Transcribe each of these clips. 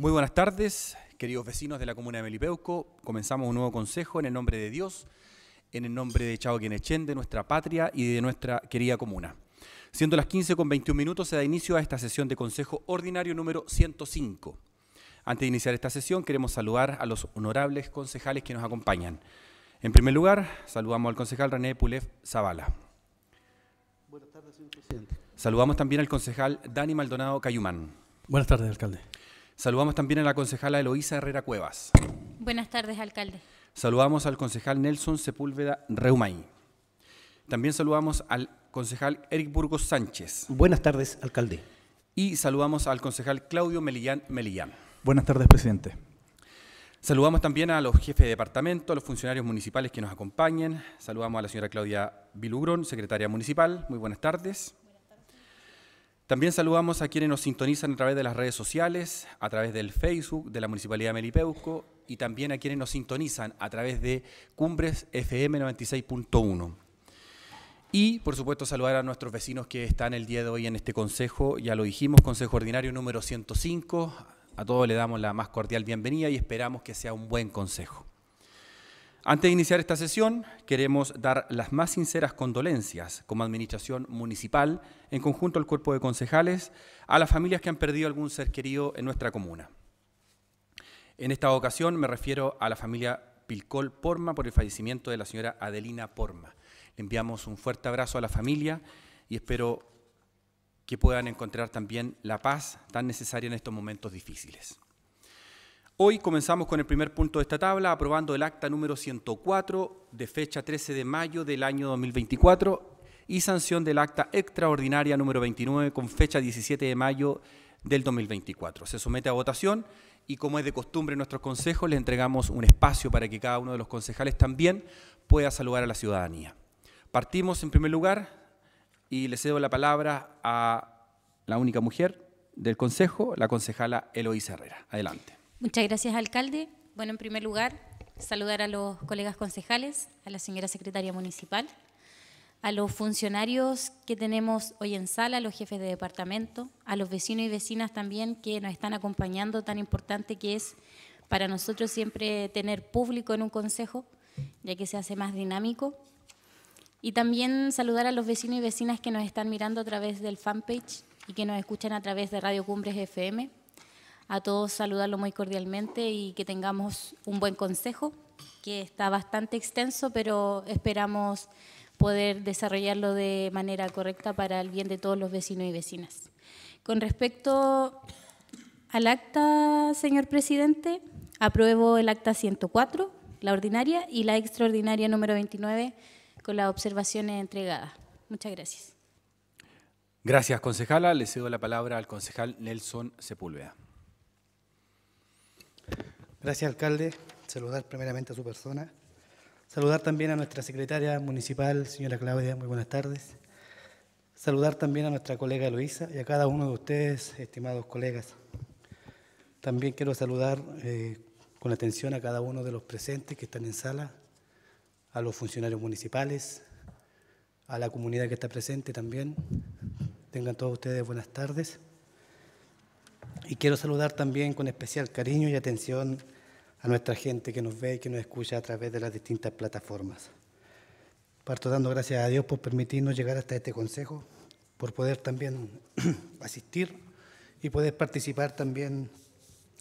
Muy buenas tardes, queridos vecinos de la comuna de Melipeuco. Comenzamos un nuevo consejo en el nombre de Dios, en el nombre de Chao Echen, de nuestra patria y de nuestra querida comuna. Siendo las 15 con 21 minutos, se da inicio a esta sesión de consejo ordinario número 105. Antes de iniciar esta sesión, queremos saludar a los honorables concejales que nos acompañan. En primer lugar, saludamos al concejal René Pulev Zavala. Buenas tardes, señor presidente. Saludamos también al concejal Dani Maldonado Cayumán. Buenas tardes, alcalde. Saludamos también a la concejala Eloísa Herrera Cuevas. Buenas tardes, alcalde. Saludamos al concejal Nelson Sepúlveda Reumay. También saludamos al concejal Eric Burgos Sánchez. Buenas tardes, alcalde. Y saludamos al concejal Claudio Melillán Melillán. Buenas tardes, presidente. Saludamos también a los jefes de departamento, a los funcionarios municipales que nos acompañen. Saludamos a la señora Claudia Vilugrón, secretaria municipal. Muy buenas tardes. También saludamos a quienes nos sintonizan a través de las redes sociales, a través del Facebook de la Municipalidad de Melipeuco y también a quienes nos sintonizan a través de Cumbres FM 96.1. Y, por supuesto, saludar a nuestros vecinos que están el día de hoy en este consejo. Ya lo dijimos, consejo ordinario número 105. A todos le damos la más cordial bienvenida y esperamos que sea un buen consejo. Antes de iniciar esta sesión, queremos dar las más sinceras condolencias como Administración Municipal, en conjunto al Cuerpo de Concejales, a las familias que han perdido algún ser querido en nuestra comuna. En esta ocasión me refiero a la familia Pilcol Porma por el fallecimiento de la señora Adelina Porma. Le enviamos un fuerte abrazo a la familia y espero que puedan encontrar también la paz tan necesaria en estos momentos difíciles. Hoy comenzamos con el primer punto de esta tabla, aprobando el acta número 104 de fecha 13 de mayo del año 2024 y sanción del acta extraordinaria número 29 con fecha 17 de mayo del 2024. Se somete a votación y como es de costumbre en nuestros consejos, le entregamos un espacio para que cada uno de los concejales también pueda saludar a la ciudadanía. Partimos en primer lugar y le cedo la palabra a la única mujer del consejo, la concejala Eloísa Herrera. Adelante. Muchas gracias, alcalde. Bueno, en primer lugar, saludar a los colegas concejales, a la señora secretaria municipal, a los funcionarios que tenemos hoy en sala, a los jefes de departamento, a los vecinos y vecinas también que nos están acompañando, tan importante que es para nosotros siempre tener público en un consejo, ya que se hace más dinámico. Y también saludar a los vecinos y vecinas que nos están mirando a través del fanpage y que nos escuchan a través de Radio Cumbres FM a todos saludarlo muy cordialmente y que tengamos un buen consejo, que está bastante extenso, pero esperamos poder desarrollarlo de manera correcta para el bien de todos los vecinos y vecinas. Con respecto al acta, señor presidente, apruebo el acta 104, la ordinaria, y la extraordinaria número 29, con las observaciones entregadas. Muchas gracias. Gracias, concejala. Le cedo la palabra al concejal Nelson Sepúlveda. Gracias, alcalde. Saludar primeramente a su persona. Saludar también a nuestra secretaria municipal, señora Claudia, muy buenas tardes. Saludar también a nuestra colega Luisa y a cada uno de ustedes, estimados colegas. También quiero saludar eh, con atención a cada uno de los presentes que están en sala, a los funcionarios municipales, a la comunidad que está presente también. Tengan todos ustedes buenas tardes. Y quiero saludar también con especial cariño y atención a nuestra gente que nos ve y que nos escucha a través de las distintas plataformas. Parto dando gracias a Dios por permitirnos llegar hasta este consejo, por poder también asistir y poder participar también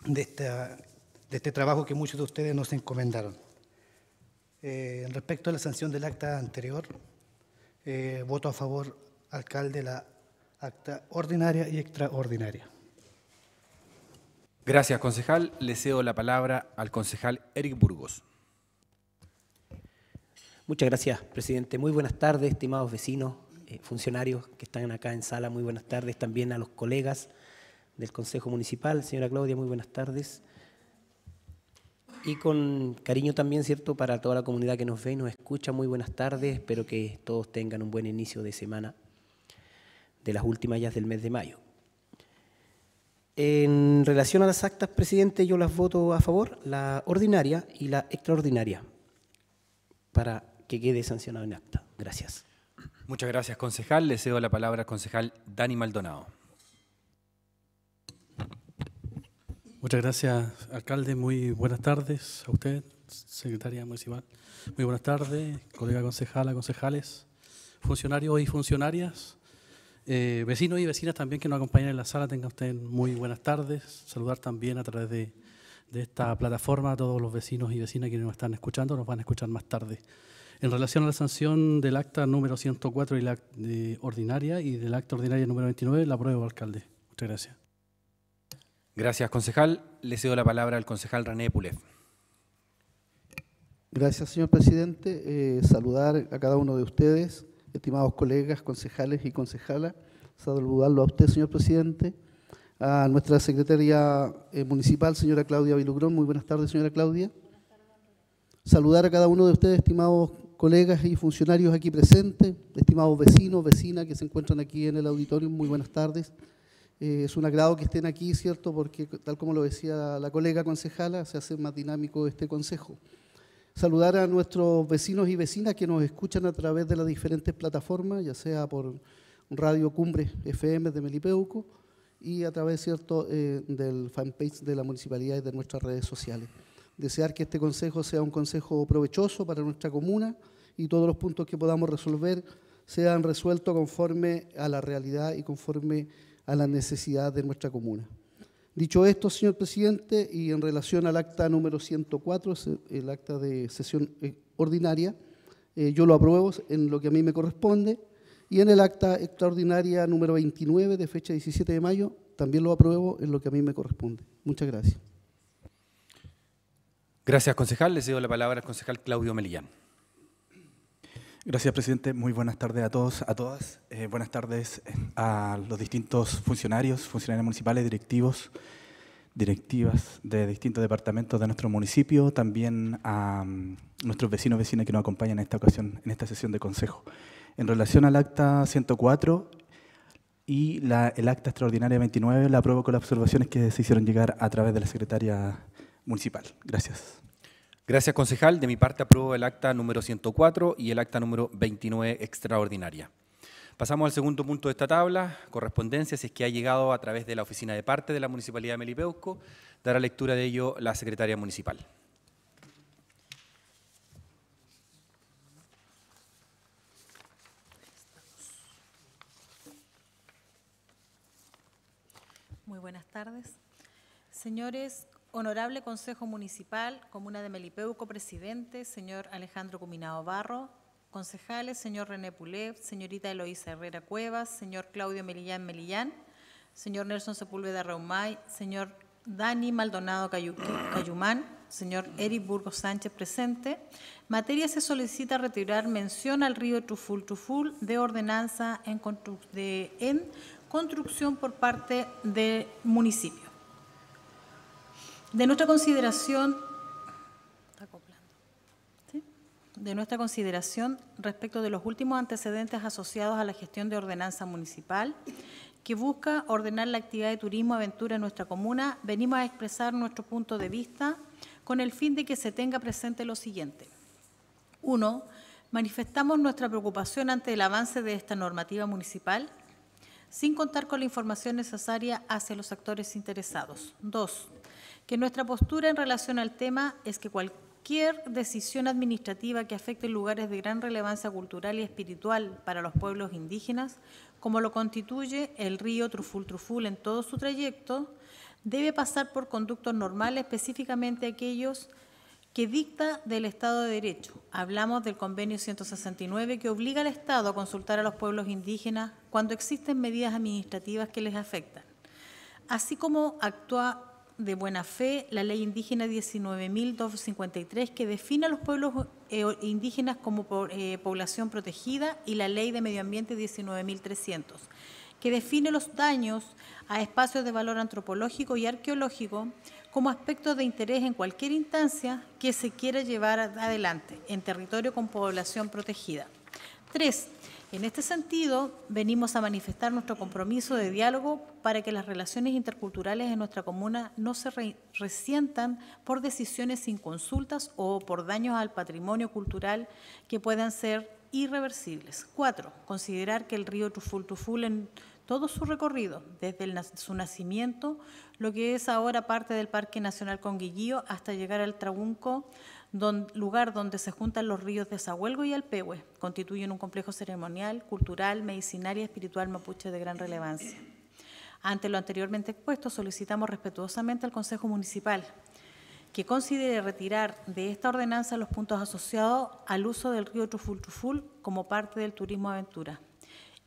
de, esta, de este trabajo que muchos de ustedes nos encomendaron. Eh, respecto a la sanción del acta anterior, eh, voto a favor, alcalde, la acta ordinaria y extraordinaria. Gracias, concejal. Le cedo la palabra al concejal Eric Burgos. Muchas gracias, presidente. Muy buenas tardes, estimados vecinos, eh, funcionarios que están acá en sala. Muy buenas tardes también a los colegas del Consejo Municipal. Señora Claudia, muy buenas tardes. Y con cariño también, ¿cierto?, para toda la comunidad que nos ve y nos escucha. Muy buenas tardes. Espero que todos tengan un buen inicio de semana de las últimas ya del mes de mayo. En relación a las actas, presidente, yo las voto a favor, la ordinaria y la extraordinaria, para que quede sancionado en acta. Gracias. Muchas gracias, concejal. Le cedo la palabra al concejal Dani Maldonado. Muchas gracias, alcalde. Muy buenas tardes a usted, secretaria municipal. Muy buenas tardes, colega concejala, concejales, funcionarios y funcionarias. Eh, vecinos y vecinas también que nos acompañan en la sala, tengan ustedes muy buenas tardes. Saludar también a través de, esta plataforma a todos los vecinos y vecinas que nos están escuchando, nos van a escuchar más tarde. En relación a la sanción del acta número 104 y la ordinaria y del acta ordinaria número 29, la apruebo, alcalde. Muchas gracias. Gracias, concejal. Le cedo la palabra al concejal René Pulev. Gracias, señor presidente. Eh, saludar a cada uno de ustedes estimados colegas, concejales y concejalas, saludarlo a usted, señor presidente, a nuestra secretaria eh, municipal, señora Claudia Vilugrón. Muy buenas tardes, señora Claudia. Saludar a cada uno de ustedes, estimados colegas y funcionarios aquí presentes, estimados vecinos, vecinas que se encuentran aquí en el auditorio, muy buenas tardes. Eh, es un agrado que estén aquí, ¿cierto? Porque, tal como lo decía la colega concejala, se hace más dinámico este consejo saludar a nuestros vecinos y vecinas que nos escuchan a través de las diferentes plataformas, ya sea por Radio Cumbre FM de Melipeuco y a través cierto, eh, del fanpage de la municipalidad y de nuestras redes sociales. Desear que este consejo sea un consejo provechoso para nuestra comuna y todos los puntos que podamos resolver sean resueltos conforme a la realidad y conforme a la necesidad de nuestra comuna. Dicho esto, señor presidente, y en relación al acta número 104, el acta de sesión eh, ordinaria, eh, yo lo apruebo en lo que a mí me corresponde, y en el acta extraordinaria número 29 de fecha 17 de mayo, también lo apruebo en lo que a mí me corresponde. Muchas gracias. Gracias, concejal. Le cedo la palabra al concejal Claudio Melillán. Gracias, presidente. Muy buenas tardes a todos, a todas. Eh, buenas tardes eh, a los distintos funcionarios, funcionarios municipales, directivos, directivas de distintos departamentos de nuestro municipio, también a mm, nuestros vecinos y vecinas que nos acompañan en esta ocasión, en esta sesión de consejo. En relación al acta 104 y el acta extraordinaria 29, la apruebo con las observaciones que se hicieron llegar a través de la secretaria municipal. Gracias. Gracias, concejal. De mi parte, apruebo el acta número 104 y el acta número 29 extraordinaria. Pasamos al segundo punto de esta tabla, correspondencia, si es que ha llegado a través de la oficina de parte de la Municipalidad de Melipeuco, dará lectura de ello la secretaria municipal. Muy buenas tardes. Señores Honorable Consejo Municipal, Comuna de Melipeuco, presidente, señor Alejandro Cuminao Barro, concejales, señor René Pulev, señorita Eloísa Herrera Cuevas, señor Claudio Melillán Melillán, señor Nelson Sepúlveda Reumay, señor Dani Maldonado Cayumán, señor Eric Burgos Sánchez presente. Materia se solicita retirar mención al río Truful Tuful de ordenanza en, en construcción por parte del municipio de nuestra consideración, de nuestra consideración respecto de los últimos antecedentes asociados a la gestión de ordenanza municipal que busca ordenar la actividad de turismo aventura en nuestra comuna, venimos a expresar nuestro punto de vista con el fin de que se tenga presente lo siguiente. Uno, manifestamos nuestra preocupación ante el avance de esta normativa municipal sin contar con la información necesaria hacia los actores interesados. Dos, que nuestra postura en relación al tema es que cualquier decisión administrativa que afecte lugares de gran relevancia cultural y espiritual para los pueblos indígenas, como lo constituye el río Truful Truful en todo su trayecto, debe pasar por conductos normales, específicamente aquellos que dicta del Estado de Derecho. Hablamos del convenio 169 que obliga al Estado a consultar a los pueblos indígenas cuando existen medidas administrativas que les afectan, así como actúa de buena fe, la ley indígena 19.253, que define a los pueblos eh, indígenas como eh, población protegida, y la ley de medio ambiente 19.300, que define los daños a espacios de valor antropológico y arqueológico como aspectos de interés en cualquier instancia que se quiera llevar adelante en territorio con población protegida. Tres, en este sentido, venimos a manifestar nuestro compromiso de diálogo para que las relaciones interculturales en nuestra comuna no se resientan por decisiones sin consultas o por daños al patrimonio cultural que puedan ser irreversibles. Cuatro, considerar que el río Tuful Tuful en todo su recorrido, desde su nacimiento, lo que es ahora parte del Parque Nacional Conguillío, hasta llegar al Trabunco, lugar donde se juntan los ríos de Zahuelgo y Alpehue. Constituyen un complejo ceremonial, cultural, medicinal y espiritual mapuche de gran relevancia. Ante lo anteriormente expuesto, solicitamos respetuosamente al Consejo Municipal que considere retirar de esta ordenanza los puntos asociados al uso del río Truful Truful como parte del turismo aventura.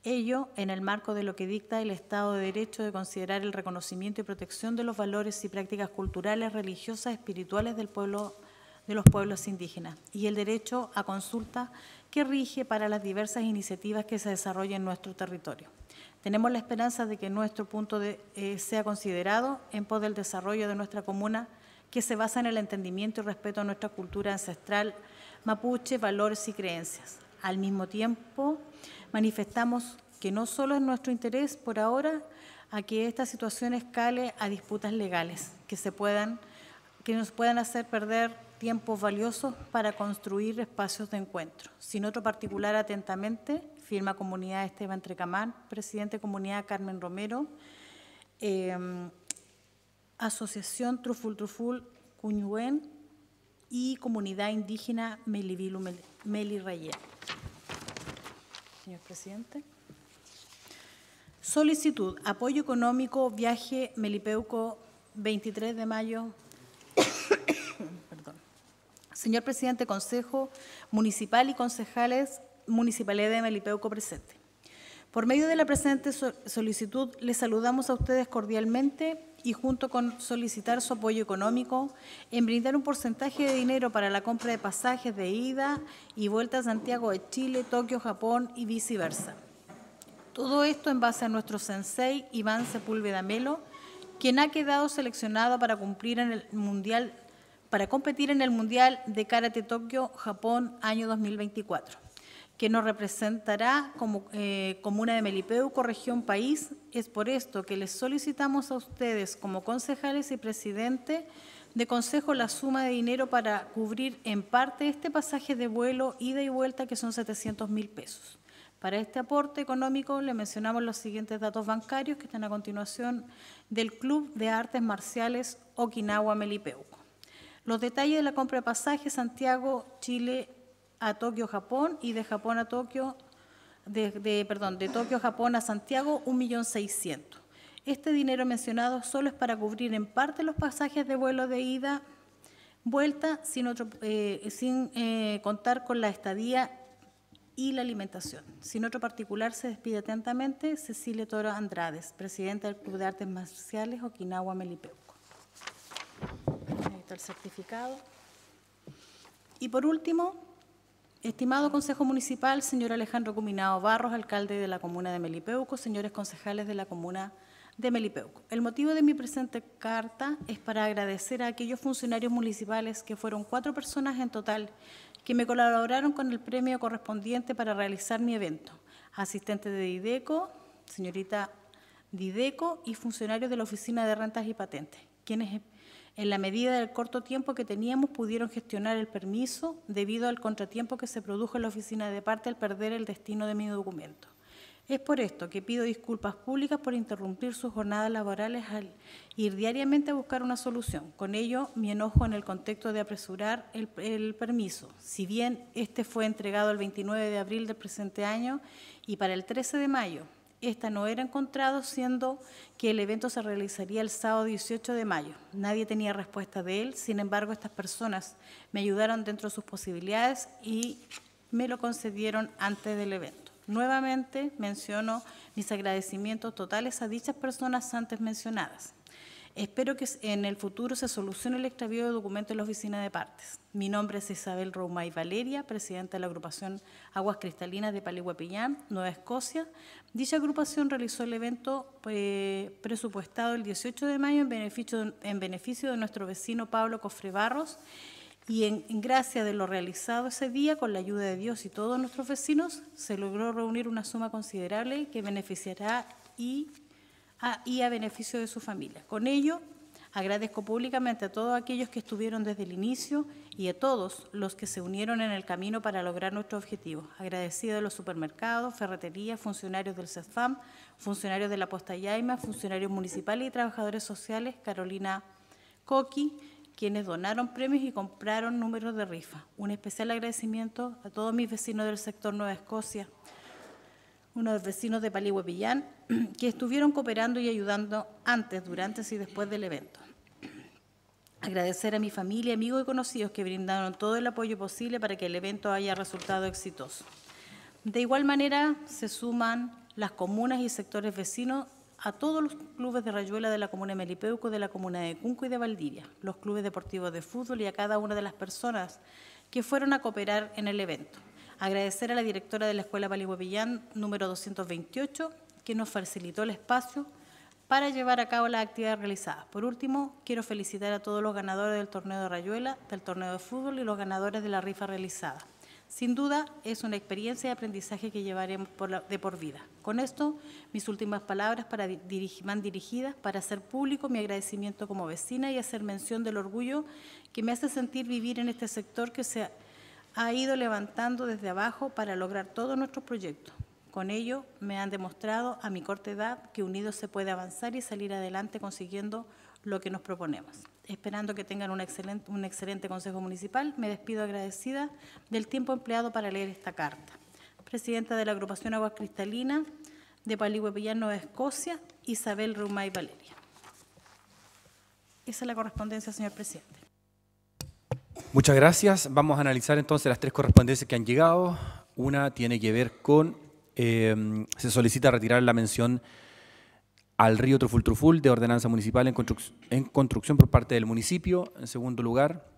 Ello en el marco de lo que dicta el Estado de Derecho de considerar el reconocimiento y protección de los valores y prácticas culturales, religiosas, y espirituales del pueblo de los pueblos indígenas y el derecho a consulta que rige para las diversas iniciativas que se desarrollan en nuestro territorio. Tenemos la esperanza de que nuestro punto de, eh, sea considerado en pos del desarrollo de nuestra comuna, que se basa en el entendimiento y respeto a nuestra cultura ancestral mapuche, valores y creencias. Al mismo tiempo, manifestamos que no solo es nuestro interés por ahora a que esta situación escale a disputas legales que, se puedan, que nos puedan hacer perder tiempos valiosos para construir espacios de encuentro. Sin otro particular atentamente, firma Comunidad Esteban Trecamán, presidente Comunidad Carmen Romero, em, Asociación Truful Truful Cuñuén y Comunidad Indígena Melivilu Meli Rayé. Señor presidente. Solicitud, apoyo económico, viaje Melipeuco, 23 de mayo Señor presidente Consejo Municipal y concejales, Municipalidad de Melipeuco presente. Por medio de la presente solicitud, les saludamos a ustedes cordialmente y junto con solicitar su apoyo económico, en brindar un porcentaje de dinero para la compra de pasajes de ida y vuelta a Santiago de Chile, Tokio, Japón y viceversa. Todo esto en base a nuestro sensei Iván Sepúlveda Melo, quien ha quedado seleccionado para cumplir en el Mundial para competir en el Mundial de Karate Tokio, Japón, año 2024, que nos representará como eh, comuna de Melipeuco, región país. Es por esto que les solicitamos a ustedes como concejales y presidente de consejo la suma de dinero para cubrir en parte este pasaje de vuelo, ida y vuelta, que son 700 mil pesos. Para este aporte económico le mencionamos los siguientes datos bancarios que están a continuación del Club de Artes Marciales Okinawa Melipeuco. Los detalles de la compra de pasajes Santiago, Chile a Tokio, Japón y de Japón a Tokio, de, perdón, de Tokio, Japón a Santiago, 1.600.000. Este dinero mencionado solo es para cubrir en parte los pasajes de vuelo de ida, vuelta, sin, eh, eh, contar con la estadía y la alimentación. Sin otro particular, se despide atentamente Cecilia Toro Andrades, presidenta del Club de Artes Marciales Okinawa Melipeu el certificado. Y por último, estimado Consejo Municipal, señor Alejandro Cuminado Barros, alcalde de la comuna de Melipeuco, señores concejales de la comuna de Melipeuco. El motivo de mi presente carta es para agradecer a aquellos funcionarios municipales, que fueron cuatro personas en total, que me colaboraron con el premio correspondiente para realizar mi evento. Asistente de IDECO, señorita Dideco y funcionarios de la Oficina de Rentas y Patentes, quienes en la medida del corto tiempo que teníamos, pudieron gestionar el permiso debido al contratiempo que se produjo en la oficina de parte al perder el destino de mi documento. Es por esto que pido disculpas públicas por interrumpir sus jornadas laborales al ir diariamente a buscar una solución. Con ello, mi enojo en el contexto de apresurar el, el, permiso. Si bien este fue entregado el 29 de abril del presente año y para el 13 de mayo esta no era encontrado, siendo que el evento se realizaría el sábado 18 de mayo. Nadie tenía respuesta de él, sin embargo, estas personas me ayudaron dentro de sus posibilidades y me lo concedieron antes del evento. Nuevamente menciono mis agradecimientos totales a dichas personas antes mencionadas. Espero que en el futuro se solucione el extravío de documentos en la oficina de partes. Mi nombre es Isabel Romay Valeria, presidenta de la agrupación Aguas Cristalinas de Palihuapillán, Nueva Escocia. Dicha agrupación realizó el evento eh, presupuestado el 18 de mayo en beneficio, de, en beneficio de nuestro vecino Pablo Cofre Barros y en, en gracia de lo realizado ese día, con la ayuda de Dios y todos nuestros vecinos, se logró reunir una suma considerable que beneficiará y y a beneficio de su familia. Con ello, agradezco públicamente a todos aquellos que estuvieron desde el inicio y a todos los que se unieron en el camino para lograr nuestro objetivo. Agradecido a los supermercados, ferreterías, funcionarios del CEFAM, funcionarios de la Posta Yaima, funcionarios municipales y trabajadores sociales, Carolina Coqui, quienes donaron premios y compraron números de rifa. Un especial agradecimiento a todos mis vecinos del sector Nueva Escocia, unos vecinos de Pillán, que estuvieron cooperando y ayudando antes, durante y después del evento. Agradecer a mi familia, amigos y conocidos que brindaron todo el apoyo posible para que el evento haya resultado exitoso. De igual manera, se suman las comunas y sectores vecinos a todos los clubes de Rayuela de la comuna de Melipeuco, de la comuna de Cunco y de Valdivia, los clubes deportivos de fútbol y a cada una de las personas que fueron a cooperar en el evento. Agradecer a la directora de la Escuela Pillán número 228, que nos facilitó el espacio para llevar a cabo las actividades realizadas. Por último, quiero felicitar a todos los ganadores del torneo de Rayuela, del torneo de fútbol y los ganadores de la rifa realizada. Sin duda, es una experiencia de aprendizaje que llevaremos de por vida. Con esto, mis últimas palabras para dirigir, van dirigidas para hacer público mi agradecimiento como vecina y hacer mención del orgullo que me hace sentir vivir en este sector que se ha ha ido levantando desde abajo para lograr todos nuestros proyectos. Con ello me han demostrado a mi corta edad que unidos se puede avanzar y salir adelante consiguiendo lo que nos proponemos. Esperando que tengan un excelente, un excelente Consejo Municipal, me despido agradecida del tiempo empleado para leer esta carta. Presidenta de la agrupación Aguas Cristalina de Villano Nueva Escocia, Isabel Rumay Valeria. Esa es la correspondencia, señor presidente. Muchas gracias. Vamos a analizar entonces las tres correspondencias que han llegado. Una tiene que ver con, em, se solicita retirar la mención al río Truful Truful de ordenanza municipal en, construcción por parte del municipio. En segundo lugar,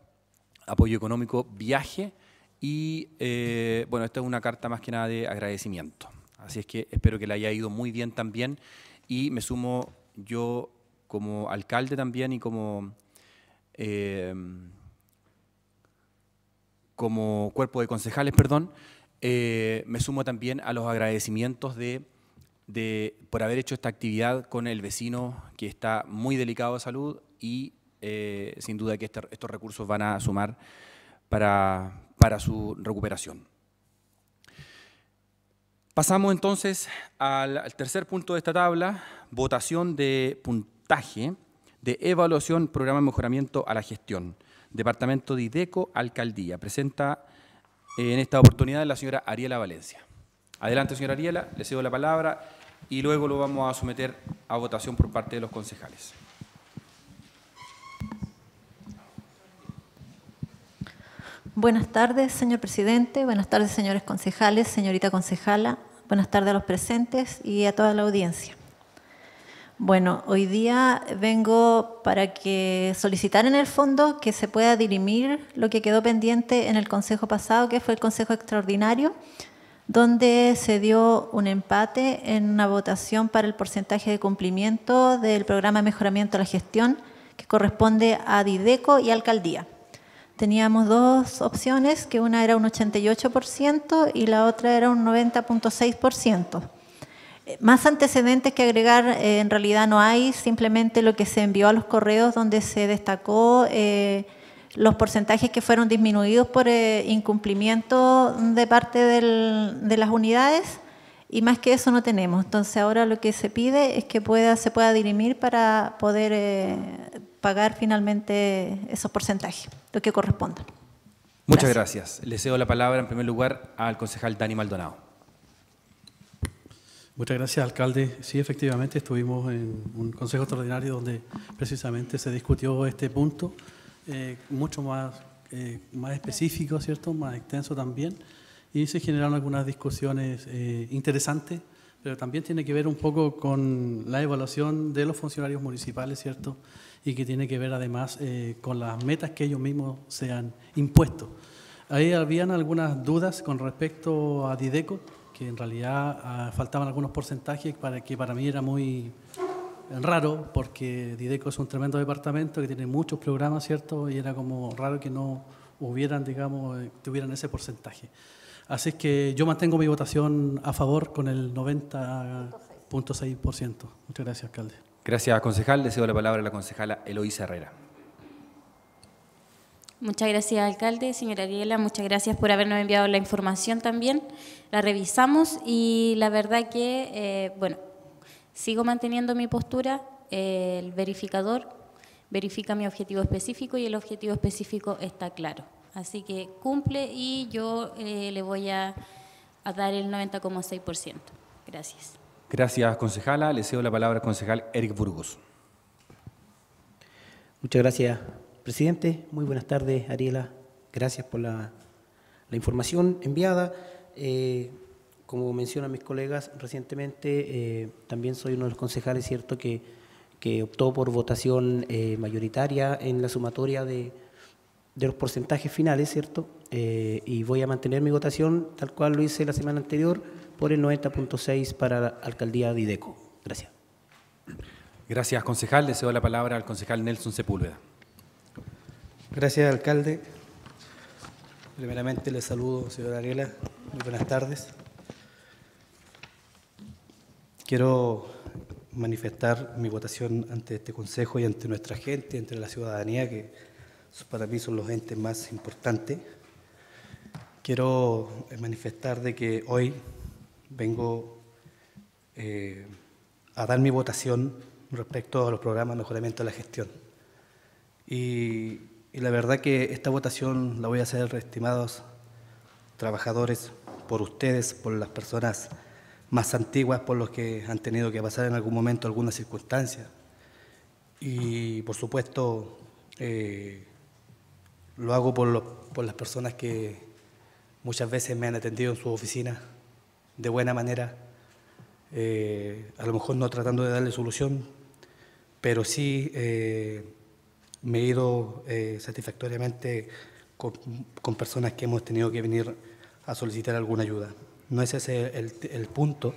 apoyo económico, viaje. Y eh, bueno, esta es una carta más que nada de agradecimiento. Así es que espero que le haya ido muy bien también. Y me sumo yo como alcalde también y como... Em, como cuerpo de concejales, perdón, eh, me sumo también a los agradecimientos de, por haber hecho esta actividad con el vecino que está muy delicado de salud y eh, sin duda que este, estos recursos van a sumar para, su recuperación. Pasamos entonces al, tercer punto de esta tabla, votación de puntaje de evaluación programa de mejoramiento a la gestión. Departamento de IDECO, Alcaldía. Presenta eh, en esta oportunidad la señora Ariela Valencia. Adelante, señora Ariela, le cedo la palabra y luego lo vamos a someter a votación por parte de los concejales. Buenas tardes, señor presidente, buenas tardes, señores concejales, señorita concejala, buenas tardes a los presentes y a toda la audiencia. Bueno, hoy día vengo para solicitar en el fondo que se pueda dirimir lo que quedó pendiente en el Consejo pasado, que fue el Consejo Extraordinario, donde se dio un empate en una votación para el porcentaje de cumplimiento del programa de mejoramiento de la gestión que corresponde a Dideco y Alcaldía. Teníamos dos opciones, que una era un 88% y la otra era un 90.6% más antecedentes que agregar eh, en realidad no hay, simplemente lo que se envió a los correos donde se destacó eh, los porcentajes que fueron disminuidos por eh, incumplimiento de parte de las unidades y más que eso no tenemos. Entonces ahora lo que se pide es que pueda, se pueda dirimir para poder pagar finalmente esos porcentajes, lo que corresponda. Muchas gracias. Le cedo la palabra en primer lugar al concejal Dani Maldonado. Muchas gracias, alcalde. Sí, efectivamente, estuvimos en un consejo extraordinario donde precisamente se discutió este punto, eh, mucho más, eh, más específico, ¿cierto? Más extenso también, y se generaron algunas discusiones eh, interesantes, pero también tiene que ver un poco con la evaluación de los funcionarios municipales, ¿cierto? Y que tiene que ver además con las metas que ellos mismos se han impuesto. Ahí habían algunas dudas con respecto a Dideco que en realidad ah, faltaban algunos porcentajes para que para mí era muy raro, porque Dideco es un tremendo departamento que tiene muchos programas, ¿cierto? Y era como raro que no hubieran, digamos, eh, tuvieran ese porcentaje. Así es que yo mantengo mi votación a favor con el 90.6%. Muchas gracias, alcalde. Gracias, concejal. Deseo la palabra a la concejala Eloísa Herrera. Muchas gracias, alcalde. Señora Ariela, muchas gracias por habernos enviado la información también. La revisamos y la verdad que, eh, bueno, sigo manteniendo mi postura. Eh, el verificador verifica mi objetivo específico y el objetivo específico está claro. Así que cumple y yo eh, le voy a, a dar el 90,6%. Gracias. Gracias, concejala. Le cedo la palabra al concejal Eric Burgos. Muchas gracias, Presidente, muy buenas tardes, Ariela. Gracias por la, información enviada. Eh, como mencionan mis colegas recientemente, eh, también soy uno de los concejales, ¿cierto?, que, optó por votación eh, mayoritaria en la sumatoria de, los porcentajes finales, ¿cierto? y voy a mantener mi votación tal cual lo hice la semana anterior por el 90.6 para la alcaldía de IDECO. Gracias. Gracias, concejal. cedo la palabra al concejal Nelson Sepúlveda. Gracias, alcalde. Primeramente le saludo, señora Ariela. Muy buenas tardes. Quiero manifestar mi votación ante este Consejo y ante nuestra gente, ante la ciudadanía, que para mí son los entes más importantes. Quiero manifestar de que hoy vengo eh, a dar mi votación respecto a los programas de mejoramiento de la gestión. Y y la verdad que esta votación la voy a hacer, estimados trabajadores, por ustedes, por las personas más antiguas, por los que han tenido que pasar en algún momento alguna circunstancia. Y por supuesto, eh, lo hago por, por las personas que muchas veces me han atendido en su oficina, de buena manera, eh, a lo mejor no tratando de darle solución, pero sí eh, me he ido eh, satisfactoriamente con, personas que hemos tenido que venir a solicitar alguna ayuda. No es ese el, punto,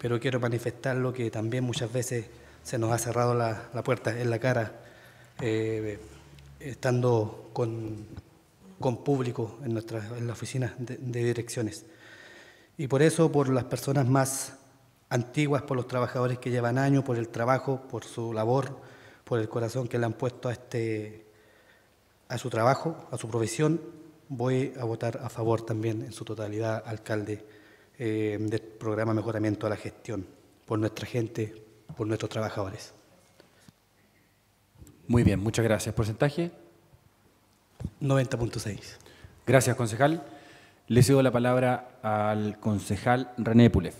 pero quiero manifestar que también muchas veces se nos ha cerrado la, puerta en la cara, eh, estando con, público en, en las oficinas de direcciones. Y por eso, por las personas más antiguas, por los trabajadores que llevan años, por el trabajo, por su labor, por el corazón que le han puesto a, este, a su trabajo, a su profesión. Voy a votar a favor también en su totalidad, alcalde, eh, del programa Mejoramiento a la Gestión, por nuestra gente, por nuestros trabajadores. Muy bien, muchas gracias. ¿Porcentaje? 90.6. Gracias, concejal. Le cedo la palabra al concejal René Pulev.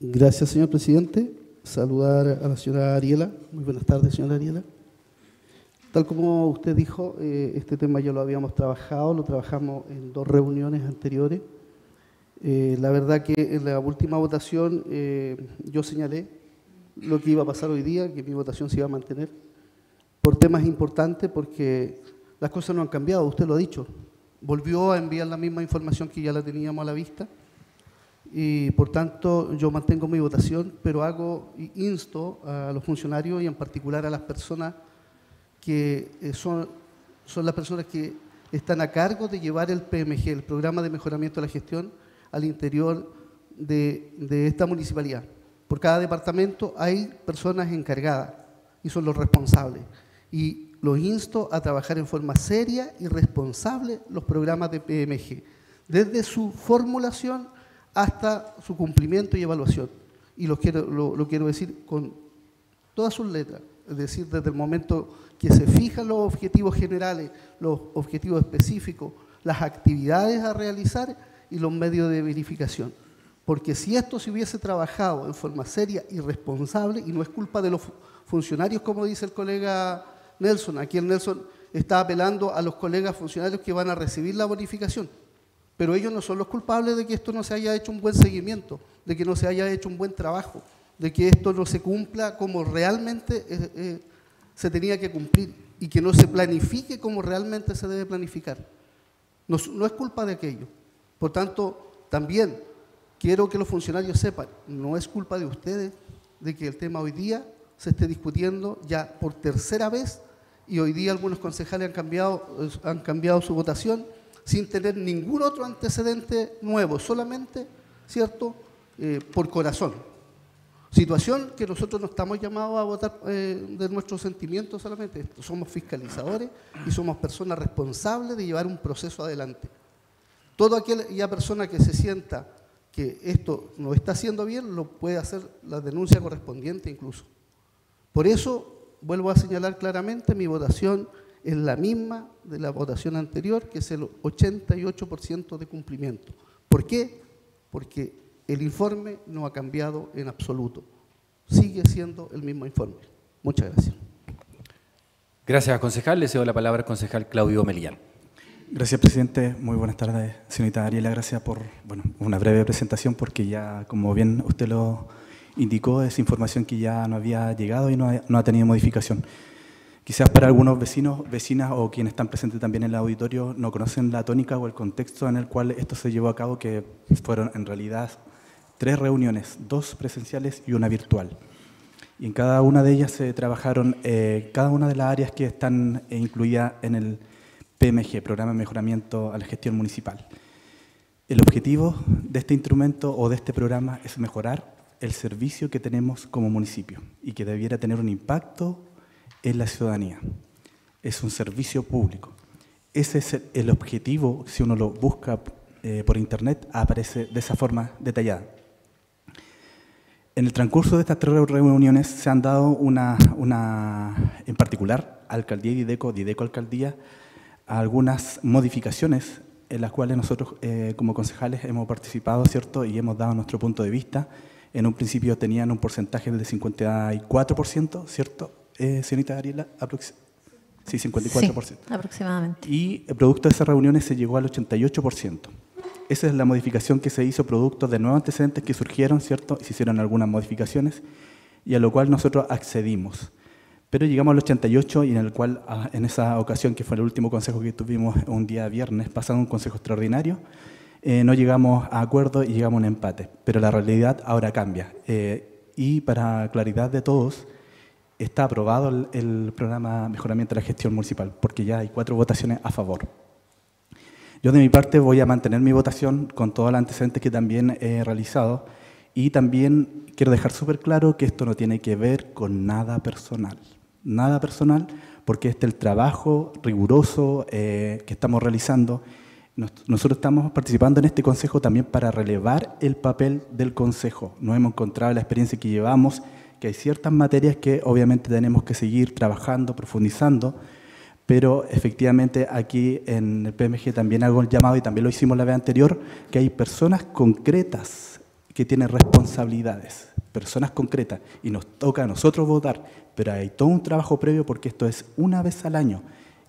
Gracias, señor presidente saludar a la señora Ariela. Muy buenas tardes, señora Ariela. Tal como usted dijo, eh, este tema ya lo habíamos trabajado, lo trabajamos en dos reuniones anteriores. Eh, la verdad que en la última votación eh, yo señalé lo que iba a pasar hoy día, que mi votación se iba a mantener, por temas importantes, porque las cosas no han cambiado, usted lo ha dicho. Volvió a enviar la misma información que ya la teníamos a la vista y por tanto yo mantengo mi votación, pero hago insto a los funcionarios y en particular a las personas que eh, son, son las personas que están a cargo de llevar el PMG, el Programa de Mejoramiento de la Gestión, al interior de, de esta municipalidad. Por cada departamento hay personas encargadas y son los responsables. Y los insto a trabajar en forma seria y responsable los programas de PMG, desde su formulación hasta su cumplimiento y evaluación. Y lo quiero, quiero decir con todas sus letras, es decir, desde el momento que se fijan los objetivos generales, los objetivos específicos, las actividades a realizar y los medios de verificación. Porque si esto se hubiese trabajado en forma seria y responsable, y no es culpa de los funcionarios, como dice el colega Nelson, aquí el Nelson está apelando a los colegas funcionarios que van a recibir la bonificación, pero ellos no son los culpables de que esto no se haya hecho un buen seguimiento, de que no se haya hecho un buen trabajo, de que esto no se cumpla como realmente eh, eh, se tenía que cumplir y que no se planifique como realmente se debe planificar. No, es culpa de aquello. Por tanto, también quiero que los funcionarios sepan, no es culpa de ustedes de que el tema hoy día se esté discutiendo ya por tercera vez y hoy día algunos concejales han cambiado, eh, han cambiado su votación sin tener ningún otro antecedente nuevo, solamente, ¿cierto?, eh, por corazón. Situación que nosotros no estamos llamados a votar eh, de nuestros sentimientos solamente, somos fiscalizadores y somos personas responsables de llevar un proceso adelante. Toda aquella persona que se sienta que esto no está haciendo bien, lo puede hacer la denuncia correspondiente incluso. Por eso, vuelvo a señalar claramente, mi votación es la misma de la votación anterior, que es el 88% de cumplimiento. ¿Por qué? Porque el informe no ha cambiado en absoluto. Sigue siendo el mismo informe. Muchas gracias. Gracias, concejal. Le cedo la palabra al concejal Claudio Melián. Gracias, presidente. Muy buenas tardes, señorita Ariela. Gracias por una breve presentación, porque ya, como bien usted lo indicó, es información que ya no había llegado y no no ha tenido modificación. Quizás para algunos vecinos, vecinas o quienes están presentes también en el auditorio no conocen la tónica o el contexto en el cual esto se llevó a cabo, que fueron en realidad tres reuniones, dos presenciales y una virtual. Y en cada una de ellas se trabajaron eh, cada una de las áreas que están eh, incluidas en el PMG, Programa de Mejoramiento a la Gestión Municipal. El objetivo de este instrumento o de este programa es mejorar el servicio que tenemos como municipio y que debiera tener un impacto es la ciudadanía, es un servicio público. Ese es el objetivo, si uno lo busca eh, por internet, aparece de esa forma detallada. En el transcurso de estas tres reuniones se han dado una, una en particular, alcaldía y Dideco, deco alcaldía, algunas modificaciones en las cuales nosotros eh, como concejales hemos participado, ¿cierto? Y hemos dado nuestro punto de vista. En un principio tenían un porcentaje del 54%, ¿cierto? eh, señorita Ariela, sí, 54%. aproximadamente. Y producto de esas reuniones se llegó al 88%. Esa es la modificación que se hizo producto de nuevos antecedentes que surgieron, ¿cierto? Y se hicieron algunas modificaciones y a lo cual nosotros accedimos. Pero llegamos al 88 y en el cual, ah, en esa ocasión, que fue el último consejo que tuvimos un día viernes, pasando un consejo extraordinario, eh, no llegamos a acuerdo y llegamos a un empate. Pero la realidad ahora cambia. Eh, y para claridad de todos, está aprobado el, programa Mejoramiento de la Gestión Municipal, porque ya hay cuatro votaciones a favor. Yo de mi parte voy a mantener mi votación con todo el antecedente que también he realizado y también quiero dejar súper claro que esto no tiene que ver con nada personal. Nada personal porque este es el trabajo riguroso eh, que estamos realizando. nosotros estamos participando en este consejo también para relevar el papel del consejo. No hemos encontrado la experiencia que llevamos que hay ciertas materias que obviamente tenemos que seguir trabajando, profundizando, pero efectivamente aquí en el PMG también hago el llamado, y también lo hicimos la vez anterior, que hay personas concretas que tienen responsabilidades, personas concretas, y nos toca a nosotros votar, pero hay todo un trabajo previo porque esto es una vez al año.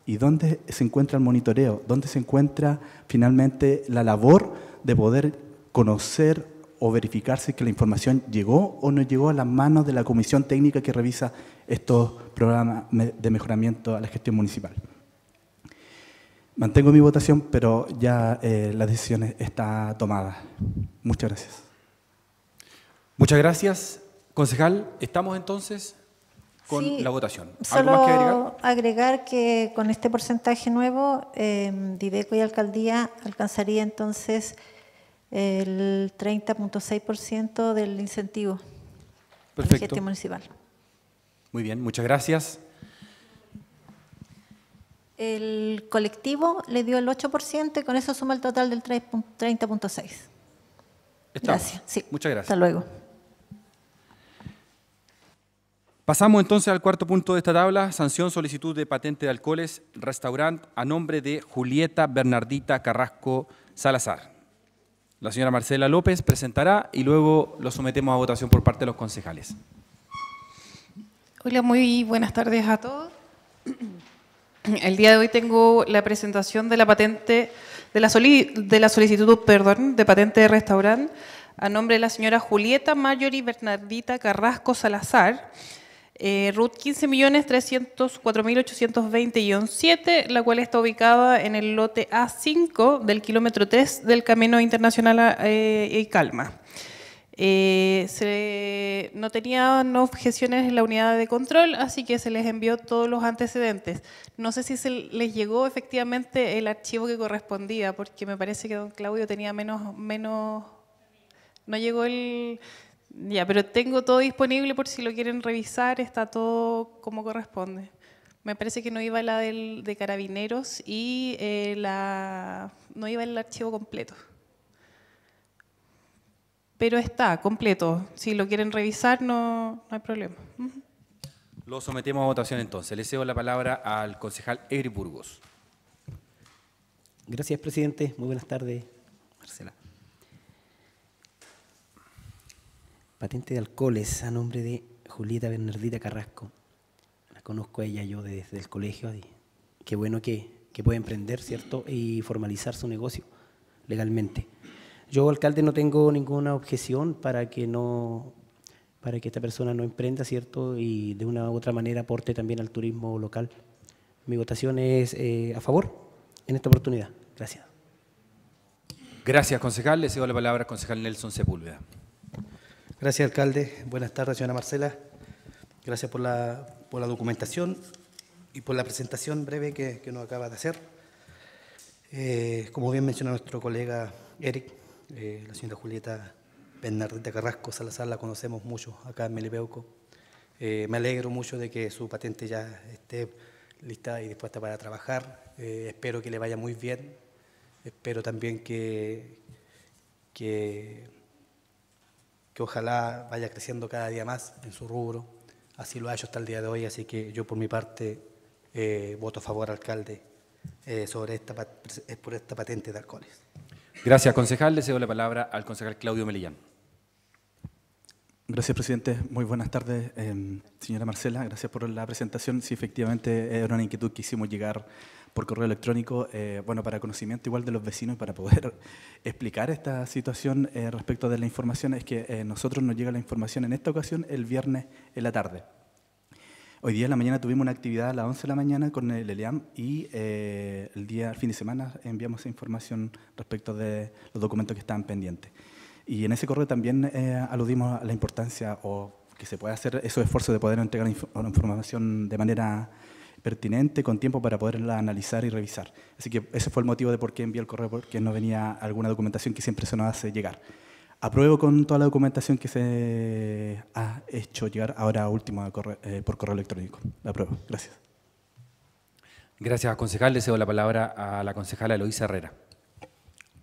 ¿Y dónde se encuentra el monitoreo? ¿Dónde se encuentra finalmente la labor de poder conocer o verificarse que la información llegó o no llegó a las manos de la comisión técnica que revisa estos programas de mejoramiento a la gestión municipal. Mantengo mi votación, pero ya eh, la decisión está tomada. Muchas gracias. Muchas gracias, concejal. Estamos entonces con la votación. solo agregar? que con este porcentaje nuevo, eh, y Alcaldía alcanzaría entonces el 30.6% del incentivo Perfecto. municipal. Muy bien, muchas gracias. El colectivo le dio el 8% y con eso suma el total del 30.6%. Gracias. Muchas gracias. Hasta luego. Pasamos entonces al cuarto punto de esta tabla, sanción solicitud de patente de alcoholes, restaurante a nombre de Julieta Bernardita Carrasco Salazar la señora Marcela López presentará y luego lo sometemos a votación por parte de los concejales. Hola, muy buenas tardes a todos. El día de hoy tengo la presentación de la patente, de la, de la solicitud, perdón, de patente de restaurante a nombre de la señora Julieta Mayori Bernardita Carrasco Salazar, eh, 15.304.820-7, la cual está ubicada en el lote A5 del kilómetro 3 del Camino Internacional eh, y Calma. Eh, no tenían objeciones en la unidad de control, así que se les envió todos los antecedentes. No sé si se les llegó efectivamente el archivo que correspondía, porque me parece que don Claudio tenía menos... menos no llegó el... Ya, pero tengo todo disponible por si lo quieren revisar, está todo como corresponde. Me parece que no iba la del, de carabineros y eh, la, no iba el archivo completo. Pero está completo. Si lo quieren revisar, no, no hay problema. Lo sometemos a votación entonces. Le cedo la palabra al concejal Egri Burgos. Gracias, presidente. Muy buenas tardes, Marcela. patente de alcoholes a nombre de Julieta Bernardita Carrasco. La conozco a ella yo desde el colegio qué bueno que, que puede emprender, ¿cierto? Y formalizar su negocio legalmente. Yo, alcalde, no tengo ninguna objeción para que no para que esta persona no emprenda, ¿cierto? Y de una u otra manera aporte también al turismo local. Mi votación es eh, a favor en esta oportunidad. Gracias. Gracias, concejal. Le cedo la palabra al concejal Nelson Sepúlveda. Gracias, alcalde. Buenas tardes, señora Marcela. Gracias por la, por la documentación y por la presentación breve que, que nos acaba de hacer. Eh, como bien menciona nuestro colega Eric, eh, la señora Julieta Bernardita Carrasco Salazar la conocemos mucho acá en Melibeuco. Eh, me alegro mucho de que su patente ya esté lista y dispuesta para trabajar. espero que le vaya muy bien. Espero también que, que que ojalá vaya creciendo cada día más en su rubro. Así lo ha hecho hasta el día de hoy, así que yo por mi parte eh, voto a favor, alcalde, eh, sobre esta, por esta patente de alcoholes. Gracias, concejal. Le cedo la palabra al concejal Claudio Melillán. Gracias, presidente. Muy buenas tardes, em, señora Marcela. Gracias por la presentación. Sí, efectivamente, era una inquietud que hicimos llegar por correo electrónico, eh, bueno, para conocimiento igual de los vecinos para poder explicar esta situación eh, respecto de la información, es que eh, nosotros nos llega la información en esta ocasión el viernes en la tarde. Hoy día en la mañana tuvimos una actividad a las 11 de la mañana con el ELEAM y el día, el fin de semana, enviamos información respecto de los documentos que estaban pendientes. Y en ese correo también aludimos a la importancia o que se puede hacer esos esfuerzos de poder entregar la información de manera pertinente, con tiempo para poderla analizar y revisar. Así que ese fue el motivo de por qué envié el correo, porque no venía alguna documentación que siempre se nos hace llegar. Apruebo con toda la documentación que se ha hecho llegar ahora último eh, por correo electrónico. La apruebo. Gracias. Gracias, concejal. Le cedo la palabra a la concejala Eloísa Herrera.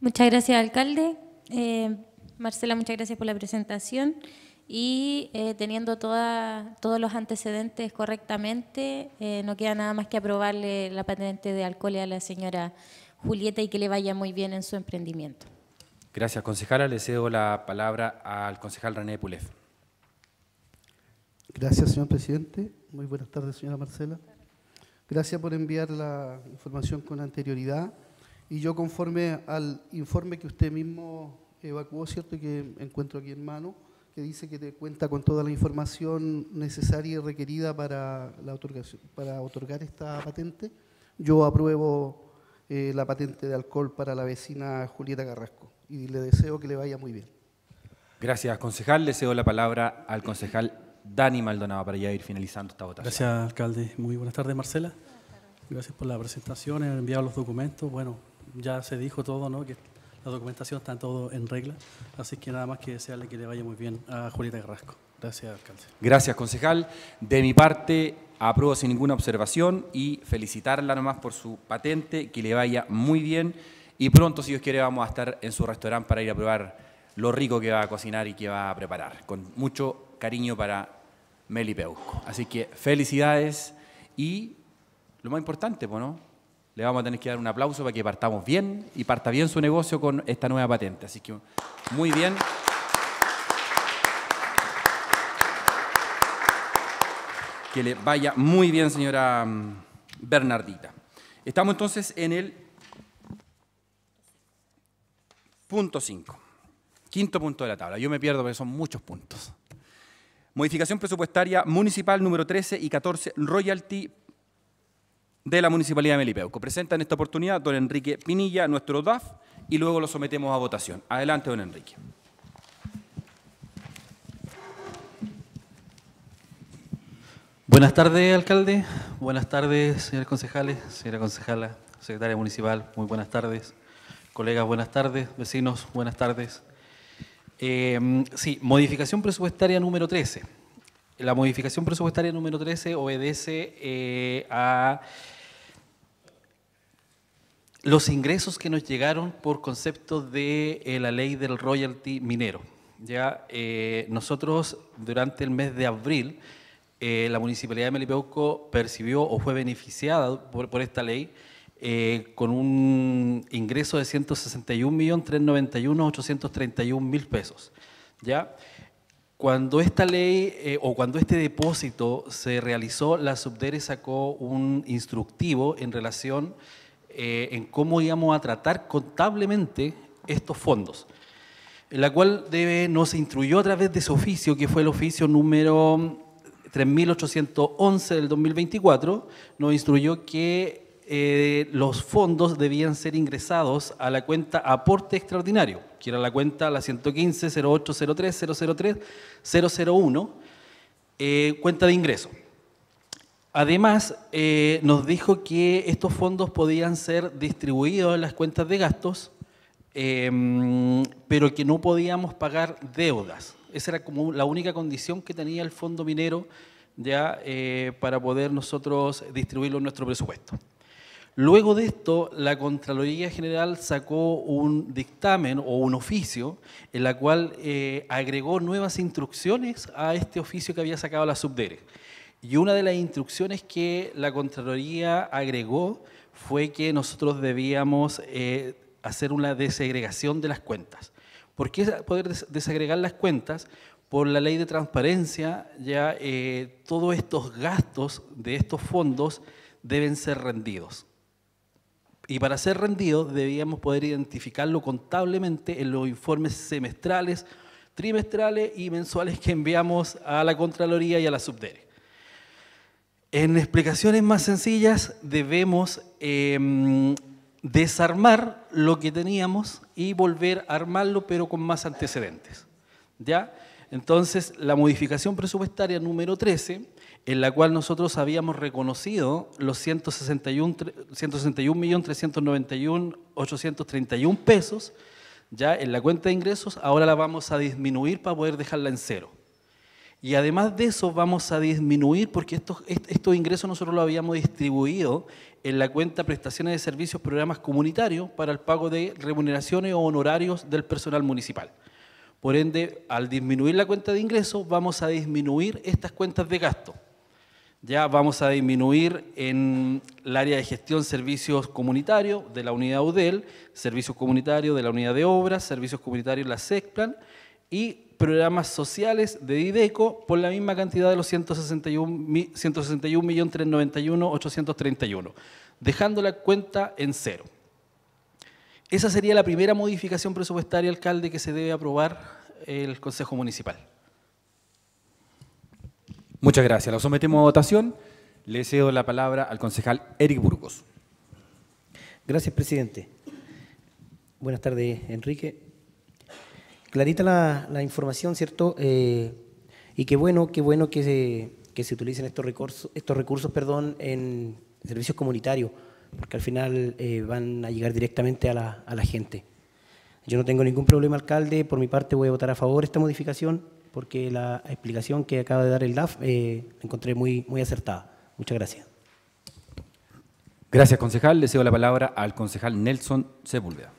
Muchas gracias, alcalde. Eh, Marcela, muchas gracias por la presentación y eh, teniendo todos los antecedentes correctamente, eh, no queda nada más que aprobarle la patente de alcohol a la señora Julieta y que le vaya muy bien en su emprendimiento. Gracias, concejala. Le cedo la palabra al concejal René Pulef. Gracias, señor presidente. Muy buenas tardes, señora Marcela. Gracias por enviar la información con anterioridad. Y yo, conforme al informe que usted mismo evacuó, ¿cierto? Y que encuentro aquí en mano, que dice que te cuenta con toda la información necesaria y requerida para, la otorgación, para otorgar esta patente. Yo apruebo eh, la patente de alcohol para la vecina Julieta Carrasco y le deseo que le vaya muy bien. Gracias, concejal. Le cedo la palabra al concejal Dani Maldonado para ya ir finalizando esta votación. Gracias, alcalde. Muy buenas tardes, Marcela. Gracias por la presentación, he enviado los documentos. Bueno, ya se dijo todo, ¿no? Que la documentación está todo en regla. Así que nada más que desearle que le vaya muy bien a Julieta Carrasco. Gracias, alcalde. Gracias, concejal. De mi parte, apruebo sin ninguna observación y felicitarla nomás por su patente, que le vaya muy bien. Y pronto, si Dios quiere, vamos a estar en su restaurante para ir a probar lo rico que va a cocinar y que va a preparar, con mucho cariño para Meli Así que felicidades y lo más importante, ¿no? le vamos a tener que dar un aplauso para que partamos bien y parta bien su negocio con esta nueva patente. Así que muy bien. Que le vaya muy bien, señora mm, Bernardita. Estamos entonces en el punto 5, quinto punto de la tabla. Yo me pierdo porque son muchos puntos. Modificación presupuestaria municipal número 13 y 14, royalty de la Municipalidad de Melipeuco. Presenta en esta oportunidad don Enrique Pinilla, nuestro DAF, y luego lo sometemos a votación. Adelante, don Enrique. Buenas tardes, alcalde. Buenas tardes, señores concejales, señora concejala, secretaria municipal. Muy buenas tardes. Colegas, buenas tardes. Vecinos, buenas tardes. Eh, sí, modificación presupuestaria número 13. La modificación presupuestaria número 13 obedece eh, a los ingresos que nos llegaron por concepto de eh, la ley del royalty minero. Ya, eh, nosotros durante el mes de abril, eh, la municipalidad de Melipeuco percibió o fue beneficiada por, esta ley con un ingreso de 161.391.831.000 pesos. ¿ya? Cuando esta ley o cuando este depósito se realizó, la Subdere sacó un instructivo en relación eh, en cómo íbamos a tratar contablemente estos fondos, en la cual debe, nos instruyó a través de su oficio, que fue el oficio número 3811 del 2024, nos instruyó que eh, los fondos debían ser ingresados a la cuenta aporte extraordinario, que era la cuenta la 115 0803 003 001, eh, cuenta de ingreso. Además, eh, nos dijo que estos fondos podían ser distribuidos en las cuentas de gastos, eh, pero que no podíamos pagar deudas. Esa era como la única condición que tenía el fondo minero eh, para poder nosotros distribuirlo en nuestro presupuesto. Luego de esto, la Contraloría General sacó un dictamen o un oficio en la cual agregó nuevas instrucciones a este oficio que había sacado la Subdere y una de las instrucciones que la Contraloría agregó fue que nosotros debíamos eh, hacer una desagregación de las cuentas. ¿Por qué poder desagregar las cuentas? Por la ley de transparencia, ya eh, todos estos gastos de estos fondos deben ser rendidos. Y para ser rendidos debíamos poder identificarlo contablemente en los informes semestrales, trimestrales y mensuales que enviamos a la Contraloría y a la Subdere. En explicaciones más sencillas debemos em, desarmar lo que teníamos y volver a armarlo, pero con más antecedentes. ¿Ya? Entonces, la modificación presupuestaria número 13, en la cual nosotros habíamos reconocido los 161.391.831 pesos, ya en la cuenta de ingresos, ahora la vamos a disminuir para poder dejarla en cero. Y además de eso vamos a disminuir, porque estos, estos ingresos nosotros los habíamos distribuido en la cuenta prestaciones de servicios, programas comunitarios para el pago de remuneraciones o honorarios del personal municipal. Por ende, al disminuir la cuenta de ingresos, vamos a disminuir estas cuentas de gasto. Ya vamos a disminuir en el área de gestión servicios comunitarios de la unidad UDEL, servicios comunitarios de la unidad de obras, servicios comunitarios de la SECPLAN y programas sociales de IDECO por la misma cantidad de los 161.391.831, 161, dejando la cuenta en cero. Esa sería la primera modificación presupuestaria, alcalde, que se debe aprobar el Consejo Municipal. Muchas gracias. La sometemos a votación. Le cedo la palabra al concejal Eric Burgos. Gracias, presidente. Buenas tardes, Enrique clarita la, información, ¿cierto? Eh, y qué bueno, qué bueno que se, utilicen estos recursos, estos recursos perdón, en servicios comunitarios, porque al final eh, van a llegar directamente a la, gente. Yo no tengo ningún problema, alcalde. Por mi parte voy a votar a favor esta modificación porque la explicación que acaba de dar el DAF eh, la encontré muy, muy acertada. Muchas gracias. Gracias, concejal. Le cedo la palabra al concejal Nelson Sepúlveda.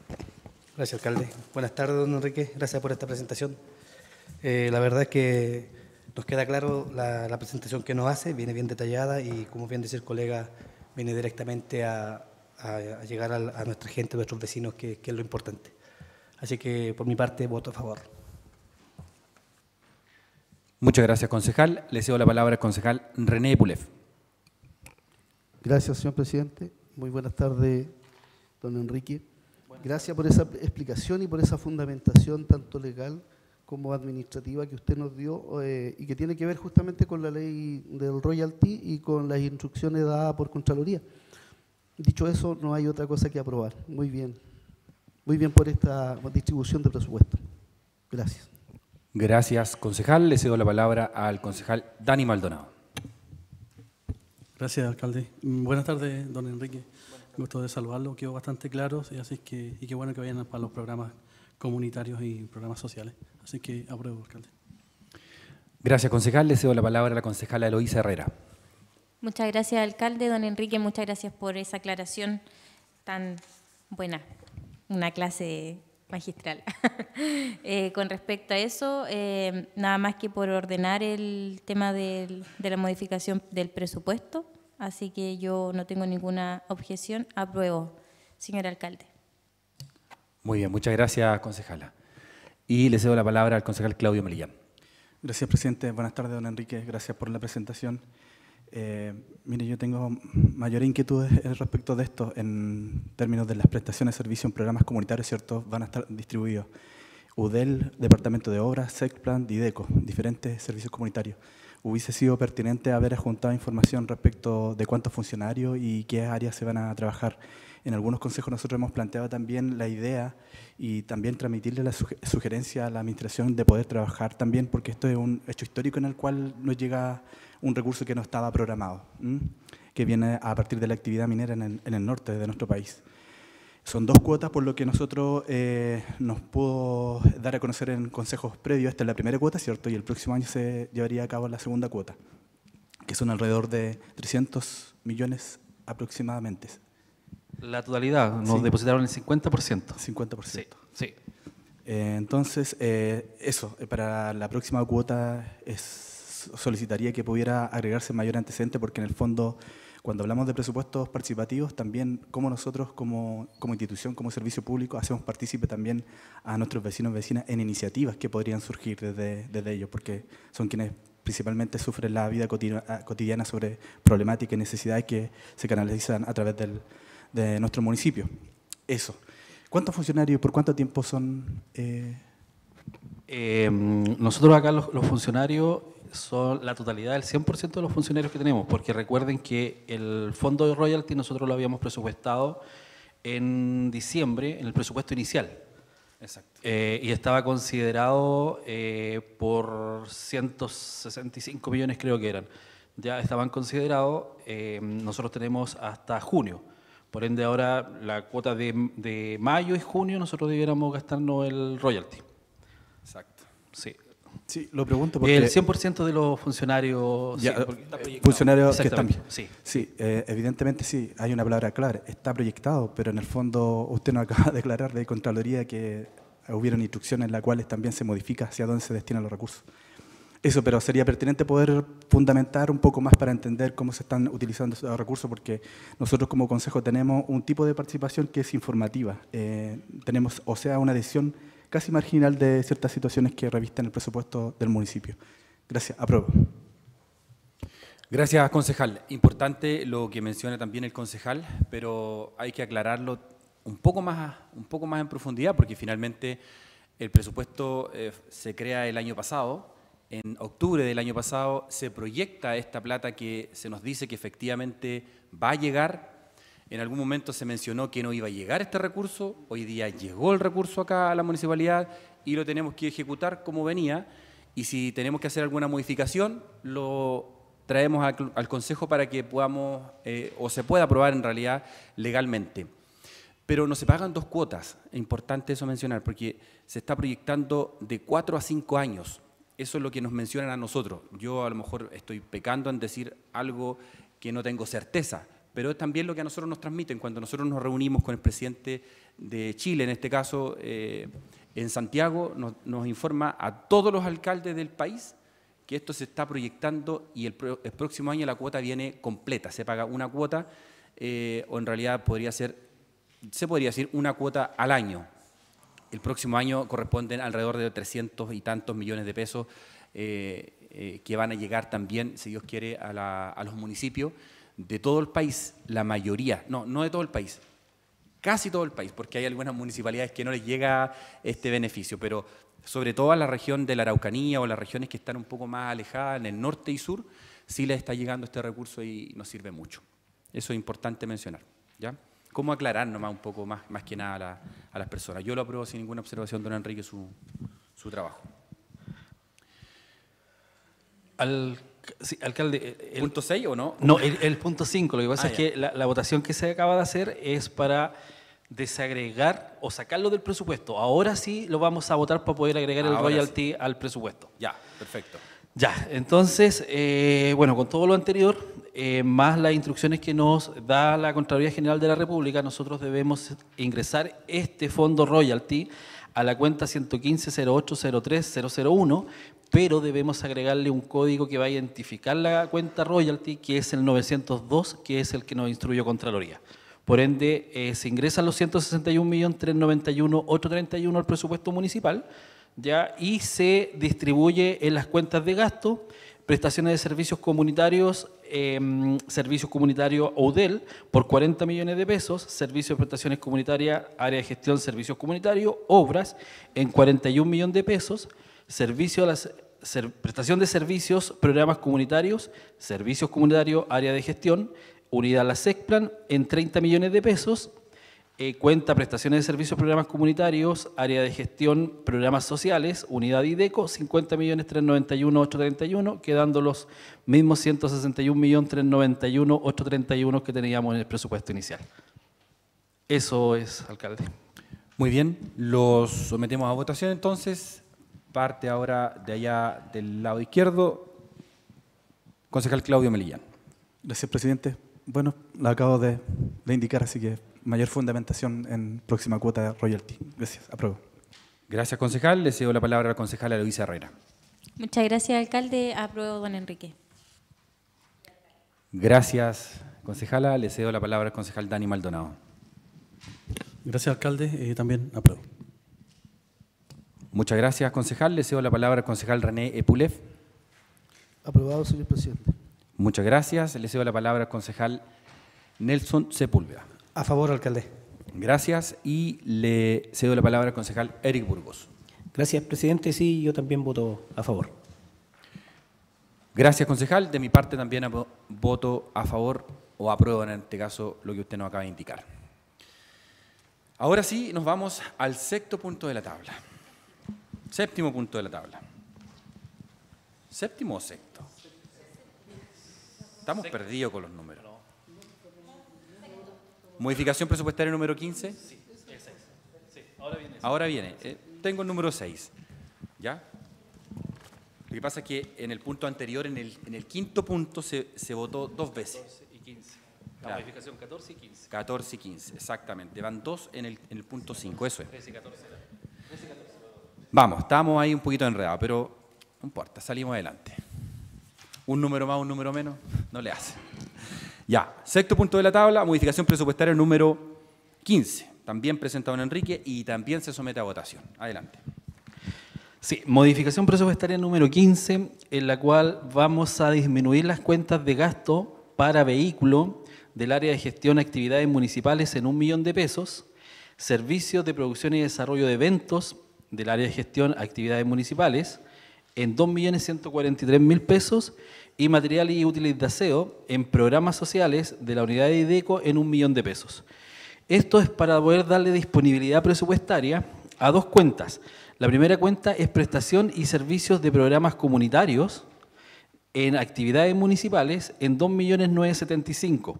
Gracias, alcalde. Buenas tardes, don Enrique. Gracias por esta presentación. Eh, la verdad es que nos queda claro la, presentación que nos hace, viene bien detallada y, como bien decía el colega, viene directamente a, llegar a, nuestra gente, a nuestros vecinos, que, que es lo importante. Así que, por mi parte, voto a favor. Muchas gracias, concejal. Le cedo la palabra al concejal René Pulev. Gracias, señor presidente. Muy buenas tardes, don Enrique. Gracias por esa explicación y por esa fundamentación tanto legal como administrativa que usted nos dio eh, y que tiene que ver justamente con la ley del royalty y con las instrucciones dadas por Contraloría. Dicho eso, no hay otra cosa que aprobar. Muy bien. Muy bien por esta distribución de presupuesto. Gracias. Gracias, concejal. Le cedo la palabra al concejal Dani Maldonado. Gracias, alcalde. Buenas tardes, don Enrique. Gusto de saludarlo, quedó bastante claro, y así que, y qué bueno que vayan para los programas comunitarios y programas sociales. Así que apruebo, alcalde. Gracias, concejal. Le cedo la palabra a la concejala Eloísa Herrera. Muchas gracias, alcalde. Don Enrique, muchas gracias por esa aclaración tan buena. Una clase magistral. Eh, con respecto a eso, eh, nada más que por ordenar el tema de la modificación del presupuesto. Así que yo no tengo ninguna objeción. Apruebo, señor alcalde. Muy bien, muchas gracias, concejala. Y le cedo la palabra al concejal Claudio Melillán. Gracias, presidente. Buenas tardes, don Enrique. Gracias por la presentación. Eh, mire, yo tengo mayor inquietud respecto de esto en términos de las prestaciones de servicio en programas comunitarios, ¿cierto? Van a estar distribuidos. UDEL, Departamento de Obras, SECPLAN, DIDECO, diferentes servicios comunitarios hubiese sido pertinente haber juntado información respecto de cuántos funcionarios y qué áreas se van a trabajar. En algunos consejos nosotros hemos planteado también la idea y también transmitirle la sugerencia a la administración de poder trabajar también, porque esto es un hecho histórico en el cual nos llega un recurso que no estaba programado, que viene a partir de la actividad minera en el norte de nuestro país. Son dos cuotas por lo que nosotros eh, nos pudo dar a conocer en consejos previos. Esta es la primera cuota, ¿cierto? Y el próximo año se llevaría a cabo la segunda cuota, que son alrededor de 300 millones aproximadamente. La totalidad, nos depositaron el 50%. 50%. Sí. sí. Eh, entonces, eh, eso, para la próxima cuota es, solicitaría que pudiera agregarse mayor antecedente porque en el fondo cuando hablamos de presupuestos participativos, también cómo nosotros como, institución, como servicio público, hacemos partícipe también a nuestros vecinos y vecinas en iniciativas que podrían surgir desde, ellos, porque son quienes principalmente sufren la vida ah, cotidiana sobre problemáticas y necesidades que se canalizan a través de nuestro municipio. Eso. ¿Cuántos funcionarios por cuánto tiempo son? Eh? Em, nosotros acá los funcionarios son la totalidad del 100% de los funcionarios que tenemos, porque recuerden que el fondo de royalty nosotros lo habíamos presupuestado en diciembre, en el presupuesto inicial. Exacto. Eh, y estaba considerado eh, por 165 millones, creo que eran. Ya estaban considerados, eh, nosotros tenemos hasta junio. Por ende, ahora la cuota de, de mayo y junio nosotros debiéramos gastarnos el royalty. Exacto. Sí, Sí, lo pregunto porque... El 100% de los funcionarios... Eh, funcionarios que están... Sí, sí eh, evidentemente sí, hay una palabra clara, está proyectado, pero en el fondo usted nos acaba de declarar de Contraloría que hubieron instrucciones en las cuales también se modifica hacia dónde se destinan los recursos. Eso, pero sería pertinente poder fundamentar un poco más para entender cómo se están utilizando esos recursos, porque nosotros como Consejo tenemos un tipo de participación que es informativa. Eh, tenemos, o sea, una decisión casi marginal de ciertas situaciones que revisten el presupuesto del municipio. Gracias. Apruebo. Gracias, concejal. Importante lo que menciona también el concejal, pero hay que aclararlo un poco más, un poco más en profundidad, porque finalmente el presupuesto eh, se crea el año pasado. En octubre del año pasado se proyecta esta plata que se nos dice que efectivamente va a llegar en algún momento se mencionó que no iba a llegar este recurso, hoy día llegó el recurso acá a la municipalidad y lo tenemos que ejecutar como venía y si tenemos que hacer alguna modificación, lo traemos al, Consejo para que podamos eh, o se pueda aprobar en realidad legalmente. Pero no se pagan dos cuotas, es importante eso mencionar, porque se está proyectando de cuatro a cinco años. Eso es lo que nos mencionan a nosotros. Yo a lo mejor estoy pecando en decir algo que no tengo certeza, pero es también lo que a nosotros nos transmiten cuando nosotros nos reunimos con el presidente de Chile, en este caso eh, en Santiago, nos, informa a todos los alcaldes del país que esto se está proyectando y el, próximo año la cuota viene completa, se paga una cuota eh, o en realidad podría ser, se podría decir una cuota al año. El próximo año corresponden alrededor de 300 y tantos millones de pesos eh, que van a llegar también, si Dios quiere, a los municipios de todo el país, la mayoría, no, no de todo el país, casi todo el país, porque hay algunas municipalidades que no les llega este beneficio, pero sobre todo a la región de la Araucanía o las regiones que están un poco más alejadas en el norte y sur, sí les está llegando este recurso y nos sirve mucho. Eso es importante mencionar. ¿ya? ¿Cómo aclarar nomás un poco más, más que nada a, las personas? Yo lo apruebo sin ninguna observación, don Enrique, su, su trabajo. Al Sí, alcalde. Eh, eh, el, ¿Punto 6 o no? No, el, punto 5. Lo que pasa ah, es que la, votación que se acaba de hacer es para desagregar o sacarlo del presupuesto. Ahora sí lo vamos a votar para poder agregar el royalty al presupuesto. Ya, perfecto. Ya, entonces, eh, bueno, con todo lo anterior, más las instrucciones que nos da la Contraloría General de la República, nosotros debemos ingresar este fondo royalty a la cuenta 115 pero debemos agregarle un código que va a identificar la cuenta royalty, que es el 902, que es el que nos instruyó Contraloría. Por ende, eh, se ingresan los 161.391.831 al presupuesto municipal ya y se distribuye en las cuentas de gasto, prestaciones de servicios comunitarios Em, servicios Comunitarios ODEL por 40 millones de pesos, Servicios de Prestaciones Comunitarias, Área de Gestión, Servicios Comunitarios, Obras en 41 millones de pesos, Servicio a las prestación de servicios, programas comunitarios, servicios comunitarios, área de gestión, unidad a la SECPLAN en 30 millones de pesos, eh, cuenta prestaciones de servicios, programas comunitarios, área de gestión, programas sociales, unidad IDECO, 50.391.831, quedando los mismos 161.391.831 que teníamos en el presupuesto inicial. Eso es, alcalde. Muy bien, los sometemos a votación entonces. Parte ahora de allá del lado izquierdo, concejal Claudio Melillán. Gracias, presidente. Bueno, lo acabo de indicar, así que mayor fundamentación en próxima cuota royalty. Gracias, apruebo. Gracias, concejal. Le cedo la palabra al concejal concejala Luisa Herrera. Muchas gracias, alcalde. Apruebo, don Enrique. Gracias, concejala. Le cedo la palabra al concejal Dani Maldonado. Gracias, alcalde. Eh, también apruebo. Muchas gracias, concejal. Le cedo la palabra al concejal René Epulev. Aprobado, señor presidente. Muchas gracias. Le cedo la palabra al concejal Nelson Sepúlveda. A favor, alcalde. Gracias y le cedo la palabra al concejal Eric Burgos. Gracias, presidente. Sí, yo también voto a favor. Gracias, concejal. De mi parte también voto a favor o apruebo en este caso lo que usted nos acaba de indicar. Ahora sí, nos vamos al sexto punto de la tabla. Séptimo punto de la tabla. ¿Séptimo o sexto? Estamos perdidos con los números. Modificación presupuestaria número 15. Sí, el 6. Sí, ahora viene. Ahora viene. Eh, tengo el número 6. ¿Ya? Lo que pasa es que en el punto anterior, en el, quinto punto, se, votó dos veces. 14 y 15. La modificación 14 y 15. 14 y 15, exactamente. Van dos en el, punto 5, eso es. 13 y 14. 13 y 14. Vamos, estamos ahí un poquito enredados, pero no importa, salimos adelante. Un número más, un número menos, no le hace. Ya, sexto punto de la tabla, modificación presupuestaria número 15, también presentado en Enrique y también se somete a votación. Adelante. Sí, modificación presupuestaria número 15, en la cual vamos a disminuir las cuentas de gasto para vehículo del área de gestión de actividades municipales en un millón de pesos, servicios de producción y desarrollo de eventos del área de gestión actividades municipales en 2.143.000 pesos y material y utilidad de en programas sociales de la unidad de IDECO en un millón de pesos. Esto es para poder darle disponibilidad presupuestaria a dos cuentas. La primera cuenta es prestación y servicios de programas comunitarios en actividades municipales en 2.975.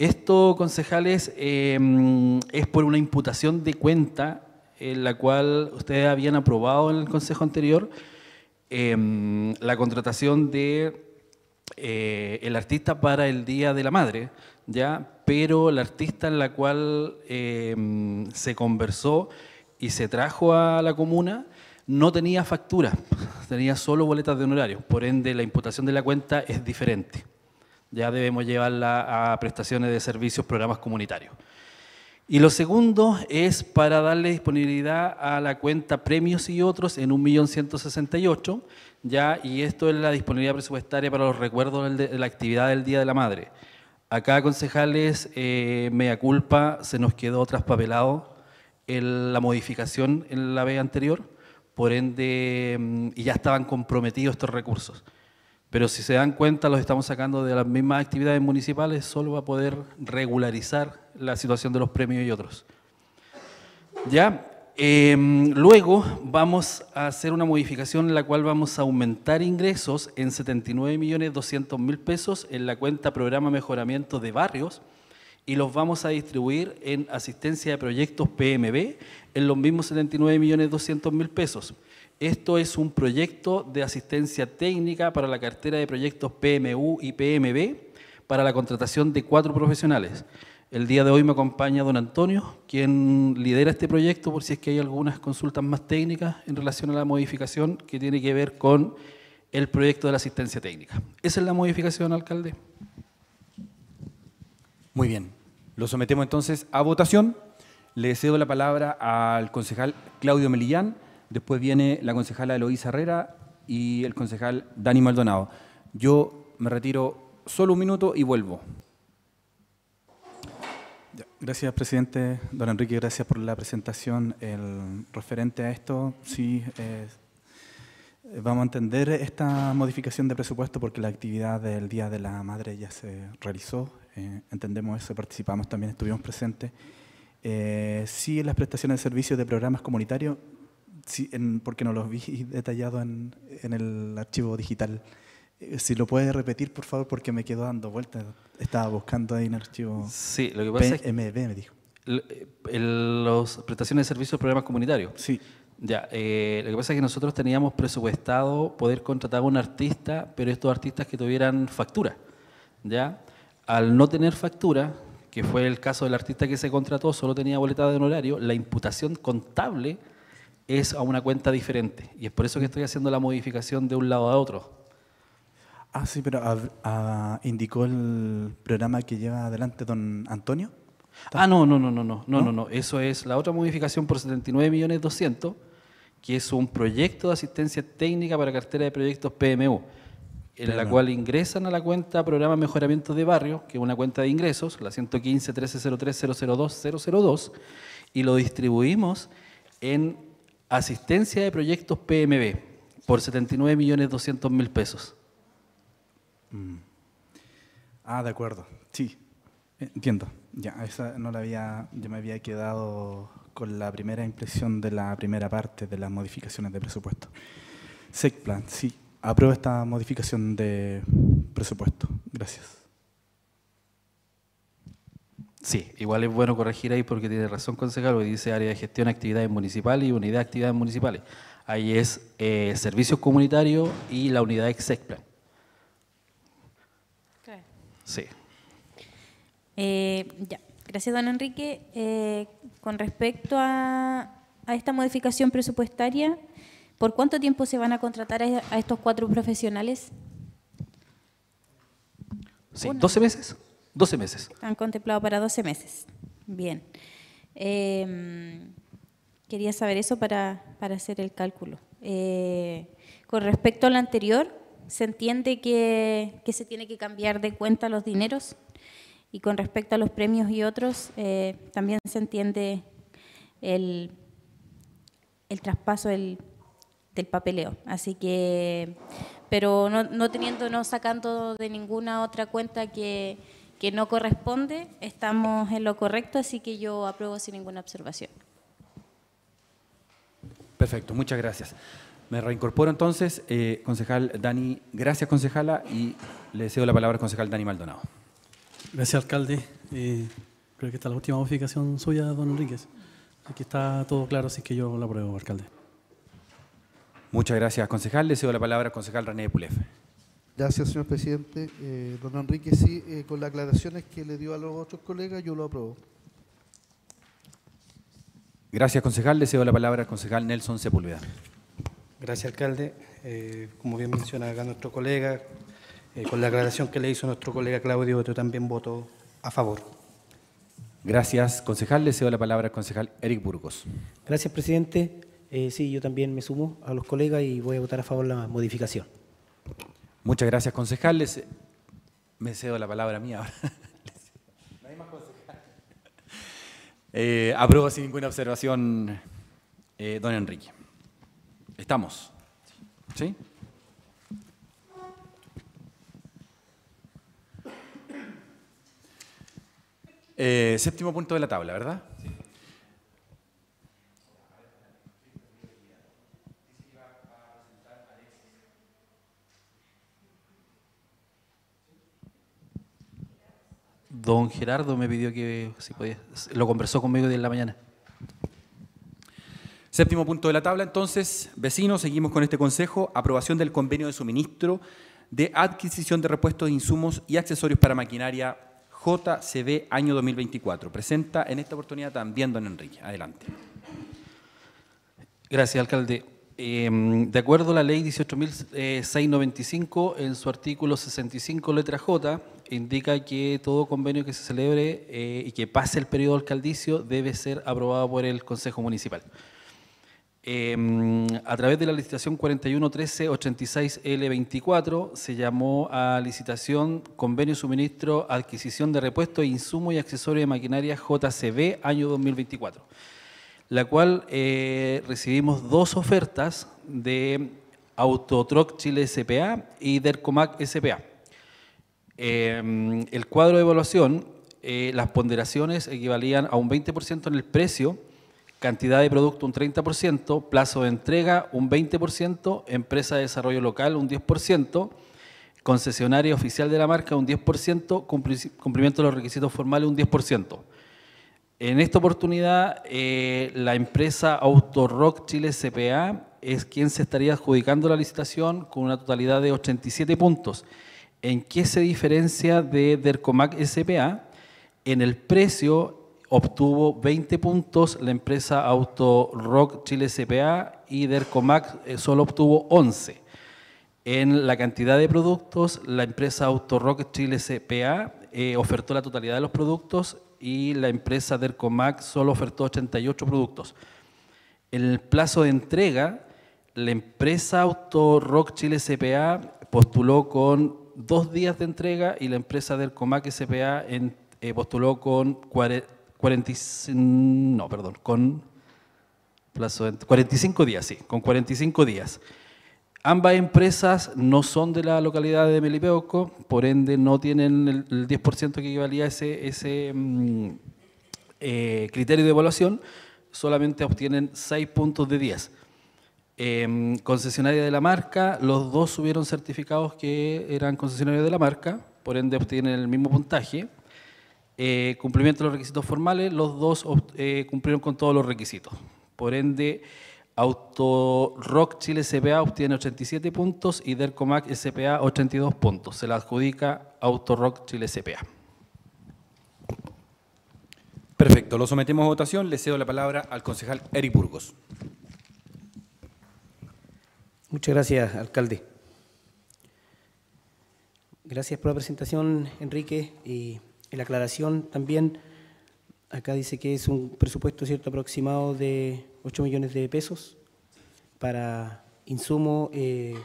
Esto, concejales, em, es por una imputación de cuenta en la cual ustedes habían aprobado en el consejo anterior em, la contratación de eh, el artista para el Día de la Madre, ¿ya? pero la artista en la cual eh, se conversó y se trajo a la comuna no tenía factura, tenía solo boletas de honorarios, por ende la imputación de la cuenta es diferente. Ya debemos llevarla a prestaciones de servicios, programas comunitarios. Y lo segundo es para darle disponibilidad a la cuenta premios y otros en 1.168.000, ya, y esto es la disponibilidad presupuestaria para los recuerdos de la actividad del Día de la Madre. Acá, concejales, me eh, mea culpa, se nos quedó traspapelado la modificación en la vez anterior, por ende, mm, y ya estaban comprometidos estos recursos. Pero si se dan cuenta, los estamos sacando de las mismas actividades municipales solo va a poder regularizar la situación de los premios y otros. ¿Ya? Em, luego vamos a hacer una modificación en la cual vamos a aumentar ingresos en 79.200.000 pesos en la cuenta Programa Mejoramiento de Barrios y los vamos a distribuir en asistencia de proyectos PMB en los mismos 79.200.000 pesos. Esto es un proyecto de asistencia técnica para la cartera de proyectos PMU y PMB para la contratación de cuatro profesionales. El día de hoy me acompaña don Antonio, quien lidera este proyecto por si es que hay algunas consultas más técnicas en relación a la modificación que tiene que ver con el proyecto de la asistencia técnica. Esa es la modificación, alcalde. Muy bien. Lo sometemos entonces a votación. Le cedo la palabra al concejal Claudio Melillán Después viene la concejala Eloísa Herrera y el concejal Dani Maldonado. Yo me retiro solo un minuto y vuelvo. Gracias, presidente. Don Enrique, gracias por la presentación. El, referente a esto, sí, eh, eh, vamos a entender esta modificación de presupuesto porque la actividad del Día de la Madre ya se realizó. Eh, entendemos eso, participamos también, estuvimos presentes. sí, las prestaciones de servicios de programas comunitarios porque no los vi detallado en, el archivo digital. Eh, si lo puedes repetir, por favor, porque me quedo dando vueltas. Estaba buscando ahí en el archivo. Sí, lo que pasa es que me dijo. Las prestaciones de servicios de programas comunitarios. Sí. Ya, eh, lo que pasa es que nosotros teníamos presupuestado poder contratar a un artista, pero estos artistas que tuvieran factura. Ya, al no tener factura, que fue el caso del artista que se contrató, solo tenía boleta de honorario, la imputación contable es a una cuenta diferente. Y es por eso que estoy haciendo la modificación de un lado a otro. Ah, sí, pero ah, indicó el programa que lleva adelante don Antonio. Ah, no, no, no, no, no, no, no, no. Eso es la otra modificación por 79 millones 200, que es un proyecto de asistencia técnica para cartera de proyectos PMU, en la cual ingresan a la cuenta Programa Mejoramiento de Barrio, que es una cuenta de ingresos, la 115 1303 002 002, y lo distribuimos en Asistencia de proyectos PMB por 79.200.000 millones mil pesos. Mm. Ah, de acuerdo. Sí, entiendo. Ya, esa no la había, yo me había quedado con la primera impresión de la primera parte de las modificaciones de presupuesto. SECPLAN, sí, aprueba esta modificación de presupuesto. Gracias. Sí, igual es bueno corregir ahí porque tiene razón, concejal, que dice área de gestión actividades municipales y unidad de actividades municipales. Ahí es eh, servicios comunitarios y la unidad execla. Sí. Eh, ya. Gracias, don Enrique. Eh, con respecto a, esta modificación presupuestaria, ¿por cuánto tiempo se van a contratar a, estos cuatro profesionales? Sí, 12 meses. 12 meses. Han contemplado para 12 meses. Bien. Em, quería saber eso para, para hacer el cálculo. Eh, con respecto a anterior, ¿se entiende que, que, se tiene que cambiar de cuenta los dineros? Y con respecto a los premios y otros, eh, también se entiende el, el traspaso del, del, papeleo. Así que, pero no, no teniendo, no sacando de ninguna otra cuenta que que no corresponde, estamos en lo correcto, así que yo apruebo sin ninguna observación. Perfecto, muchas gracias. Me reincorporo entonces, eh, concejal Dani, gracias concejala, y le cedo la palabra al concejal Dani Maldonado. Gracias, alcalde. Eh, creo que está la última modificación suya, don Enríquez. Aquí está todo claro, así que yo la apruebo, alcalde. Muchas gracias, concejal. Le cedo la palabra al concejal René Pulef. Gracias, señor presidente. Eh, don Enrique, sí, eh, con las aclaraciones que le dio a los otros colegas, yo lo apruebo. Gracias, concejal. Le cedo la palabra al concejal Nelson Sepúlveda. Gracias, alcalde. Eh, como bien menciona acá nuestro colega, con la aclaración que le hizo nuestro colega Claudio, yo también voto a favor. Gracias, concejal. Le cedo la palabra al concejal Eric Burgos. Gracias, presidente. sí, yo también me sumo a los colegas y voy a votar a favor la modificación. Muchas gracias, concejales. Me cedo la palabra a mí ahora. No más eh, sin ninguna observación, eh, don Enrique. Estamos. ¿Sí? Eh, séptimo punto de la tabla, ¿verdad? don Gerardo me pidió que, si lo conversó conmigo de la mañana. Séptimo punto de la tabla, entonces, vecinos, seguimos con este consejo, aprobación del convenio de suministro de adquisición de repuestos de insumos y accesorios para maquinaria JCB año 2024. Presenta en esta oportunidad también don Enrique. Adelante. Gracias, alcalde. Em, de acuerdo a la ley 18.695, eh, en su artículo 65, letra J, indica que todo convenio que se celebre eh, y que pase el periodo alcaldicio debe ser aprobado por el Consejo Municipal. Em, a través de la licitación 86 l 24 se llamó a licitación convenio suministro adquisición de repuesto, insumo y accesorio de maquinaria JCB año 2024, la cual eh, recibimos dos ofertas de Autotroc Chile SPA y Dercomac SPA. Em, el cuadro de evaluación, eh, las ponderaciones equivalían a un 20% en el precio, cantidad de producto un 30%, plazo de entrega un 20%, empresa de desarrollo local un 10%, concesionario oficial de la marca un 10%, cumplimiento de los requisitos formales un 10%. En esta oportunidad, eh, la empresa Autorock Chile CPA es quien se estaría adjudicando la licitación con una totalidad de 87 puntos. ¿En qué se diferencia de Dercomac SPA? En el precio obtuvo 20 puntos la empresa Auto Rock Chile SPA y Dercomac eh, solo obtuvo 11. En la cantidad de productos, la empresa Auto Rock Chile SPA eh, ofertó la totalidad de los productos y la empresa Dercomac solo ofertó 88 productos. En el plazo de entrega, la empresa Auto Rock Chile SPA postuló con dos días de entrega y la empresa del Comac SPA en, eh, postuló con, 45, no, perdón, con plazo de, 45 días, sí, con 45 días. Ambas empresas no son de la localidad de Melipeoco, por ende no tienen el, 10% que equivalía ese, ese mm, eh, criterio de evaluación, solamente obtienen 6 puntos de 10. Em, concesionaria de la marca, los dos subieron certificados que eran concesionarios de la marca, por ende obtienen el mismo puntaje. Eh, cumplimiento de los requisitos formales, los dos eh, cumplieron con todos los requisitos. Por ende, Rock Chile S.P.A. obtiene 87 puntos y Dercomac SPA 82 puntos. Se la adjudica Rock Chile S.P.A. Perfecto, lo sometemos a votación. Le cedo la palabra al concejal Eric Burgos. Muchas gracias, alcalde. Gracias por la presentación, Enrique, y la aclaración también. Acá dice que es un presupuesto cierto aproximado de 8 millones de pesos para insumo eh,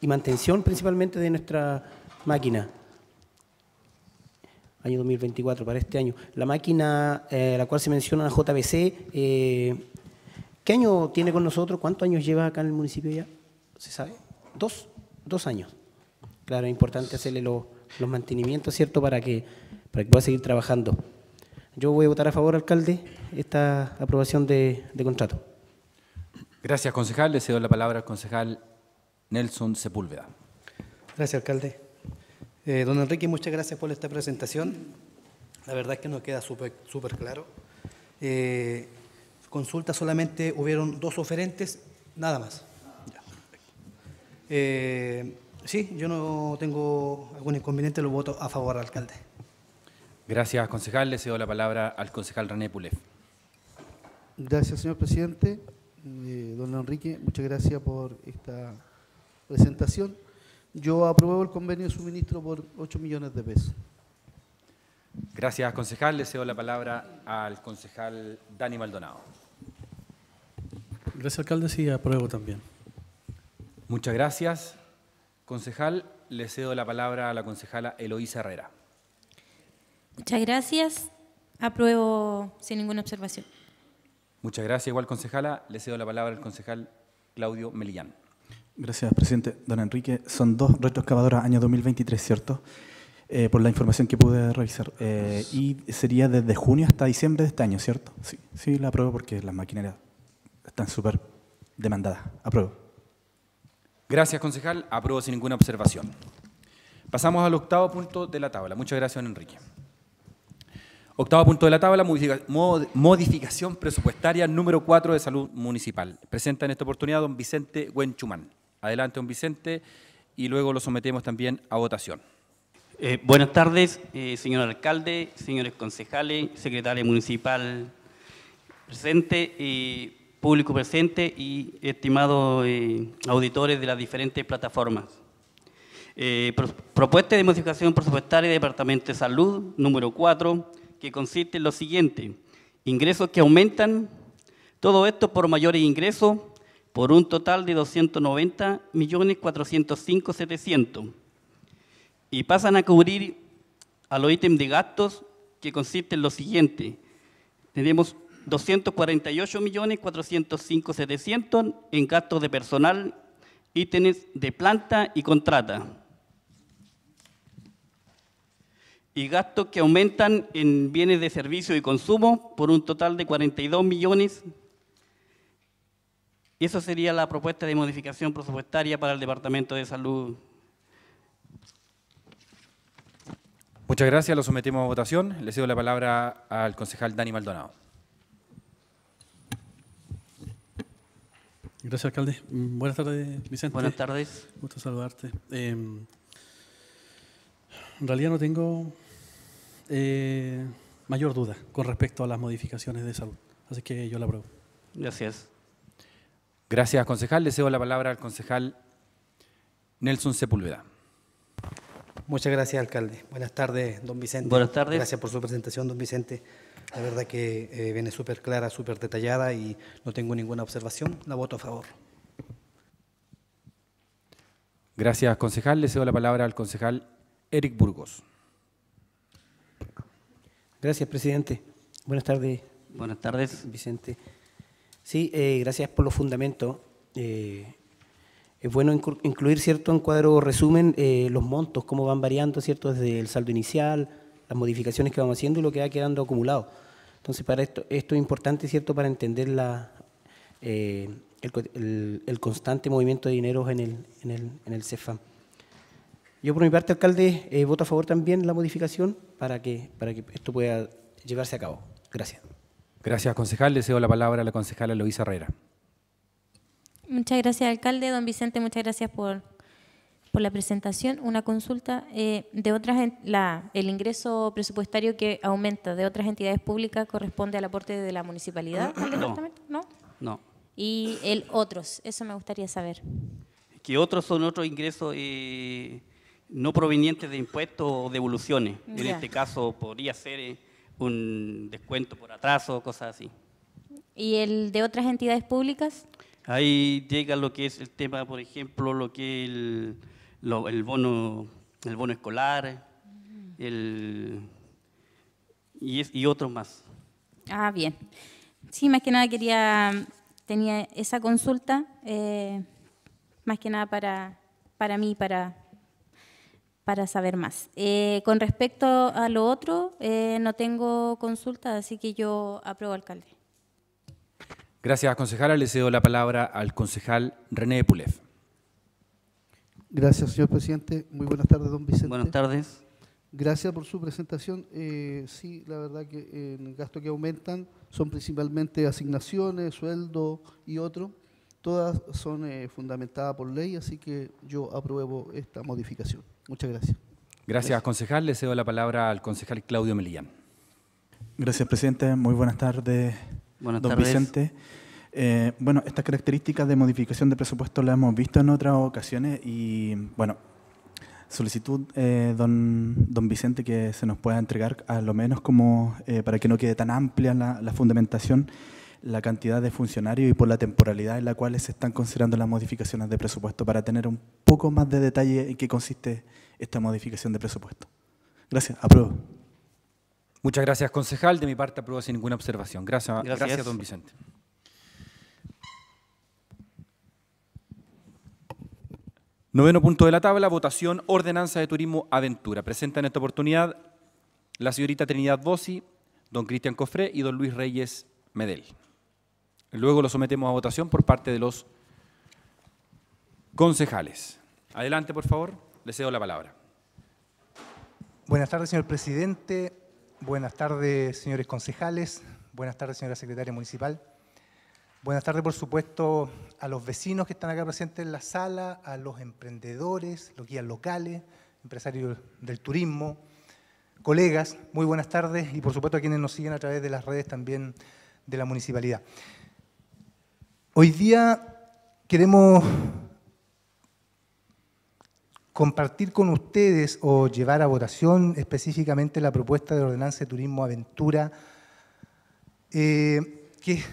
y mantención principalmente de nuestra máquina. Año 2024, para este año. La máquina, eh, la cual se menciona, JBC, eh, ¿Qué año tiene con nosotros? ¿Cuántos años lleva acá en el municipio ya? ¿Se sabe? Dos, dos años. Claro, es importante hacerle los, mantenimientos, ¿cierto? Para que, para pueda seguir trabajando. Yo voy a votar a favor, alcalde, esta aprobación de, contrato. Gracias, concejal. Le cedo la palabra al concejal Nelson Sepúlveda. Gracias, alcalde. Eh, don Enrique, muchas gracias por esta presentación. La verdad es que nos queda súper claro. Eh, consulta solamente hubieron dos oferentes, nada más. Eh, sí, yo no tengo algún inconveniente, lo voto a favor, alcalde. Gracias, concejal. Le cedo la palabra al concejal René Pulev. Gracias, señor presidente. Eh, don Enrique, muchas gracias por esta presentación. Yo apruebo el convenio de suministro por 8 millones de pesos. Gracias, concejal. Le cedo la palabra al concejal Dani Maldonado. Gracias, alcalde. Sí, apruebo también. Muchas gracias. Concejal, le cedo la palabra a la concejala Eloísa Herrera. Muchas gracias. Apruebo sin ninguna observación. Muchas gracias, igual concejala. Le cedo la palabra al concejal Claudio Melillán. Gracias, presidente. Don Enrique, son dos retroexcavadoras año 2023, ¿cierto? Eh, por la información que pude revisar. Eh, y sería desde junio hasta diciembre de este año, ¿cierto? Sí, sí, la apruebo porque las maquinarias están súper demandadas. Apruebo. Gracias, concejal. Apruebo sin ninguna observación. Pasamos al octavo punto de la tabla. Muchas gracias, don Enrique. Octavo punto de la tabla, modificación presupuestaria número 4 de salud municipal. Presenta en esta oportunidad don Vicente Huenchumán. Adelante, don Vicente, y luego lo sometemos también a votación. Eh, buenas tardes, eh, señor alcalde, señores concejales, secretario municipal presente. y... Eh, público presente y estimados eh, auditores de las diferentes plataformas. Eh, propuesta de modificación presupuestaria del Departamento de Salud, número 4, que consiste en lo siguiente. Ingresos que aumentan, todo esto por mayores ingresos, por un total de 290.405.700. Y pasan a cubrir a los ítems de gastos, que consiste en lo siguiente. Tenemos 248.405.700 en gastos de personal, ítems de planta y contrata. Y gastos que aumentan en bienes de servicio y consumo por un total de 42 millones. eso sería la propuesta de modificación presupuestaria para el Departamento de Salud Muchas gracias, lo sometemos a votación. Le cedo la palabra al concejal Dani Maldonado. Gracias, alcalde. Mm, buenas tardes, Vicente. Buenas tardes. Gusto saludarte. Em, en realidad no tengo eh, mayor duda con respecto a las modificaciones de salud, así que yo la apruebo. Gracias. Gracias, concejal. Le cedo la palabra al concejal Nelson Sepúlveda. Muchas gracias, alcalde. Buenas tardes, don Vicente. Buenas tardes. Gracias por su presentación, don Vicente. La verdad que eh, viene súper clara, súper detallada y no tengo ninguna observación. La voto a favor. Gracias, concejal. Le cedo la palabra al concejal Eric Burgos. Gracias, presidente. Buenas tardes. Buenas tardes. Vicente. Sí, eh, gracias por los fundamentos. Eh, es bueno incluir, ¿cierto?, en cuadro resumen los montos, cómo van variando, ¿cierto?, desde el saldo inicial, las modificaciones que vamos haciendo y lo que va quedando acumulado. Entonces, para esto, esto es importante, ¿cierto?, para entender la, eh, el, constante movimiento de dinero en el, en el, en el CEFAM. Yo, por mi parte, alcalde, eh, voto a favor también la modificación para que, para que esto pueda llevarse a cabo. Gracias. Gracias, concejal. Deseo la palabra a la concejala Luisa Herrera. Muchas gracias, alcalde. Don Vicente, muchas gracias por por la presentación, una consulta eh, de otras, la, el ingreso presupuestario que aumenta de otras entidades públicas corresponde al aporte de la municipalidad departamento, ¿no? No. Y el otros, eso me gustaría saber. Que otros son otros ingresos eh, no provenientes de impuestos o devoluciones. En este caso podría ser eh, un descuento por atraso, cosas así. ¿Y el de otras entidades públicas? Ahí llega lo que es el tema, por ejemplo, lo que el el, bono, el bono escolar el, y, y otros más. Ah, bien. Sí, más que nada quería, tenía esa consulta, eh, más que nada para, para mí, para, para saber más. Eh, con respecto a lo otro, eh, no tengo consulta, así que yo apruebo, alcalde. Gracias, concejala. Le cedo la palabra al concejal René Pulev. Gracias, señor presidente. Muy buenas tardes, don Vicente. Buenas tardes. Gracias por su presentación. Eh, sí, la verdad que eh, el gasto que aumentan son principalmente asignaciones, sueldo y otro. Todas son eh, fundamentadas por ley, así que yo apruebo esta modificación. Muchas gracias. Gracias, concejal. Le cedo la palabra al concejal Claudio Melillán. Gracias, presidente. Muy buenas tardes, buenas don tardes. Vicente. Eh, bueno, estas características de modificación de presupuesto las hemos visto en otras ocasiones y, bueno, solicitud, eh, don, don Vicente, que se nos pueda entregar a lo menos como, eh, para que no quede tan amplia la, fundamentación, la cantidad de funcionarios y por la temporalidad en la cual se están considerando las modificaciones de presupuesto, para tener un poco más de detalle en qué consiste esta modificación de presupuesto. Gracias, apruebo. Muchas gracias, concejal. De mi parte, apruebo sin ninguna observación. gracias, gracias don Vicente. Noveno punto de la tabla, votación Ordenanza de Turismo Aventura. Presenta en esta oportunidad la señorita Trinidad Bossi, don Cristian Cofré y don Luis Reyes Medel. Luego lo sometemos a votación por parte de los concejales. Adelante, por favor. Le cedo la palabra. Buenas tardes, señor presidente. Buenas tardes, señores concejales. Buenas tardes, señora secretaria municipal. Buenas tardes, por supuesto, a los vecinos que están acá presentes en la sala, a los emprendedores, los guías locales, empresarios del turismo, colegas, muy buenas tardes y por supuesto a quienes nos siguen a través de las redes también de la municipalidad. Hoy día queremos compartir con ustedes o llevar a votación específicamente la propuesta de ordenanza de turismo aventura, eh, que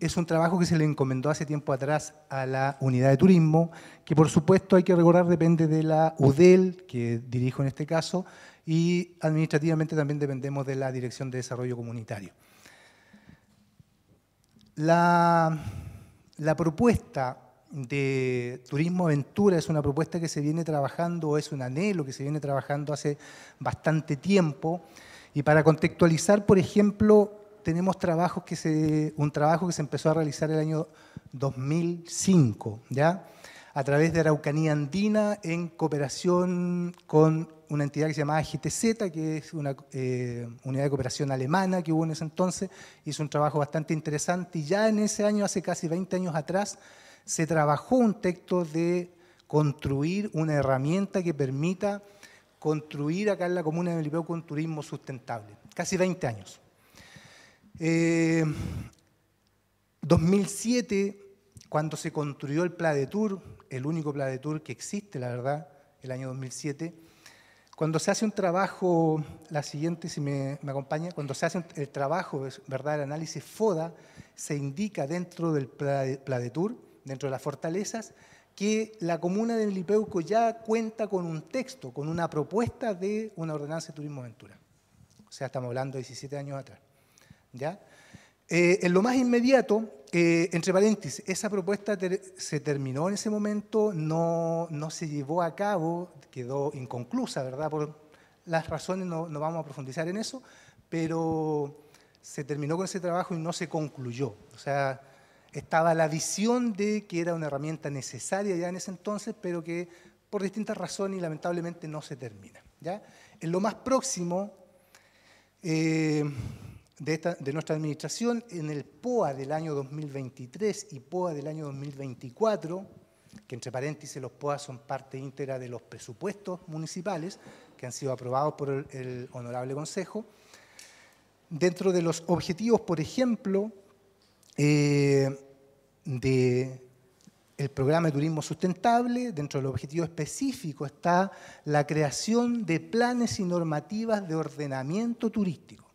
es un trabajo que se le encomendó hace tiempo atrás a la unidad de turismo, que por supuesto hay que recordar depende de la UDEL, que dirijo en este caso, y administrativamente también dependemos de la Dirección de Desarrollo Comunitario. La, propuesta de Turismo Aventura es una propuesta que se viene trabajando, es un anhelo que se viene trabajando hace bastante tiempo, y para contextualizar, por ejemplo, tenemos trabajos que se, un trabajo que se empezó a realizar el año 2005, ¿ya? a través de Araucanía Andina en cooperación con una entidad que se llamaba GTZ, que es una eh, unidad de cooperación alemana que hubo en ese entonces, hizo un trabajo bastante interesante y ya en ese año, hace casi 20 años atrás, se trabajó un texto de construir una herramienta que permita construir acá en la comuna de Melipeuco con turismo sustentable. Casi 20 años. 2007, eh, cuando se construyó el Pla de Tour, el único Pla de Tour que existe, la verdad, el año 2007, cuando se hace un trabajo, la siguiente, si me, acompaña, cuando se hace el trabajo, ¿verdad?, el análisis FODA, se indica dentro del Pla de, Tour, dentro de las fortalezas, que la comuna de Lipeuco ya cuenta con un texto, con una propuesta de una ordenanza de turismo aventura. O sea, estamos hablando de 17 años atrás. ¿ya? Eh, en lo más inmediato, eh, entre paréntesis, esa propuesta se terminó en ese momento, no, no, se llevó a cabo, quedó inconclusa, ¿verdad? Por las razones no, no, vamos a profundizar en eso, pero se terminó con ese trabajo y no se concluyó. O sea, estaba la visión de que era una herramienta necesaria ya en ese entonces, pero que por distintas razones y lamentablemente no se termina. ¿ya? En lo más próximo... Eh, de, nuestra administración en el POA del año 2023 y POA del año 2024, que entre paréntesis los POA son parte íntegra de los presupuestos municipales que han sido aprobados por el, Honorable Consejo. Dentro de los objetivos, por ejemplo, del eh, de el programa de turismo sustentable, dentro del objetivo específico está la creación de planes y normativas de ordenamiento turístico.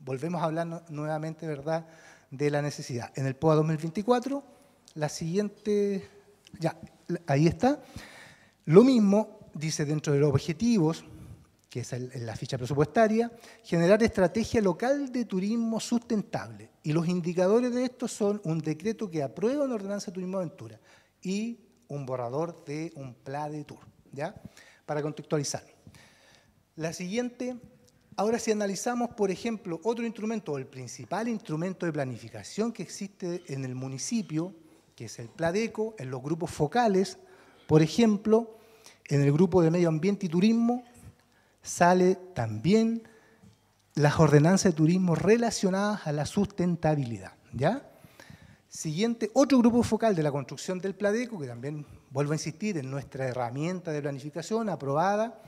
Volvemos a hablar nuevamente, ¿verdad?, de la necesidad. En el POA 2024, la siguiente, ya, ahí está. Lo mismo dice dentro de los objetivos, que es la ficha presupuestaria, generar estrategia local de turismo sustentable. Y los indicadores de esto son un decreto que aprueba una ordenanza de turismo aventura y un borrador de un plan de tour, ¿ya? Para contextualizar. La siguiente Ahora, si analizamos, por ejemplo, otro instrumento, el principal instrumento de planificación que existe en el municipio, que es el Pladeco, en los grupos focales, por ejemplo, en el grupo de medio ambiente y turismo, sale también las ordenanzas de turismo relacionadas a la sustentabilidad. ¿ya? Siguiente, otro grupo focal de la construcción del Pladeco, que también vuelvo a insistir en nuestra herramienta de planificación aprobada.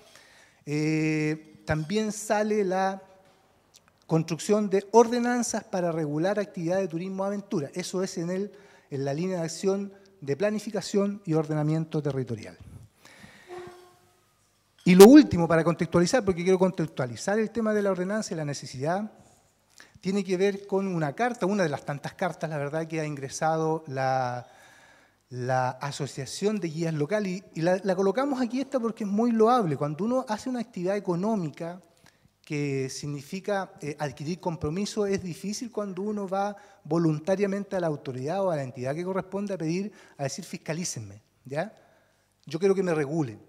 Eh, también sale la construcción de ordenanzas para regular actividad de turismo-aventura. Eso es en, en la línea de acción de planificación y ordenamiento territorial. Y lo último, para contextualizar, porque quiero contextualizar el tema de la ordenanza y la necesidad, tiene que ver con una carta, una de las tantas cartas, la verdad, que ha ingresado la, la Asociación de Guías Locales, y, la, colocamos aquí esta porque es muy loable. Cuando uno hace una actividad económica que significa eh, adquirir compromiso, es difícil cuando uno va voluntariamente a la autoridad o a la entidad que corresponde a pedir, a decir fiscalícenme, ¿ya? Yo quiero que me regulen.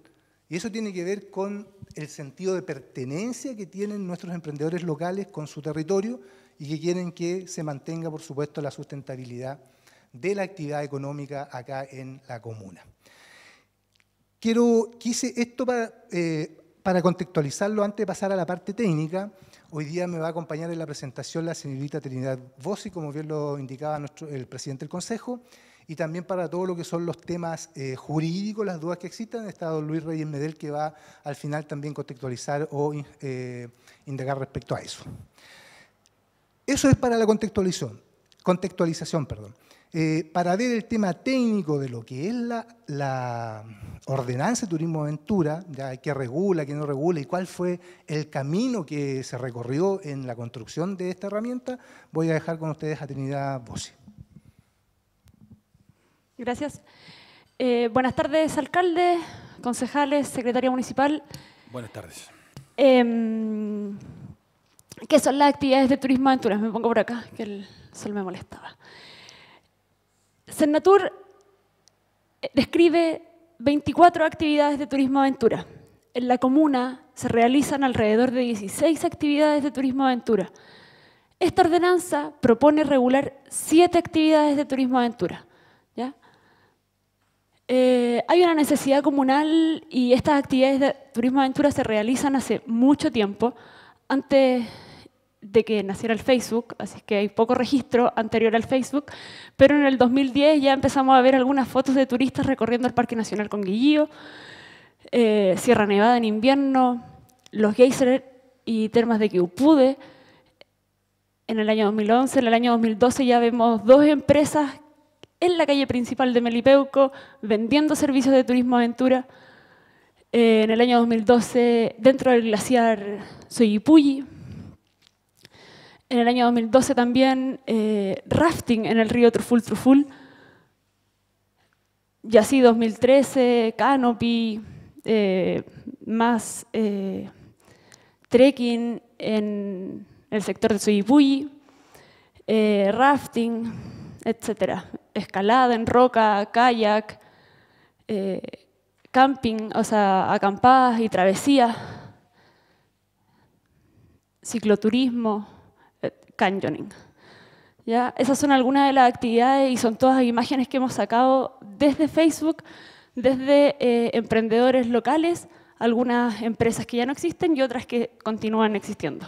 Y eso tiene que ver con el sentido de pertenencia que tienen nuestros emprendedores locales con su territorio y que quieren que se mantenga, por supuesto, la sustentabilidad de la actividad económica acá en la comuna. Quiero, quise esto para, eh, para contextualizarlo antes de pasar a la parte técnica. Hoy día me va a acompañar en la presentación la señorita Trinidad Bossi, como bien lo indicaba el presidente del Consejo, y también para todo lo que son los temas eh, jurídicos, las dudas que existan, está estado Luis Reyes Medel, que va al final también contextualizar o eh, indagar respecto a eso. Eso es para la contextualización. contextualización perdón. Eh, para ver el tema técnico de lo que es la, ordenanza de turismo aventura, ya qué regula, qué no regula y cuál fue el camino que se recorrió en la construcción de esta herramienta, voy a dejar con ustedes a Trinidad Bossi. Gracias. Eh, buenas tardes, alcalde, concejales, secretaria municipal. Buenas tardes. Em, ¿Qué son las actividades de turismo aventura? Me pongo por acá, que el sol me molestaba. Senatur eh, describe 24 actividades de turismo aventura. En la comuna se realizan alrededor de 16 actividades de turismo aventura. Esta ordenanza propone regular 7 actividades de turismo aventura. Eh, hay una necesidad comunal y estas actividades de turismo aventura se realizan hace mucho tiempo. Antes de que naciera el Facebook, así que hay poco registro anterior al Facebook, pero en el 2010 ya empezamos a ver algunas fotos de turistas recorriendo el Parque Nacional con Guillío, eh, Sierra Nevada en invierno, los geysers y termas de kiupude. En el año 2011, en el año 2012 ya vemos dos empresas en la calle principal de Melipeuco vendiendo servicios de turismo aventura. Eh, en el año 2012, dentro del glaciar Soyipulli, en el año 2012 también eh, rafting en el río Truful Truful. Y así 2013, canopy, eh, más eh, trekking en el sector de Tsuyibuyi, rafting, etc. Escalada en roca, kayak, camping, o sea, acampadas y travesías, cicloturismo canyoning. ¿Ya? Esas son algunas de las actividades y son todas imágenes que hemos sacado desde Facebook, desde eh, emprendedores locales, algunas empresas que ya no existen y otras que continúan existiendo.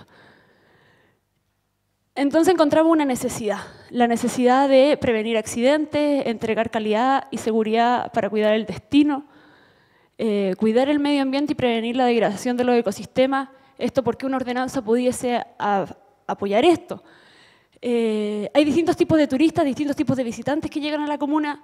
Entonces encontramos una necesidad, la necesidad de prevenir accidentes, entregar calidad y seguridad para cuidar el destino, eh, cuidar el medio ambiente y prevenir la degradación de los ecosistemas. Esto porque una ordenanza pudiese apoyar esto. Eh, hay distintos tipos de turistas, distintos tipos de visitantes que llegan a la comuna.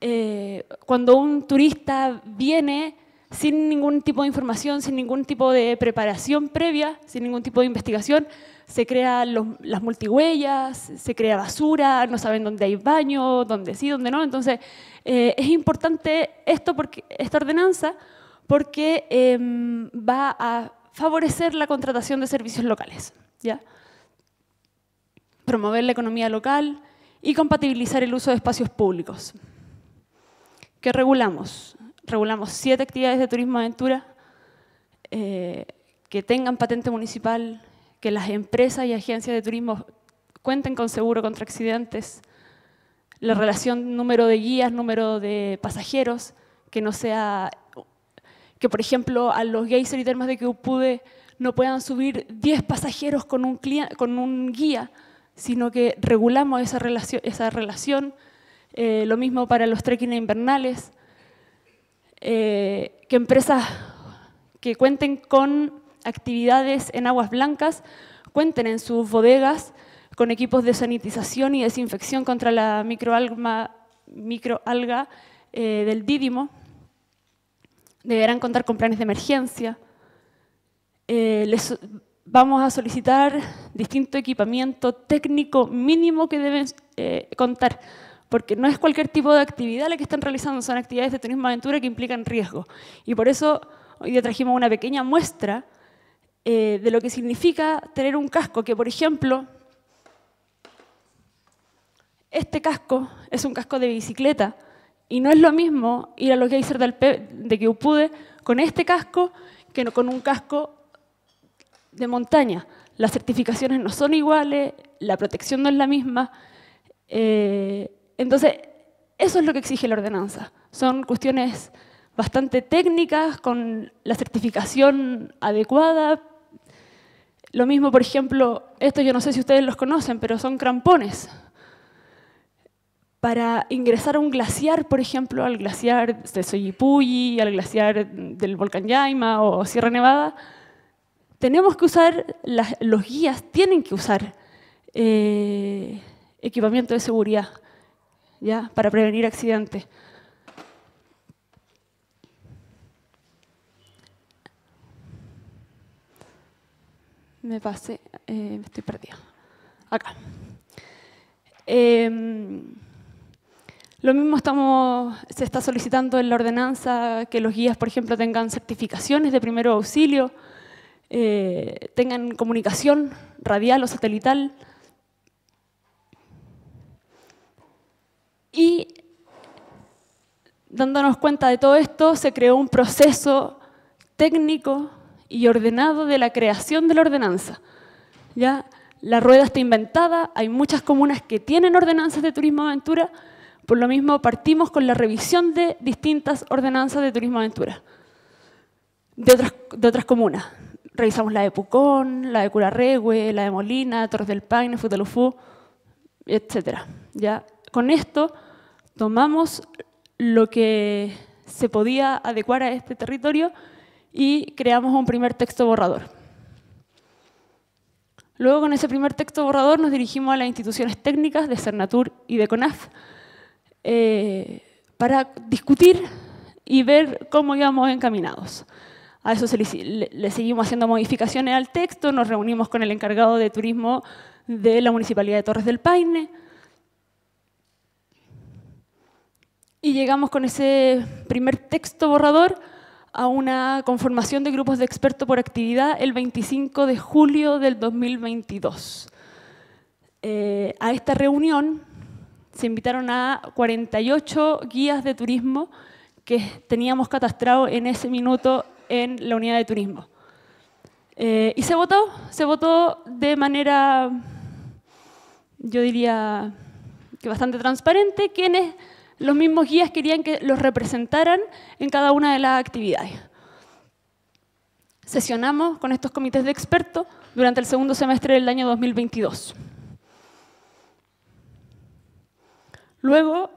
Eh, cuando un turista viene sin ningún tipo de información, sin ningún tipo de preparación previa, sin ningún tipo de investigación, se crean las multihuellas, se crea basura, no saben dónde hay baño, dónde sí, dónde no. Entonces, eh, es importante esto porque, esta ordenanza porque em, va a favorecer la contratación de servicios locales. ¿ya? promover la economía local y compatibilizar el uso de espacios públicos. ¿Qué regulamos? Regulamos siete actividades de turismo aventura eh, que tengan patente municipal, que las empresas y agencias de turismo cuenten con seguro contra accidentes, la relación número de guías, número de pasajeros, que no sea que por ejemplo a los geysers y termas de que pude, no puedan subir 10 pasajeros con un, con un guía, sino que regulamos esa relación, esa relación eh, lo mismo para los trekking invernales, eh, que empresas que cuenten con actividades en aguas blancas cuenten en sus bodegas con equipos de sanitización y desinfección contra la microalga, eh, del dídimo. Deberán contar con planes de emergencia. les vamos a solicitar distinto equipamiento técnico mínimo que deben eh, contar, porque no es cualquier tipo de actividad la que están realizando, son actividades de turismo aventura que implican riesgo. Y por eso hoy día trajimos una pequeña muestra eh, de lo que significa tener un casco, que por ejemplo, este casco es un casco de bicicleta, y no es lo mismo ir a los geysers de que de pude con este casco que con un casco de montaña. Las certificaciones no son iguales, la protección no es la misma. Eh, entonces, eso es lo que exige la ordenanza. Son cuestiones bastante técnicas, con la certificación adecuada. Lo mismo, por ejemplo, esto yo no sé si ustedes los conocen, pero son crampones. Para ingresar a un glaciar, por ejemplo, al glaciar de Soyipuyi, al glaciar del volcán Yaima o Sierra Nevada, tenemos que usar, los guías tienen que usar eh, equipamiento de seguridad ¿ya? para prevenir accidentes. Me pasé, eh, estoy perdida. Acá. Em, lo mismo estamos, se está solicitando en la ordenanza que los guías, por ejemplo, tengan certificaciones de primeros auxilio. Eh, tengan comunicación radial o satelital. Y dándonos cuenta de todo esto, se creó un proceso técnico y ordenado de la creación de la ordenanza. ¿Ya? La rueda está inventada, hay muchas comunas que tienen ordenanzas de turismo aventura, por lo mismo partimos con la revisión de distintas ordenanzas de turismo aventura de otras comunas revisamos la de Pucón, la de Curarregüe, la de Molina, Torres del Paine, Futalufú, etc. ¿Ya? Con esto tomamos lo que se podía adecuar a este territorio y creamos un primer texto borrador. Luego con ese primer texto borrador nos dirigimos a las instituciones técnicas de Cernatur y de CONAF eh, para discutir y ver cómo íbamos encaminados. A eso le, seguimos haciendo modificaciones al texto, nos reunimos con el encargado de turismo de la Municipalidad de Torres del Paine y llegamos con ese primer texto borrador a una conformación de grupos de expertos por actividad el 25 de julio del 2022. Eh, a esta reunión se invitaron a 48 guías de turismo que teníamos catastrado en ese minuto en la unidad de turismo. Eh, y se votó, se votó de manera, yo diría, que bastante transparente, quienes los mismos guías querían que los representaran en cada una de las actividades. Sesionamos con estos comités de expertos durante el segundo semestre del año 2022. Luego,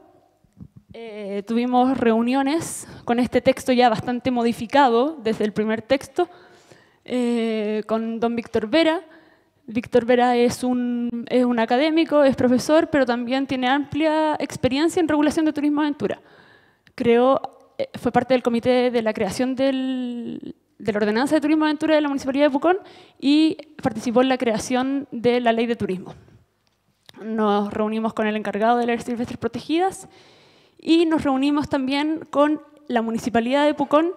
eh, tuvimos reuniones con este texto ya bastante modificado desde el primer texto, eh, con don Víctor Vera. Víctor Vera es un, es un académico, es profesor, pero también tiene amplia experiencia en regulación de turismo aventura. Creo, eh, fue parte del comité de la creación del, de la ordenanza de turismo aventura de la Municipalidad de Pucón y participó en la creación de la ley de turismo. Nos reunimos con el encargado de las silvestres protegidas y nos reunimos también con la Municipalidad de Pucón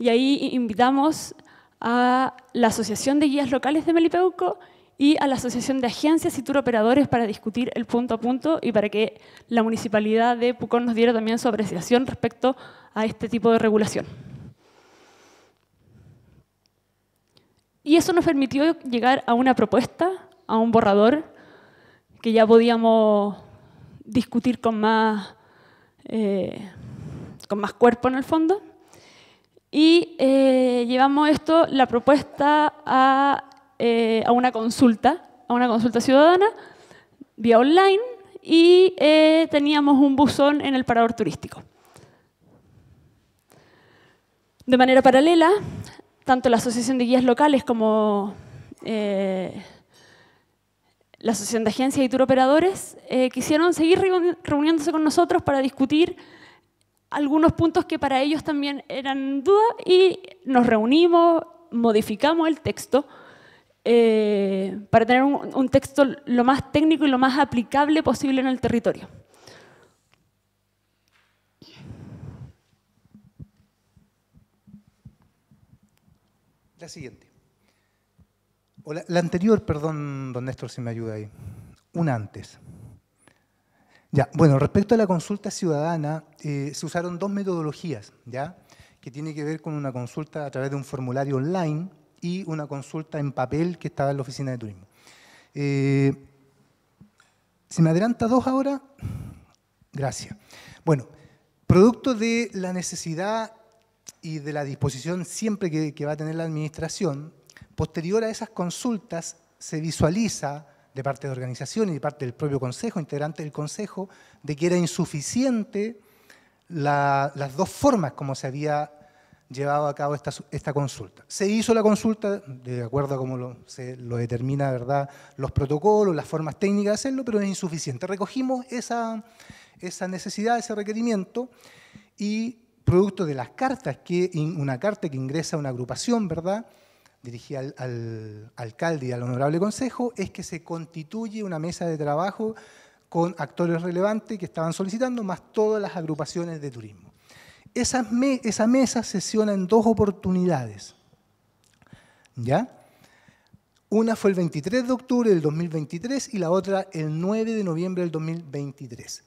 y ahí invitamos a la Asociación de Guías Locales de Melipeuco y a la Asociación de Agencias y Tour Operadores para discutir el punto a punto y para que la Municipalidad de Pucón nos diera también su apreciación respecto a este tipo de regulación. Y eso nos permitió llegar a una propuesta, a un borrador, que ya podíamos discutir con más eh, con más cuerpo en el fondo. Y eh, llevamos esto, la propuesta, a, eh, a, una consulta, a una consulta ciudadana, vía online, y teníamos un buzón en el parador turístico. De manera paralela, tanto la Asociación de Guías Locales como la Asociación de Agencias y Turoperadores eh, quisieron seguir reuniéndose con nosotros para discutir algunos puntos que para ellos también eran dudas y nos reunimos, modificamos el texto eh, para tener un texto lo más técnico y lo más aplicable posible en el territorio. La siguiente la, anterior, perdón, don Néstor, si me ayuda ahí, una antes. Ya, bueno, respecto a la consulta ciudadana, eh, se usaron dos metodologías, ¿ya? Que tiene que ver con una consulta a través de un formulario online y una consulta en papel que estaba en la oficina de turismo. Eh, ¿Se me adelanta dos ahora? Gracias. Bueno, producto de la necesidad y de la disposición siempre que va a tener la administración Posterior a esas consultas, se visualiza de parte de organizaciones y de parte del propio Consejo, integrante del Consejo, de que era insuficiente las dos formas como se había llevado a cabo esta, consulta. Se hizo la consulta, de acuerdo a cómo lo, se, lo determina ¿verdad? los protocolos, las formas técnicas de hacerlo, pero es insuficiente. Recogimos esa, necesidad, ese requerimiento, y producto de las cartas, que, una carta que ingresa a una agrupación, ¿verdad?, dirigí al, alcalde y al honorable consejo, es que se constituye una mesa de trabajo con actores relevantes que estaban solicitando, más todas las agrupaciones de turismo. Esa, esa mesa sesiona en dos oportunidades. ¿Ya? Una fue el 23 de octubre del 2023 y la otra el 9 de noviembre del 2023.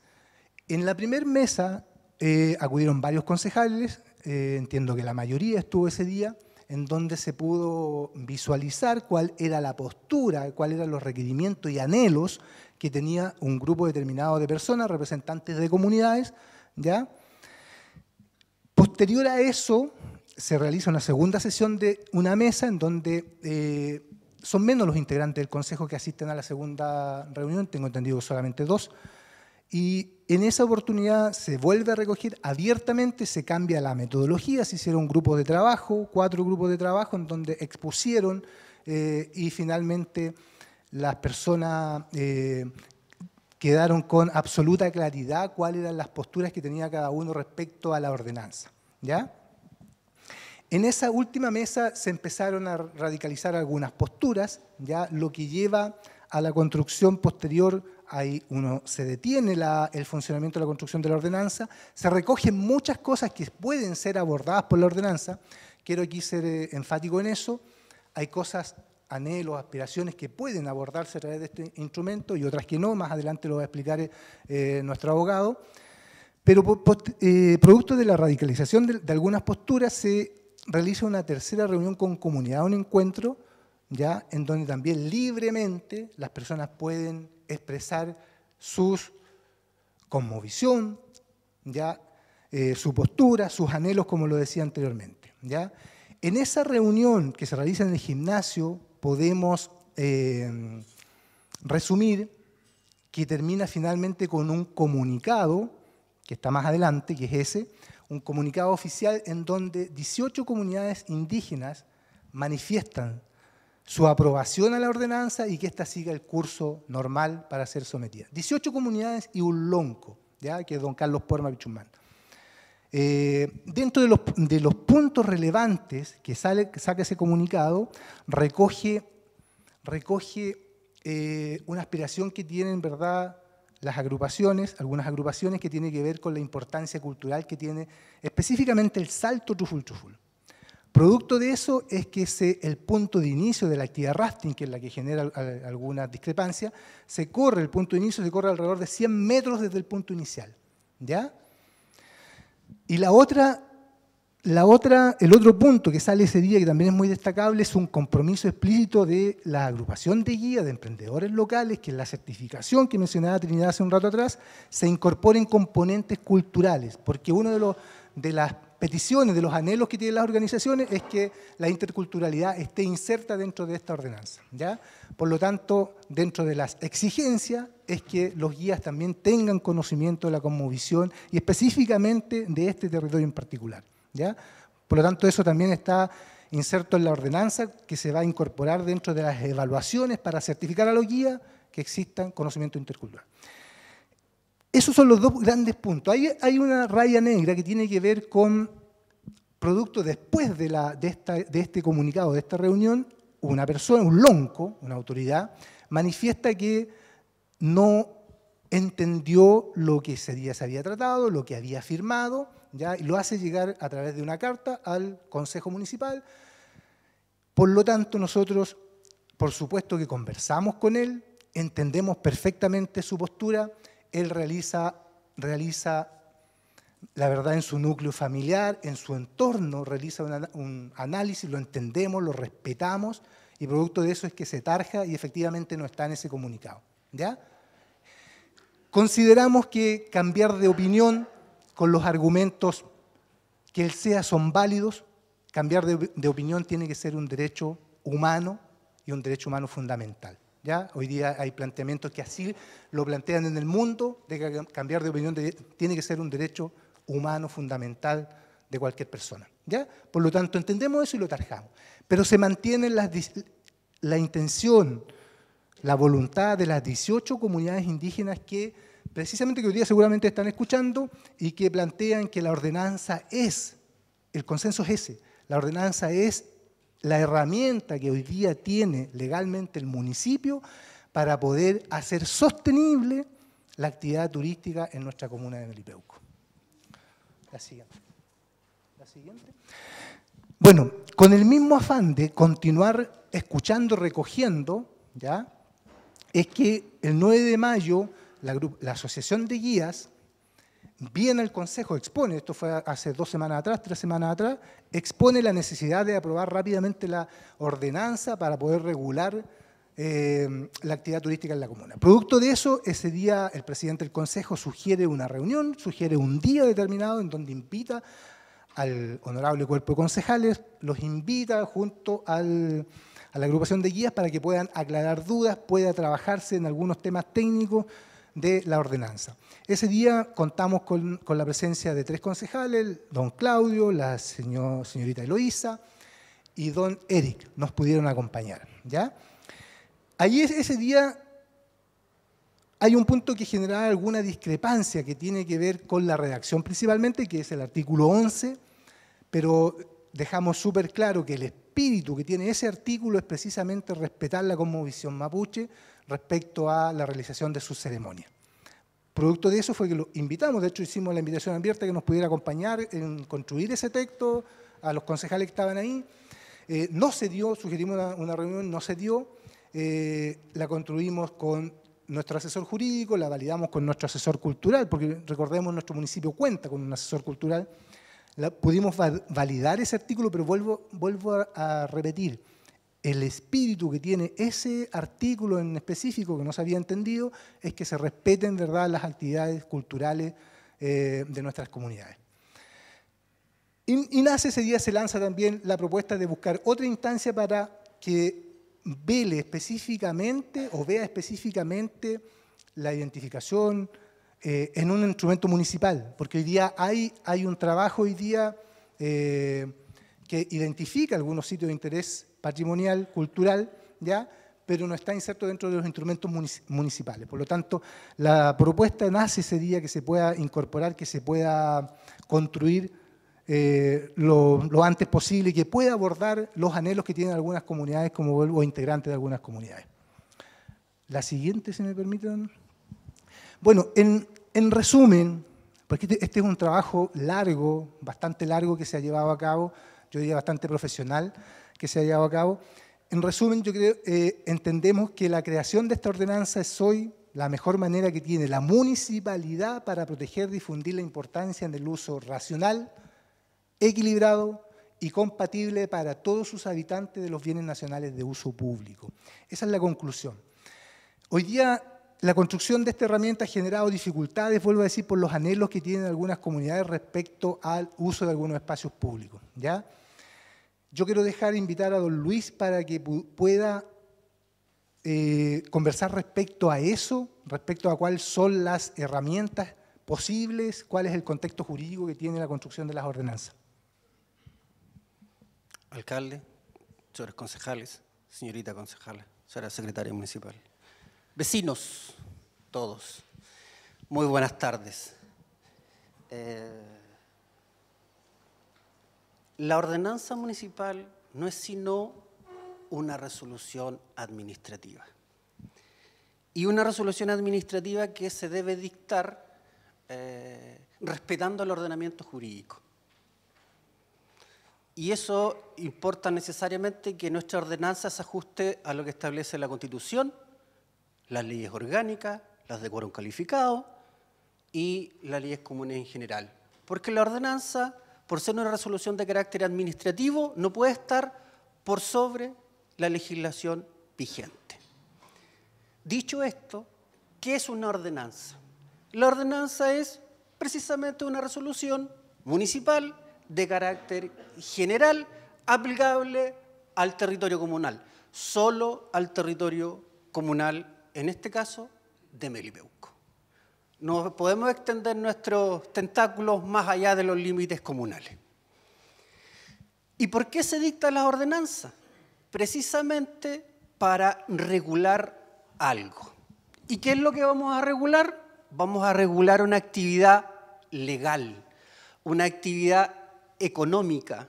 En la primera mesa eh, acudieron varios concejales, eh, entiendo que la mayoría estuvo ese día, en donde se pudo visualizar cuál era la postura, cuáles eran los requerimientos y anhelos que tenía un grupo determinado de personas, representantes de comunidades, ¿ya? Posterior a eso, se realiza una segunda sesión de una mesa en donde eh, son menos los integrantes del Consejo que asisten a la segunda reunión, tengo entendido solamente dos, y en esa oportunidad se vuelve a recoger abiertamente, se cambia la metodología, se hicieron grupos de trabajo, cuatro grupos de trabajo en donde expusieron eh, y finalmente las personas eh, quedaron con absoluta claridad cuáles eran las posturas que tenía cada uno respecto a la ordenanza. ¿ya? En esa última mesa se empezaron a radicalizar algunas posturas, ¿ya? lo que lleva a la construcción posterior ahí uno se detiene el funcionamiento de la construcción de la ordenanza, se recogen muchas cosas que pueden ser abordadas por la ordenanza, quiero aquí ser eh, enfático en eso, hay cosas, anhelos, aspiraciones que pueden abordarse a través de este instrumento y otras que no, más adelante lo va a explicar eh, eh, nuestro abogado, pero producto de la radicalización de, algunas posturas se realiza una tercera reunión con comunidad, un encuentro, ¿ya? en donde también libremente las personas pueden expresar sus conmovisión, ¿ya? Eh, su postura, sus anhelos, como lo decía anteriormente. ¿ya? En esa reunión que se realiza en el gimnasio podemos em, resumir que termina finalmente con un comunicado, que está más adelante, que es ese, un comunicado oficial en donde 18 comunidades indígenas manifiestan su aprobación a la ordenanza y que ésta siga el curso normal para ser sometida. 18 comunidades y un lonco, ¿ya? que es don Carlos Porma Pichumán. Eh, dentro de los, puntos relevantes que, sale, que saca ese comunicado, recoge, eh, una aspiración que tienen ¿verdad? las agrupaciones, algunas agrupaciones que tiene que ver con la importancia cultural que tiene específicamente el salto truful truful. Producto de eso es que el punto de inicio de la actividad rafting, que es la que genera alguna discrepancia, se corre, el punto de inicio se corre alrededor de 100 metros desde el punto inicial. ¿ya? Y la otra, la otra, el otro punto que sale ese día, que también es muy destacable, es un compromiso explícito de la agrupación de guía, de emprendedores locales, que en la certificación que mencionaba Trinidad hace un rato atrás, se incorporen componentes culturales, porque uno de los de las peticiones, de los anhelos que tienen las organizaciones, es que la interculturalidad esté inserta dentro de esta ordenanza. ¿ya? Por lo tanto, dentro de las exigencias es que los guías también tengan conocimiento de la conmovisión y específicamente de este territorio en particular. ¿ya? Por lo tanto, eso también está inserto en la ordenanza que se va a incorporar dentro de las evaluaciones para certificar a los guías que existan conocimiento intercultural. Esos son los dos grandes puntos. Hay, una raya negra que tiene que ver con producto después de, este comunicado, de esta reunión, una persona, un lonco, una autoridad, manifiesta que no entendió lo que ese se había tratado, lo que había firmado, ¿ya? y lo hace llegar a través de una carta al Consejo Municipal. Por lo tanto, nosotros, por supuesto que conversamos con él, entendemos perfectamente su postura, él realiza, realiza la verdad en su núcleo familiar, en su entorno, realiza un, análisis, lo entendemos, lo respetamos, y producto de eso es que se tarja y efectivamente no está en ese comunicado. ¿ya? Consideramos que cambiar de opinión con los argumentos que él sea son válidos, cambiar de opinión tiene que ser un derecho humano y un derecho humano fundamental. ¿ya? Hoy día hay planteamientos que así lo plantean en el mundo, de cambiar de opinión tiene que ser un derecho humano fundamental de cualquier persona. ¿ya? Por lo tanto, entendemos eso y lo tarjamos. Pero se mantiene la, la intención, la voluntad de las 18 comunidades indígenas que precisamente que hoy día seguramente están escuchando y que plantean que la ordenanza es, el consenso es ese, la ordenanza es la herramienta que hoy día tiene legalmente el municipio para poder hacer sostenible la actividad turística en nuestra comuna de Melipeuco. La siguiente. Bueno, con el mismo afán de continuar escuchando, recogiendo, ¿ya? es que el 9 de mayo la, la Asociación de Guías viene el Consejo, expone, esto fue hace dos semanas atrás, tres semanas atrás, expone la necesidad de aprobar rápidamente la ordenanza para poder regular eh, la actividad turística en la comuna. Producto de eso, ese día el presidente del Consejo sugiere una reunión, sugiere un día determinado en donde invita al honorable cuerpo de concejales, los invita junto a la agrupación de guías para que puedan aclarar dudas, pueda trabajarse en algunos temas técnicos de la ordenanza. Ese día contamos con, la presencia de tres concejales, don Claudio, la señorita Eloísa y don Eric nos pudieron acompañar. ¿ya? Allí ese día hay un punto que genera alguna discrepancia que tiene que ver con la redacción principalmente, que es el artículo 11, pero dejamos súper claro que el espíritu que tiene ese artículo es precisamente respetar la visión mapuche respecto a la realización de su ceremonia Producto de eso fue que lo invitamos, de hecho hicimos la invitación abierta que nos pudiera acompañar en construir ese texto, a los concejales que estaban ahí. Eh, no se dio, sugerimos una, reunión, no se dio, eh, la construimos con nuestro asesor jurídico, la validamos con nuestro asesor cultural, porque recordemos, nuestro municipio cuenta con un asesor cultural pudimos validar ese artículo, pero vuelvo, vuelvo a, repetir, el espíritu que tiene ese artículo en específico que no se había entendido es que se respeten verdad las actividades culturales eh, de nuestras comunidades. Y, y nace ese día se lanza también la propuesta de buscar otra instancia para que vele específicamente o vea específicamente la identificación, eh, en un instrumento municipal, porque hoy día hay, hay un trabajo hoy día eh, que identifica algunos sitios de interés patrimonial, cultural, ¿ya? pero no está inserto dentro de los instrumentos municipales. Por lo tanto, la propuesta nace ese día que se pueda incorporar, que se pueda construir eh, lo, antes posible y que pueda abordar los anhelos que tienen algunas comunidades como, o integrantes de algunas comunidades. La siguiente, si me permiten. Bueno, en, en resumen, porque este, este, es un trabajo largo, bastante largo que se ha llevado a cabo, yo diría bastante profesional que se ha llevado a cabo. En resumen, yo creo, eh, entendemos que la creación de esta ordenanza es hoy la mejor manera que tiene la municipalidad para proteger, difundir la importancia en el uso racional, equilibrado y compatible para todos sus habitantes de los bienes nacionales de uso público. Esa es la conclusión. Hoy día la construcción de esta herramienta ha generado dificultades, vuelvo a decir, por los anhelos que tienen algunas comunidades respecto al uso de algunos espacios públicos. ¿ya? Yo quiero dejar invitar a don Luis para que pueda eh, conversar respecto a eso, respecto a cuáles son las herramientas posibles, cuál es el contexto jurídico que tiene la construcción de las ordenanzas. Alcalde, señores concejales, señorita concejala, señora secretaria municipal. Vecinos, todos, muy buenas tardes. Eh, la ordenanza municipal no es sino una resolución administrativa. Y una resolución administrativa que se debe dictar eh, respetando el ordenamiento jurídico. Y eso importa necesariamente que nuestra ordenanza se ajuste a lo que establece la Constitución las leyes orgánicas, las de quórum calificado y las leyes comunes en general. Porque la ordenanza, por ser una resolución de carácter administrativo, no puede estar por sobre la legislación vigente. Dicho esto, ¿qué es una ordenanza? La ordenanza es precisamente una resolución municipal de carácter general aplicable al territorio comunal, solo al territorio comunal en este caso, de Melipeuco. No podemos extender nuestros tentáculos más allá de los límites comunales. ¿Y por qué se dicta la ordenanza? Precisamente para regular algo. ¿Y qué es lo que vamos a regular? Vamos a regular una actividad legal, una actividad económica,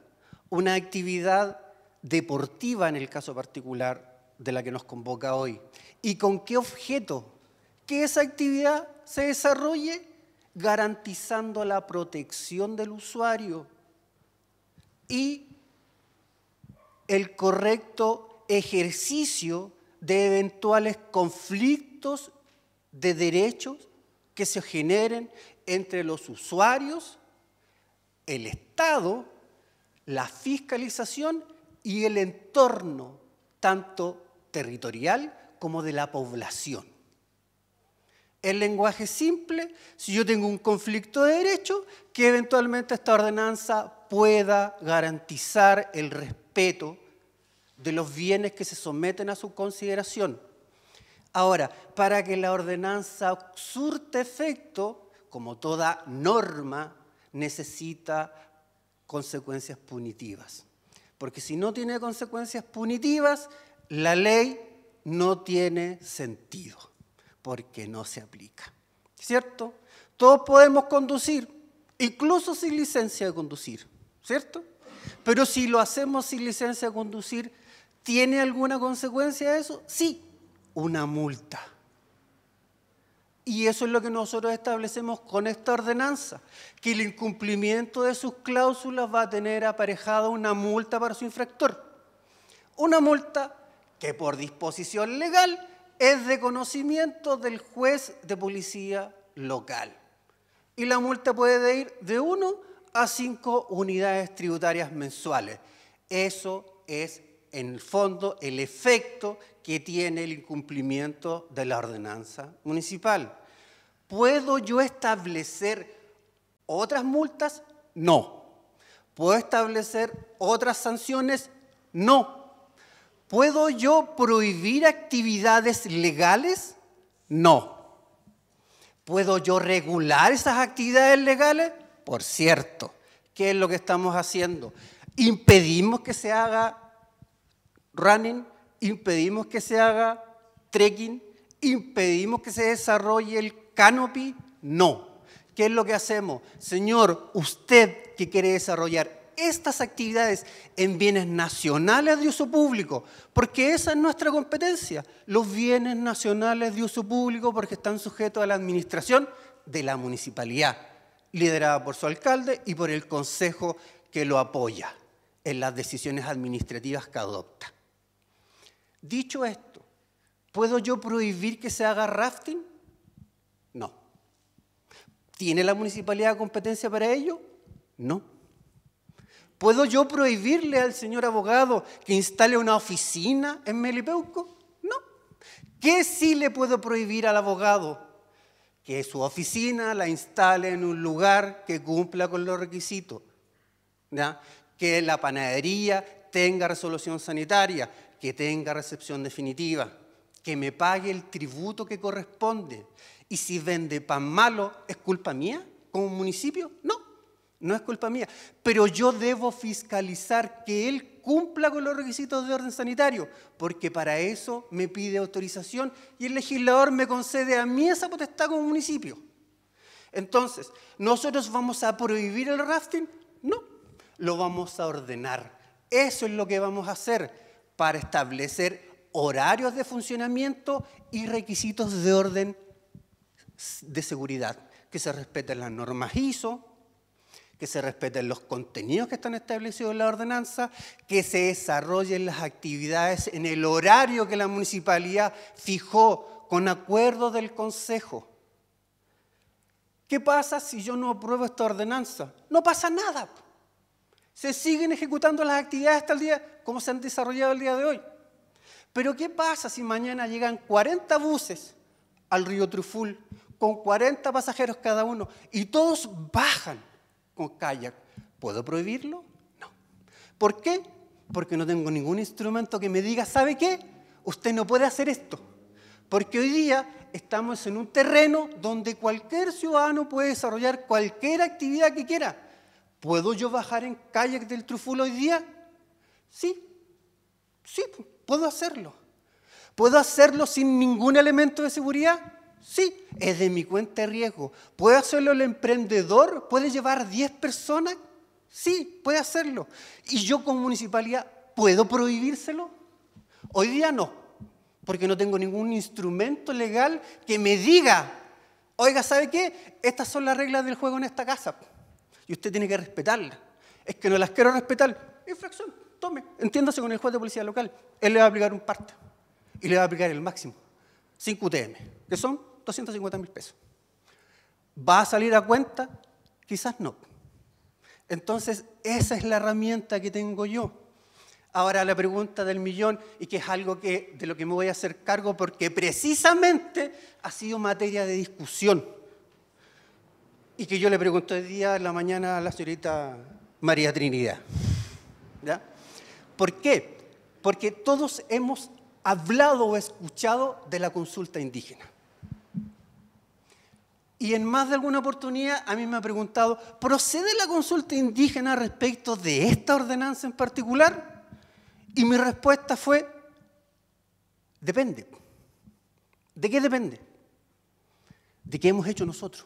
una actividad deportiva en el caso particular de la que nos convoca hoy y con qué objeto que esa actividad se desarrolle garantizando la protección del usuario y el correcto ejercicio de eventuales conflictos de derechos que se generen entre los usuarios, el Estado, la fiscalización y el entorno, tanto territorial como de la población. El lenguaje simple, si yo tengo un conflicto de derecho, que eventualmente esta ordenanza pueda garantizar el respeto de los bienes que se someten a su consideración. Ahora, para que la ordenanza surte efecto, como toda norma, necesita consecuencias punitivas. Porque si no tiene consecuencias punitivas, la ley no tiene sentido, porque no se aplica. ¿Cierto? Todos podemos conducir, incluso sin licencia de conducir, ¿cierto? Pero si lo hacemos sin licencia de conducir, ¿tiene alguna consecuencia eso? Sí, una multa. Y eso es lo que nosotros establecemos con esta ordenanza, que el incumplimiento de sus cláusulas va a tener aparejada una multa para su infractor. Una multa que por disposición legal es de conocimiento del juez de policía local. Y la multa puede ir de 1 a 5 unidades tributarias mensuales. Eso es, en el fondo, el efecto que tiene el incumplimiento de la ordenanza municipal. ¿Puedo yo establecer otras multas? No. ¿Puedo establecer otras sanciones? No ¿Puedo yo prohibir actividades legales? No. ¿Puedo yo regular esas actividades legales? Por cierto. ¿Qué es lo que estamos haciendo? Impedimos que se haga running, impedimos que se haga trekking, impedimos que se desarrolle el canopy. No. ¿Qué es lo que hacemos? Señor, usted que quiere desarrollar estas actividades en bienes nacionales de uso público, porque esa es nuestra competencia, los bienes nacionales de uso público porque están sujetos a la administración de la municipalidad, liderada por su alcalde y por el consejo que lo apoya en las decisiones administrativas que adopta. Dicho esto, ¿puedo yo prohibir que se haga rafting? No. ¿Tiene la municipalidad competencia para ello? No. ¿Puedo yo prohibirle al señor abogado que instale una oficina en Melipeuco? No. ¿Qué sí le puedo prohibir al abogado? Que su oficina la instale en un lugar que cumpla con los requisitos. Que la panadería tenga resolución sanitaria, que tenga recepción definitiva, que me pague el tributo que corresponde. Y si vende pan malo, ¿es culpa mía como municipio? No. No es culpa mía, pero yo debo fiscalizar que él cumpla con los requisitos de orden sanitario, porque para eso me pide autorización y el legislador me concede a mí esa potestad como municipio. Entonces, ¿nosotros vamos a prohibir el rafting? No, lo vamos a ordenar. Eso es lo que vamos a hacer para establecer horarios de funcionamiento y requisitos de orden de seguridad, que se respeten las normas ISO, que se respeten los contenidos que están establecidos en la ordenanza, que se desarrollen las actividades en el horario que la municipalidad fijó con acuerdo del Consejo. ¿Qué pasa si yo no apruebo esta ordenanza? No pasa nada. Se siguen ejecutando las actividades hasta el día, como se han desarrollado el día de hoy. Pero ¿qué pasa si mañana llegan 40 buses al río Truful con 40 pasajeros cada uno y todos bajan? kayak, ¿puedo prohibirlo? No. ¿Por qué? Porque no tengo ningún instrumento que me diga, ¿sabe qué? Usted no puede hacer esto. Porque hoy día estamos en un terreno donde cualquier ciudadano puede desarrollar cualquier actividad que quiera. ¿Puedo yo bajar en kayak del Trufulo hoy día? Sí, sí, puedo hacerlo. ¿Puedo hacerlo sin ningún elemento de seguridad? Sí, es de mi cuenta de riesgo. ¿Puede hacerlo el emprendedor? ¿Puede llevar 10 personas? Sí, puede hacerlo. ¿Y yo como municipalidad puedo prohibírselo? Hoy día no, porque no tengo ningún instrumento legal que me diga, oiga, ¿sabe qué? Estas son las reglas del juego en esta casa y usted tiene que respetarlas. Es que no las quiero respetar. Infracción, tome, entiéndase con el juez de policía local. Él le va a aplicar un parte y le va a aplicar el máximo. 5 UTM, que son 250 mil pesos. ¿Va a salir a cuenta? Quizás no. Entonces, esa es la herramienta que tengo yo. Ahora la pregunta del millón, y que es algo que, de lo que me voy a hacer cargo porque precisamente ha sido materia de discusión. Y que yo le pregunto el día en la mañana a la señorita María Trinidad. ¿Por qué? Porque todos hemos hablado o escuchado de la consulta indígena y en más de alguna oportunidad a mí me ha preguntado, ¿procede la consulta indígena respecto de esta ordenanza en particular? Y mi respuesta fue, depende. ¿De qué depende? De qué hemos hecho nosotros.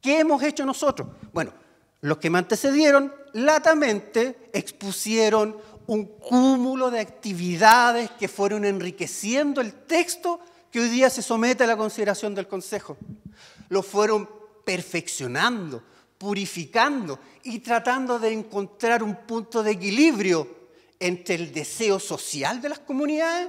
¿Qué hemos hecho nosotros? Bueno, los que me antecedieron latamente expusieron un cúmulo de actividades que fueron enriqueciendo el texto que hoy día se somete a la consideración del Consejo. Lo fueron perfeccionando, purificando y tratando de encontrar un punto de equilibrio entre el deseo social de las comunidades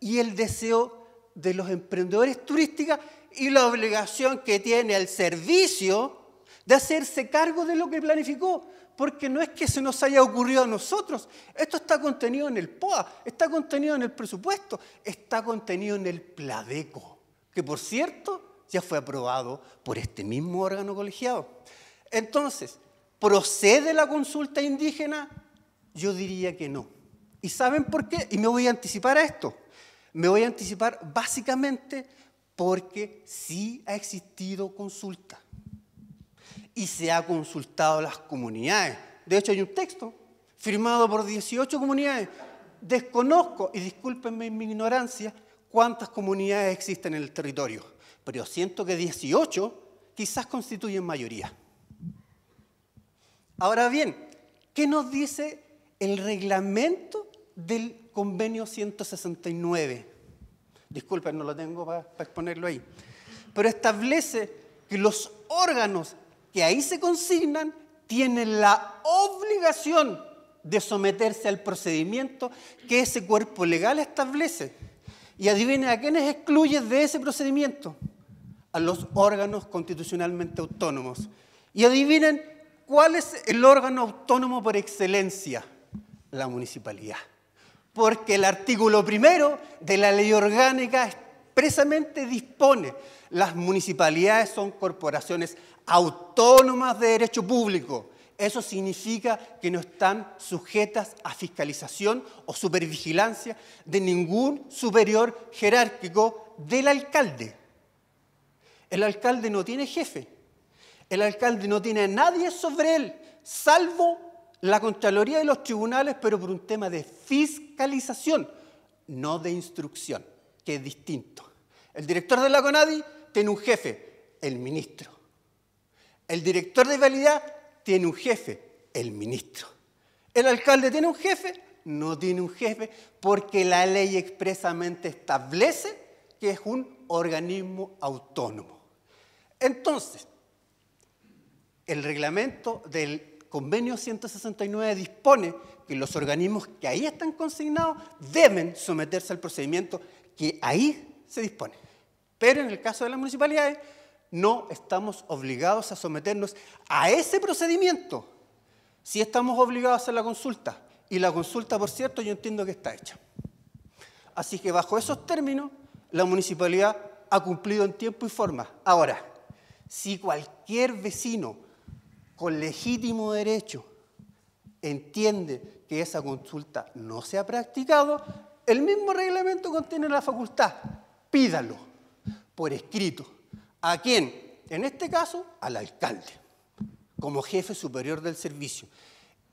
y el deseo de los emprendedores turísticos y la obligación que tiene el servicio de hacerse cargo de lo que planificó, porque no es que se nos haya ocurrido a nosotros, esto está contenido en el POA, está contenido en el presupuesto, está contenido en el Pladeco, que por cierto ya fue aprobado por este mismo órgano colegiado. Entonces, ¿procede la consulta indígena? Yo diría que no. ¿Y saben por qué? Y me voy a anticipar a esto. Me voy a anticipar básicamente porque sí ha existido consulta y se ha consultado las comunidades. De hecho, hay un texto firmado por 18 comunidades. Desconozco, y discúlpenme mi ignorancia, cuántas comunidades existen en el territorio, pero siento que 18 quizás constituyen mayoría. Ahora bien, ¿qué nos dice el reglamento del convenio 169? Disculpen, no lo tengo para exponerlo ahí. Pero establece que los órganos que ahí se consignan tienen la obligación de someterse al procedimiento que ese cuerpo legal establece. Y adivinen a quiénes excluye de ese procedimiento. A los órganos constitucionalmente autónomos. Y adivinen cuál es el órgano autónomo por excelencia. La municipalidad. Porque el artículo primero de la ley orgánica expresamente dispone. Las municipalidades son corporaciones autónomas de derecho público. Eso significa que no están sujetas a fiscalización o supervigilancia de ningún superior jerárquico del alcalde. El alcalde no tiene jefe. El alcalde no tiene a nadie sobre él, salvo la Contraloría y los tribunales, pero por un tema de fiscalización, no de instrucción que es distinto. El director de la CONADI tiene un jefe, el ministro. El director de VALIDAD tiene un jefe, el ministro. El alcalde tiene un jefe, no tiene un jefe, porque la ley expresamente establece que es un organismo autónomo. Entonces, el reglamento del convenio 169 dispone que los organismos que ahí están consignados deben someterse al procedimiento que ahí se dispone. Pero en el caso de las municipalidades, no estamos obligados a someternos a ese procedimiento. Si estamos obligados a hacer la consulta, y la consulta, por cierto, yo entiendo que está hecha. Así que bajo esos términos, la municipalidad ha cumplido en tiempo y forma. Ahora, si cualquier vecino con legítimo derecho entiende que esa consulta no se ha practicado, el mismo reglamento contiene la facultad, pídalo por escrito. ¿A quién? En este caso, al alcalde, como jefe superior del servicio.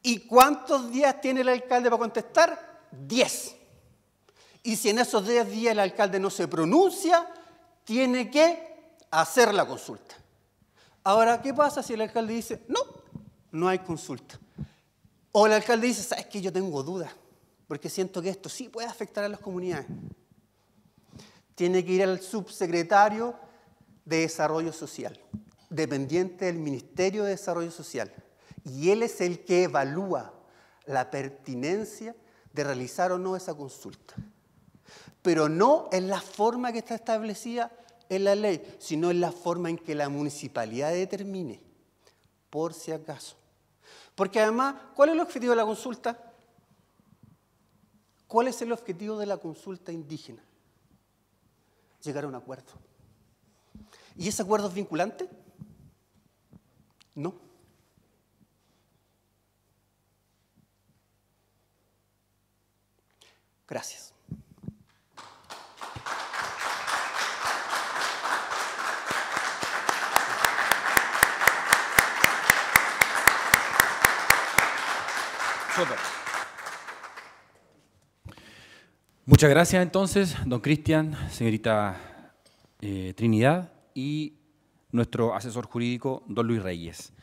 ¿Y cuántos días tiene el alcalde para contestar? Diez. Y si en esos diez días el alcalde no se pronuncia, tiene que hacer la consulta. Ahora, ¿qué pasa si el alcalde dice, no, no hay consulta? O el alcalde dice, sabes que yo tengo dudas porque siento que esto sí puede afectar a las comunidades. Tiene que ir al subsecretario de Desarrollo Social, dependiente del Ministerio de Desarrollo Social. Y él es el que evalúa la pertinencia de realizar o no esa consulta. Pero no en la forma que está establecida en la ley, sino en la forma en que la municipalidad determine, por si acaso. Porque además, ¿cuál es el objetivo de la consulta? ¿Cuál es el objetivo de la consulta indígena? Llegar a un acuerdo. ¿Y ese acuerdo es vinculante? No. Gracias. Muchas gracias entonces, don Cristian, señorita eh, Trinidad y nuestro asesor jurídico, don Luis Reyes.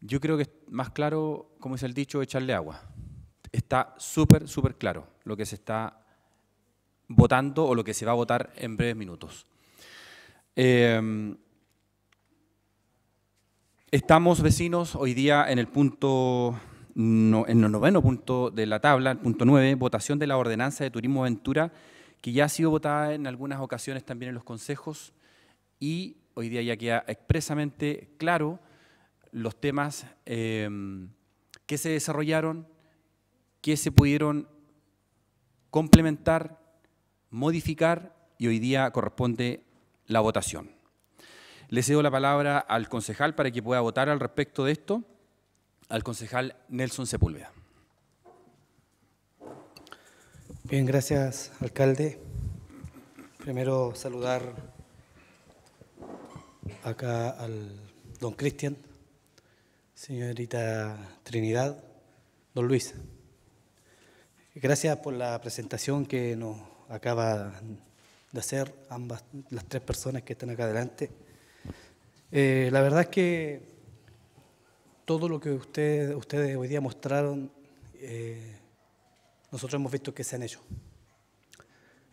Yo creo que es más claro, como es el dicho, echarle agua. Está súper, súper claro lo que se está votando o lo que se va a votar en breves minutos. Em, estamos vecinos hoy día en el punto en el noveno punto de la tabla, el punto nueve, votación de la ordenanza de turismo aventura, que ya ha sido votada en algunas ocasiones también en los consejos y hoy día ya queda expresamente claro los temas em, que se desarrollaron, que se pudieron complementar, modificar y hoy día corresponde la votación. Le cedo la palabra al concejal para que pueda votar al respecto de esto al concejal Nelson Sepúlveda. Bien, gracias, alcalde. Primero saludar acá al don Cristian, señorita Trinidad, don Luis. Gracias por la presentación que nos acaba de hacer ambas las tres personas que están acá adelante. Eh, la verdad es que todo lo que ustedes hoy día mostraron, eh, nosotros hemos visto que se han hecho.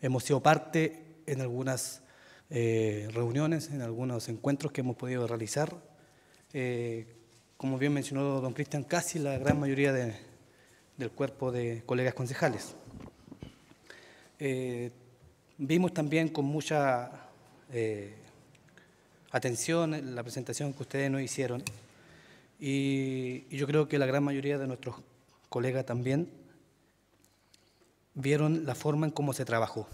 Hemos sido parte en algunas eh, reuniones, en algunos encuentros que hemos podido realizar. Eh, como bien mencionó don Cristian, casi la gran mayoría del cuerpo de colegas concejales. vimos también con mucha atención la presentación que ustedes nos hicieron y, yo creo que la gran mayoría de nuestros colegas también vieron la forma en cómo se trabajó.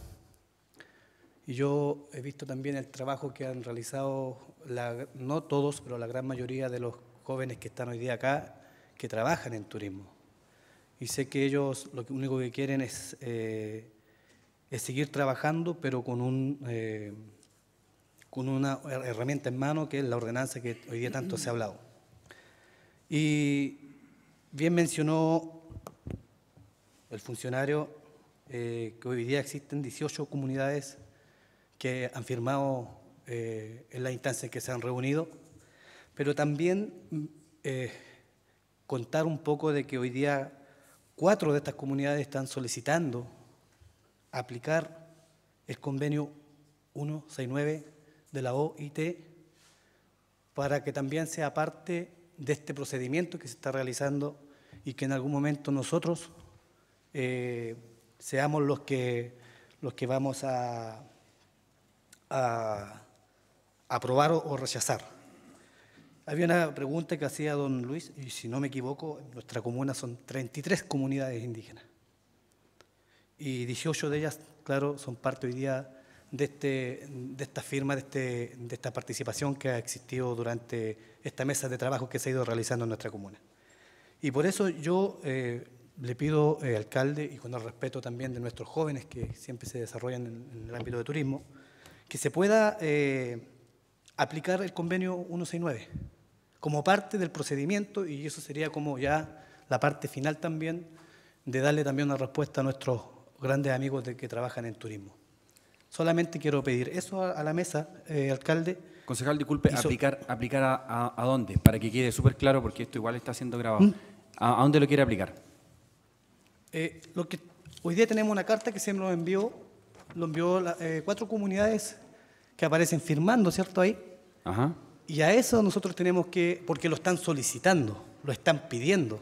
Y yo he visto también el trabajo que han realizado, no todos, pero la gran mayoría de los jóvenes que están hoy día acá, que trabajan en turismo. Y sé que ellos lo único que quieren eh, es, seguir trabajando, pero con, un, eh, con una herramienta en mano, que es la ordenanza que hoy día tanto se ha hablado. Y bien mencionó el funcionario eh, que hoy día existen 18 comunidades que han firmado eh, en instancia en que se han reunido, pero también mm, eh, contar un poco de que hoy día cuatro de estas comunidades están solicitando aplicar el convenio 169 de la OIT para que también sea parte de este procedimiento que se está realizando y que en algún momento nosotros eh, seamos los que, los que vamos a, aprobar o, rechazar. Había una pregunta que hacía don Luis, y si no me equivoco, en nuestra comuna son 33 comunidades indígenas. Y 18 de ellas, claro, son parte hoy día de, este, de esta firma, de, este, de esta participación que ha existido durante esta mesa de trabajo que se ha ido realizando en nuestra comuna. Y por eso yo eh, le pido, eh, alcalde, y con el respeto también de nuestros jóvenes que siempre se desarrollan en, el ámbito de turismo, que se pueda eh, aplicar el convenio 169 como parte del procedimiento y eso sería como ya la parte final también de darle también una respuesta a nuestros grandes amigos de, que trabajan en turismo. Solamente quiero pedir eso a la mesa, alcalde Concejal, disculpe, ¿aplicar, aplicar a, dónde? Para que quede súper claro, porque esto igual está siendo grabado. ¿Mm? ¿A, dónde lo quiere aplicar? Eh, hoy día tenemos una carta que se nos envió, lo envió eh, cuatro comunidades que aparecen firmando, ¿cierto? Ahí. Ajá. Y a eso nosotros tenemos que, porque lo están solicitando, lo están pidiendo.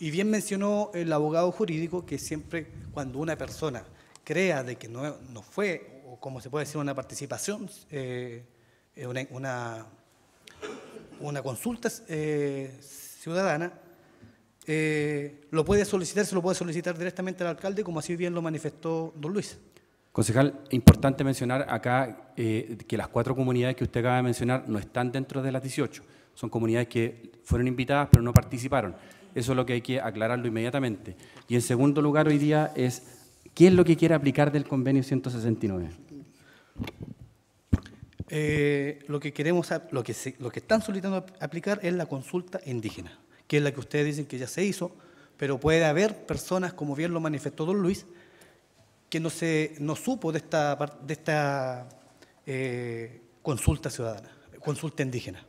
Y bien mencionó el abogado jurídico que siempre cuando una persona crea de que no, no fue, o como se puede decir, una participación eh, eh, una, una, consulta eh, ciudadana, eh, lo puede solicitar, se lo puede solicitar directamente al alcalde, como así bien lo manifestó don Luis. Concejal, importante mencionar acá que las cuatro comunidades que usted acaba de mencionar no están dentro de las 18. Son comunidades que fueron invitadas pero no participaron. Eso es lo que hay que aclararlo inmediatamente. Y en segundo lugar hoy día es, ¿qué es lo que quiere aplicar del convenio 169? Eh, lo que queremos, lo que, están solicitando aplicar es la consulta indígena, que es la que ustedes dicen que ya se hizo, pero puede haber personas, como bien lo manifestó don Luis, que no, se, no supo de esta, de esta eh, consulta ciudadana, consulta indígena.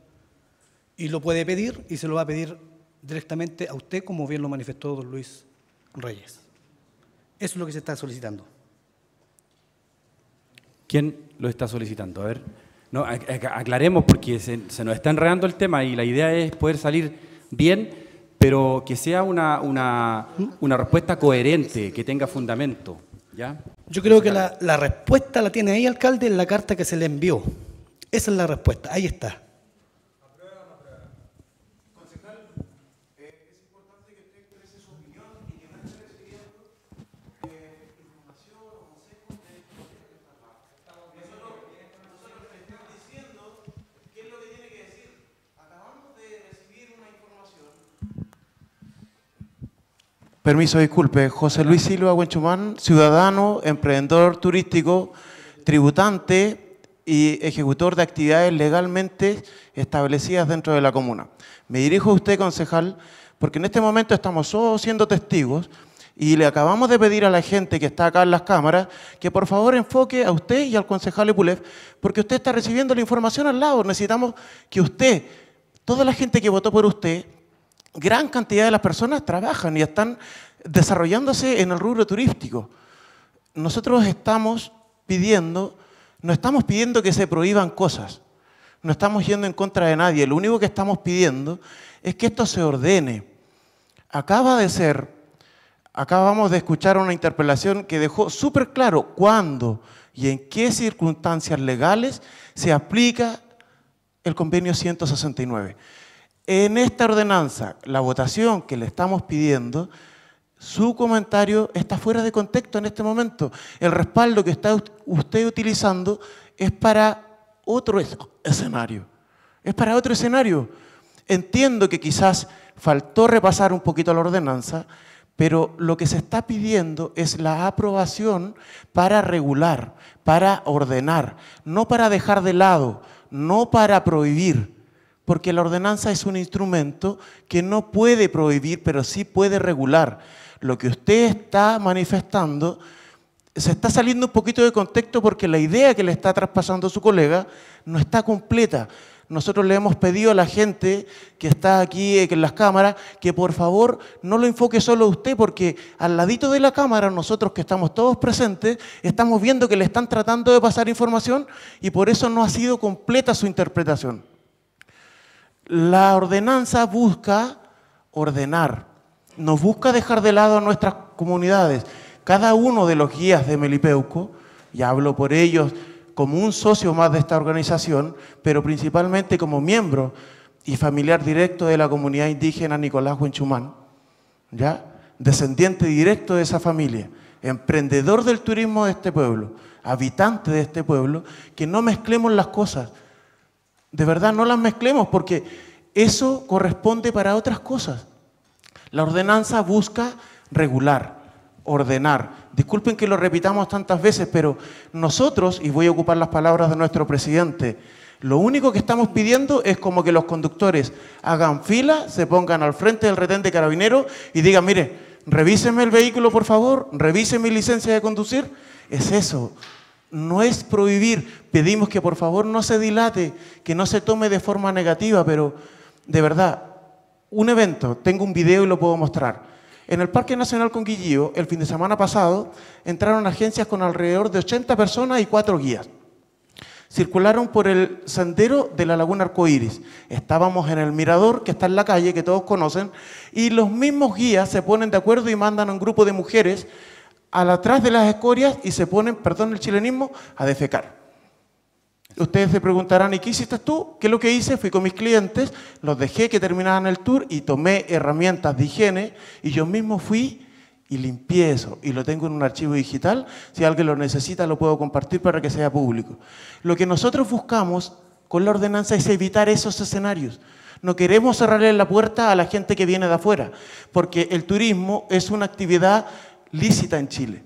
Y lo puede pedir y se lo va a pedir directamente a usted, como bien lo manifestó don Luis Reyes. Eso es lo que se está solicitando. ¿Quién lo está solicitando? A ver. No, aclaremos porque se, nos está enredando el tema y la idea es poder salir bien, pero que sea una, una, respuesta coherente, que tenga fundamento. ¿ya? Yo creo que la, la respuesta la tiene ahí, alcalde, en la carta que se le envió. Esa es la respuesta, ahí está. Permiso, disculpe. José Luis Silva Huenchumán, ciudadano, emprendedor turístico, tributante y ejecutor de actividades legalmente establecidas dentro de la comuna. Me dirijo a usted, concejal, porque en este momento estamos todos siendo testigos y le acabamos de pedir a la gente que está acá en las cámaras que por favor enfoque a usted y al concejal Epulev, porque usted está recibiendo la información al lado. Necesitamos que usted, toda la gente que votó por usted, gran cantidad de las personas trabajan y están desarrollándose en el rubro turístico. Nosotros estamos pidiendo, no estamos pidiendo que se prohíban cosas, no estamos yendo en contra de nadie, lo único que estamos pidiendo es que esto se ordene. Acaba de ser, acabamos de escuchar una interpelación que dejó súper claro cuándo y en qué circunstancias legales se aplica el convenio 169. En esta ordenanza, la votación que le estamos pidiendo, su comentario está fuera de contexto en este momento. El respaldo que está usted utilizando es para otro escenario. Es para otro escenario. Entiendo que quizás faltó repasar un poquito la ordenanza, pero lo que se está pidiendo es la aprobación para regular, para ordenar, no para dejar de lado, no para prohibir porque la ordenanza es un instrumento que no puede prohibir, pero sí puede regular. Lo que usted está manifestando se está saliendo un poquito de contexto porque la idea que le está traspasando su colega no está completa. Nosotros le hemos pedido a la gente que está aquí eh, en las cámaras que por favor no lo enfoque solo usted, porque al ladito de la cámara, nosotros que estamos todos presentes, estamos viendo que le están tratando de pasar información y por eso no ha sido completa su interpretación. La ordenanza busca ordenar, nos busca dejar de lado a nuestras comunidades. Cada uno de los guías de Melipeuco, y hablo por ellos como un socio más de esta organización, pero principalmente como miembro y familiar directo de la comunidad indígena Nicolás Huenchumán, ¿ya? descendiente directo de esa familia, emprendedor del turismo de este pueblo, habitante de este pueblo, que no mezclemos las cosas de verdad, no las mezclemos porque eso corresponde para otras cosas. La ordenanza busca regular, ordenar. Disculpen que lo repitamos tantas veces, pero nosotros, y voy a ocupar las palabras de nuestro presidente, lo único que estamos pidiendo es como que los conductores hagan fila, se pongan al frente del retén de carabinero y digan, mire, revíseme el vehículo por favor, revise mi licencia de conducir. Es eso, no es prohibir, pedimos que por favor no se dilate, que no se tome de forma negativa, pero de verdad, un evento, tengo un video y lo puedo mostrar. En el Parque Nacional Conguillío, el fin de semana pasado, entraron agencias con alrededor de 80 personas y cuatro guías. Circularon por el sendero de la Laguna Arcoíris. Estábamos en el mirador que está en la calle, que todos conocen, y los mismos guías se ponen de acuerdo y mandan a un grupo de mujeres al atrás de las escorias y se ponen, perdón el chilenismo, a defecar. Ustedes se preguntarán, ¿y qué hiciste tú? ¿Qué es lo que hice? Fui con mis clientes, los dejé que terminaran el tour y tomé herramientas de higiene y yo mismo fui y limpié eso y lo tengo en un archivo digital. Si alguien lo necesita, lo puedo compartir para que sea público. Lo que nosotros buscamos con la ordenanza es evitar esos escenarios. No queremos cerrarle la puerta a la gente que viene de afuera, porque el turismo es una actividad lícita en Chile.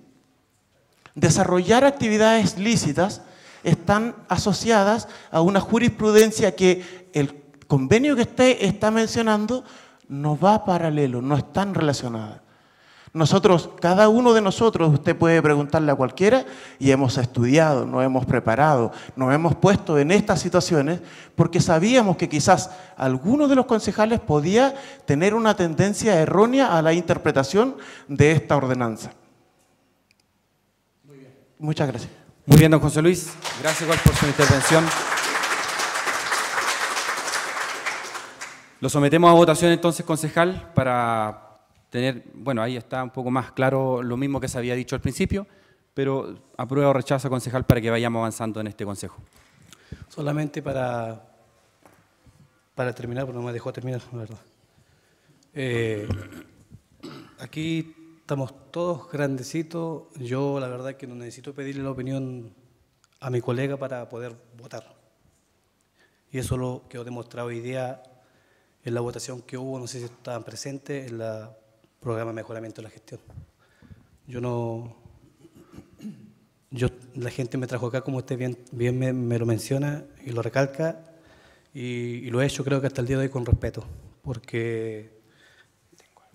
Desarrollar actividades lícitas están asociadas a una jurisprudencia que el convenio que usted está mencionando no va paralelo, no están relacionadas. Nosotros, cada uno de nosotros, usted puede preguntarle a cualquiera, y hemos estudiado, nos hemos preparado, nos hemos puesto en estas situaciones porque sabíamos que quizás alguno de los concejales podía tener una tendencia errónea a la interpretación de esta ordenanza. Muchas gracias. Muy bien, don José Luis. Gracias por su intervención. Lo sometemos a votación entonces, concejal, para tener, bueno, ahí está un poco más claro lo mismo que se había dicho al principio, pero aprueba o rechaza, concejal, para que vayamos avanzando en este consejo. Solamente para, para terminar, porque no me dejó terminar, la verdad. Eh, aquí estamos todos grandecitos. Yo, la verdad, que no necesito pedirle la opinión a mi colega para poder votar. Y eso lo que he demostrado hoy día en la votación que hubo, no sé si estaban presentes, en la programa de mejoramiento de la gestión. Yo no. Yo, la gente me trajo acá, como usted bien, bien me, lo menciona y lo recalca, y, lo he hecho creo que hasta el día de hoy con respeto, porque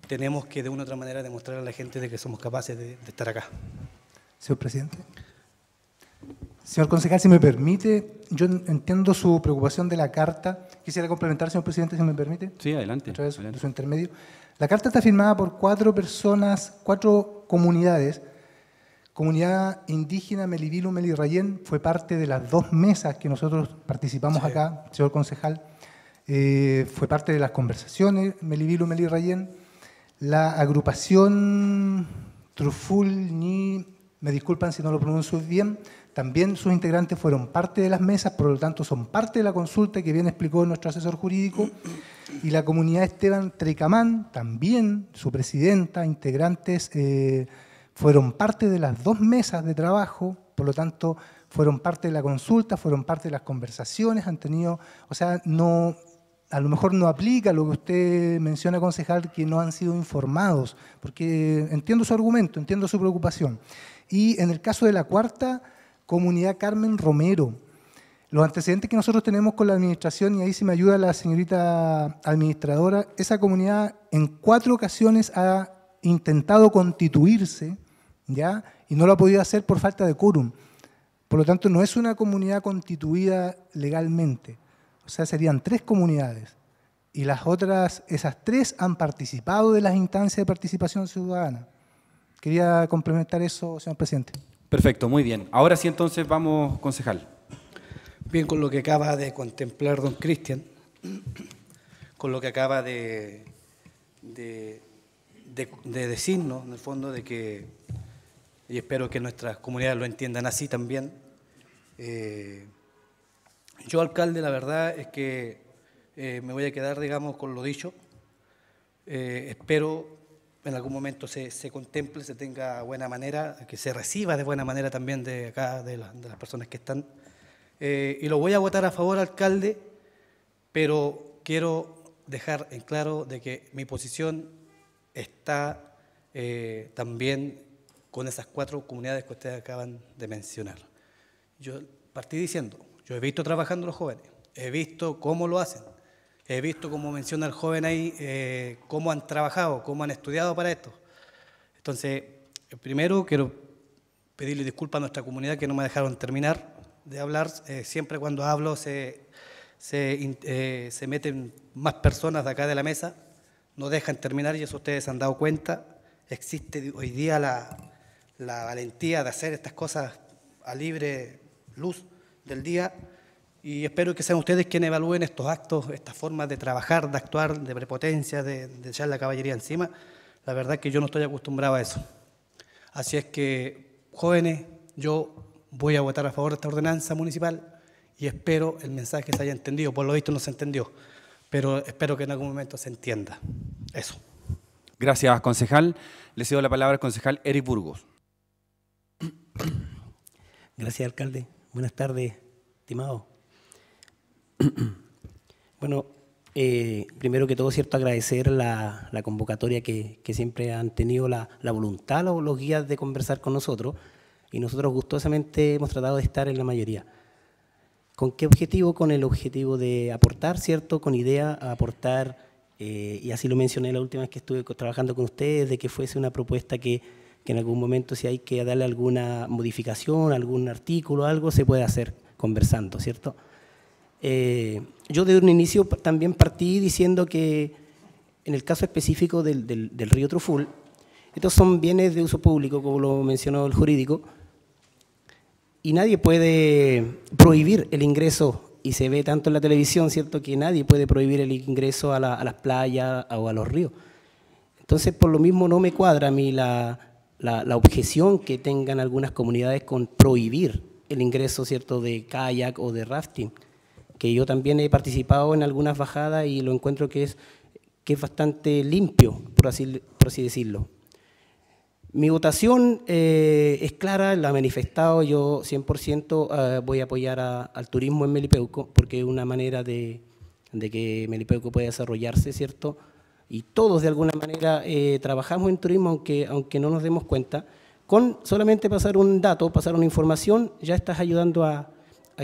tenemos que de una u otra manera demostrar a la gente de que somos capaces de, estar acá. Señor presidente. Señor concejal, si me permite, yo entiendo su preocupación de la carta. Quisiera complementar, señor presidente, si me permite. Sí, adelante. A través su intermedio. La carta está firmada por cuatro personas, cuatro comunidades. Comunidad indígena Melivilu Melirrayén fue parte de las dos mesas que nosotros participamos acá, señor concejal. Eh, fue parte de las conversaciones Melivilu Melirrayén. La agrupación Truful Ni, me disculpan si no lo pronuncio bien, también sus integrantes fueron parte de las mesas, por lo tanto son parte de la consulta que bien explicó nuestro asesor jurídico. Y la comunidad Esteban Trecamán, también su presidenta, integrantes, eh, fueron parte de las dos mesas de trabajo, por lo tanto fueron parte de la consulta, fueron parte de las conversaciones, han tenido, o sea, no, a lo mejor no aplica lo que usted menciona, concejal, que no han sido informados, porque entiendo su argumento, entiendo su preocupación. Y en el caso de la cuarta Comunidad Carmen Romero. Los antecedentes que nosotros tenemos con la administración, y ahí sí me ayuda la señorita administradora, esa comunidad en cuatro ocasiones ha intentado constituirse, ¿ya? Y no lo ha podido hacer por falta de quórum. Por lo tanto, no es una comunidad constituida legalmente. O sea, serían tres comunidades. Y las otras, esas tres han participado de las instancias de participación ciudadana. Quería complementar eso, señor presidente. Perfecto, muy bien. Ahora sí entonces vamos, concejal. Bien, con lo que acaba de contemplar don Cristian, con lo que acaba de, de, decirnos, en el fondo, de que, y espero que nuestras comunidades lo entiendan así también, eh, yo alcalde, la verdad es que eh, me voy a quedar, digamos, con lo dicho. Eh, espero en algún momento se, contemple, se tenga buena manera, que se reciba de buena manera también de acá, de, las personas que están. Eh, y lo voy a votar a favor, alcalde, pero quiero dejar en claro de que mi posición está eh, también con esas cuatro comunidades que ustedes acaban de mencionar. Yo partí diciendo, yo he visto trabajando los jóvenes, he visto cómo lo hacen, He visto, como menciona el joven ahí, eh, cómo han trabajado, cómo han estudiado para esto. Entonces, primero quiero pedirle disculpas a nuestra comunidad que no me dejaron terminar de hablar. Eh, siempre cuando hablo se, eh, se, meten más personas de acá de la mesa, no dejan terminar y eso ustedes han dado cuenta. Existe hoy día la, la valentía de hacer estas cosas a libre luz del día y espero que sean ustedes quienes evalúen estos actos, estas formas de trabajar, de actuar, de prepotencia, de, de echar la caballería encima. La verdad es que yo no estoy acostumbrado a eso. Así es que, jóvenes, yo voy a votar a favor de esta ordenanza municipal y espero el mensaje se haya entendido. Por lo visto no se entendió, pero espero que en algún momento se entienda. Eso. Gracias, concejal. Le cedo la palabra al concejal Eric Burgos. Gracias, alcalde. Buenas tardes, estimado. Bueno, eh, primero que todo, cierto, agradecer la, convocatoria que, siempre han tenido la, voluntad o los, guías de conversar con nosotros y nosotros gustosamente hemos tratado de estar en la mayoría. ¿Con qué objetivo? Con el objetivo de aportar, ¿cierto? Con idea, aportar, eh, y así lo mencioné la última vez que estuve trabajando con ustedes, de que fuese una propuesta que, que en algún momento si hay que darle alguna modificación, algún artículo, algo, se puede hacer conversando, ¿cierto? Eh, yo de un inicio también partí diciendo que en el caso específico del, río Truful, estos son bienes de uso público, como lo mencionó el jurídico, y nadie puede prohibir el ingreso, y se ve tanto en la televisión, ¿cierto?, que nadie puede prohibir el ingreso a, las playas o a los ríos. Entonces, por lo mismo, no me cuadra a mí la, la objeción que tengan algunas comunidades con prohibir el ingreso, ¿cierto?, de kayak o de rafting que yo también he participado en algunas bajadas y lo encuentro que es, que bastante limpio, por así, por así decirlo. Mi votación eh, es clara, la he manifestado, yo 100% eh, voy a apoyar al turismo en Melipeuco, porque es una manera de, que Melipeuco pueda desarrollarse, ¿cierto? Y todos de alguna manera eh, trabajamos en turismo, aunque, aunque no nos demos cuenta. Con solamente pasar un dato, pasar una información, ya estás ayudando a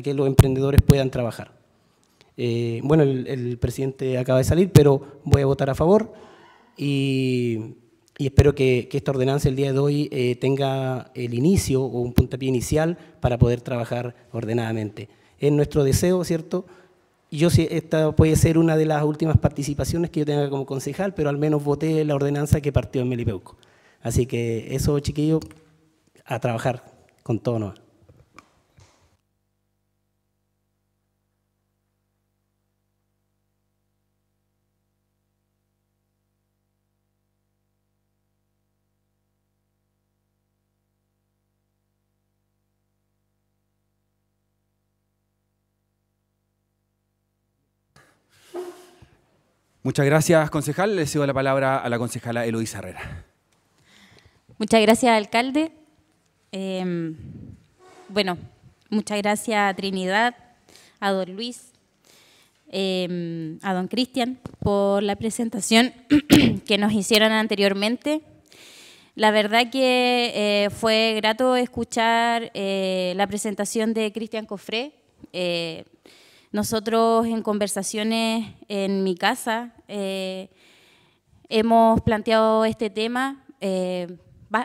que los emprendedores puedan trabajar. Eh, bueno, el, presidente acaba de salir, pero voy a votar a favor y, espero que, esta ordenanza el día de hoy eh, tenga el inicio o un puntapié inicial para poder trabajar ordenadamente. Es nuestro deseo, ¿cierto?, yo esta puede ser una de las últimas participaciones que yo tenga como concejal, pero al menos voté la ordenanza que partió en Melipeuco. Así que eso, chiquillo a trabajar con todo nomás. Muchas gracias, concejal. Le cedo la palabra a la concejala Eloísa Herrera. Muchas gracias, alcalde. Em, bueno, muchas gracias a Trinidad, a don Luis, em, a don Cristian por la presentación que nos hicieron anteriormente. La verdad que eh, fue grato escuchar eh, la presentación de Cristian Cofré. Eh, nosotros en conversaciones en mi casa eh, hemos planteado este tema eh,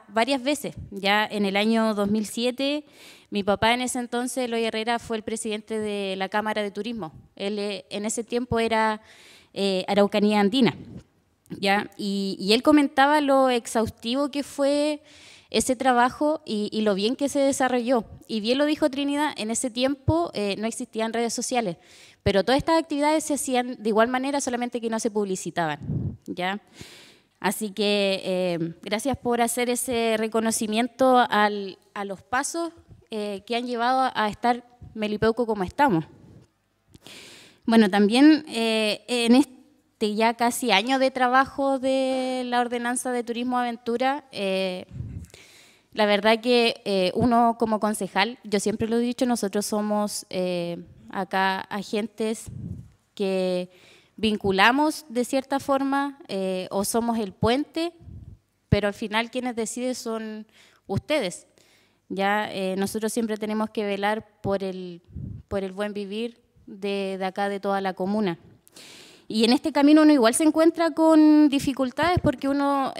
varias veces. Ya en el año 2007, mi papá en ese entonces, Eloy Herrera, fue el presidente de la Cámara de Turismo. Él eh, en ese tiempo era Araucanía Andina. ¿ya? y él comentaba lo exhaustivo que fue ese trabajo y, lo bien que se desarrolló. Y bien lo dijo Trinidad, en ese tiempo eh, no existían redes sociales, pero todas estas actividades se hacían de igual manera, solamente que no se publicitaban. ¿ya? Así que eh, gracias por hacer ese reconocimiento a los pasos eh, que han llevado a estar Melipeuco como estamos. Bueno, también en este ya casi año de trabajo de la ordenanza de turismo aventura, la verdad que eh, uno como concejal, yo siempre lo he dicho, nosotros somos eh, acá agentes que vinculamos de cierta forma eh, o somos el puente, pero al final quienes deciden son ustedes. Ya nosotros siempre tenemos que velar por el, por el buen vivir de, acá de toda la comuna. Y en este camino uno igual se encuentra con dificultades porque uno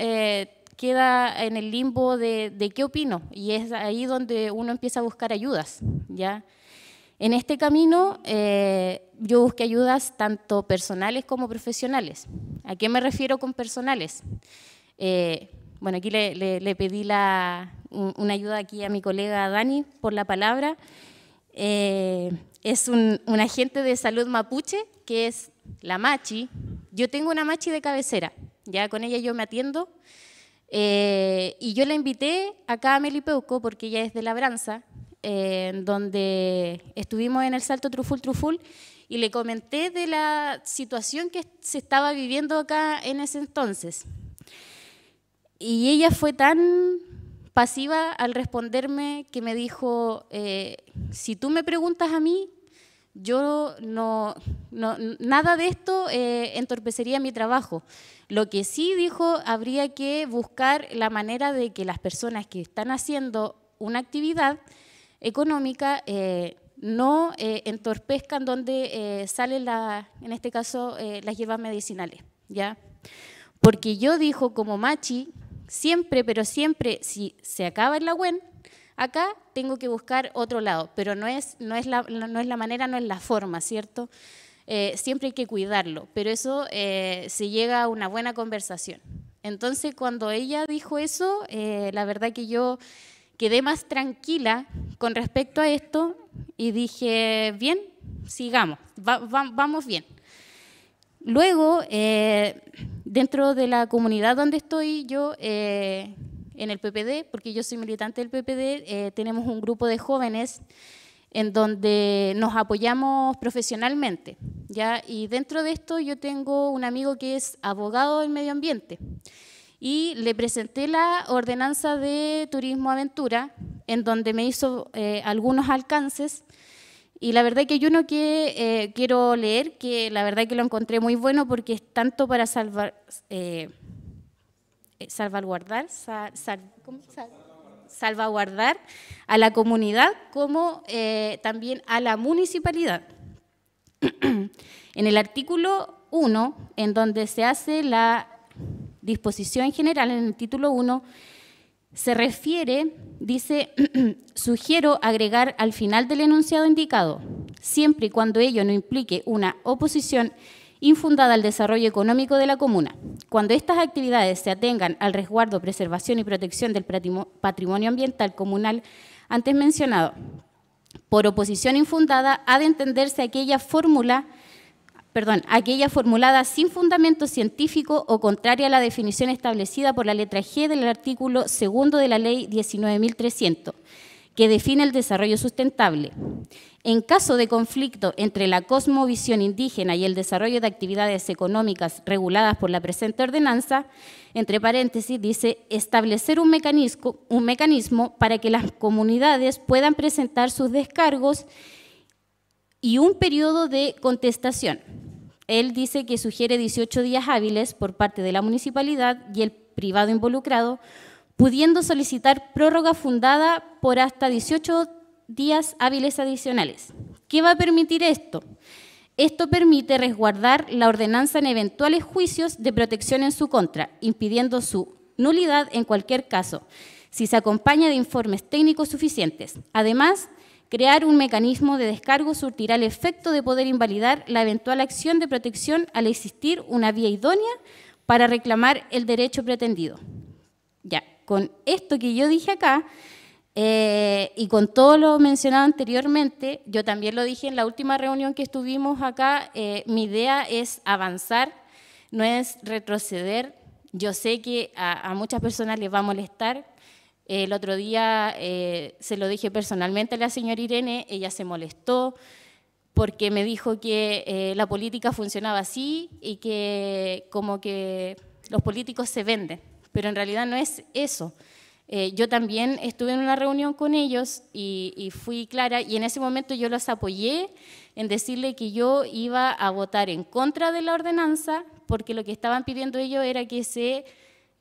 queda en el limbo de, qué opino y es ahí donde uno empieza a buscar ayudas, ¿ya? En este camino eh, yo busqué ayudas tanto personales como profesionales. ¿A qué me refiero con personales? Eh, bueno, aquí le, pedí una ayuda aquí a mi colega Dani por la palabra. Eh, es un, un, agente de salud mapuche que es la machi. Yo tengo una machi de cabecera, ya con ella yo me atiendo. Eh, y yo la invité acá a Melipeuco, porque ella es de Labranza, eh, donde estuvimos en el Salto Truful Truful, y le comenté de la situación que se estaba viviendo acá en ese entonces. Y ella fue tan pasiva al responderme que me dijo, eh, si tú me preguntas a mí, yo no, nada de esto eh, entorpecería mi trabajo. Lo que sí dijo, habría que buscar la manera de que las personas que están haciendo una actividad económica eh, no eh, entorpezcan donde eh, salen, las, en este caso, las hierbas medicinales, ¿ya? Porque yo dijo como machi, siempre, pero siempre, si se acaba en la UEN, acá tengo que buscar otro lado, pero no es, no es, la, no es la manera, no es la forma, ¿cierto? Eh, siempre hay que cuidarlo, pero eso eh, se llega a una buena conversación. Entonces, cuando ella dijo eso, eh, la verdad que yo quedé más tranquila con respecto a esto y dije, bien, sigamos, vamos bien. Luego, dentro de la comunidad donde estoy, yo en el PPD, porque yo soy militante del PPD, eh, tenemos un grupo de jóvenes en donde nos apoyamos profesionalmente. ¿ya? Y dentro de esto yo tengo un amigo que es abogado del medio ambiente y le presenté la ordenanza de turismo aventura, en donde me hizo eh, algunos alcances. Y la verdad que yo uno que eh, quiero leer, que la verdad que lo encontré muy bueno porque es tanto para salvar, eh, salvaguardar, a la comunidad como eh, también a la municipalidad. en el artículo 1, en donde se hace la disposición general, en el título 1, se refiere, dice, sugiero agregar al final del enunciado indicado, siempre y cuando ello no implique una oposición infundada al desarrollo económico de la comuna. Cuando estas actividades se atengan al resguardo, preservación y protección del patrimonio ambiental comunal antes mencionado, por oposición infundada ha de entenderse aquella fórmula perdón, aquella formulada sin fundamento científico o contraria a la definición establecida por la letra G del artículo segundo de la Ley 19.300, que define el desarrollo sustentable. En caso de conflicto entre la cosmovisión indígena y el desarrollo de actividades económicas reguladas por la presente ordenanza, entre paréntesis dice establecer un mecanismo, un mecanismo para que las comunidades puedan presentar sus descargos y un periodo de contestación. Él dice que sugiere 18 días hábiles por parte de la municipalidad y el privado involucrado, pudiendo solicitar prórroga fundada por hasta 18 días días hábiles adicionales. ¿Qué va a permitir esto? Esto permite resguardar la ordenanza en eventuales juicios de protección en su contra, impidiendo su nulidad en cualquier caso, si se acompaña de informes técnicos suficientes. Además, crear un mecanismo de descargo surtirá el efecto de poder invalidar la eventual acción de protección al existir una vía idónea para reclamar el derecho pretendido. Ya, con esto que yo dije acá, eh, y con todo lo mencionado anteriormente, yo también lo dije en la última reunión que estuvimos acá, eh, mi idea es avanzar, no es retroceder. Yo sé que a, muchas personas les va a molestar. El otro día eh, se lo dije personalmente a la señora Irene, ella se molestó porque me dijo que la política funcionaba así y que como que los políticos se venden, pero en realidad no es eso. Eh, yo también estuve en una reunión con ellos y, fui clara y en ese momento yo los apoyé en decirle que yo iba a votar en contra de la ordenanza porque lo que estaban pidiendo ellos era que se,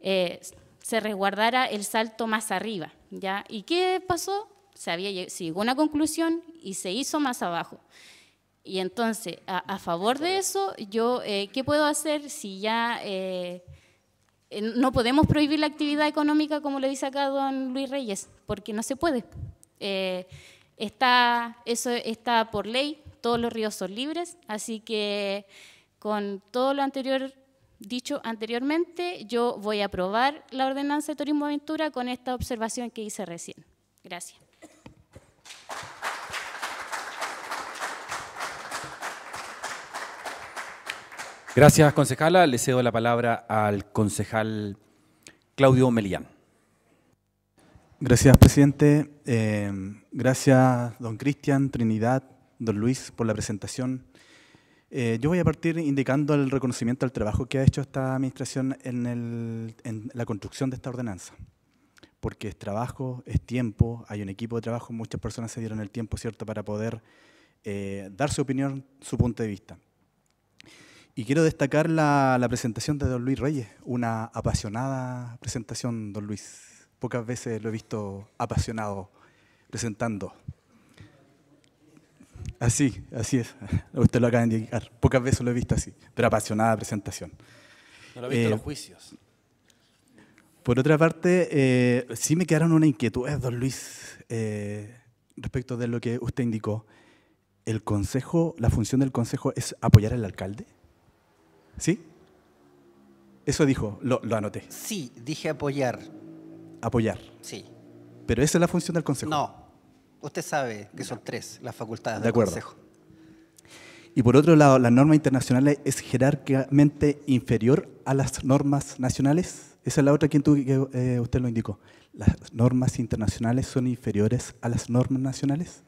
eh, se resguardara el salto más arriba. ¿ya? ¿Y qué pasó? Se, había, llegó a una conclusión y se hizo más abajo. Y entonces, a, favor de eso, yo, eh, ¿qué puedo hacer si ya... Eh, no podemos prohibir la actividad económica, como le dice acá don Luis Reyes, porque no se puede. Eh, está, eso está por ley, todos los ríos son libres, así que con todo lo anterior dicho anteriormente, yo voy a aprobar la ordenanza de Turismo Aventura con esta observación que hice recién. Gracias. Gracias, concejala. Le cedo la palabra al concejal Claudio Melián. Gracias, presidente. Eh, gracias, don Cristian, Trinidad, don Luis, por la presentación. Eh, yo voy a partir indicando el reconocimiento al trabajo que ha hecho esta administración en, la construcción de esta ordenanza, porque es trabajo, es tiempo, hay un equipo de trabajo, muchas personas se dieron el tiempo, ¿cierto?, para poder eh, dar su opinión, su punto de vista. Y quiero destacar la, presentación de don Luis Reyes, una apasionada presentación, don Luis. Pocas veces lo he visto apasionado presentando. Así, así es. Usted lo acaba de indicar. Pocas veces lo he visto así, pero apasionada presentación. No lo he visto en los eh, juicios. Por otra parte, eh, sí me quedaron una inquietud, don Luis, eh, respecto de lo que usted indicó. ¿El consejo, la función del consejo es apoyar al alcalde? ¿Sí? Eso dijo, lo, anoté. Sí, dije apoyar. Apoyar. Sí. Pero esa es la función del consejo. No. Usted sabe que son tres las facultades de del acuerdo. consejo. Y por otro lado, la norma internacional es jerárquicamente inferior a las normas nacionales. Esa es la otra que, eh, usted lo indicó. ¿Las normas internacionales son inferiores a las normas nacionales?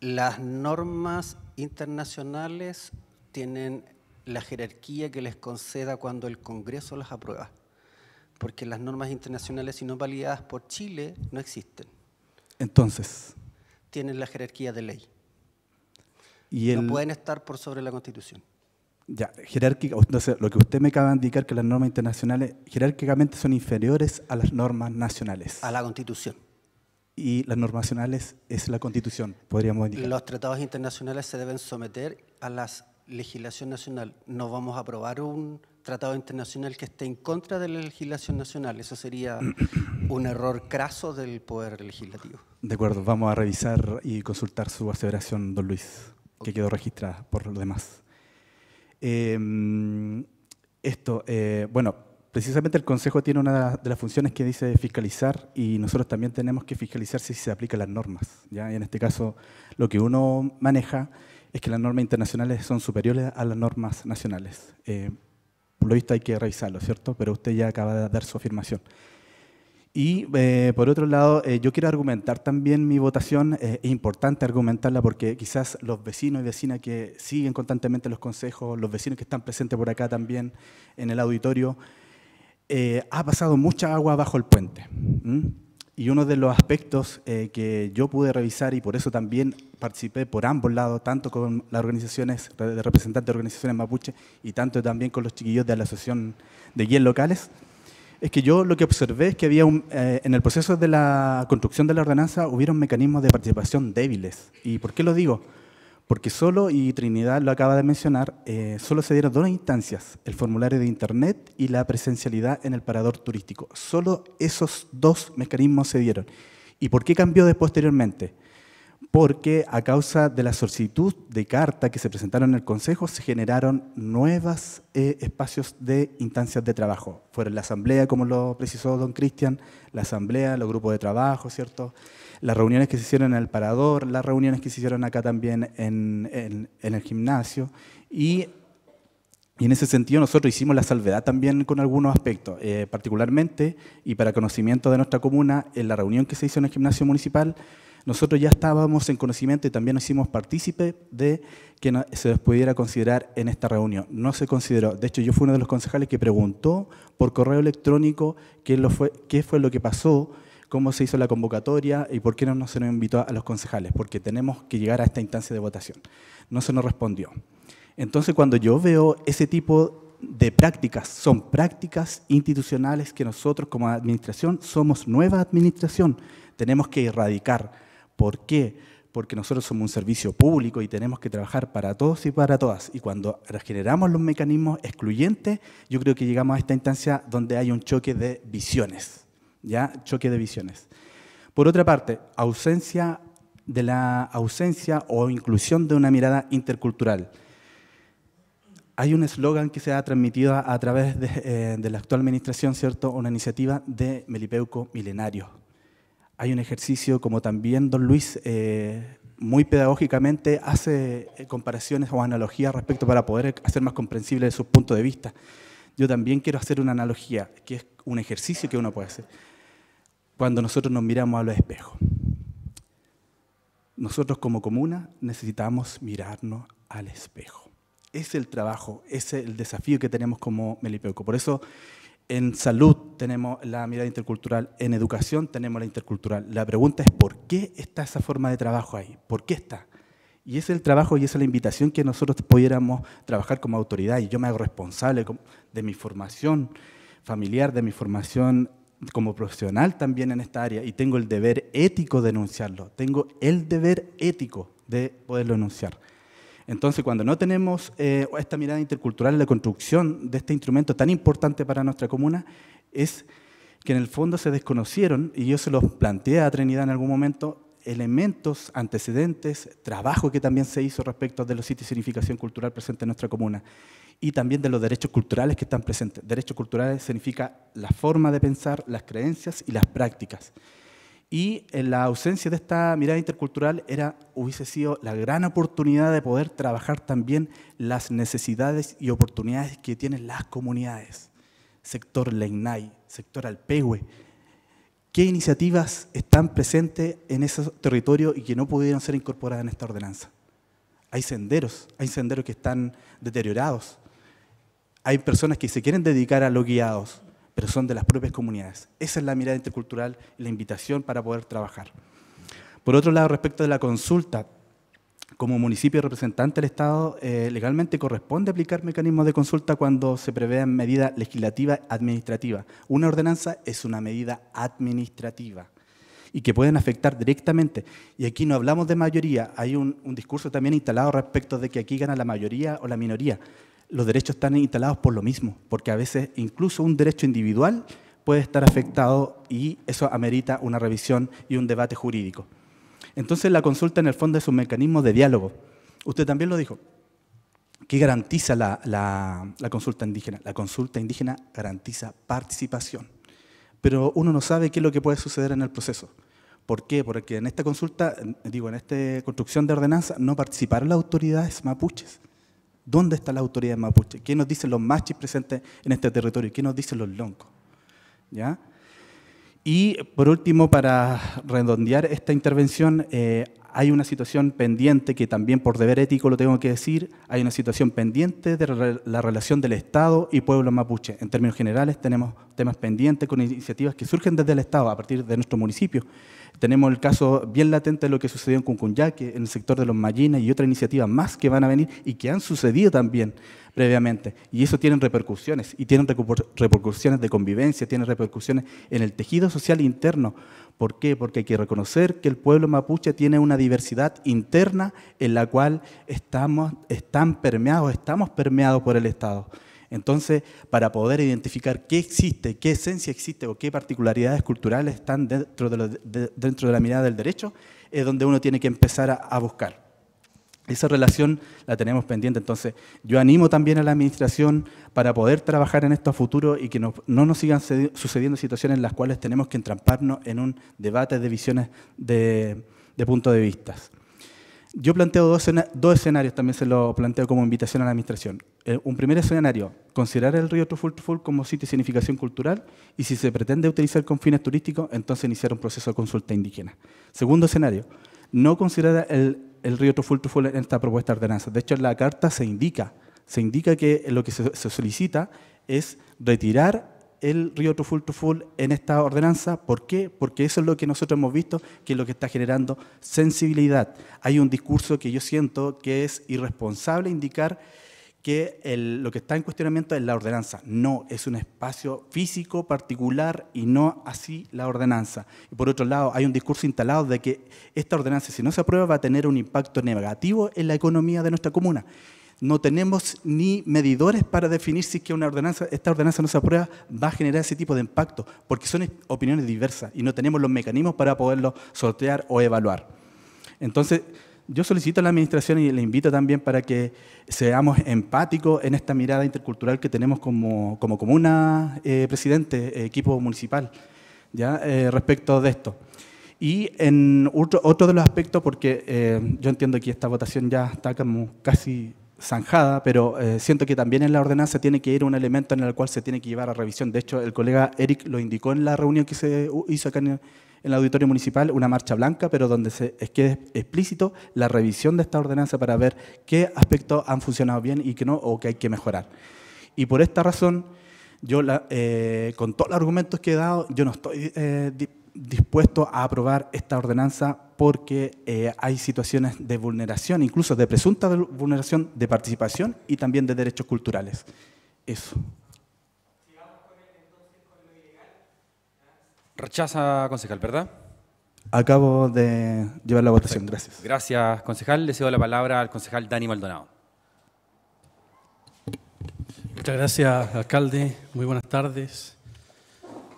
Las normas internacionales tienen la jerarquía que les conceda cuando el Congreso las aprueba, porque las normas internacionales, si no validadas por Chile, no existen. Entonces. Tienen la jerarquía de ley. Y No pueden estar por sobre la Constitución. Ya, jerárquica, entonces lo que usted me acaba de indicar que las normas internacionales jerárquicamente son inferiores a las normas nacionales. A la Constitución. Y las normas nacionales es la Constitución, podríamos indicar. Los tratados internacionales se deben someter a las legislación nacional, no vamos a aprobar un tratado internacional que esté en contra de la legislación nacional. Eso sería un error craso del Poder Legislativo. De acuerdo, vamos a revisar y consultar su aseveración, don Luis, que quedó registrada por los demás. Em, esto, eh, bueno, precisamente el Consejo tiene una de las funciones que dice fiscalizar y nosotros también tenemos que fiscalizar si se aplican las normas. ¿ya? Y en este caso, lo que uno maneja es que las normas internacionales son superiores a las normas nacionales. por eh, lo visto hay que revisarlo, ¿cierto? Pero usted ya acaba de dar su afirmación. Y eh, por otro lado, eh, yo quiero argumentar también mi votación, es importante argumentarla porque quizás los vecinos y vecinas que siguen constantemente los consejos, los vecinos que están presentes por acá también en el auditorio, ha pasado mucha agua bajo el puente. Y uno de los aspectos eh, que yo pude revisar y por eso también participé por ambos lados, tanto con las organizaciones de representantes de organizaciones mapuche y tanto también con los chiquillos de la Asociación de Guías Locales, es que yo lo que observé es que había un, eh, en el proceso de la construcción de la ordenanza hubieron mecanismos de participación débiles. ¿Y por qué lo digo? Porque solo, y Trinidad lo acaba de mencionar, eh, solo se dieron dos instancias, el formulario de Internet y la presencialidad en el parador turístico. Solo esos dos mecanismos se dieron. ¿Y por qué cambió de posteriormente? Porque a causa de la solicitud de carta que se presentaron en el Consejo, se generaron nuevos eh, espacios de instancias de trabajo. Fueron la asamblea, como lo precisó don Cristian, la asamblea, los grupos de trabajo, ¿cierto?, las reuniones que se hicieron en el Parador, las reuniones que se hicieron acá también en, el gimnasio. Y, en ese sentido nosotros hicimos la salvedad también con algunos aspectos, eh, particularmente, y para conocimiento de nuestra comuna, en la reunión que se hizo en el gimnasio municipal, nosotros ya estábamos en conocimiento y también nos hicimos partícipe de que se les pudiera considerar en esta reunión. No se consideró. De hecho, yo fui uno de los concejales que preguntó por correo electrónico qué, lo fue, qué fue lo que pasó cómo se hizo la convocatoria y por qué no, se nos invitó a los concejales, porque tenemos que llegar a esta instancia de votación. No se nos respondió. Entonces, cuando yo veo ese tipo de prácticas, son prácticas institucionales que nosotros como administración somos nueva administración, tenemos que erradicar. ¿Por qué? Porque nosotros somos un servicio público y tenemos que trabajar para todos y para todas. Y cuando generamos los mecanismos excluyentes, yo creo que llegamos a esta instancia donde hay un choque de visiones. ¿ya? Choque de visiones. Por otra parte, ausencia de la ausencia o inclusión de una mirada intercultural. Hay un eslogan que se ha transmitido a, través de, eh, la actual administración, ¿cierto? Una iniciativa de Melipeuco Milenario. Hay un ejercicio, como también don Luis eh, muy pedagógicamente hace eh, comparaciones o analogías respecto para poder hacer más comprensible su puntos de vista. Yo también quiero hacer una analogía, que es un ejercicio que uno puede hacer cuando nosotros nos miramos a los espejos. Nosotros como comuna necesitamos mirarnos al espejo. Es el trabajo, es el desafío que tenemos como Melipeuco. Por eso en salud tenemos la mirada intercultural, en educación tenemos la intercultural. La pregunta es por qué está esa forma de trabajo ahí, por qué está. Y es el trabajo y es la invitación que nosotros pudiéramos trabajar como autoridad. Y yo me hago responsable de mi formación familiar, de mi formación como profesional también en esta área y tengo el deber ético de denunciarlo, tengo el deber ético de poderlo denunciar. Entonces, cuando no tenemos eh, esta mirada intercultural en la construcción de este instrumento tan importante para nuestra comuna, es que en el fondo se desconocieron, y yo se los planteé a Trinidad en algún momento, elementos, antecedentes, trabajo que también se hizo respecto de los sitios de significación cultural presentes en nuestra comuna y también de los derechos culturales que están presentes. Derechos culturales significa la forma de pensar, las creencias y las prácticas. Y en la ausencia de esta mirada intercultural era, hubiese sido la gran oportunidad de poder trabajar también las necesidades y oportunidades que tienen las comunidades. Sector Leinay, sector Alpehue. ¿Qué iniciativas están presentes en esos territorios y que no pudieron ser incorporadas en esta ordenanza? Hay senderos, hay senderos que están deteriorados, hay personas que se quieren dedicar a los guiados, pero son de las propias comunidades. Esa es la mirada intercultural y la invitación para poder trabajar. Por otro lado, respecto de la consulta, como municipio representante del Estado, eh, legalmente corresponde aplicar mecanismos de consulta cuando se prevean medida legislativa administrativa. Una ordenanza es una medida administrativa y que pueden afectar directamente. Y aquí no hablamos de mayoría, hay un discurso también instalado respecto de que aquí gana la mayoría o la minoría los derechos están instalados por lo mismo, porque a veces incluso un derecho individual puede estar afectado y eso amerita una revisión y un debate jurídico. Entonces la consulta en el fondo es un mecanismo de diálogo. Usted también lo dijo. ¿Qué garantiza la, consulta indígena? La consulta indígena garantiza participación, pero uno no sabe qué es lo que puede suceder en el proceso. ¿Por qué? Porque en esta consulta, digo, en esta construcción de ordenanza no participaron las autoridades mapuches. ¿Dónde está la autoridad mapuche? ¿Qué nos dicen los machis presentes en este territorio? ¿Qué nos dicen los loncos? ¿Ya? Y por último, para redondear esta intervención, eh, hay una situación pendiente que también por deber ético lo tengo que decir, hay una situación pendiente de la relación del Estado y pueblo mapuche. En términos generales tenemos temas pendientes con iniciativas que surgen desde el Estado a partir de nuestro municipio tenemos el caso bien latente de lo que sucedió en Cuncunyaque, en el sector de los Mallinas y otras iniciativas más que van a venir y que han sucedido también previamente. Y eso tiene repercusiones, y tiene repercusiones de convivencia, tiene repercusiones en el tejido social interno. ¿Por qué? Porque hay que reconocer que el pueblo mapuche tiene una diversidad interna en la cual están permeados, estamos permeados por el Estado. Entonces, para poder identificar qué existe, qué esencia existe o qué particularidades culturales están dentro de, la mirada del derecho, es donde uno tiene que empezar a, buscar. Esa relación la tenemos pendiente, entonces yo animo también a la administración para poder trabajar en esto a futuro y que no, nos sigan sucediendo situaciones en las cuales tenemos que entramparnos en un debate de visiones de, de punto de vista. Yo planteo dos, escenarios, también se lo planteo como invitación a la administración. Eh, un primer escenario, considerar el río Truful como sitio de significación cultural y si se pretende utilizar con fines turísticos, entonces iniciar un proceso de consulta indígena. Segundo escenario, no considerar el, el río Truful en esta propuesta de ordenanza. De hecho, en la carta se indica, se indica que lo que se solicita es retirar el río Truful Full en esta ordenanza. ¿Por qué? Porque eso es lo que nosotros hemos visto, que es lo que está generando sensibilidad. Hay un discurso que yo siento que es irresponsable indicar que lo que está en cuestionamiento es la ordenanza. No, es un espacio físico particular y no así la ordenanza. Y por otro lado, hay un discurso instalado de que esta ordenanza, si no se aprueba, va a tener un impacto negativo en la economía de nuestra comuna no tenemos ni medidores para definir si que una ordenanza, esta ordenanza no se aprueba va a generar ese tipo de impacto, porque son opiniones diversas y no tenemos los mecanismos para poderlo sortear o evaluar. Entonces, yo solicito a la Administración y le invito también para que seamos empáticos en esta mirada intercultural que tenemos como, como comuna, eh, presidente, eh, equipo municipal, ¿ya? Eh, respecto de esto. Y en otro, de los aspectos, porque yo entiendo que esta votación ya está como casi zanjada, pero eh, siento que también en la ordenanza tiene que ir un elemento en el cual se tiene que llevar a revisión. De hecho, el colega Eric lo indicó en la reunión que se hizo acá en el, auditorio municipal, una marcha blanca, pero donde se, quede explícito la revisión de esta ordenanza para ver qué aspectos han funcionado bien y qué no, o qué hay que mejorar. Y por esta razón, yo la, eh, con todos los argumentos que he dado, yo no estoy eh, dispuesto a aprobar esta ordenanza porque eh, hay situaciones de vulneración, incluso de presunta vulneración de participación y también de derechos culturales. Eso. Rechaza, concejal, ¿verdad? Acabo de llevar la votación, gracias. Gracias, concejal. Le cedo la palabra al concejal Dani Maldonado. Muchas gracias, alcalde. Muy buenas tardes.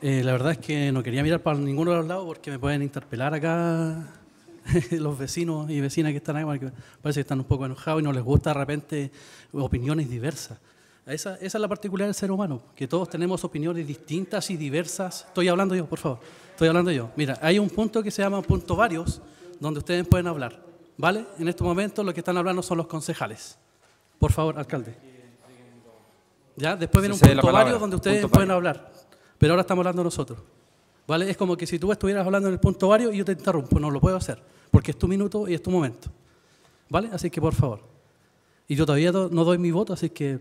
Eh, la verdad es que no quería mirar para ninguno de los lados porque me pueden interpelar acá los vecinos y vecinas que están ahí, porque parece que están un poco enojados y no les gusta de repente opiniones diversas. Esa, es la particularidad del ser humano, que todos tenemos opiniones distintas y diversas. Estoy hablando yo, por favor. Estoy hablando yo. Mira, hay un punto que se llama punto varios, donde ustedes pueden hablar. ¿Vale? En este momento los que están hablando son los concejales. Por favor, alcalde. ¿Ya? Después viene un punto varios donde ustedes pueden hablar. Pero ahora estamos hablando nosotros. ¿Vale? Es como que si tú estuvieras hablando en el punto vario y yo te interrumpo, no lo puedo hacer, porque es tu minuto y es tu momento. ¿Vale? Así que por favor. Y yo todavía no doy mi voto, así que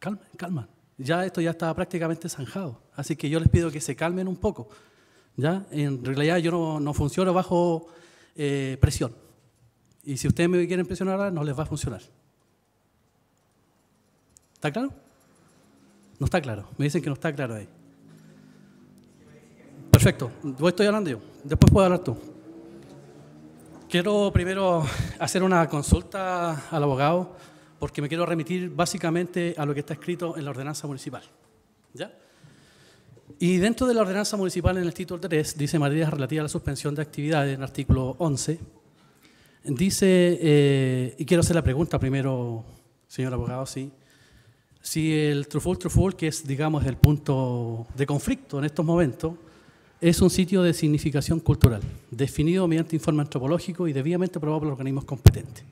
calma, calma. Ya esto ya está prácticamente zanjado, así que yo les pido que se calmen un poco. ¿Ya? En realidad yo no, no funciono bajo eh, presión. Y si ustedes me quieren presionar ahora, no les va a funcionar. ¿Está claro? No está claro. Me dicen que no está claro ahí. Perfecto. Voy estoy hablando yo. Después puedo hablar tú. Quiero primero hacer una consulta al abogado porque me quiero remitir básicamente a lo que está escrito en la ordenanza municipal. Y dentro de la ordenanza municipal en el título 3 dice materias relativas a la suspensión de actividades en artículo 11. Dice, eh, y quiero hacer la pregunta primero, señor abogado, Si el truful truful, que es digamos el punto de conflicto en estos momentos, es un sitio de significación cultural, definido mediante informe antropológico y debidamente aprobado por los organismos competentes.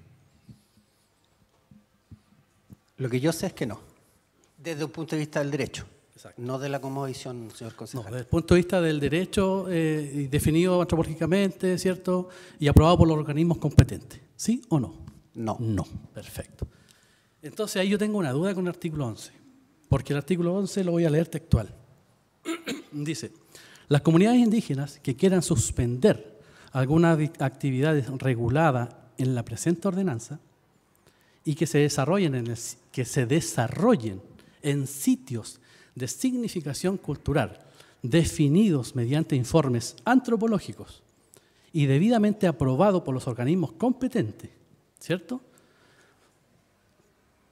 Lo que yo sé es que no, desde un punto de vista del derecho, no de la comodición, señor consejero. No, desde el punto de vista del derecho eh, y definido antropológicamente, ¿cierto? Y aprobado por los organismos competentes, ¿sí o no? No. No, perfecto. Entonces ahí yo tengo una duda con el artículo 11, porque el artículo 11 lo voy a leer textual. Dice las comunidades indígenas que quieran suspender alguna actividad regulada en la presente ordenanza y que se desarrollen en, que se desarrollen en sitios de significación cultural definidos mediante informes antropológicos y debidamente aprobado por los organismos competentes, ¿cierto?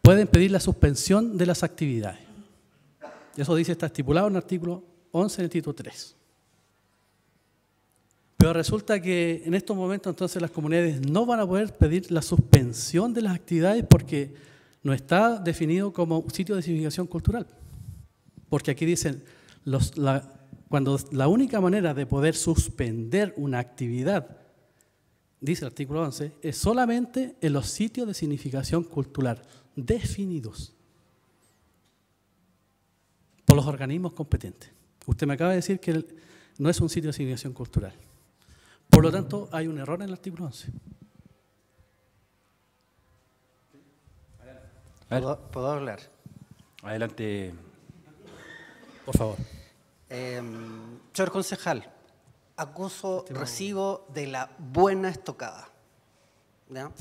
Pueden pedir la suspensión de las actividades. Eso dice, está estipulado en el artículo 11 del título 3. Pero resulta que en estos momentos entonces las comunidades no van a poder pedir la suspensión de las actividades porque no está definido como sitio de significación cultural. Porque aquí dicen, cuando la única manera de poder suspender una actividad, dice el artículo 11, es solamente en los sitios de significación cultural definidos por los organismos competentes. Usted me acaba de decir que no es un sitio de significación cultural. Por lo tanto, hay un error en el artículo 11. ¿Puedo, hablar? Adelante, por favor. Em, señor concejal, acuso recibo de la buena estocada.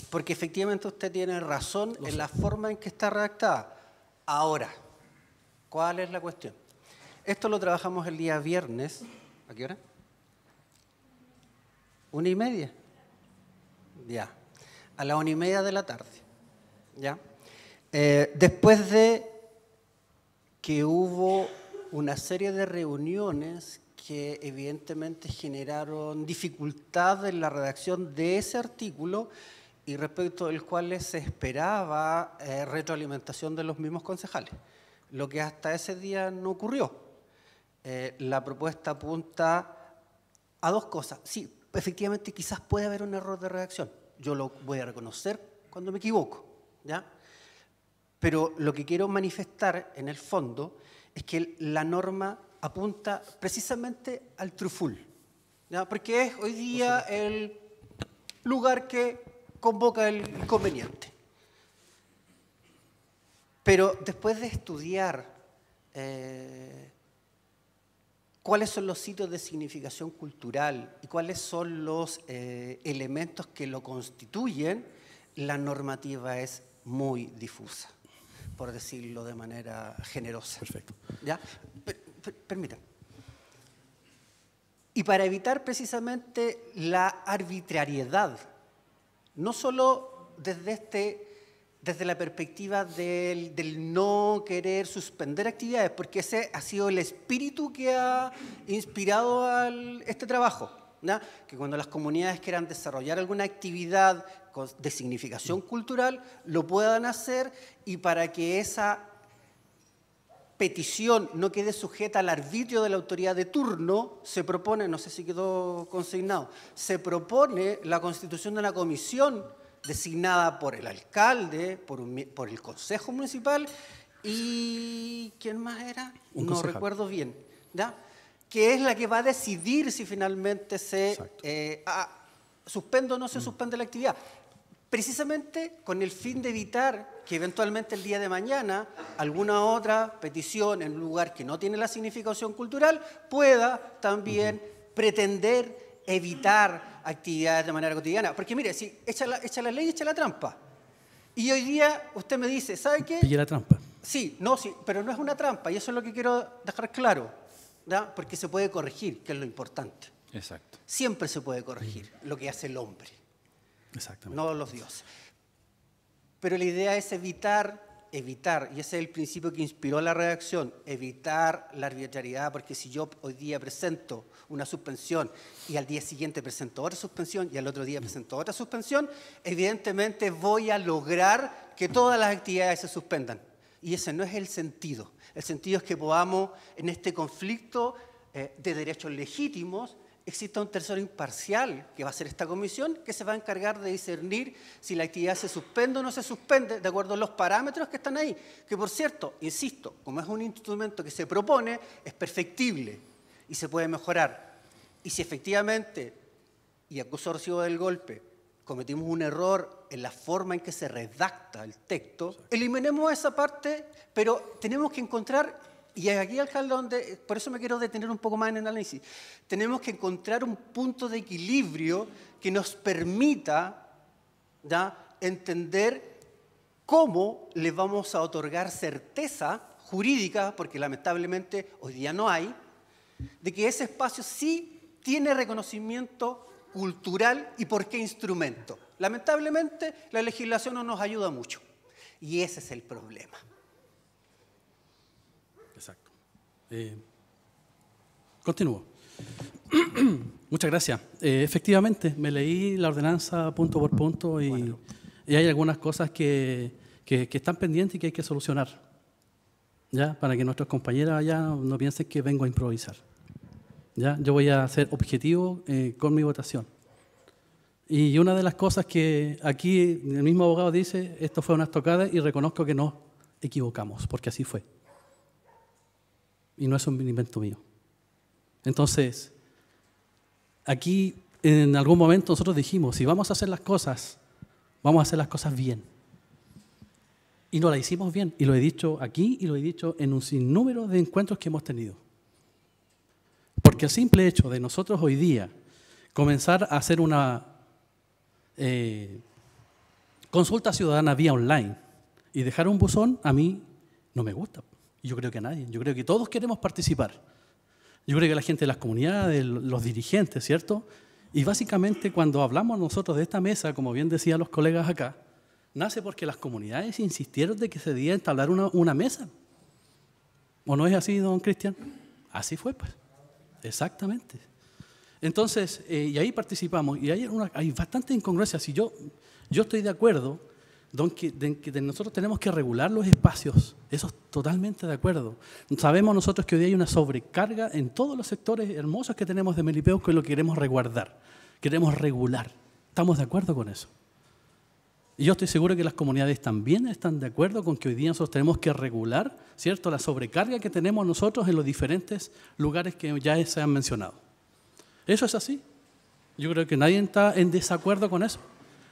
Porque efectivamente usted tiene razón en la forma en que está redactada. Ahora, ¿cuál es la cuestión? Esto lo trabajamos el día viernes. ¿A qué hora? ¿Una y media? Ya. A la una y media de la tarde. ¿Ya? Eh, después de que hubo una serie de reuniones que evidentemente generaron dificultad en la redacción de ese artículo y respecto del cual se esperaba eh, retroalimentación de los mismos concejales, lo que hasta ese día no ocurrió. Eh, la propuesta apunta a dos cosas. Sí, efectivamente quizás puede haber un error de redacción. Yo lo voy a reconocer cuando me equivoco, ¿ya? Pero lo que quiero manifestar en el fondo es que la norma apunta precisamente al truful, ¿ya? porque es hoy día el lugar que convoca el conveniente. Pero después de estudiar eh, cuáles son los sitios de significación cultural y cuáles son los eh, elementos que lo constituyen, la normativa es muy difusa, por decirlo de manera generosa. Perfecto. ¿Ya? Y para evitar precisamente la arbitrariedad, no solo desde este desde la perspectiva del, no querer suspender actividades, porque ese ha sido el espíritu que ha inspirado al, este trabajo. Que cuando las comunidades quieran desarrollar alguna actividad de significación cultural, lo puedan hacer y para que esa petición no quede sujeta al arbitrio de la autoridad de turno, se propone, no sé si quedó consignado, se propone la constitución de una comisión designada por el alcalde, por, el consejo municipal y ¿quién más era? no recuerdo bien, ¿ya? Que es la que va a decidir si finalmente se eh, suspende o no se suspende la actividad. Precisamente con el fin de evitar que eventualmente el día de mañana alguna otra petición en un lugar que no tiene la significación cultural pueda también pretender evitar actividades de manera cotidiana. Porque mire, si echa la, echa la ley, echa la trampa. Y hoy día usted me dice, ¿sabe qué? Pilla la trampa. Sí, no, sí, pero no es una trampa y eso es lo que quiero dejar claro, porque se puede corregir, que es lo importante. Exacto. Siempre se puede corregir lo que hace el hombre, Exactamente. no los dioses. Pero la idea es evitar evitar, y ese es el principio que inspiró la redacción, evitar la arbitrariedad, porque si yo hoy día presento una suspensión y al día siguiente presento otra suspensión y al otro día presento otra suspensión, evidentemente voy a lograr que todas las actividades se suspendan. Y ese no es el sentido. El sentido es que podamos, en este conflicto eh, de derechos legítimos, Existe un tercero imparcial, que va a ser esta comisión, que se va a encargar de discernir si la actividad se suspende o no se suspende, de acuerdo a los parámetros que están ahí. Que por cierto, insisto, como es un instrumento que se propone, es perfectible y se puede mejorar. Y si efectivamente, y acusó recibo del golpe, cometimos un error en la forma en que se redacta el texto, eliminemos esa parte, pero tenemos que encontrar y aquí, alcalde, donde, por eso me quiero detener un poco más en el análisis. Tenemos que encontrar un punto de equilibrio que nos permita entender cómo le vamos a otorgar certeza jurídica, porque lamentablemente hoy día no hay, de que ese espacio sí tiene reconocimiento cultural y por qué instrumento. Lamentablemente la legislación no nos ayuda mucho y ese es el problema. Eh, continúo. Muchas gracias. Eh, efectivamente, me leí la ordenanza punto por punto y, hay algunas cosas que, están pendientes y que hay que solucionar. ¿Ya? Para que nuestros compañeros no piensen que vengo a improvisar. ¿Ya? Yo voy a ser objetivo eh, con mi votación. Y una de las cosas que aquí el mismo abogado dice, esto fue una estocada y reconozco que nos equivocamos, porque así fue. Y no es un invento mío. Entonces, aquí en algún momento nosotros dijimos, si vamos a hacer las cosas, vamos a hacer las cosas bien. Y no la hicimos bien. Y lo he dicho aquí y lo he dicho en un sinnúmero de encuentros que hemos tenido. Porque el simple hecho de nosotros hoy día comenzar a hacer una eh, consulta ciudadana vía online y dejar un buzón, a mí no me gusta. Yo creo que a nadie. Yo creo que todos queremos participar. Yo creo que la gente de las comunidades, los dirigentes, ¿cierto? Y básicamente cuando hablamos nosotros de esta mesa, como bien decían los colegas acá, nace porque las comunidades insistieron de que se debía entablar una, una mesa. ¿O no es así, don Cristian? Así fue, pues. Exactamente. Entonces, eh, y ahí participamos, y hay, una, hay bastante incongruencia. Si yo, yo estoy de acuerdo que nosotros tenemos que regular los espacios, eso es totalmente de acuerdo. Sabemos nosotros que hoy hay una sobrecarga en todos los sectores hermosos que tenemos de Melipeus, que lo queremos resguardar, queremos regular. Estamos de acuerdo con eso. Y yo estoy seguro que las comunidades también están de acuerdo con que hoy día nosotros tenemos que regular, ¿cierto?, la sobrecarga que tenemos nosotros en los diferentes lugares que ya se han mencionado. Eso es así. Yo creo que nadie está en desacuerdo con eso.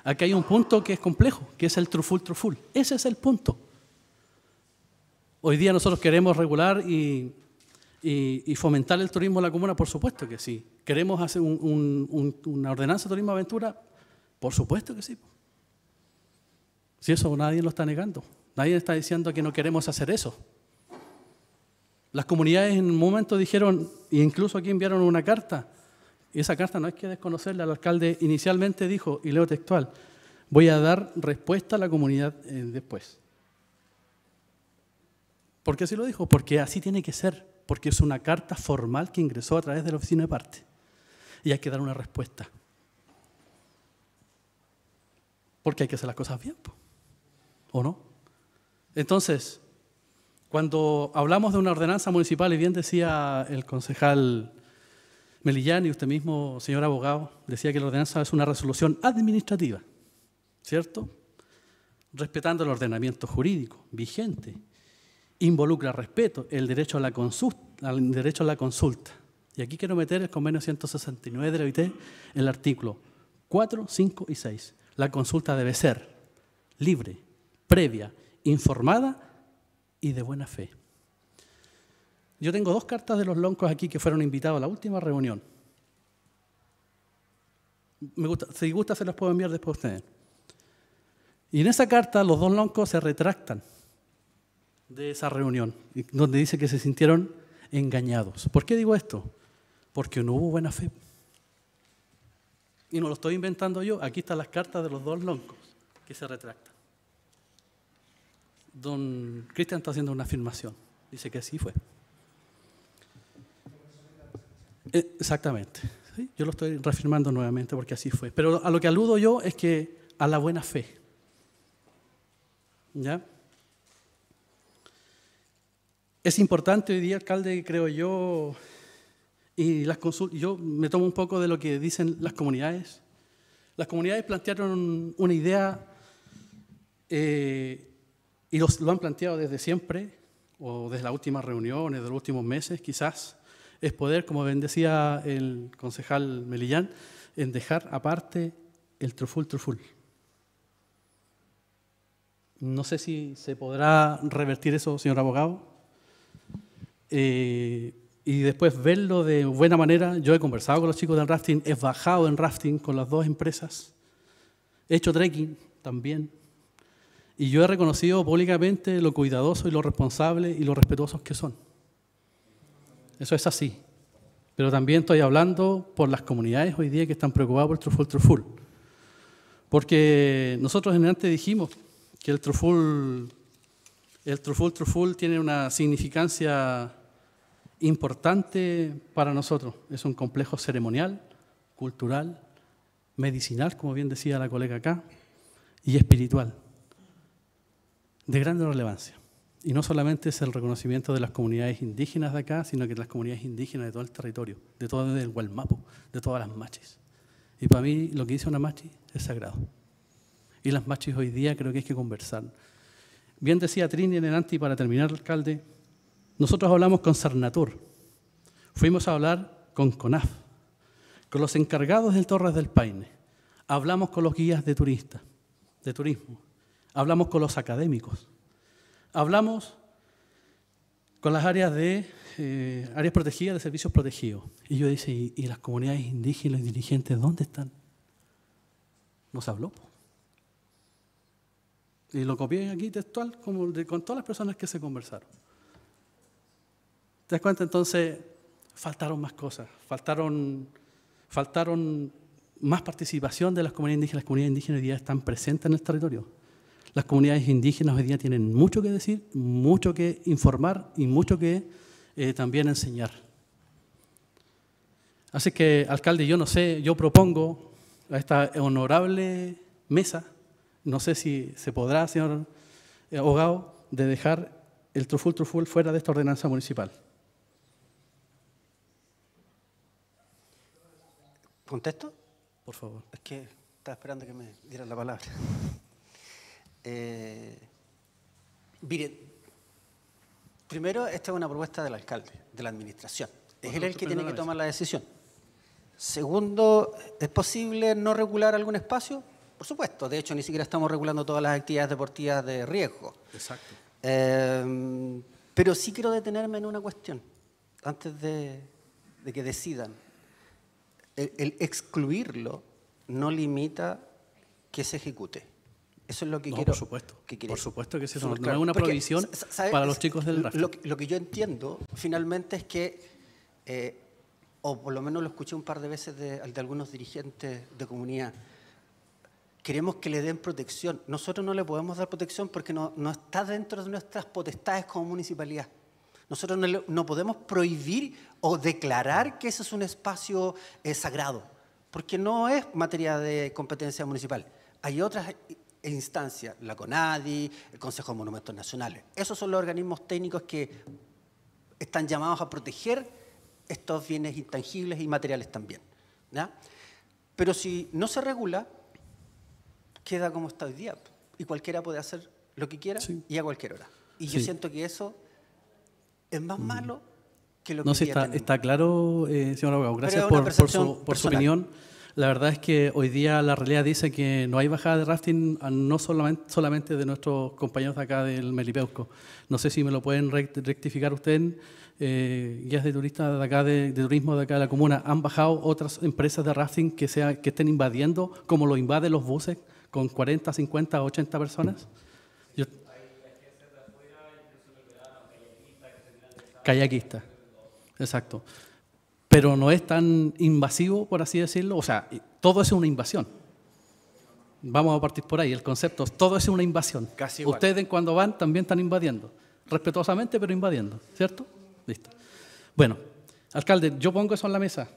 Aquí hay un punto que es complejo, que es el truful truful. Ese es el punto. Hoy día nosotros queremos regular y, y, fomentar el turismo en la comuna, por supuesto que sí. ¿Queremos hacer una ordenanza de turismo aventura? Por supuesto que sí. Si eso nadie lo está negando. Nadie está diciendo que no queremos hacer eso. Las comunidades en un momento dijeron, e incluso aquí enviaron una carta, y esa carta no hay que desconocerla. El alcalde inicialmente dijo, y leo textual, voy a dar respuesta a la comunidad eh, después. ¿Por qué así lo dijo? Porque así tiene que ser, porque es una carta formal que ingresó a través de la oficina de parte. Y hay que dar una respuesta. Porque hay que hacer las cosas bien, ¿o no? Entonces, cuando hablamos de una ordenanza municipal, y bien decía el concejal Melillán y usted mismo, señor abogado, decía que la ordenanza es una resolución administrativa, ¿cierto? Respetando el ordenamiento jurídico vigente, involucra respeto, el derecho a la consulta. El derecho a la consulta. Y aquí quiero meter el convenio 169 de la OIT, el artículo 4, 5 y 6. La consulta debe ser libre, previa, informada y de buena fe. Yo tengo dos cartas de los loncos aquí que fueron invitados a la última reunión. Me gusta, si gusta, se las puedo enviar después a ustedes. Y en esa carta los dos loncos se retractan de esa reunión, donde dice que se sintieron engañados. ¿Por qué digo esto? Porque no hubo buena fe. Y no lo estoy inventando yo. Aquí están las cartas de los dos loncos que se retractan. Don Cristian está haciendo una afirmación. Dice que así fue. Eh, exactamente. Yo lo estoy reafirmando nuevamente porque así fue. Pero a lo que aludo yo es que a la buena fe. ¿Ya? Es importante hoy día, alcalde, creo yo, y las yo me tomo un poco de lo que dicen las comunidades. Las comunidades plantearon una idea eh, y lo han planteado desde siempre, o desde las últimas reuniones, de los últimos meses quizás, es poder, como bien decía el concejal Melillán, en dejar aparte el truful truful. No sé si se podrá revertir eso, señor abogado. Eh, y después verlo de buena manera. Yo he conversado con los chicos del rafting, he bajado en rafting con las dos empresas, he hecho trekking también. Y yo he reconocido públicamente lo cuidadoso y lo responsable y lo respetuosos que son. Eso es así. Pero también estoy hablando por las comunidades hoy día que están preocupadas por el truful truful. Porque nosotros en antes dijimos que el truful, el truful truful tiene una significancia importante para nosotros. Es un complejo ceremonial, cultural, medicinal, como bien decía la colega acá, y espiritual, de gran relevancia. Y no solamente es el reconocimiento de las comunidades indígenas de acá, sino que de las comunidades indígenas de todo el territorio, de todo el Gualmapo, de todas las machis. Y para mí lo que dice una machi es sagrado. Y las machis hoy día creo que hay que conversar. Bien decía Trini en el anti, para terminar, alcalde, nosotros hablamos con Sarnatur, fuimos a hablar con CONAF, con los encargados del Torres del Paine, hablamos con los guías de turistas, de turismo, hablamos con los académicos, Hablamos con las áreas de eh, áreas protegidas, de servicios protegidos. Y yo dice, ¿y, las comunidades indígenas y dirigentes dónde están? Nos habló. Y lo copié aquí textual como de, con todas las personas que se conversaron. ¿Te das cuenta? Entonces, faltaron más cosas, faltaron, faltaron más participación de las comunidades indígenas. Las comunidades indígenas ya están presentes en el territorio las comunidades indígenas hoy día tienen mucho que decir, mucho que informar y mucho que eh, también enseñar. Así que, alcalde, yo no sé, yo propongo a esta honorable mesa, no sé si se podrá, señor eh, abogado, de dejar el truful truful fuera de esta ordenanza municipal. ¿Contesto? Por favor. Es que estaba esperando que me dieran la palabra. Eh, mire, primero, esta es una propuesta del alcalde, de la administración. Es él el que tiene que tomar la decisión. Segundo, ¿es posible no regular algún espacio? Por supuesto, de hecho ni siquiera estamos regulando todas las actividades deportivas de riesgo. Exacto. Eh, pero sí quiero detenerme en una cuestión, antes de, que decidan. el, excluirlo no limita que se ejecute. Eso es lo que no, quiero. Por supuesto. Que por supuesto que sí, no, es una prohibición para los chicos del Lo, que yo entiendo finalmente es que, eh, o por lo menos lo escuché un par de veces de, de algunos dirigentes de comunidad, queremos que le den protección. Nosotros no le podemos dar protección porque no, no está dentro de nuestras potestades como municipalidad. Nosotros no, podemos prohibir o declarar que ese es un espacio eh, sagrado, porque no es materia de competencia municipal. Hay otras instancia, la CONADI, el Consejo de Monumentos Nacionales. Esos son los organismos técnicos que están llamados a proteger estos bienes intangibles y materiales también. Pero si no se regula, queda como está hoy día y cualquiera puede hacer lo que quiera y a cualquier hora. Y yo siento que eso es más mm. malo que lo que No, está, claro, eh, señor abogado. Gracias por, por su opinión. La verdad es que hoy día la realidad dice que no hay bajada de rafting, ah, no solamente, solamente de nuestros compañeros de acá del Melipeuco. No sé si me lo pueden rectificar ustedes, eh, guías de turistas de acá, de, turismo de acá de la comuna. ¿Han bajado otras empresas de rafting que, sea, que estén invadiendo, como lo invaden los buses, con 40, 50, 80 personas? Yo... Kayakista. Exacto pero no es tan invasivo, por así decirlo. O sea, todo es una invasión. Vamos a partir por ahí, el concepto, todo es una invasión. Casi Ustedes cuando van también están invadiendo, respetuosamente, pero invadiendo, ¿cierto? Listo. Bueno, alcalde, yo pongo eso en la mesa.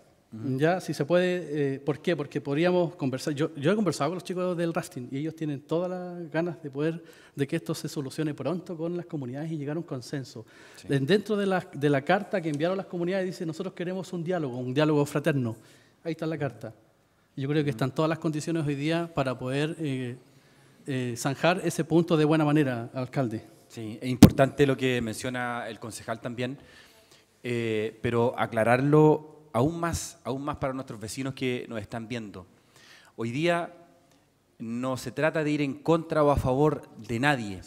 Ya, si se puede, eh, ¿por qué? Porque podríamos conversar. Yo, he conversado con los chicos del Rasting y ellos tienen todas las ganas de poder, de que esto se solucione pronto con las comunidades y llegar a un consenso. Dentro de la, de la, carta que enviaron las comunidades dice, nosotros queremos un diálogo, un diálogo fraterno. Ahí está la carta. Yo creo que están todas las condiciones hoy día para poder eh, eh, zanjar ese punto de buena manera, alcalde. Sí, es importante lo que menciona el concejal también, pero aclararlo aún más, aún más para nuestros vecinos que nos están viendo. Hoy día no se trata de ir en contra o a favor de nadie.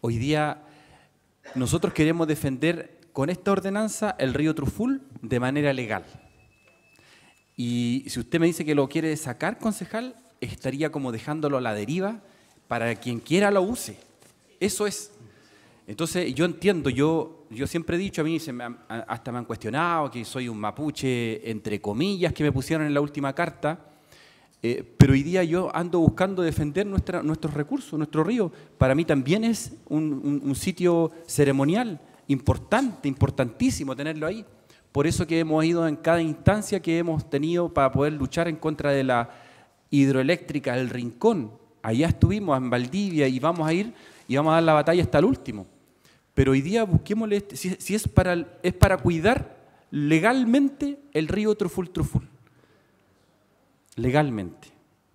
Hoy día nosotros queremos defender con esta ordenanza el río Truful de manera legal. Y si usted me dice que lo quiere sacar, concejal, estaría como dejándolo a la deriva para quien quiera lo use. Eso es. Entonces yo entiendo, yo, yo siempre he dicho, a mí se hasta me han cuestionado que soy un mapuche, entre comillas, que me pusieron en la última carta, eh, pero hoy día yo ando buscando defender nuestros recursos, nuestro río. Para mí también es un, un sitio ceremonial, importante, importantísimo tenerlo ahí. Por eso que hemos ido en cada instancia que hemos tenido para poder luchar en contra de la hidroeléctrica El Rincón. Allá estuvimos en Valdivia y vamos a ir y vamos a dar la batalla hasta el último. Pero hoy día busquémosle, este, si, es, para, es para cuidar legalmente el río Truful Truful. Legalmente.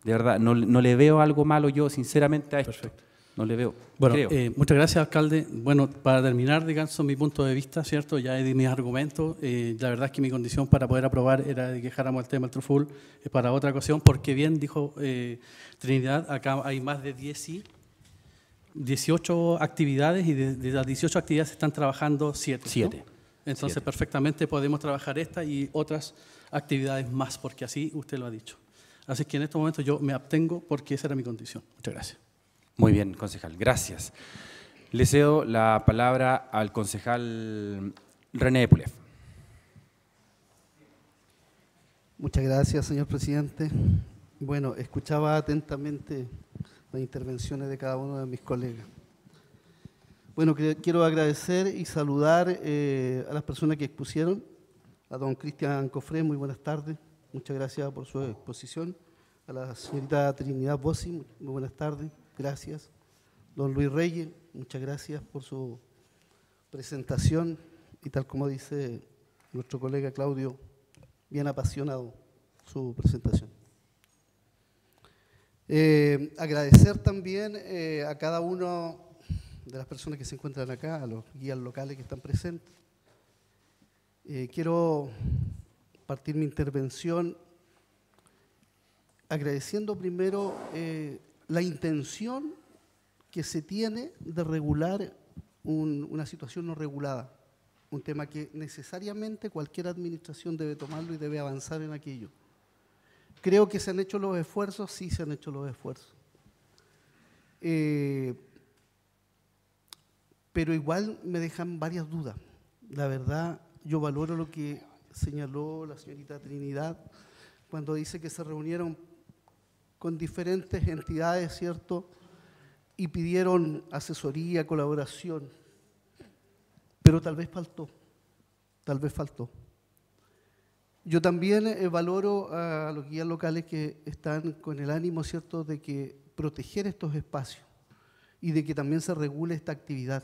De verdad, no, le veo algo malo yo, sinceramente, a esto. Perfecto. No le veo. Bueno, eh, muchas gracias, alcalde. Bueno, para terminar, digamos, mi punto de vista, ¿cierto? Ya he dicho mis argumentos. Eh, la verdad es que mi condición para poder aprobar era de que dejáramos el tema Truful para otra ocasión, porque bien dijo eh, Trinidad, acá hay más de 10 sí 18 actividades y de, las 18 actividades están trabajando 7. Entonces perfectamente podemos trabajar esta y otras actividades más, porque así usted lo ha dicho. Así que en este momento yo me abstengo porque esa era mi condición. Muchas gracias. Muy bien, concejal, gracias. Le cedo la palabra al concejal René Pulev. Muchas gracias, señor presidente. Bueno, escuchaba atentamente las intervenciones de cada uno de mis colegas. Bueno, quiero agradecer y saludar eh, a las personas que expusieron, a don Cristian Cofré, muy buenas tardes, muchas gracias por su exposición, a la señorita Trinidad Bossi, muy buenas tardes, gracias, don Luis Reyes, muchas gracias por su presentación y tal como dice nuestro colega Claudio, bien apasionado su presentación. Eh, agradecer también eh, a cada uno de las personas que se encuentran acá, a los guías locales que están presentes. Eh, quiero partir mi intervención agradeciendo primero la intención que se tiene de regular una situación no regulada, un tema que necesariamente cualquier administración debe tomarlo y debe avanzar en aquello. Creo que se han hecho los esfuerzos, sí se han hecho los esfuerzos. Eh, pero igual me dejan varias dudas. La verdad, yo valoro lo que señaló la señorita Trinidad cuando dice que se reunieron con diferentes entidades, ¿cierto? Y pidieron asesoría, colaboración. Pero tal vez faltó, tal vez faltó. Yo también eh, valoro a los guías locales que están con el ánimo, ¿cierto?, de que proteger estos espacios y de que también se regule esta actividad.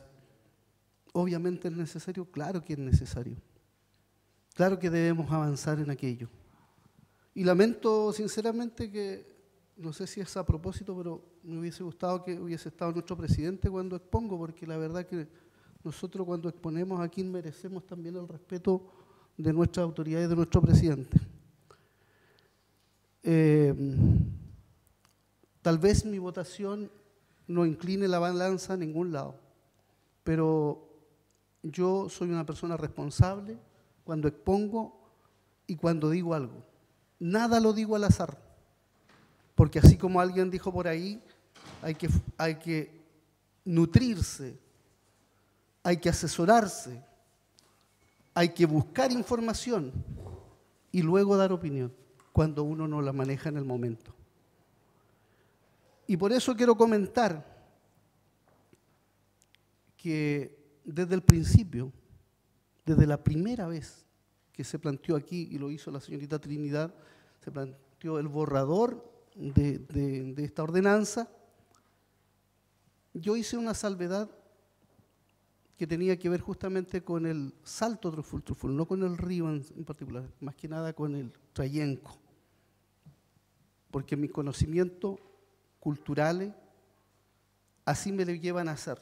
Obviamente es necesario, claro que es necesario. Claro que debemos avanzar en aquello. Y lamento sinceramente que, no sé si es a propósito, pero me hubiese gustado que hubiese estado nuestro presidente cuando expongo, porque la verdad que nosotros cuando exponemos aquí merecemos también el respeto de nuestras autoridades, de nuestro presidente. Eh, tal vez mi votación no incline la balanza a ningún lado, pero yo soy una persona responsable cuando expongo y cuando digo algo. Nada lo digo al azar, porque así como alguien dijo por ahí, hay que, hay que nutrirse, hay que asesorarse, hay que buscar información y luego dar opinión cuando uno no la maneja en el momento. Y por eso quiero comentar que desde el principio, desde la primera vez que se planteó aquí, y lo hizo la señorita Trinidad, se planteó el borrador de, esta ordenanza, yo hice una salvedad que tenía que ver justamente con el salto truful truful, no con el río en, particular, más que nada con el trayenco. Porque mis conocimientos culturales así me lo llevan a hacer.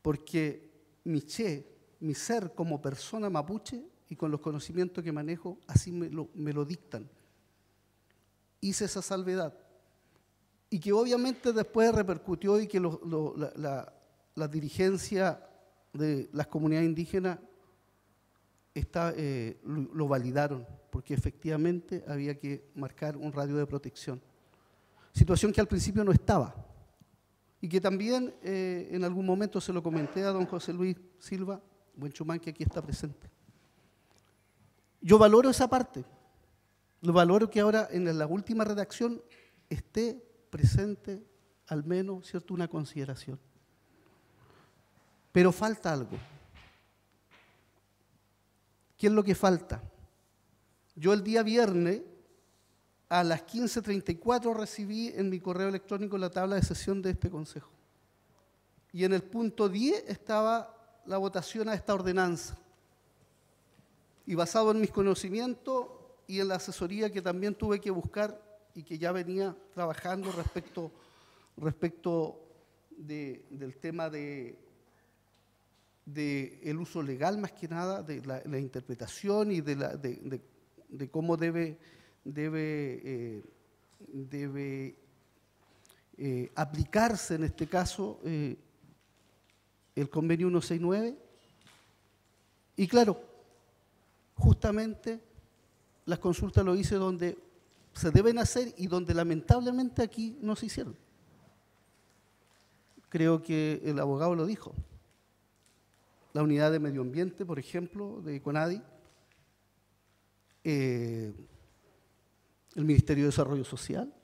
Porque mi che, mi ser como persona mapuche y con los conocimientos que manejo, así me lo, me lo dictan. Hice esa salvedad. Y que obviamente después repercutió y que la la dirigencia de las comunidades indígenas está, eh, lo, validaron, porque efectivamente había que marcar un radio de protección. Situación que al principio no estaba y que también eh, en algún momento se lo comenté a don José Luis Silva Buenchumán, que aquí está presente. Yo valoro esa parte, lo valoro que ahora en la última redacción esté presente al menos cierto, una consideración. Pero falta algo. ¿Qué es lo que falta? Yo el día viernes a las 15.34 recibí en mi correo electrónico la tabla de sesión de este consejo. Y en el punto 10 estaba la votación a esta ordenanza. Y basado en mis conocimientos y en la asesoría que también tuve que buscar y que ya venía trabajando respecto, respecto del tema de, del uso legal más que nada, de la, interpretación y de, la, de, cómo debe, debe, eh, debe eh, aplicarse en este caso eh, el convenio 169. Y claro, justamente las consultas lo hice donde se deben hacer y donde lamentablemente aquí no se hicieron. Creo que el abogado lo dijo la unidad de medio ambiente, por ejemplo, de CONADI, eh, el Ministerio de Desarrollo Social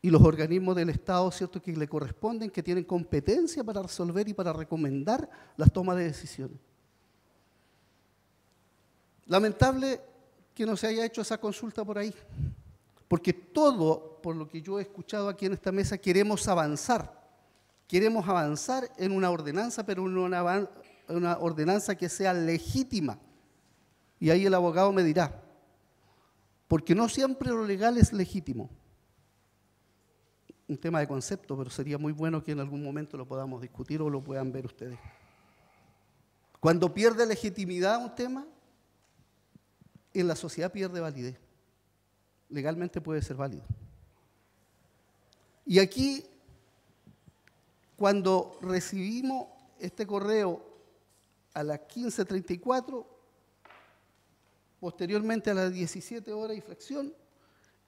y los organismos del Estado ¿cierto? que le corresponden, que tienen competencia para resolver y para recomendar las tomas de decisiones. Lamentable que no se haya hecho esa consulta por ahí, porque todo, por lo que yo he escuchado aquí en esta mesa, queremos avanzar Queremos avanzar en una ordenanza, pero una, una ordenanza que sea legítima. Y ahí el abogado me dirá, porque no siempre lo legal es legítimo. Un tema de concepto, pero sería muy bueno que en algún momento lo podamos discutir o lo puedan ver ustedes. Cuando pierde legitimidad un tema, en la sociedad pierde validez. Legalmente puede ser válido. Y aquí cuando recibimos este correo a las 15.34, posteriormente a las 17 horas y fracción,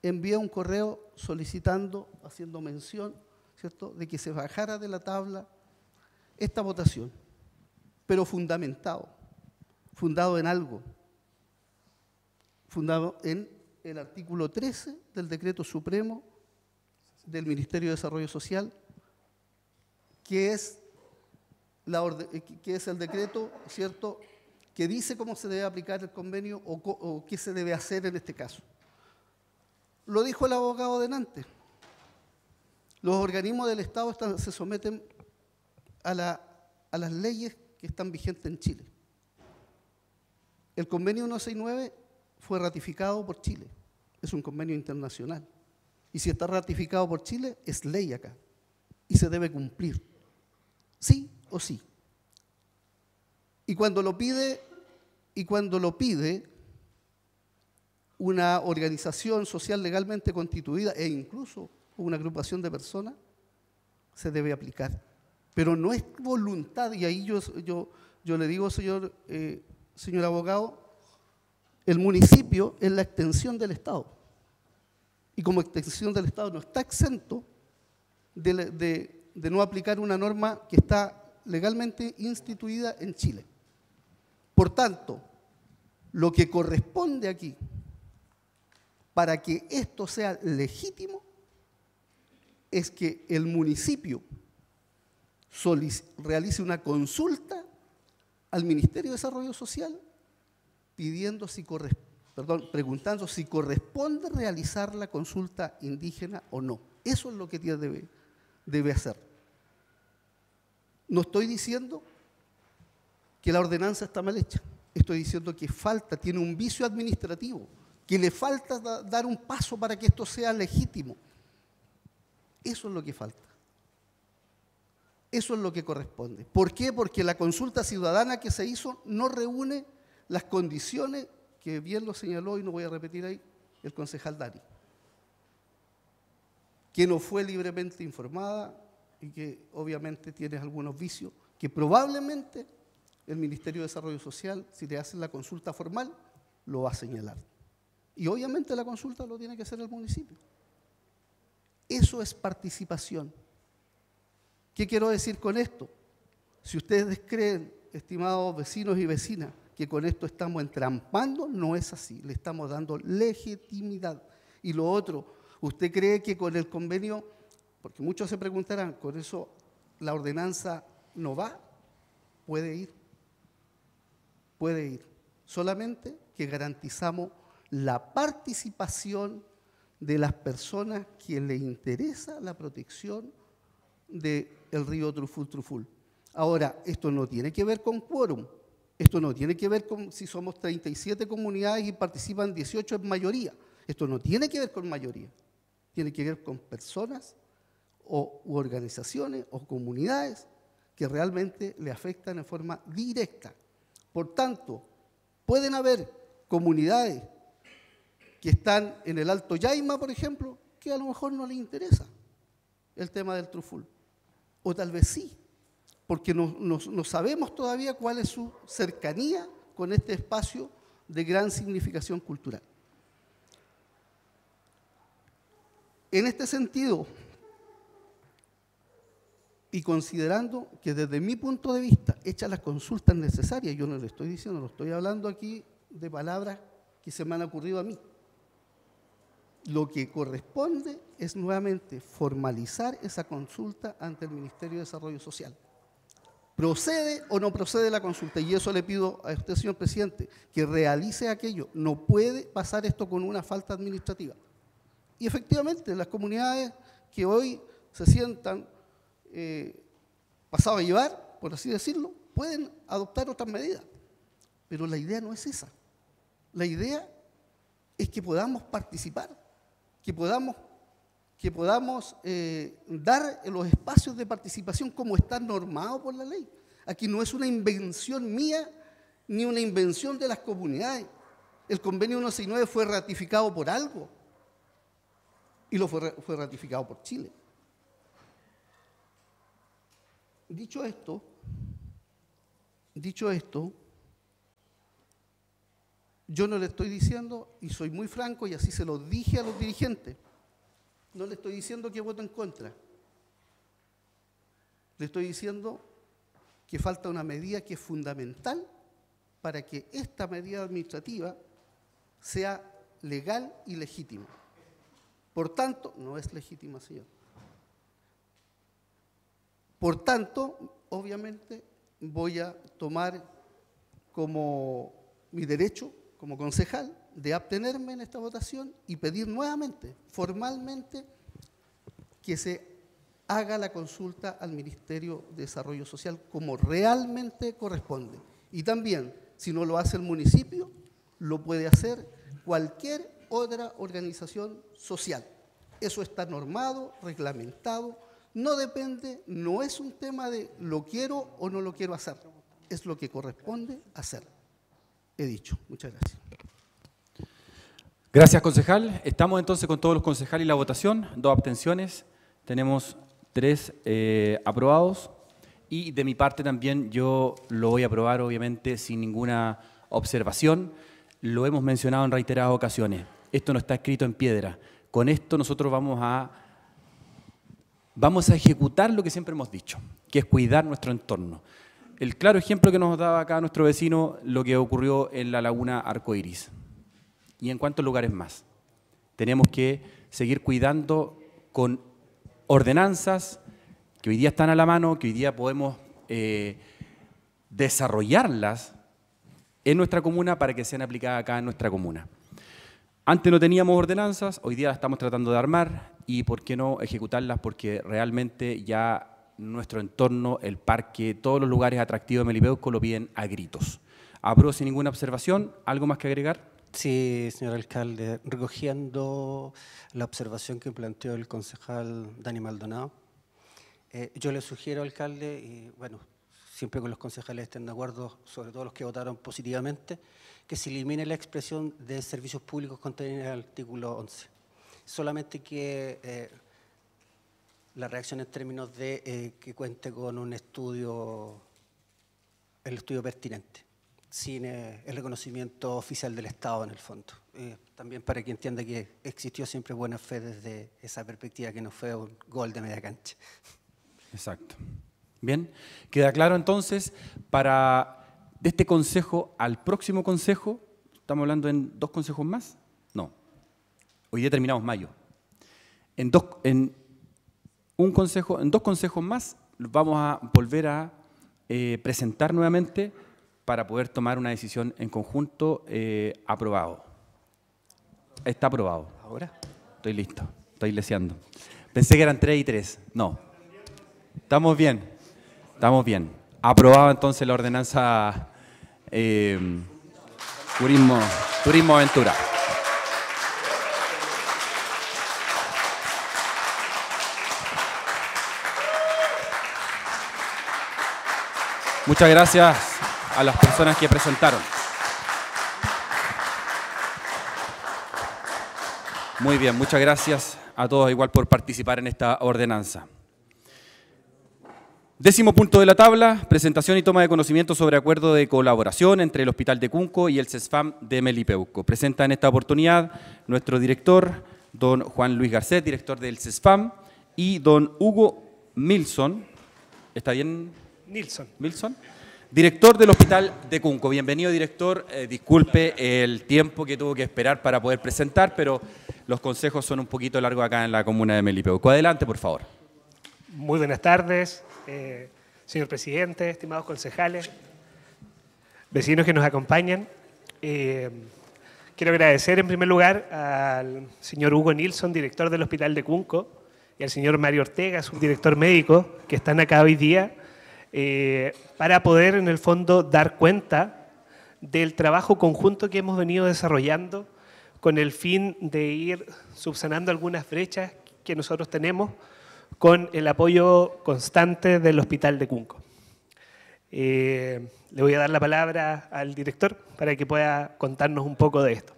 envía un correo solicitando, haciendo mención, ¿cierto?, de que se bajara de la tabla esta votación, pero fundamentado, fundado en algo, fundado en el artículo 13 del decreto supremo del Ministerio de Desarrollo Social eh, que es, el decreto, ¿cierto?, que dice cómo se debe aplicar el convenio o, qué se debe hacer en este caso. Lo dijo el abogado de delante. Los organismos del Estado se someten a, a las leyes que están vigentes en Chile. El convenio 169 fue ratificado por Chile. Es un convenio internacional. Y si está ratificado por Chile, es ley acá. Y se debe cumplir sí o sí. Y cuando lo pide, y cuando lo pide una organización social legalmente constituida e incluso una agrupación de personas, se debe aplicar. Pero no es voluntad, y ahí yo, yo, le digo, señor, eh, señor abogado, el municipio es la extensión del Estado. Y como extensión del Estado no está exento de, de no aplicar una norma que está legalmente instituida en Chile. Por tanto, lo que corresponde aquí para que esto sea legítimo es que el municipio realice una consulta al Ministerio de Desarrollo Social pidiendo si perdón, preguntando si corresponde realizar la consulta indígena o no. Eso es lo que debe, debe hacer. No estoy diciendo que la ordenanza está mal hecha. Estoy diciendo que falta, tiene un vicio administrativo, que le falta dar un paso para que esto sea legítimo. Eso es lo que falta. Eso es lo que corresponde. ¿Por qué? Porque la consulta ciudadana que se hizo no reúne las condiciones que bien lo señaló y no voy a repetir ahí el concejal Dani, que no fue libremente informada, y que obviamente tienes algunos vicios, que probablemente el Ministerio de Desarrollo Social, si le hacen la consulta formal, lo va a señalar. Y obviamente la consulta lo tiene que hacer el municipio. Eso es participación. ¿Qué quiero decir con esto? Si ustedes creen, estimados vecinos y vecinas, que con esto estamos entrampando, no es así. Le estamos dando legitimidad. Y lo otro, ¿usted cree que con el convenio porque muchos se preguntarán, ¿con eso la ordenanza no va? Puede ir, puede ir. Solamente que garantizamos la participación de las personas que le interesa la protección del río Truful Truful. Ahora, esto no tiene que ver con quórum, esto no tiene que ver con si somos 37 comunidades y participan 18 en mayoría, esto no tiene que ver con mayoría, tiene que ver con personas o organizaciones o comunidades que realmente le afectan de forma directa. Por tanto, pueden haber comunidades que están en el Alto Yaima, por ejemplo, que a lo mejor no les interesa el tema del truful. O tal vez sí, porque no sabemos todavía cuál es su cercanía con este espacio de gran significación cultural. En este sentido, y considerando que desde mi punto de vista, hecha las consultas necesarias, yo no le estoy diciendo, lo estoy hablando aquí de palabras que se me han ocurrido a mí. Lo que corresponde es nuevamente formalizar esa consulta ante el Ministerio de Desarrollo Social. ¿Procede o no procede la consulta? Y eso le pido a usted, señor presidente, que realice aquello. No puede pasar esto con una falta administrativa. Y efectivamente, las comunidades que hoy se sientan eh, pasado a llevar, por así decirlo, pueden adoptar otras medidas. Pero la idea no es esa. La idea es que podamos participar, que podamos, que podamos eh, dar los espacios de participación como está normado por la ley. Aquí no es una invención mía ni una invención de las comunidades. El convenio 169 fue ratificado por algo y lo fue ratificado por Chile. Dicho esto, dicho esto, yo no le estoy diciendo, y soy muy franco, y así se lo dije a los dirigentes, no le estoy diciendo que voto en contra. Le estoy diciendo que falta una medida que es fundamental para que esta medida administrativa sea legal y legítima. Por tanto, no es legítima, señor. Por tanto, obviamente voy a tomar como mi derecho como concejal de abstenerme en esta votación y pedir nuevamente, formalmente, que se haga la consulta al Ministerio de Desarrollo Social como realmente corresponde. Y también, si no lo hace el municipio, lo puede hacer cualquier otra organización social. Eso está normado, reglamentado, no depende, no es un tema de lo quiero o no lo quiero hacer, es lo que corresponde hacer. He dicho. Muchas gracias. Gracias, concejal. Estamos entonces con todos los concejales y la votación. Dos abstenciones. Tenemos tres eh, aprobados. Y de mi parte también yo lo voy a aprobar, obviamente, sin ninguna observación. Lo hemos mencionado en reiteradas ocasiones. Esto no está escrito en piedra. Con esto nosotros vamos a vamos a ejecutar lo que siempre hemos dicho, que es cuidar nuestro entorno. El claro ejemplo que nos daba acá nuestro vecino, lo que ocurrió en la laguna Arcoiris. ¿Y en cuántos lugares más? Tenemos que seguir cuidando con ordenanzas que hoy día están a la mano, que hoy día podemos eh, desarrollarlas en nuestra comuna para que sean aplicadas acá en nuestra comuna. Antes no teníamos ordenanzas, hoy día las estamos tratando de armar y, ¿por qué no, ejecutarlas? Porque realmente ya nuestro entorno, el parque, todos los lugares atractivos de Melipeuco lo vienen a gritos. Abro sin ninguna observación? ¿Algo más que agregar? Sí, señor alcalde. Recogiendo la observación que planteó el concejal Dani Maldonado, eh, yo le sugiero, alcalde, y bueno, siempre con los concejales estén de acuerdo, sobre todo los que votaron positivamente, que se elimine la expresión de servicios públicos contenida en el artículo 11 solamente que eh, la reacción en términos de eh, que cuente con un estudio, el estudio pertinente, sin eh, el reconocimiento oficial del Estado en el fondo. también para que entienda que existió siempre buena fe desde esa perspectiva que no fue un gol de media cancha. Exacto. Bien, queda claro entonces para de este consejo al próximo consejo, estamos hablando en dos consejos más, no, Hoy día terminamos mayo. En dos, en un consejo, en dos consejos más los vamos a volver a eh, presentar nuevamente para poder tomar una decisión en conjunto eh, aprobado. Está aprobado. ¿Ahora? Estoy listo, estoy leseando. Pensé que eran tres y tres. No. Estamos bien, estamos bien. Aprobado entonces la ordenanza eh, turismo, turismo aventura. Muchas gracias a las personas que presentaron. Muy bien, muchas gracias a todos igual por participar en esta ordenanza. Décimo punto de la tabla, presentación y toma de conocimiento sobre acuerdo de colaboración entre el Hospital de Cunco y el CESFAM de Melipeuco. Presenta en esta oportunidad nuestro director, don Juan Luis Garcet, director del CESFAM, y don Hugo Milson. ¿Está bien? Nilsson. Nilsson. Director del Hospital de Cunco. Bienvenido, director. Eh, disculpe el tiempo que tuvo que esperar para poder presentar, pero los consejos son un poquito largos acá en la comuna de Melipeuco. Adelante, por favor. Muy buenas tardes, eh, señor presidente, estimados concejales, vecinos que nos acompañan. Eh, quiero agradecer en primer lugar al señor Hugo Nilsson, director del Hospital de Cunco, y al señor Mario Ortega, subdirector médico, que están acá hoy día eh, para poder en el fondo dar cuenta del trabajo conjunto que hemos venido desarrollando con el fin de ir subsanando algunas brechas que nosotros tenemos con el apoyo constante del Hospital de Cunco. Eh, le voy a dar la palabra al director para que pueda contarnos un poco de esto.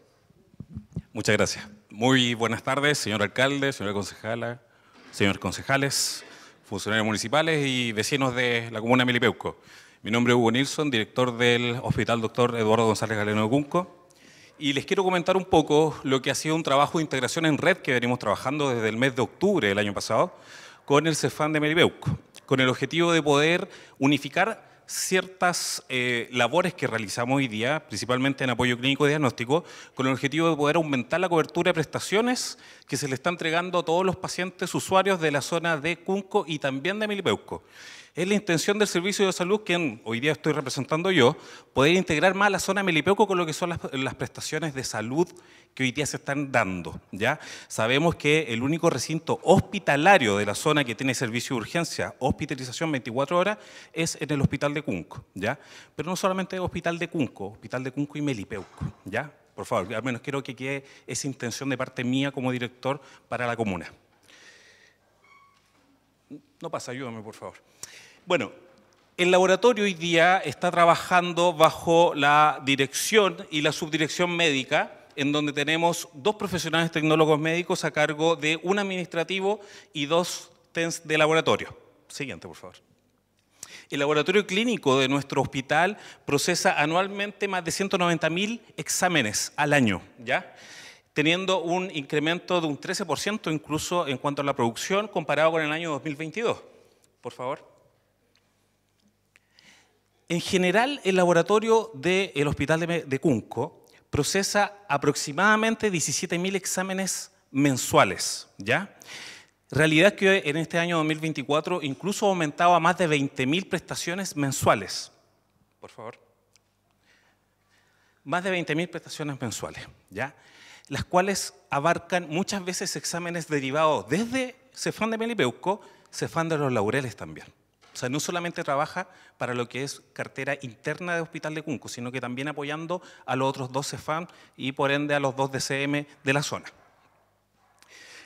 Muchas gracias. Muy buenas tardes, señor alcalde, señora concejala, señores concejales funcionarios municipales y vecinos de la comuna de Melipeuco. Mi nombre es Hugo Nilsson, director del Hospital Doctor Eduardo González Galeno de Cunco. Y les quiero comentar un poco lo que ha sido un trabajo de integración en red que venimos trabajando desde el mes de octubre del año pasado con el CEFAN de Melipeuco, con el objetivo de poder unificar ciertas eh, labores que realizamos hoy día, principalmente en apoyo clínico y diagnóstico, con el objetivo de poder aumentar la cobertura de prestaciones que se le está entregando a todos los pacientes usuarios de la zona de Cunco y también de Milipeuco es la intención del Servicio de Salud, que hoy día estoy representando yo, poder integrar más la zona Melipeuco con lo que son las, prestaciones de salud que hoy día se están dando. ¿ya? Sabemos que el único recinto hospitalario de la zona que tiene servicio de urgencia, hospitalización 24 horas, es en el Hospital de Cunco. ¿ya? Pero no solamente Hospital de Cunco, Hospital de Cunco y Melipeuco. ¿ya? Por favor, al menos quiero que quede esa intención de parte mía como director para la comuna. No pasa, ayúdame, por favor. Bueno, el laboratorio hoy día está trabajando bajo la dirección y la subdirección médica, en donde tenemos dos profesionales tecnólogos médicos a cargo de un administrativo y dos de laboratorio. Siguiente, por favor. El laboratorio clínico de nuestro hospital procesa anualmente más de 190.000 exámenes al año, ¿ya? teniendo un incremento de un 13% incluso en cuanto a la producción comparado con el año 2022. Por favor. En general, el laboratorio del Hospital de Cunco procesa aproximadamente 17.000 exámenes mensuales, ¿ya? Realidad que en este año 2024 incluso ha aumentado a más de 20.000 prestaciones mensuales. Por favor. Más de 20.000 prestaciones mensuales, ¿ya? Las cuales abarcan muchas veces exámenes derivados desde Cefán de Melipeuco, Cefán de los Laureles también. O sea, no solamente trabaja para lo que es cartera interna de Hospital de Cunco, sino que también apoyando a los otros 12 FAM y por ende a los dos DCM de la zona.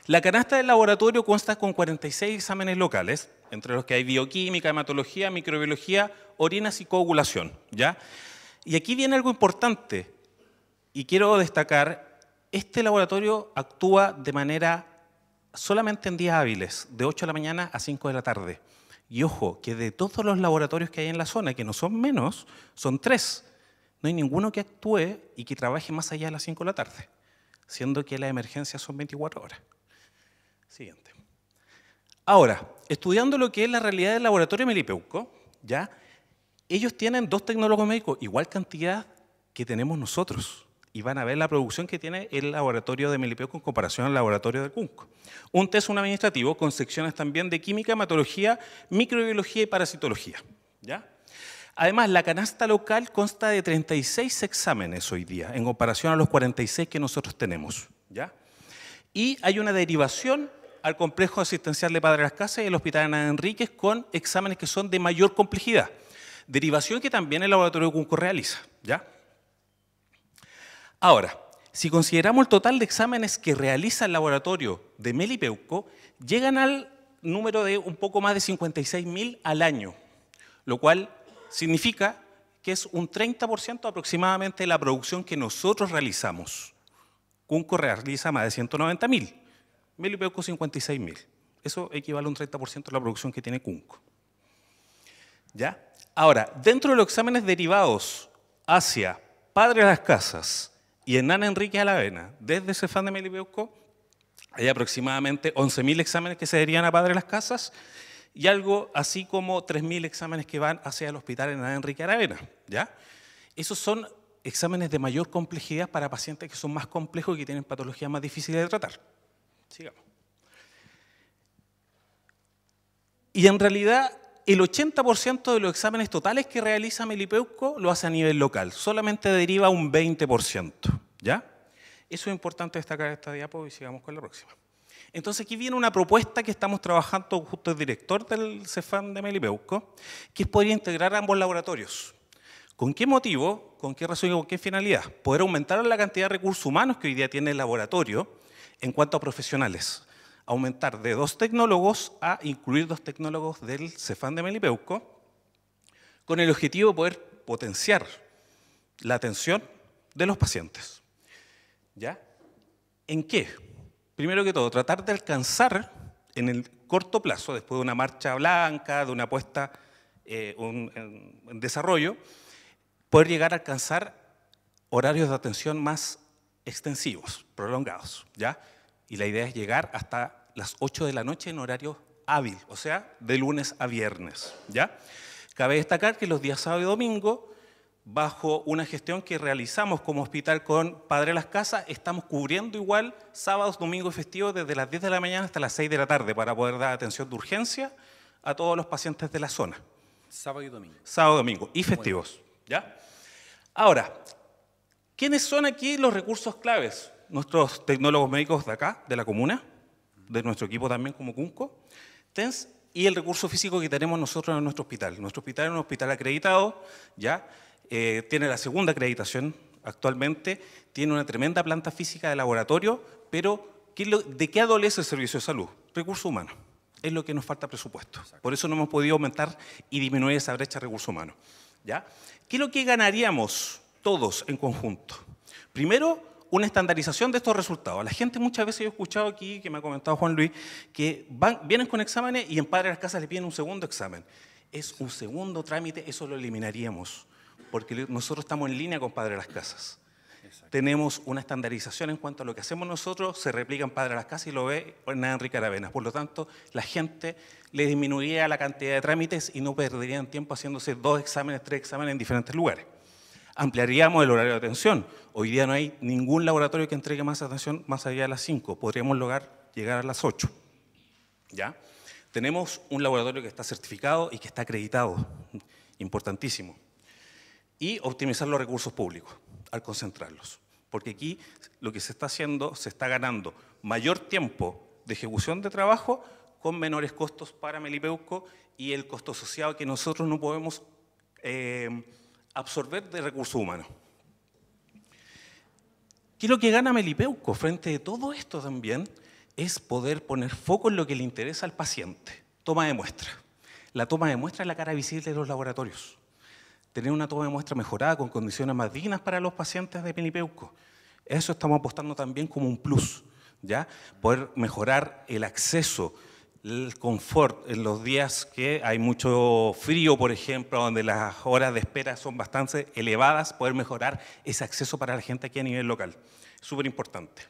La canasta del laboratorio consta con 46 exámenes locales, entre los que hay bioquímica, hematología, microbiología, orinas y coagulación. ¿ya? Y aquí viene algo importante, y quiero destacar, este laboratorio actúa de manera solamente en días hábiles, de 8 de la mañana a 5 de la tarde. Y ojo, que de todos los laboratorios que hay en la zona, que no son menos, son tres. No hay ninguno que actúe y que trabaje más allá de las 5 de la tarde, siendo que las emergencias son 24 horas. Siguiente. Ahora, estudiando lo que es la realidad del laboratorio Melipeuco, ¿ya? ellos tienen dos tecnólogos médicos, igual cantidad que tenemos nosotros y van a ver la producción que tiene el laboratorio de Melipeo con comparación al laboratorio de Cunco. Un test un administrativo con secciones también de química, hematología, microbiología y parasitología. ¿ya? Además, la canasta local consta de 36 exámenes hoy día, en comparación a los 46 que nosotros tenemos. ¿ya? Y hay una derivación al complejo asistencial de Padre Las Casas y el Hospital Ana Enríquez con exámenes que son de mayor complejidad. Derivación que también el laboratorio de Cunco realiza. ¿ya? Ahora, si consideramos el total de exámenes que realiza el laboratorio de Melipeuco, llegan al número de un poco más de 56.000 al año, lo cual significa que es un 30% aproximadamente de la producción que nosotros realizamos. Cunco realiza más de 190.000, Melipeuco 56.000. Eso equivale a un 30% de la producción que tiene Cunco. ¿Ya? Ahora, dentro de los exámenes derivados hacia Padre de las Casas, y en Ana Enrique Alavena, desde Cefán de Melibeuco, hay aproximadamente 11.000 exámenes que se darían a Padre Las Casas y algo así como 3.000 exámenes que van hacia el hospital en Ana Enrique Aravena. ¿ya? Esos son exámenes de mayor complejidad para pacientes que son más complejos y que tienen patologías más difíciles de tratar. Sigamos. Y en realidad el 80% de los exámenes totales que realiza Melipeuco lo hace a nivel local, solamente deriva un 20%. ¿Ya? Eso es importante destacar esta diapositiva y sigamos con la próxima. Entonces aquí viene una propuesta que estamos trabajando justo el director del CEFAM de Melipeuco, que es poder integrar ambos laboratorios. ¿Con qué motivo? ¿Con qué razón y con qué finalidad? Poder aumentar la cantidad de recursos humanos que hoy día tiene el laboratorio en cuanto a profesionales aumentar de dos tecnólogos a incluir dos tecnólogos del Cefán de Melipeuco, con el objetivo de poder potenciar la atención de los pacientes. ¿Ya? ¿En qué? Primero que todo, tratar de alcanzar en el corto plazo, después de una marcha blanca, de una apuesta eh, en desarrollo, poder llegar a alcanzar horarios de atención más extensivos, prolongados, ¿ya? Y la idea es llegar hasta las 8 de la noche en horario hábil, o sea, de lunes a viernes. ¿ya? Cabe destacar que los días sábado y domingo, bajo una gestión que realizamos como hospital con Padre Las Casas, estamos cubriendo igual sábados, domingos y festivos desde las 10 de la mañana hasta las 6 de la tarde para poder dar atención de urgencia a todos los pacientes de la zona. Sábado y domingo. Sábado, domingo y festivos. ¿ya? Ahora, ¿quiénes son aquí los recursos claves? Nuestros tecnólogos médicos de acá, de la comuna, de nuestro equipo también como Cunco, TENS, y el recurso físico que tenemos nosotros en nuestro hospital. Nuestro hospital es un hospital acreditado, ya eh, tiene la segunda acreditación actualmente, tiene una tremenda planta física de laboratorio, pero ¿qué lo, ¿de qué adolece el servicio de salud? Recurso humano. Es lo que nos falta presupuesto. Por eso no hemos podido aumentar y disminuir esa brecha de recursos humanos. ¿ya? ¿Qué es lo que ganaríamos todos en conjunto? Primero, una estandarización de estos resultados. La gente muchas veces, yo he escuchado aquí, que me ha comentado Juan Luis, que vienen con exámenes y en padre de las casas le piden un segundo examen. Es un segundo trámite, eso lo eliminaríamos, porque nosotros estamos en línea con padre de las casas. Tenemos una estandarización en cuanto a lo que hacemos nosotros, se replica en Padre de las Casas y lo ve en Enrique Aravenas. Por lo tanto, la gente le disminuiría la cantidad de trámites y no perderían tiempo haciéndose dos exámenes, tres exámenes en diferentes lugares. Ampliaríamos el horario de atención. Hoy día no hay ningún laboratorio que entregue más atención más allá de las 5. Podríamos lograr llegar a las 8. ¿Ya? Tenemos un laboratorio que está certificado y que está acreditado. Importantísimo. Y optimizar los recursos públicos al concentrarlos. Porque aquí lo que se está haciendo, se está ganando mayor tiempo de ejecución de trabajo con menores costos para Melipeuco y el costo asociado que nosotros no podemos eh, absorber de recursos humanos. ¿Qué es lo que gana Melipeuco frente a todo esto también? Es poder poner foco en lo que le interesa al paciente. Toma de muestra. La toma de muestra es la cara visible de los laboratorios. Tener una toma de muestra mejorada con condiciones más dignas para los pacientes de Melipeuco. Eso estamos apostando también como un plus. ¿ya? Poder mejorar el acceso el confort en los días que hay mucho frío, por ejemplo, donde las horas de espera son bastante elevadas, poder mejorar ese acceso para la gente aquí a nivel local. Súper importante.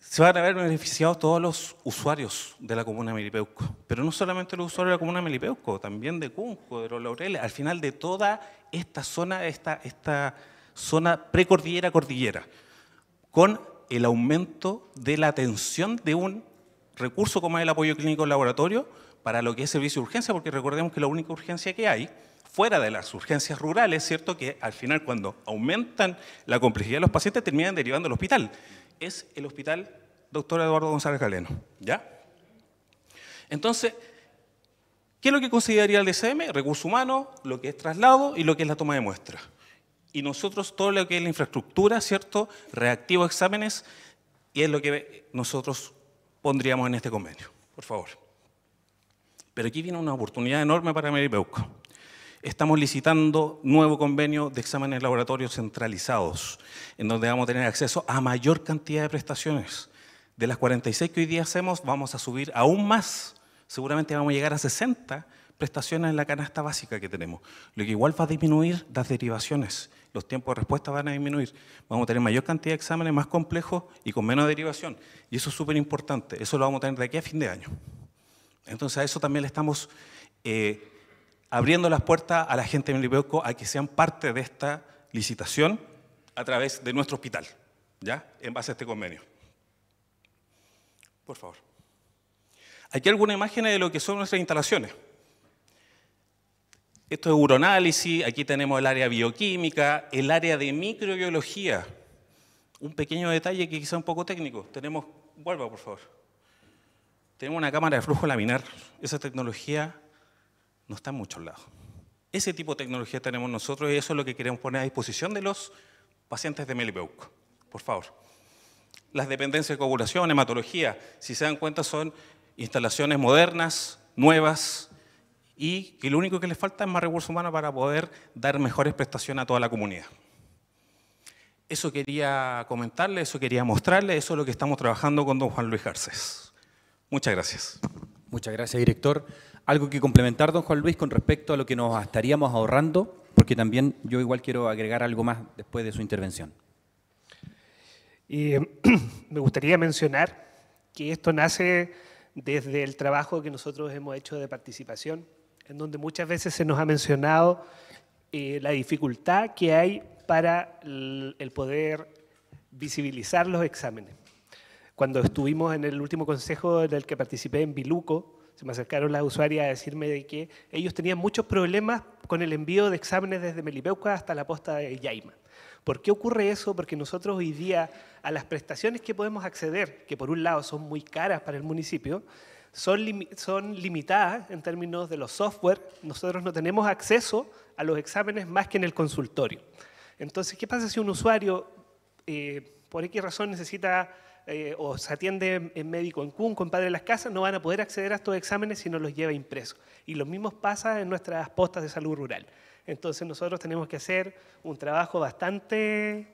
Se van a ver beneficiados todos los usuarios de la comuna de Melipeuco, pero no solamente los usuarios de la comuna de Melipeuco, también de Cunco, de los Laureles, al final de toda esta zona, esta, esta zona precordillera-cordillera, con el aumento de la atención de un recurso como es el apoyo clínico en laboratorio para lo que es servicio de urgencia, porque recordemos que la única urgencia que hay, fuera de las urgencias rurales, ¿cierto? Que al final cuando aumentan la complejidad de los pacientes terminan derivando al hospital. Es el hospital doctor Eduardo González Galeno, ¿ya? Entonces, ¿qué es lo que consideraría el DCM? Recurso humano, lo que es traslado y lo que es la toma de muestra. Y nosotros todo lo que es la infraestructura, ¿cierto? Reactivo exámenes, y es lo que nosotros pondríamos en este convenio, por favor. Pero aquí viene una oportunidad enorme para Meripeuco. Estamos licitando nuevo convenio de exámenes laboratorios centralizados, en donde vamos a tener acceso a mayor cantidad de prestaciones. De las 46 que hoy día hacemos, vamos a subir aún más. Seguramente vamos a llegar a 60 prestaciones en la canasta básica que tenemos, lo que igual va a disminuir las derivaciones, los tiempos de respuesta van a disminuir, vamos a tener mayor cantidad de exámenes más complejos y con menos derivación, y eso es súper importante, eso lo vamos a tener de aquí a fin de año. Entonces a eso también le estamos eh, abriendo las puertas a la gente de Milipeuco a que sean parte de esta licitación a través de nuestro hospital, ¿ya? En base a este convenio. Por favor. Aquí algunas imágenes de lo que son nuestras instalaciones. Esto es uroanálisis, aquí tenemos el área bioquímica, el área de microbiología. Un pequeño detalle que quizá un poco técnico. Tenemos, vuelva por favor. Tenemos una cámara de flujo laminar. Esa tecnología no está en muchos lados. Ese tipo de tecnología tenemos nosotros y eso es lo que queremos poner a disposición de los pacientes de Melipeuc. Por favor. Las dependencias de coagulación, hematología, si se dan cuenta, son instalaciones modernas, nuevas, y que lo único que les falta es más recursos humanos para poder dar mejores prestaciones a toda la comunidad. Eso quería comentarle, eso quería mostrarle, eso es lo que estamos trabajando con don Juan Luis Garcés. Muchas gracias. Muchas gracias, director. Algo que complementar, don Juan Luis, con respecto a lo que nos estaríamos ahorrando, porque también yo igual quiero agregar algo más después de su intervención. me gustaría mencionar que esto nace desde el trabajo que nosotros hemos hecho de participación en donde muchas veces se nos ha mencionado eh, la dificultad que hay para el poder visibilizar los exámenes. Cuando estuvimos en el último consejo en el que participé en Biluco, se me acercaron las usuarias a decirme que ellos tenían muchos problemas con el envío de exámenes desde Melipeuca hasta la posta de Yaima. ¿Por qué ocurre eso? Porque nosotros hoy día a las prestaciones que podemos acceder, que por un lado son muy caras para el municipio, son, son limitadas en términos de los software. Nosotros no tenemos acceso a los exámenes más que en el consultorio. Entonces, ¿qué pasa si un usuario, eh, por X razón, necesita eh, o se atiende en médico en en Padre de las casas, no van a poder acceder a estos exámenes si no los lleva impresos. Y lo mismo pasa en nuestras postas de salud rural. Entonces, nosotros tenemos que hacer un trabajo bastante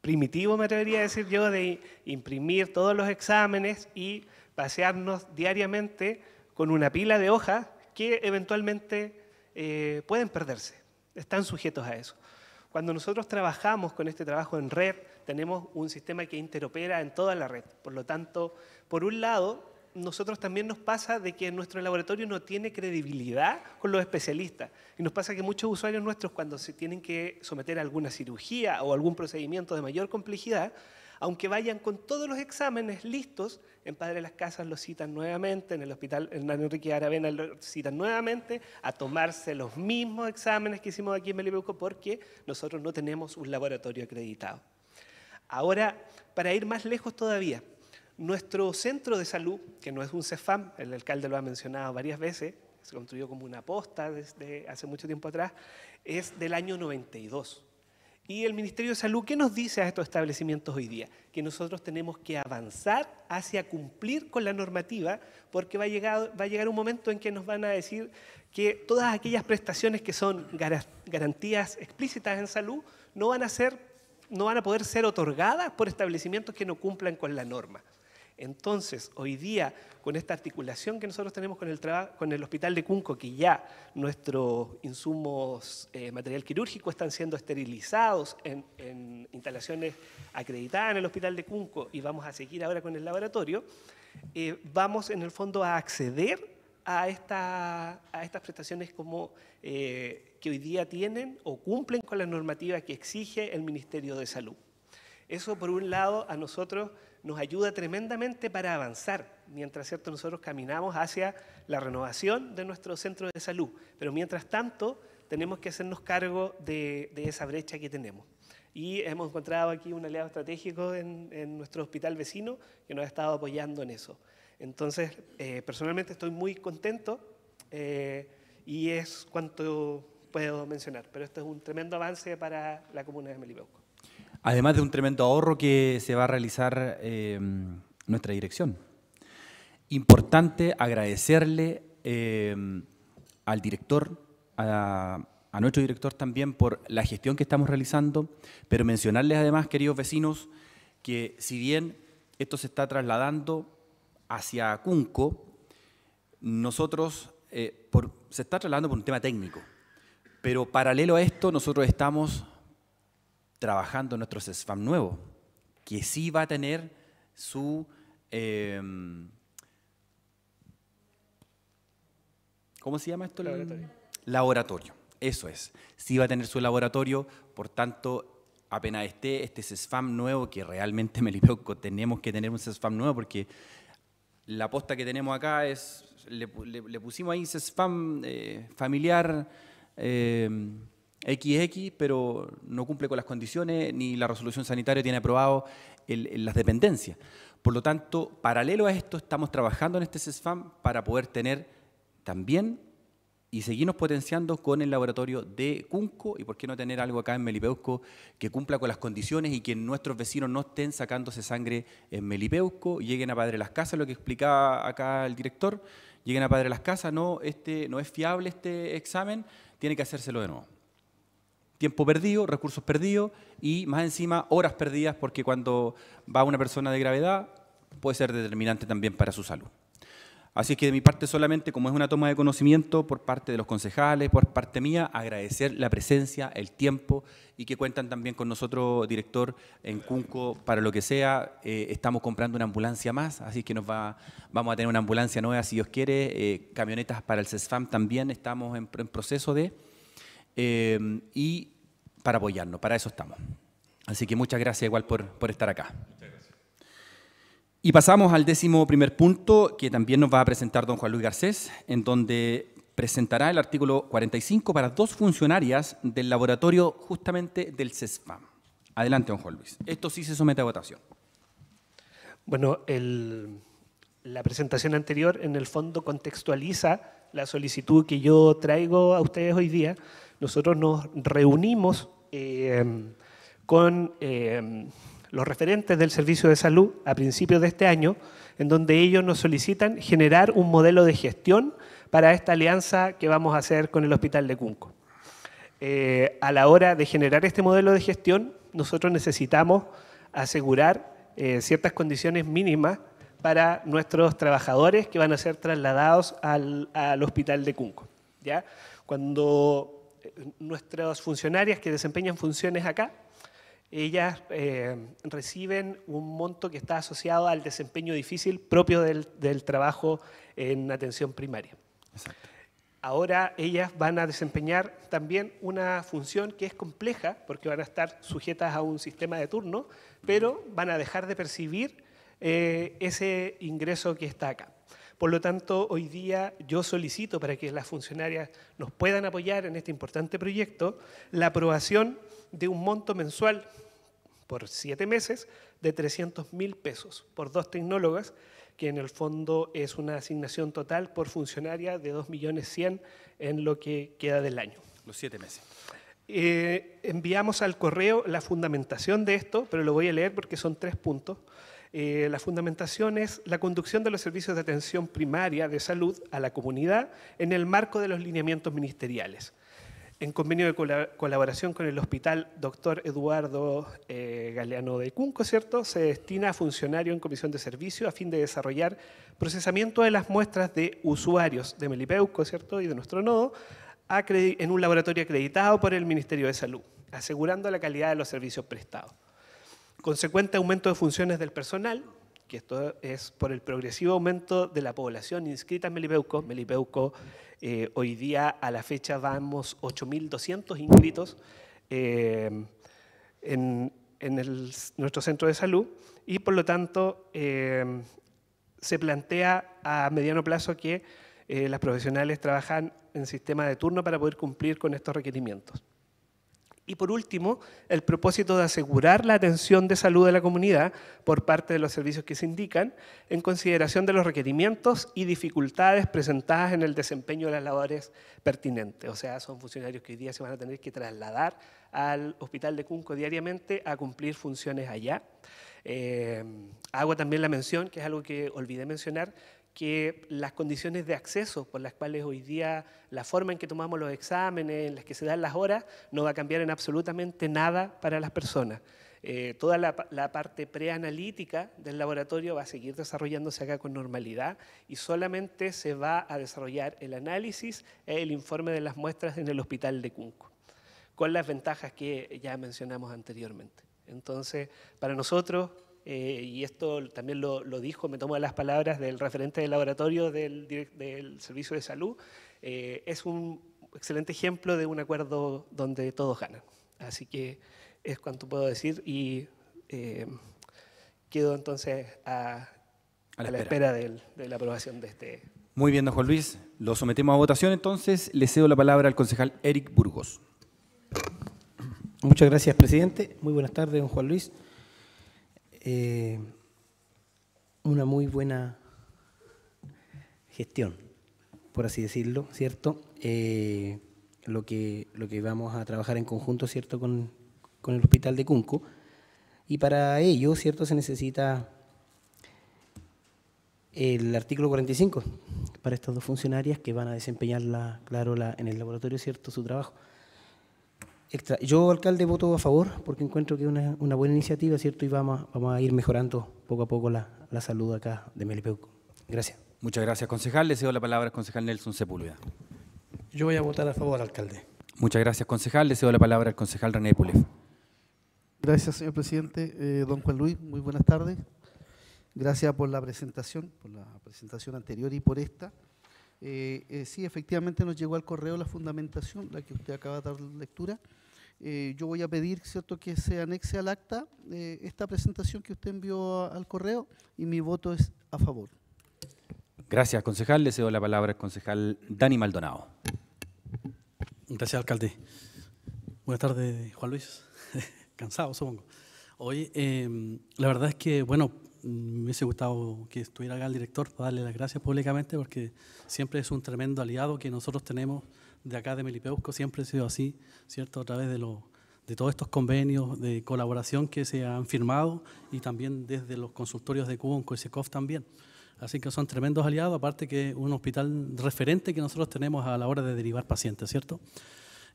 primitivo, me atrevería a decir yo, de imprimir todos los exámenes y pasearnos diariamente con una pila de hojas que eventualmente eh, pueden perderse, están sujetos a eso. Cuando nosotros trabajamos con este trabajo en red, tenemos un sistema que interopera en toda la red. Por lo tanto, por un lado, nosotros también nos pasa de que nuestro laboratorio no tiene credibilidad con los especialistas. Y nos pasa que muchos usuarios nuestros, cuando se tienen que someter a alguna cirugía o algún procedimiento de mayor complejidad, aunque vayan con todos los exámenes listos, en Padre de Las Casas los citan nuevamente, en el hospital Hernán Enrique Aravena los citan nuevamente a tomarse los mismos exámenes que hicimos aquí en Melibuco, porque nosotros no tenemos un laboratorio acreditado. Ahora, para ir más lejos todavía, nuestro centro de salud, que no es un CEFAM, el alcalde lo ha mencionado varias veces, se construyó como una posta desde hace mucho tiempo atrás, es del año 92. Y el Ministerio de Salud, ¿qué nos dice a estos establecimientos hoy día? Que nosotros tenemos que avanzar hacia cumplir con la normativa, porque va a llegar, un momento en que nos van a decir que todas aquellas prestaciones que son garantías explícitas en salud no van a, ser, no van a poder ser otorgadas por establecimientos que no cumplan con la norma. Entonces, hoy día, con esta articulación que nosotros tenemos con el, con el Hospital de Cunco, que ya nuestros insumos eh, material quirúrgico están siendo esterilizados en, instalaciones acreditadas en el Hospital de Cunco y vamos a seguir ahora con el laboratorio, eh, vamos en el fondo a acceder a, estas prestaciones como eh, que hoy día tienen o cumplen con la normativa que exige el Ministerio de Salud. Eso por un lado a nosotros nos ayuda tremendamente para avanzar, mientras cierto nosotros caminamos hacia la renovación de nuestro centro de salud. Pero mientras tanto, tenemos que hacernos cargo de, esa brecha que tenemos. Y hemos encontrado aquí un aliado estratégico en, nuestro hospital vecino que nos ha estado apoyando en eso. Entonces, eh, personalmente estoy muy contento eh, y es cuanto puedo mencionar, pero esto es un tremendo avance para la comuna de Melipeuco. Además de un tremendo ahorro que se va a realizar em, nuestra dirección. Importante agradecerle em, al director, a, nuestro director también por la gestión que estamos realizando, pero mencionarles además, queridos vecinos, que si bien esto se está trasladando hacia Cunco, nosotros eh, se está trasladando por un tema técnico, pero paralelo a esto nosotros estamos trabajando nuestro CESFAM nuevo, que sí va a tener su... Em, ¿Cómo se llama esto? Laboratorio. eso es. Sí va a tener su laboratorio, por tanto, apenas esté este CESFAM nuevo, que realmente, me Melipeuco, tenemos que tener un CESFAM nuevo porque la posta que tenemos acá es, le, pusimos ahí CESFAM eh, familiar, em, XX, pero no cumple con las condiciones, ni la resolución sanitaria tiene aprobado las dependencias. Por lo tanto, paralelo a esto, estamos trabajando en este CESFAM para poder tener también y seguirnos potenciando con el laboratorio de Cunco y por qué no tener algo acá en Melipeusco que cumpla con las condiciones y que nuestros vecinos no estén sacándose sangre en Melipeusco, lleguen a Padre Las Casas, lo que explicaba acá el director, lleguen a Padre Las Casas, no, este, no es fiable este examen, tiene que hacérselo de nuevo tiempo perdido, recursos perdidos y más encima horas perdidas porque cuando va una persona de gravedad puede ser determinante también para su salud. Así que de mi parte solamente, como es una toma de conocimiento por parte de los concejales, por parte mía, agradecer la presencia, el tiempo y que cuentan también con nosotros, director, en Cunco, para lo que sea. Eh, estamos comprando una ambulancia más, así que nos va, vamos a tener una ambulancia nueva si Dios quiere. Eh, camionetas para el CESFAM también estamos en proceso de... Em, y para apoyarnos, para eso estamos. Así que muchas gracias igual por, por estar acá. Y pasamos al décimo primer punto que también nos va a presentar don Juan Luis Garcés, en donde presentará el artículo 45 para dos funcionarias del laboratorio justamente del CESFAM. Adelante, don Juan Luis. Esto sí se somete a votación. Bueno, el, la presentación anterior en el fondo contextualiza la solicitud que yo traigo a ustedes hoy día, nosotros nos reunimos eh, con eh, los referentes del Servicio de Salud a principios de este año, en donde ellos nos solicitan generar un modelo de gestión para esta alianza que vamos a hacer con el Hospital de Cunco. Eh, a la hora de generar este modelo de gestión, nosotros necesitamos asegurar ciertas condiciones mínimas para nuestros trabajadores que van a ser trasladados al, Hospital de Cunco. ¿ya? Cuando nuestras funcionarias que desempeñan funciones acá, ellas eh, reciben un monto que está asociado al desempeño difícil propio del, trabajo en atención primaria. Ahora ellas van a desempeñar también una función que es compleja porque van a estar sujetas a un sistema de turno, pero van a dejar de percibir eh, ese ingreso que está acá. Por lo tanto, hoy día yo solicito para que las funcionarias nos puedan apoyar en este importante proyecto la aprobación de un monto mensual por siete meses de 300 mil pesos por dos tecnólogas, que en el fondo es una asignación total por funcionaria de 2.100.000 en lo que queda del año. Los siete meses. Eh, enviamos al correo la fundamentación de esto, pero lo voy a leer porque son tres puntos. Eh, la fundamentación es la conducción de los servicios de atención primaria de salud a la comunidad en el marco de los lineamientos ministeriales. En convenio de colaboración con el Hospital Doctor Eduardo eh, Galeano de Cunco, ¿cierto? Se destina a funcionario en comisión de servicio a fin de desarrollar procesamiento de las muestras de usuarios de Melipeuco, ¿cierto? Y de nuestro nodo en un laboratorio acreditado por el Ministerio de Salud, asegurando la calidad de los servicios prestados consecuente aumento de funciones del personal, que esto es por el progresivo aumento de la población inscrita en Melipeuco. Melipeuco, eh, hoy día a la fecha vamos 8.200 inscritos eh, en, nuestro centro de salud y por lo tanto eh, se plantea a mediano plazo que las profesionales trabajan en sistema de turno para poder cumplir con estos requerimientos. Y por último, el propósito de asegurar la atención de salud de la comunidad por parte de los servicios que se indican, en consideración de los requerimientos y dificultades presentadas en el desempeño de las labores pertinentes. O sea, son funcionarios que hoy día se van a tener que trasladar al hospital de Cunco diariamente a cumplir funciones allá. Eh, hago también la mención, que es algo que olvidé mencionar, que las condiciones de acceso por las cuales hoy día la forma en que tomamos los exámenes, en las que se dan las horas, no va a cambiar en absolutamente nada para las personas. Eh, toda la, la parte preanalítica del laboratorio va a seguir desarrollándose acá con normalidad y solamente se va a desarrollar el análisis, e el informe de las muestras en el hospital de Cunco, con las ventajas que ya mencionamos anteriormente. Entonces, para nosotros, eh, y esto también lo, dijo, me tomo las palabras del referente del laboratorio del, Servicio de Salud, eh, es un excelente ejemplo de un acuerdo donde todos ganan. Así que es cuanto puedo decir y eh, quedo entonces a, la, espera, de la aprobación de este. Muy bien, don Juan Luis. Lo sometemos a votación, entonces le cedo la palabra al concejal Eric Burgos. Muchas gracias, presidente. Muy buenas tardes, don Juan Luis. Eh, una muy buena gestión, por así decirlo, ¿cierto? Eh, lo, que, lo que vamos a trabajar en conjunto, ¿cierto?, con, el Hospital de Cunco. Y para ello, ¿cierto?, se necesita el artículo 45 para estas dos funcionarias que van a desempeñar, la, claro, la, en el laboratorio, ¿cierto?, su trabajo. Yo, alcalde, voto a favor porque encuentro que es una, buena iniciativa, ¿cierto? Y vamos, vamos a ir mejorando poco a poco la, salud acá de Melipeuco. Gracias. Muchas gracias, concejal. Le cedo la palabra al concejal Nelson Sepúlveda. Yo voy a votar a favor, alcalde. Muchas gracias, concejal. Le cedo la palabra al concejal René Pulef. Gracias, señor presidente. Eh, don Juan Luis, muy buenas tardes. Gracias por la presentación, por la presentación anterior y por esta. Eh, eh, sí, efectivamente nos llegó al correo la fundamentación, la que usted acaba de dar lectura. Eh, yo voy a pedir cierto, que se anexe al acta eh, esta presentación que usted envió al correo y mi voto es a favor. Gracias, concejal. Le cedo la palabra al concejal Dani Maldonado. Gracias, alcalde. Buenas tardes, Juan Luis. Cansado, supongo. Hoy, em, la verdad es que, bueno, me hubiese gustado que estuviera acá el director para darle las gracias públicamente porque siempre es un tremendo aliado que nosotros tenemos de acá de Melipeusco siempre ha sido así, ¿cierto? A través de, de todos estos convenios de colaboración que se han firmado y también desde los consultorios de Cuba en Coisecov también. Así que son tremendos aliados, aparte que un hospital referente que nosotros tenemos a la hora de derivar pacientes, ¿cierto?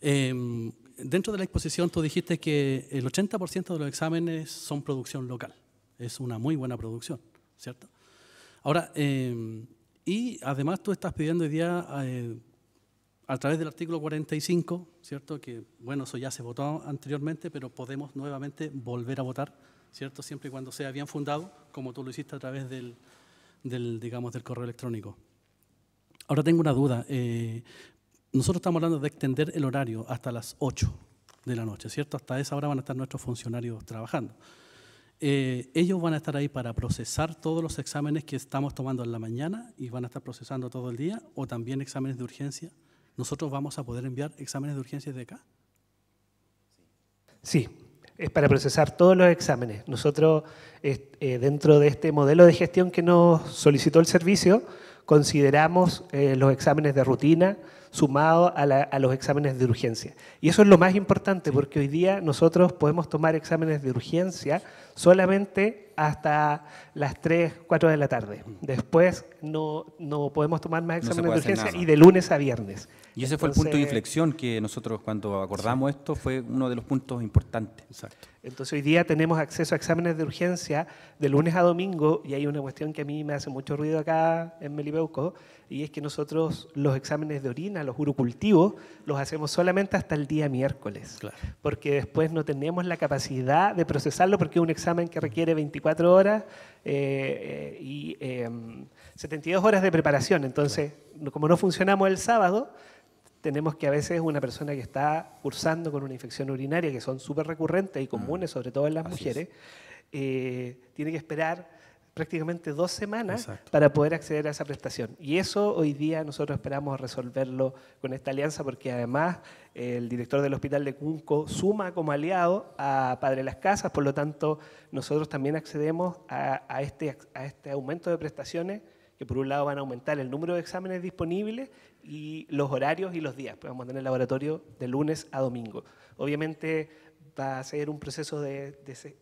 Em, dentro de la exposición tú dijiste que el 80% de los exámenes son producción local. Es una muy buena producción, ¿cierto? Ahora, em, y además tú estás pidiendo hoy día eh, a través del artículo 45, ¿cierto? Que, bueno, eso ya se votó anteriormente, pero podemos nuevamente volver a votar, ¿cierto? Siempre y cuando sea bien fundado, como tú lo hiciste a través del, digamos, del correo electrónico. Ahora tengo una duda. Eh, nosotros estamos hablando de extender el horario hasta las 8 de la noche, ¿cierto? Hasta esa hora van a estar nuestros funcionarios trabajando. Eh, ellos van a estar ahí para procesar todos los exámenes que estamos tomando en la mañana y van a estar procesando todo el día, o también exámenes de urgencia. ¿nosotros vamos a poder enviar exámenes de urgencia de acá? Sí, es para procesar todos los exámenes. Nosotros, eh, dentro de este modelo de gestión que nos solicitó el servicio, consideramos eh, los exámenes de rutina sumado a, los exámenes de urgencia. Y eso es lo más importante, porque hoy día nosotros podemos tomar exámenes de urgencia solamente hasta las 3, 4 de la tarde. Después no, podemos tomar más exámenes de urgencia y de lunes a viernes. Y ese fue el punto de inflexión que nosotros cuando acordamos esto fue uno de los puntos importantes. Entonces hoy día tenemos acceso a exámenes de urgencia de lunes a domingo y hay una cuestión que a mí me hace mucho ruido acá en Melibeuco y es que nosotros los exámenes de orina, los urocultivos, los hacemos solamente hasta el día miércoles. Porque después no tenemos la capacidad de procesarlo porque es un examen que requiere 24 horas eh, eh, y 72 em, horas de preparación. Entonces, como no funcionamos el sábado, tenemos que a veces una persona que está cursando con una infección urinaria, que son súper recurrentes y comunes, mm. sobre todo en las mujeres, eh, tiene que esperar prácticamente dos semanas para poder acceder a esa prestación. Y eso hoy día nosotros esperamos resolverlo con esta alianza porque además eh, el director del Hospital de Cunco suma como aliado a Padre Las Casas, por lo tanto nosotros también accedemos este, a este aumento de prestaciones que por un lado van a aumentar el número de exámenes disponibles y los horarios y los días. podemos vamos a tener laboratorio de lunes a domingo. Obviamente va a ser un proceso de,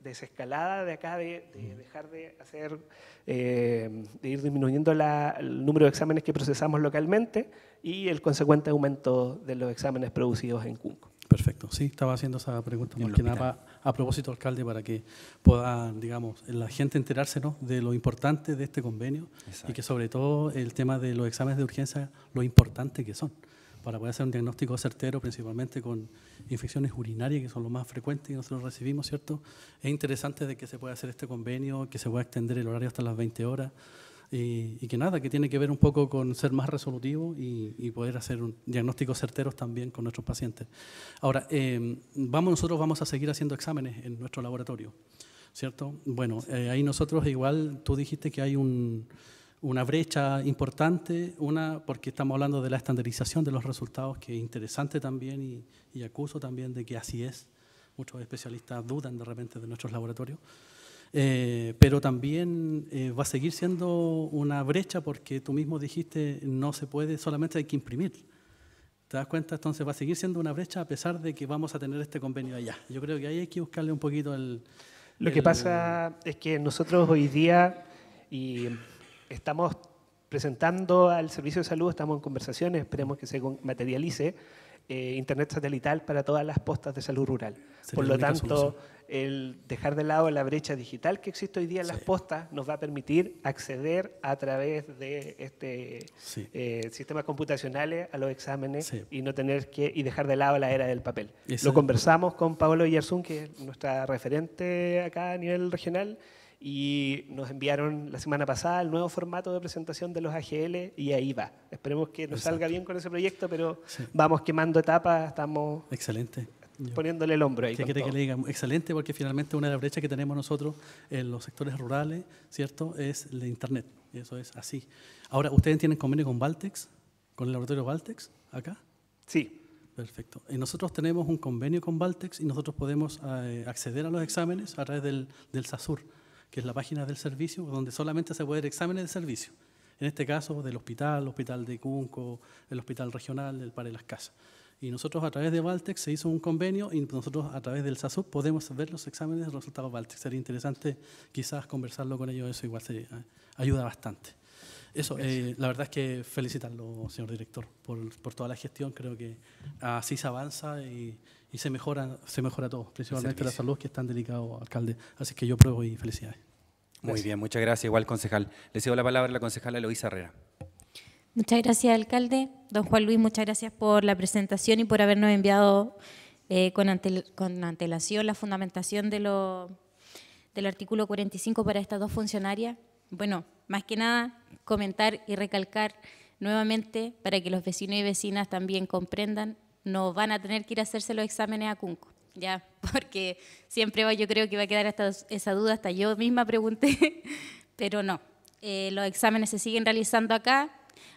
desescalada de acá, de, dejar de hacer, eh, ir disminuyendo el número de exámenes que procesamos localmente y el consecuente aumento de los exámenes producidos en Cunco. Perfecto, sí, estaba haciendo esa pregunta a propósito, alcalde, para que pueda, digamos, la gente enterarse de lo importante de este convenio y que sobre todo el tema de los exámenes de urgencia, lo importante que son para poder hacer un diagnóstico certero, principalmente con infecciones urinarias, que son lo más frecuentes que nosotros recibimos, ¿cierto? Es interesante de que se pueda hacer este convenio, que se pueda extender el horario hasta las 20 horas, y, que nada, que tiene que ver un poco con ser más resolutivo y, poder hacer un diagnósticos certeros también con nuestros pacientes. Ahora, em, vamos, nosotros vamos a seguir haciendo exámenes en nuestro laboratorio, ¿cierto? Bueno, eh, ahí nosotros igual, tú dijiste que hay una brecha importante, una porque estamos hablando de la estandarización de los resultados, que es interesante también y, y acuso también de que así es. Muchos especialistas dudan de repente de nuestros laboratorios. Eh, pero también eh, va a seguir siendo una brecha porque tú mismo dijiste no se puede, solamente hay que imprimir. ¿Te das cuenta? Entonces va a seguir siendo una brecha a pesar de que vamos a tener este convenio allá. Yo creo que ahí hay que buscarle un poquito el... Lo que pasa es que nosotros hoy día y estamos presentando al Servicio de Salud, estamos en conversaciones, esperemos que se materialice eh, internet satelital para todas las postas de salud rural. Por lo tanto, el dejar de lado la brecha digital que existe hoy día en las postas nos va a permitir acceder a través de este eh, sistemas computacionales a los exámenes y no tener que y dejar de lado la era del papel. lo conversamos con Pablo Yersun, que es nuestra referente acá a nivel regional y nos enviaron la semana pasada el nuevo formato de presentación de los AGL y ahí va. Esperemos que nos salga bien con ese proyecto, pero vamos quemando etapas, estamos... Excelente. Poniéndole el hombro ahí. Con todo. Que le diga? Excelente, porque finalmente una de las brechas que tenemos nosotros en los sectores rurales, ¿cierto?, es de Internet. Y eso es así. Ahora, ¿ustedes tienen convenio con Valtex? ¿Con el laboratorio Valtex acá? Sí. Perfecto. Y nosotros tenemos un convenio con Valtex y nosotros podemos eh, acceder a los exámenes a través del, del SASUR que es la página del servicio, donde solamente se puede ver exámenes de servicio. En este caso, del hospital, hospital de Cunco, el hospital regional, el par de las casas. Y nosotros a través de Valtex se hizo un convenio y nosotros a través del SASUP, podemos ver los exámenes de resultados Valtex. Sería interesante quizás conversarlo con ellos, eso igual eh, ayuda bastante. Eso, eh, la verdad es que felicitarlo, señor director, por, por toda la gestión. Creo que así se avanza y, y se mejora, se mejora todo, principalmente la salud que es tan delicado, alcalde. Así que yo pruebo y felicidades. Muy bien, muchas gracias. Igual, concejal. Le cedo la palabra a la concejala Eloísa Herrera. Muchas gracias, alcalde. Don Juan Luis, muchas gracias por la presentación y por habernos enviado eh, con, con, antelación la fundamentación de lo, del artículo 45 para estas dos funcionarias. Bueno, más que nada, comentar y recalcar nuevamente para que los vecinos y vecinas también comprendan no van a tener que ir a hacerse los exámenes a Cunco, ya, porque siempre yo creo que va a quedar hasta esa duda, hasta yo misma pregunté, pero no. Eh, los exámenes se siguen realizando acá.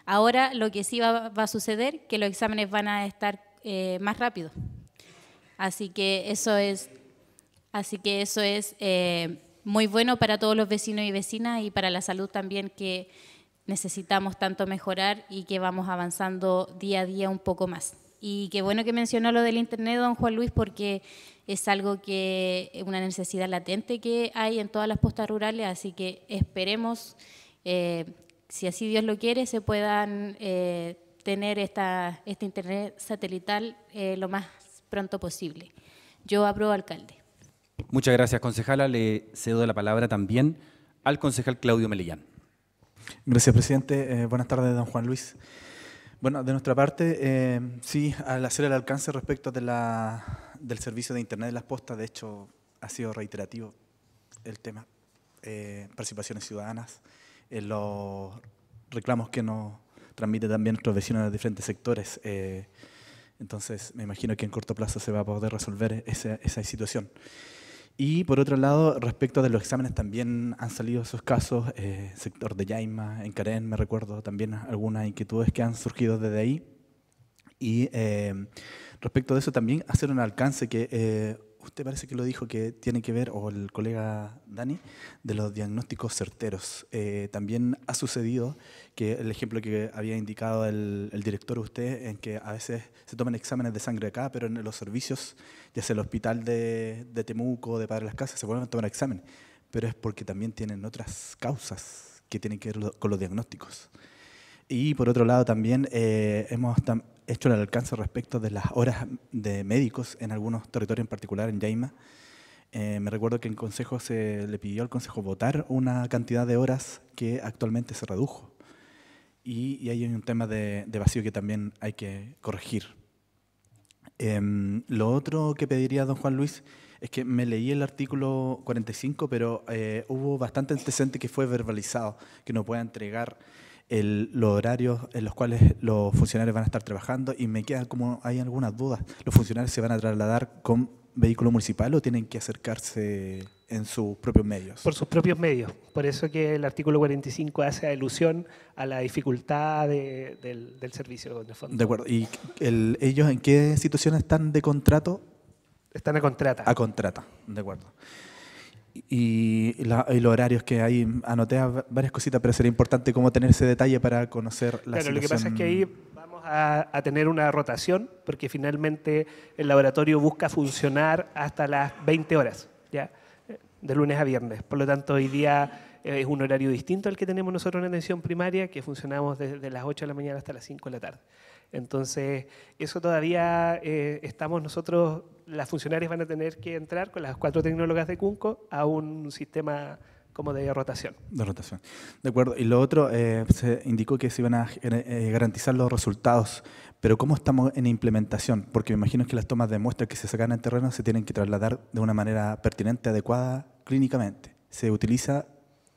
Ahora lo que sí va, a suceder, que los exámenes van a estar eh, más rápidos. Así que eso es, así que eso es eh, muy bueno para todos los vecinos y vecinas y para la salud también que necesitamos tanto mejorar y que vamos avanzando día a día un poco más. Y qué bueno que mencionó lo del Internet, don Juan Luis, porque es algo que es una necesidad latente que hay en todas las postas rurales, así que esperemos, eh, si así Dios lo quiere, se puedan eh, tener esta, este Internet satelital eh, lo más pronto posible. Yo apruebo, alcalde. Muchas gracias, concejala. Le cedo la palabra también al concejal Claudio Melillán. Gracias, presidente. buenas tardes, don Juan Luis. Bueno, de nuestra parte, eh, sí, al hacer el alcance respecto del servicio de Internet de las postas, de hecho, ha sido reiterativo el tema. Eh, participaciones ciudadanas, eh, los reclamos que nos transmiten también nuestros vecinos de diferentes sectores. entonces, me imagino que en corto plazo se va a poder resolver esa situación. Y por otro lado, respecto de los exámenes, también han salido esos casos, eh, sector de Yaima, en Karen, me recuerdo, también algunas inquietudes que han surgido desde ahí. Y eh, respecto de eso, también hacer un alcance que eh, usted parece que lo dijo que tiene que ver, o el colega Dani, de los diagnósticos certeros. Eh, también ha sucedido que el ejemplo que había indicado el, director usted, en que a veces se toman exámenes de sangre acá, pero en los servicios, ya sea el hospital de, de Temuco, de Padre de las Casas, se vuelven a tomar exámenes, pero es porque también tienen otras causas que tienen que ver con los diagnósticos. Y por otro lado también eh, hemos hecho el alcance respecto de las horas de médicos en algunos territorios, en particular en Yaima. Eh, me recuerdo que en Consejo se le pidió al Consejo votar una cantidad de horas que actualmente se redujo. Y, ahí hay un tema de, vacío que también hay que corregir. Em, lo otro que pediría don Juan Luis es que me leí el artículo 45, pero eh, hubo bastante antecedente que fue verbalizado, que no pueda entregar los horarios en los cuales los funcionarios van a estar trabajando y me queda como hay algunas dudas. ¿Los funcionarios se van a trasladar con vehículo municipal o tienen que acercarse en sus propios medios? Por sus propios medios. Por eso que el artículo 45 hace alusión a la dificultad del, servicio. de fondo. De acuerdo. ¿Y ellos en qué situación están de contrato? Están a contrata. A contrata, de acuerdo y, la, los horarios que ahí anoté varias cositas, pero sería importante cómo tener ese detalle para conocer la Claro, lo que pasa es que ahí vamos a, a, tener una rotación, porque finalmente el laboratorio busca funcionar hasta las 20 horas, ¿ya? de lunes a viernes. Por lo tanto, hoy día eh, es un horario distinto al que tenemos nosotros en atención primaria, que funcionamos desde las 8 de la mañana hasta las 5 de la tarde. Entonces, eso todavía eh, estamos nosotros las funcionarias van a tener que entrar con las cuatro tecnólogas de Cunco a un sistema como de rotación. De rotación. De acuerdo. Y lo otro, eh, se indicó que se iban a eh, garantizar los resultados, pero ¿cómo estamos en implementación? Porque me imagino que las tomas de muestras que se sacan en terreno se tienen que trasladar de una manera pertinente, adecuada, clínicamente. Se utiliza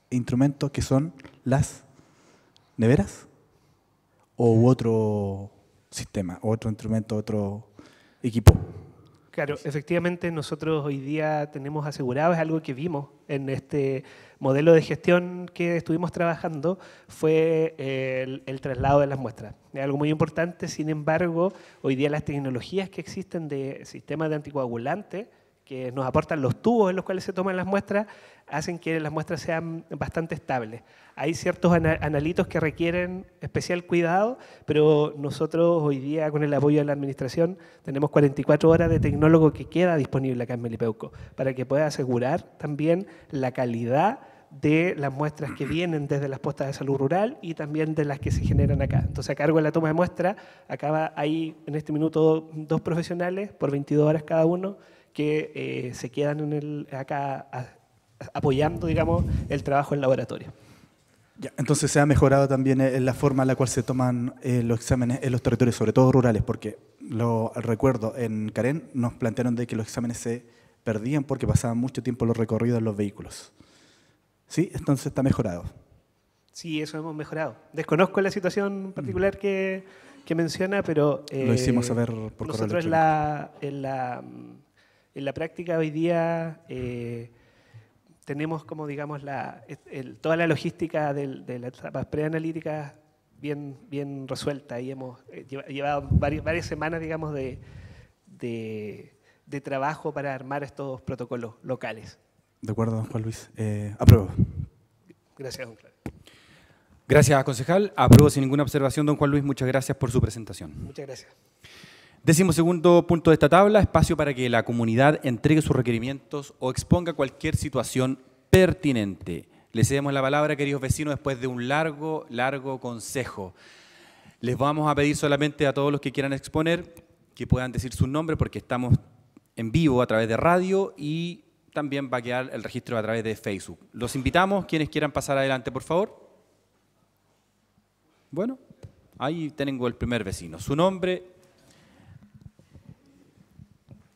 instrumentos que son las neveras o otro sistema, otro instrumento, otro equipo. Claro, efectivamente nosotros hoy día tenemos asegurado, es algo que vimos en este modelo de gestión que estuvimos trabajando, fue el, traslado de las muestras. Es algo muy importante, sin embargo, hoy día las tecnologías que existen de sistemas de anticoagulantes que nos aportan los tubos en los cuales se toman las muestras hacen que las muestras sean bastante estables. Hay ciertos analitos que requieren especial cuidado, pero nosotros hoy día, con el apoyo de la Administración, tenemos 44 horas de tecnólogo que queda disponible acá en Melipeuco, para que pueda asegurar también la calidad de las muestras que vienen desde las puestas de salud rural y también de las que se generan acá. Entonces, a cargo de la toma de muestra, acaba hay en este minuto dos profesionales por 22 horas cada uno que eh, se quedan en el, acá apoyando, digamos, el trabajo en laboratorio. Ya, entonces se ha mejorado también en eh, la forma en la cual se toman eh, los exámenes en los territorios, sobre todo rurales, porque lo recuerdo, en Karen nos plantearon de que los exámenes se perdían porque pasaban mucho tiempo los recorridos en los vehículos. ¿Sí? Entonces está mejorado. Sí, eso hemos mejorado. Desconozco la situación mm. particular que, menciona, pero... lo hicimos saber por Nosotros electrónico. la, la mm, en la práctica hoy día eh, tenemos como digamos la, toda la logística de las etapas preanalíticas bien, bien resuelta y hemos eh, llevado varias, varias, semanas digamos de, trabajo para armar estos protocolos locales. De acuerdo, don Juan Luis. Eh, Gracias, don Claudio. Gracias, concejal. Apruebo sin ninguna observación, don Juan Luis. Muchas gracias por su presentación. Muchas gracias. Décimo segundo punto de esta tabla, espacio para que la comunidad entregue sus requerimientos o exponga cualquier situación pertinente. Les cedemos la palabra, queridos vecinos, después de un largo, largo consejo. Les vamos a pedir solamente a todos los que quieran exponer que puedan decir su nombre porque estamos en vivo a través de radio y también va a quedar el registro a través de Facebook. Los invitamos, quienes quieran pasar adelante, por favor. Bueno, ahí tengo el primer vecino. Su nombre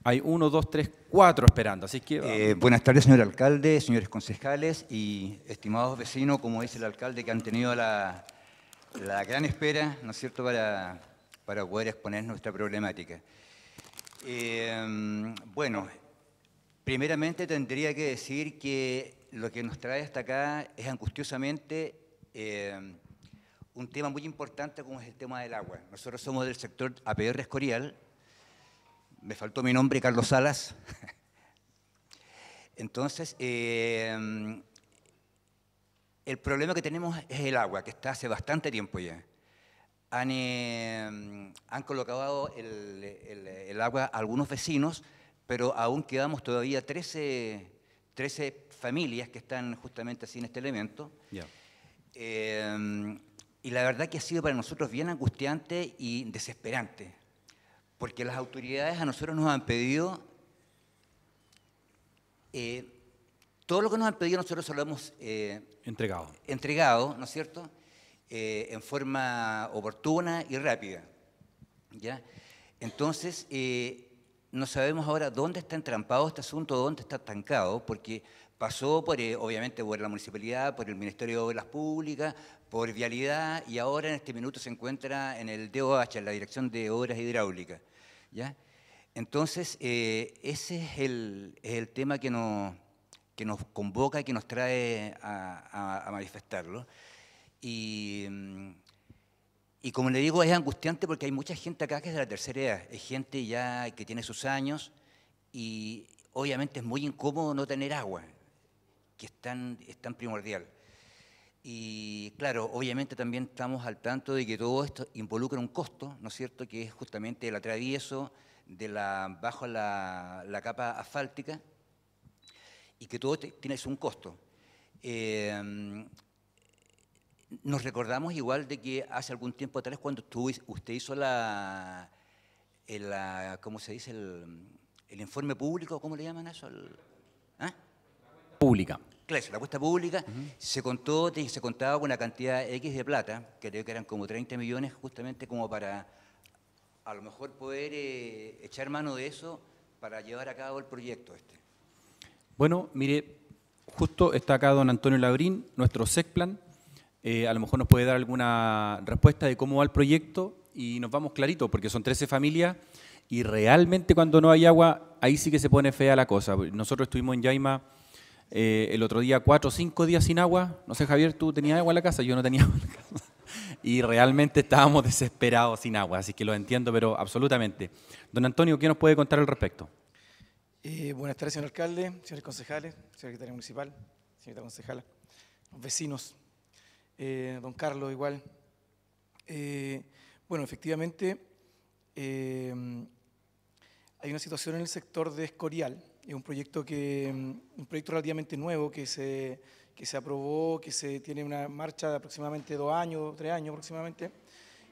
hay uno, dos, tres, cuatro esperando, así que... Eh, buenas tardes, señor alcalde, señores concejales y estimados vecinos, como dice el alcalde, que han tenido la, gran espera, ¿no es cierto?, para, para poder exponer nuestra problemática. Eh, bueno, primeramente tendría que decir que lo que nos trae hasta acá es angustiosamente eh, un tema muy importante como es el tema del agua. Nosotros somos del sector APR Escorial, me faltó mi nombre, Carlos Salas. Entonces, eh, el problema que tenemos es el agua, que está hace bastante tiempo ya. Han, eh, han colocado el, agua algunos vecinos, pero aún quedamos todavía 13, familias que están justamente sin este elemento. Eh, y la verdad que ha sido para nosotros bien angustiante y desesperante porque las autoridades a nosotros nos han pedido, eh, todo lo que nos han pedido nosotros se lo hemos eh, entregado. entregado, ¿no es cierto?, eh, en forma oportuna y rápida. ¿ya? Entonces, no sabemos ahora dónde está entrampado este asunto, dónde está estancado, porque pasó por, obviamente por la municipalidad, por el Ministerio de Obras Públicas, por Vialidad y ahora en este minuto se encuentra en el DOH, en la Dirección de Obras Hidráulicas. Entonces, eh, ese es el, tema que nos, convoca y que nos trae a, manifestarlo. Y, como le digo, es angustiante porque hay mucha gente acá que es de la tercera edad, es gente ya que tiene sus años y obviamente es muy incómodo no tener agua, que es es tan primordial. Y claro, obviamente también estamos al tanto de que todo esto involucra un costo, ¿no es cierto?, que es justamente el atravieso de la, bajo la, capa asfáltica y que todo tiene un costo. Eh, nos recordamos igual de que hace algún tiempo atrás, cuando usted hizo la, la ¿cómo se dice?, el, informe público, ¿cómo le llaman eso? ¿ah? Pública claro, la apuesta pública, se contó, se contaba con una cantidad X de plata, que creo que eran como 30 millones, justamente como para a lo mejor poder eh, echar mano de eso para llevar a cabo el proyecto este. Bueno, mire, justo está acá don Antonio Labrín, nuestro SECPLAN, eh, a lo mejor nos puede dar alguna respuesta de cómo va el proyecto y nos vamos clarito, porque son 13 familias y realmente cuando no hay agua, ahí sí que se pone fea la cosa. Nosotros estuvimos en Yaima eh, el otro día, cuatro o cinco días sin agua. No sé, Javier, ¿tú tenías agua en la casa? Yo no tenía agua en la casa. Y realmente estábamos desesperados sin agua, así que lo entiendo, pero absolutamente. Don Antonio, ¿qué nos puede contar al respecto? Eh, buenas tardes, señor alcalde, señores concejales, señora secretaria municipal, señorita concejala, los vecinos, eh, don Carlos igual. bueno, efectivamente, hay una situación en el sector de Escorial, es un proyecto, que, mm, un proyecto relativamente nuevo que se, se aprobó, que se tiene una marcha de aproximadamente dos años, tres años aproximadamente,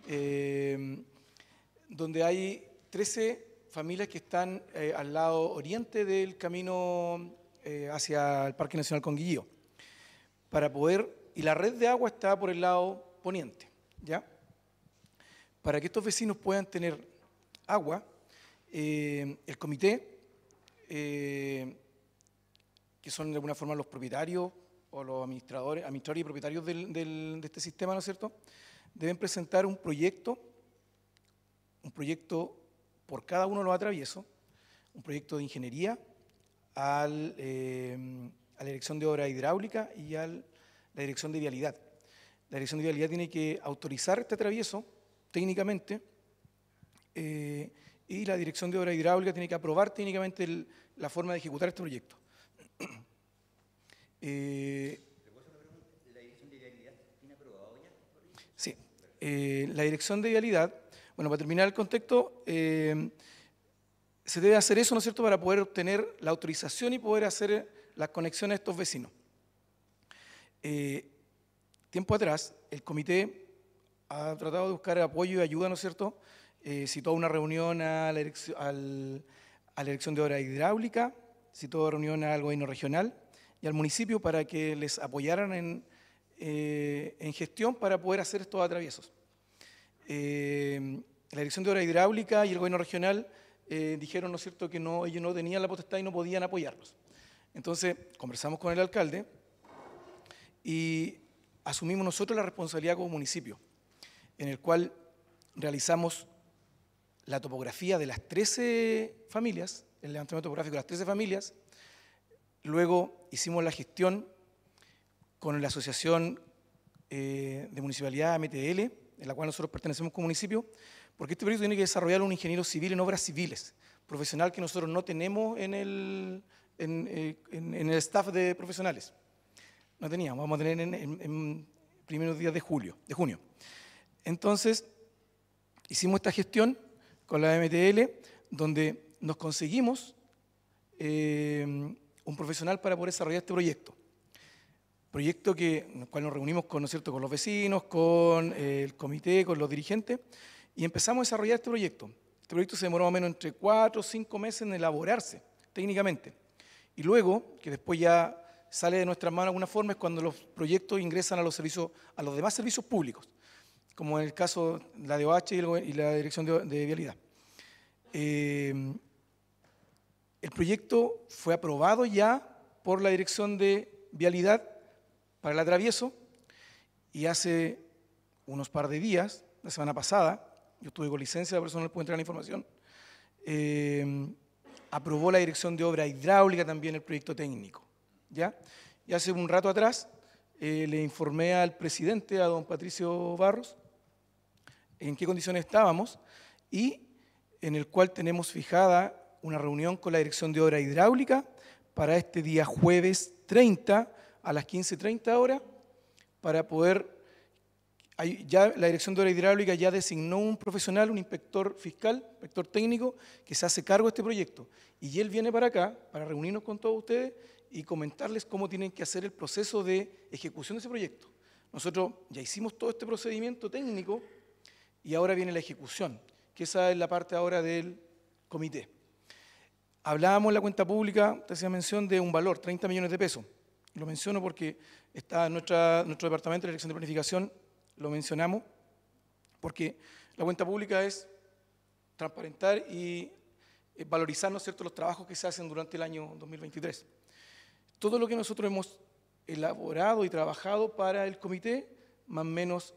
eh, donde hay 13 familias que están eh, al lado oriente del camino eh, hacia el Parque Nacional Conguillío. Para poder, y la red de agua está por el lado poniente, ¿ya? Para que estos vecinos puedan tener agua, el comité eh, que son de alguna forma los propietarios o los administradores, administradores y propietarios de este sistema, ¿no es cierto? Deben presentar un proyecto, un proyecto por cada uno de los atraviesos, un proyecto de ingeniería eh, a la dirección de obra hidráulica y a la dirección de vialidad. La dirección de vialidad tiene que autorizar este atravieso técnicamente eh, y la dirección de obra hidráulica tiene que aprobar técnicamente el, la forma de ejecutar este proyecto. ¿La Dirección de tiene aprobado ya? Eh, sí, eh, la Dirección de Vialidad, bueno, para terminar el contexto, eh, se debe hacer eso, ¿no es cierto?, para poder obtener la autorización y poder hacer las conexiones a estos vecinos. tiempo atrás, el comité ha tratado de buscar apoyo y ayuda, ¿no es cierto?, citó una reunión a la, al a la Dirección de Obra Hidráulica, toda reunión al gobierno regional y al municipio para que les apoyaran en, eh, en gestión para poder hacer estos atraviesos. Eh, la Dirección de Obra Hidráulica y el gobierno regional eh, dijeron, ¿no es cierto?, que no, ellos no tenían la potestad y no podían apoyarlos. Entonces, conversamos con el alcalde y asumimos nosotros la responsabilidad como municipio, en el cual realizamos la topografía de las 13 familias, el levantamiento topográfico de las 13 familias. Luego hicimos la gestión con la Asociación eh, de Municipalidad MTL, en la cual nosotros pertenecemos como municipio, porque este proyecto tiene que desarrollar un ingeniero civil en obras civiles, profesional que nosotros no tenemos en el, en, eh, el staff de profesionales. No teníamos, vamos a tener en, en primeros días de julio, de junio. Entonces, hicimos esta gestión con la MTL, donde nos conseguimos eh, un profesional para poder desarrollar este proyecto. Proyecto que, en el cual nos reunimos con, cierto? con los vecinos, con eh, el comité, con los dirigentes, y empezamos a desarrollar este proyecto. Este proyecto se demoró más o menos entre cuatro o cinco meses en elaborarse técnicamente. Y luego, que después ya sale de nuestras manos de alguna forma, es cuando los proyectos ingresan a los servicios, a los demás servicios públicos como en el caso la de OH y la Dirección de, Vialidad. Eh, el proyecto fue aprobado ya por la Dirección de Vialidad para el atravieso y hace unos par de días, la semana pasada, yo tuve con licencia, la persona no puede puedo entrar la información, eh, aprobó la Dirección de Obra Hidráulica también el proyecto técnico. ¿ya? Y hace un rato atrás eh, le informé al presidente, a don Patricio Barros, en qué condiciones estábamos y en el cual tenemos fijada una reunión con la Dirección de Obra Hidráulica para este día jueves 30 a las 15.30 horas para poder, ya la Dirección de Obra Hidráulica ya designó un profesional, un inspector fiscal, inspector técnico, que se hace cargo de este proyecto. Y él viene para acá, para reunirnos con todos ustedes y comentarles cómo tienen que hacer el proceso de ejecución de ese proyecto. Nosotros ya hicimos todo este procedimiento técnico, y ahora viene la ejecución, que esa es la parte ahora del comité. Hablábamos en la cuenta pública, te hacía mención de un valor, 30 millones de pesos. Lo menciono porque está en nuestro departamento de dirección de planificación, lo mencionamos, porque la cuenta pública es transparentar y eh, valorizar ¿no cierto? los trabajos que se hacen durante el año 2023. Todo lo que nosotros hemos elaborado y trabajado para el comité, más o menos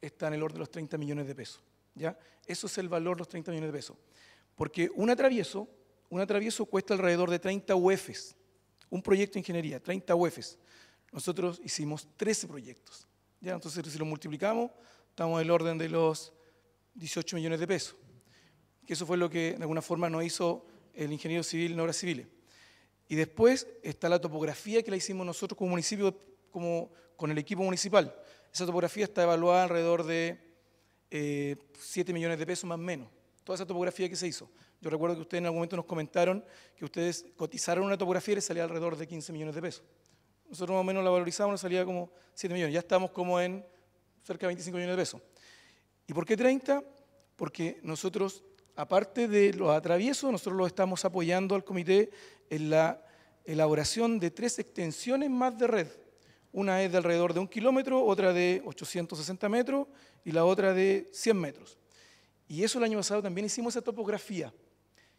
está en el orden de los 30 millones de pesos. ¿ya? Eso es el valor de los 30 millones de pesos. Porque un atravieso, un atravieso cuesta alrededor de 30 UEFs. Un proyecto de ingeniería, 30 UEFs. Nosotros hicimos 13 proyectos. ¿ya? Entonces, si lo multiplicamos, estamos en el orden de los 18 millones de pesos. Que eso fue lo que, de alguna forma, nos hizo el ingeniero civil en obras civiles. Y después está la topografía que la hicimos nosotros como municipio, como, con el equipo municipal. Esa topografía está evaluada alrededor de 7 eh, millones de pesos más o menos. Toda esa topografía que se hizo. Yo recuerdo que ustedes en algún momento nos comentaron que ustedes cotizaron una topografía y le salía alrededor de 15 millones de pesos. Nosotros más o menos la valorizamos, nos salía como 7 millones. Ya estamos como en cerca de 25 millones de pesos. ¿Y por qué 30? Porque nosotros, aparte de los atraviesos, nosotros los estamos apoyando al comité en la elaboración de tres extensiones más de red una es de alrededor de un kilómetro, otra de 860 metros y la otra de 100 metros. Y eso el año pasado también hicimos esa topografía,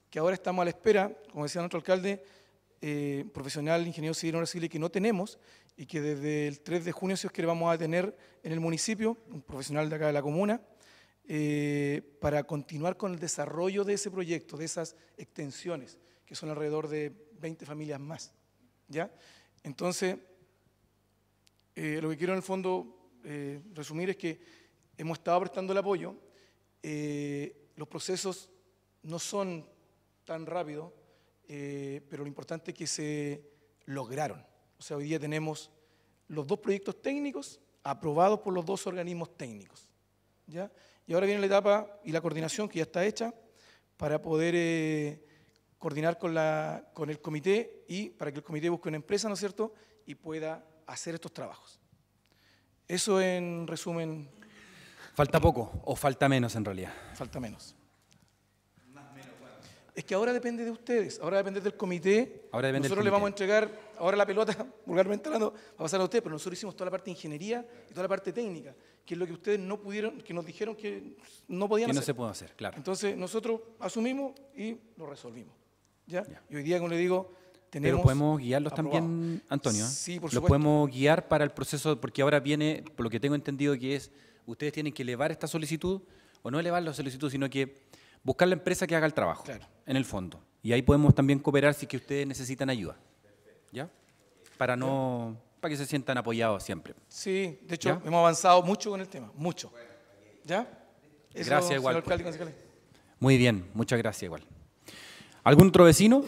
que ahora estamos a la espera, como decía nuestro alcalde, eh, profesional, ingeniero civil, que no tenemos y que desde el 3 de junio, si os que vamos a tener en el municipio, un profesional de acá de la comuna, eh, para continuar con el desarrollo de ese proyecto, de esas extensiones, que son alrededor de 20 familias más. ¿ya? Entonces, eh, lo que quiero en el fondo eh, resumir es que hemos estado prestando el apoyo. Eh, los procesos no son tan rápidos, pero lo importante es que se lograron. O sea, hoy día tenemos los dos proyectos técnicos aprobados por los dos organismos técnicos. ¿ya? Y ahora viene la etapa y la coordinación que ya está hecha para poder coordinar con, la, con el comité y para que el comité busque una empresa, ¿no es cierto?, y pueda hacer estos trabajos. Eso en resumen. Falta poco o falta menos en realidad. Falta menos. Es que ahora depende de ustedes, ahora depende del comité. Ahora depende nosotros le vamos a entregar, ahora la pelota, vulgarmente hablando, va a pasar a ustedes, pero nosotros hicimos toda la parte de ingeniería y toda la parte técnica, que es lo que ustedes no pudieron, que nos dijeron que no podían que hacer. no se puede hacer, claro. Entonces nosotros asumimos y lo resolvimos. ¿ya? Y hoy día, como le digo, pero podemos guiarlos también, Antonio. ¿eh? Sí, por supuesto. Los podemos guiar para el proceso, porque ahora viene, por lo que tengo entendido, que es ustedes tienen que elevar esta solicitud, o no elevar la solicitud, sino que buscar la empresa que haga el trabajo, en el fondo. Y ahí podemos también cooperar si que ustedes necesitan ayuda. ¿Ya? Para no. para que se sientan apoyados siempre. Sí, de hecho, hemos avanzado mucho con el tema, mucho. ¿Ya? gracias, igual. Pues. Muy bien, muchas gracias, igual. ¿Algún otro vecino?